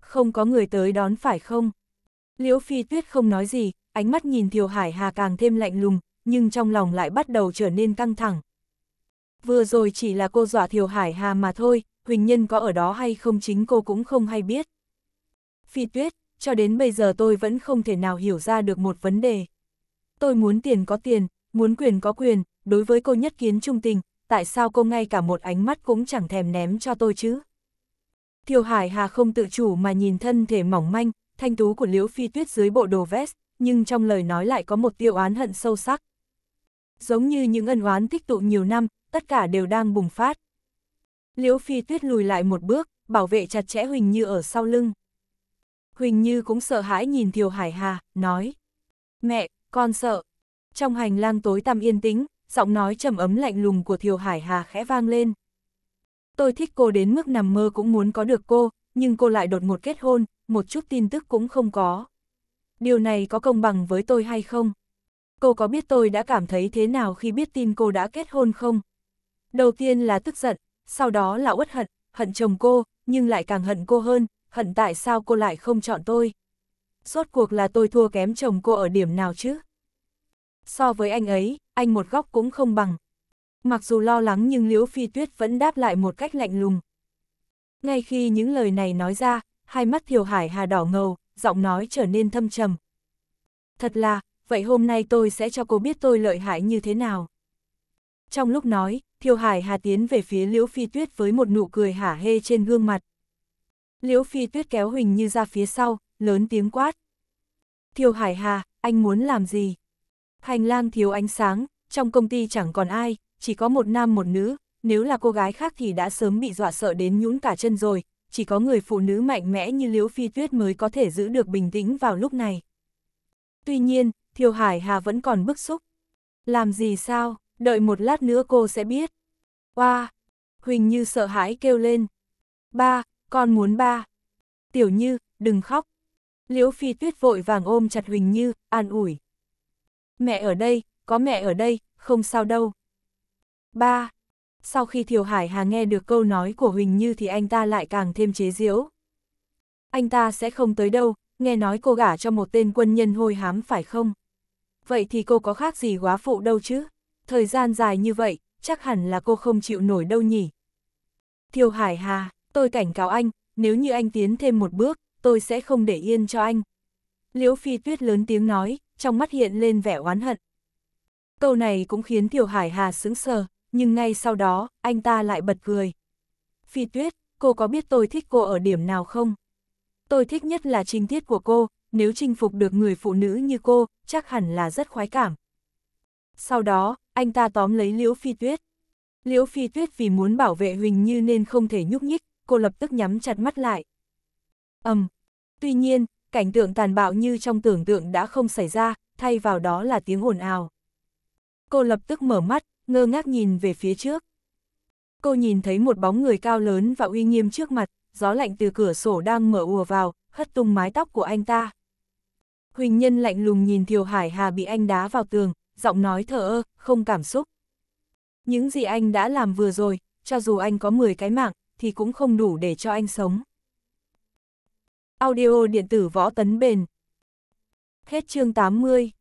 A: Không có người tới đón phải không? Liễu Phi Tuyết không nói gì, ánh mắt nhìn Thiều Hải Hà càng thêm lạnh lùng, nhưng trong lòng lại bắt đầu trở nên căng thẳng. Vừa rồi chỉ là cô dọa Thiều Hải Hà mà thôi, Huỳnh Nhân có ở đó hay không chính cô cũng không hay biết. Phi Tuyết, cho đến bây giờ tôi vẫn không thể nào hiểu ra được một vấn đề. Tôi muốn tiền có tiền, muốn quyền có quyền, đối với cô nhất kiến trung tình, tại sao cô ngay cả một ánh mắt cũng chẳng thèm ném cho tôi chứ? Thiều Hải Hà không tự chủ mà nhìn thân thể mỏng manh, thanh tú của Liễu Phi Tuyết dưới bộ đồ vest, nhưng trong lời nói lại có một tiêu oán hận sâu sắc. Giống như những ân oán tích tụ nhiều năm, tất cả đều đang bùng phát. Liễu Phi Tuyết lùi lại một bước, bảo vệ chặt chẽ Huỳnh Như ở sau lưng. Huỳnh Như cũng sợ hãi nhìn Thiều Hải Hà, nói. Mẹ, con sợ. Trong hành lang tối tăm yên tĩnh, giọng nói trầm ấm lạnh lùng của Thiều Hải Hà khẽ vang lên. Tôi thích cô đến mức nằm mơ cũng muốn có được cô, nhưng cô lại đột ngột kết hôn, một chút tin tức cũng không có. Điều này có công bằng với tôi hay không? Cô có biết tôi đã cảm thấy thế nào khi biết tin cô đã kết hôn không? Đầu tiên là tức giận, sau đó là uất hận, hận chồng cô, nhưng lại càng hận cô hơn, hận tại sao cô lại không chọn tôi. Rốt cuộc là tôi thua kém chồng cô ở điểm nào chứ? so với anh ấy, anh một góc cũng không bằng. Mặc dù lo lắng nhưng Liễu Phi Tuyết vẫn đáp lại một cách lạnh lùng. Ngay khi những lời này nói ra, hai mắt Thiều Hải Hà đỏ ngầu, giọng nói trở nên thâm trầm. Thật là, vậy hôm nay tôi sẽ cho cô biết tôi lợi hại như thế nào. Trong lúc nói, Thiều Hải Hà tiến về phía Liễu Phi Tuyết với một nụ cười hả hê trên gương mặt. Liễu Phi Tuyết kéo Huỳnh Như ra phía sau, lớn tiếng quát. Thiều Hải Hà, anh muốn làm gì? Hành lang thiếu ánh sáng, trong công ty chẳng còn ai, chỉ có một nam một nữ, nếu là cô gái khác thì đã sớm bị dọa sợ đến nhũn cả chân rồi, chỉ có người phụ nữ mạnh mẽ như Liễu Phi Tuyết mới có thể giữ được bình tĩnh vào lúc này. Tuy nhiên, Thiều Hải Hà vẫn còn bức xúc. Làm gì sao, đợi một lát nữa cô sẽ biết. Oa, wow. Huỳnh Như sợ hãi kêu lên. Ba, con muốn ba. Tiểu Như, đừng khóc. Liễu Phi Tuyết vội vàng ôm chặt Huỳnh Như, an ủi mẹ ở đây, có mẹ ở đây, không sao đâu. ba Sau khi Thiều Hải Hà nghe được câu nói của Huỳnh Như thì anh ta lại càng thêm chế giễu. Anh ta sẽ không tới đâu, nghe nói cô gả cho một tên quân nhân hôi hám phải không? Vậy thì cô có khác gì quá phụ đâu chứ? Thời gian dài như vậy, chắc hẳn là cô không chịu nổi đâu nhỉ? Thiều Hải Hà, tôi cảnh cáo anh, nếu như anh tiến thêm một bước, tôi sẽ không để yên cho anh. Liễu Phi Tuyết lớn tiếng nói, trong mắt hiện lên vẻ oán hận. Câu này cũng khiến Tiểu Hải Hà sững sờ, nhưng ngay sau đó, anh ta lại bật cười. Phi Tuyết, cô có biết tôi thích cô ở điểm nào không? Tôi thích nhất là trinh tiết của cô, nếu chinh phục được người phụ nữ như cô, chắc hẳn là rất khoái cảm. Sau đó, anh ta tóm lấy Liễu Phi Tuyết. Liễu Phi Tuyết vì muốn bảo vệ Huỳnh Như nên không thể nhúc nhích, cô lập tức nhắm chặt mắt lại. ầm. Um. Tuy nhiên, cảnh tượng tàn bạo như trong tưởng tượng đã không xảy ra, thay vào đó là tiếng ồn ào. Cô lập tức mở mắt, ngơ ngác nhìn về phía trước. Cô nhìn thấy một bóng người cao lớn và uy nghiêm trước mặt, gió lạnh từ cửa sổ đang mở ùa vào, hất tung mái tóc của anh ta. Huỳnh Nhân lạnh lùng nhìn Thiều Hải Hà bị anh đá vào tường, giọng nói thở ơ, không cảm xúc. Những gì anh đã làm vừa rồi, cho dù anh có 10 cái mạng, thì cũng không đủ để cho anh sống. Audio điện tử võ tấn bền. Hết chương 80.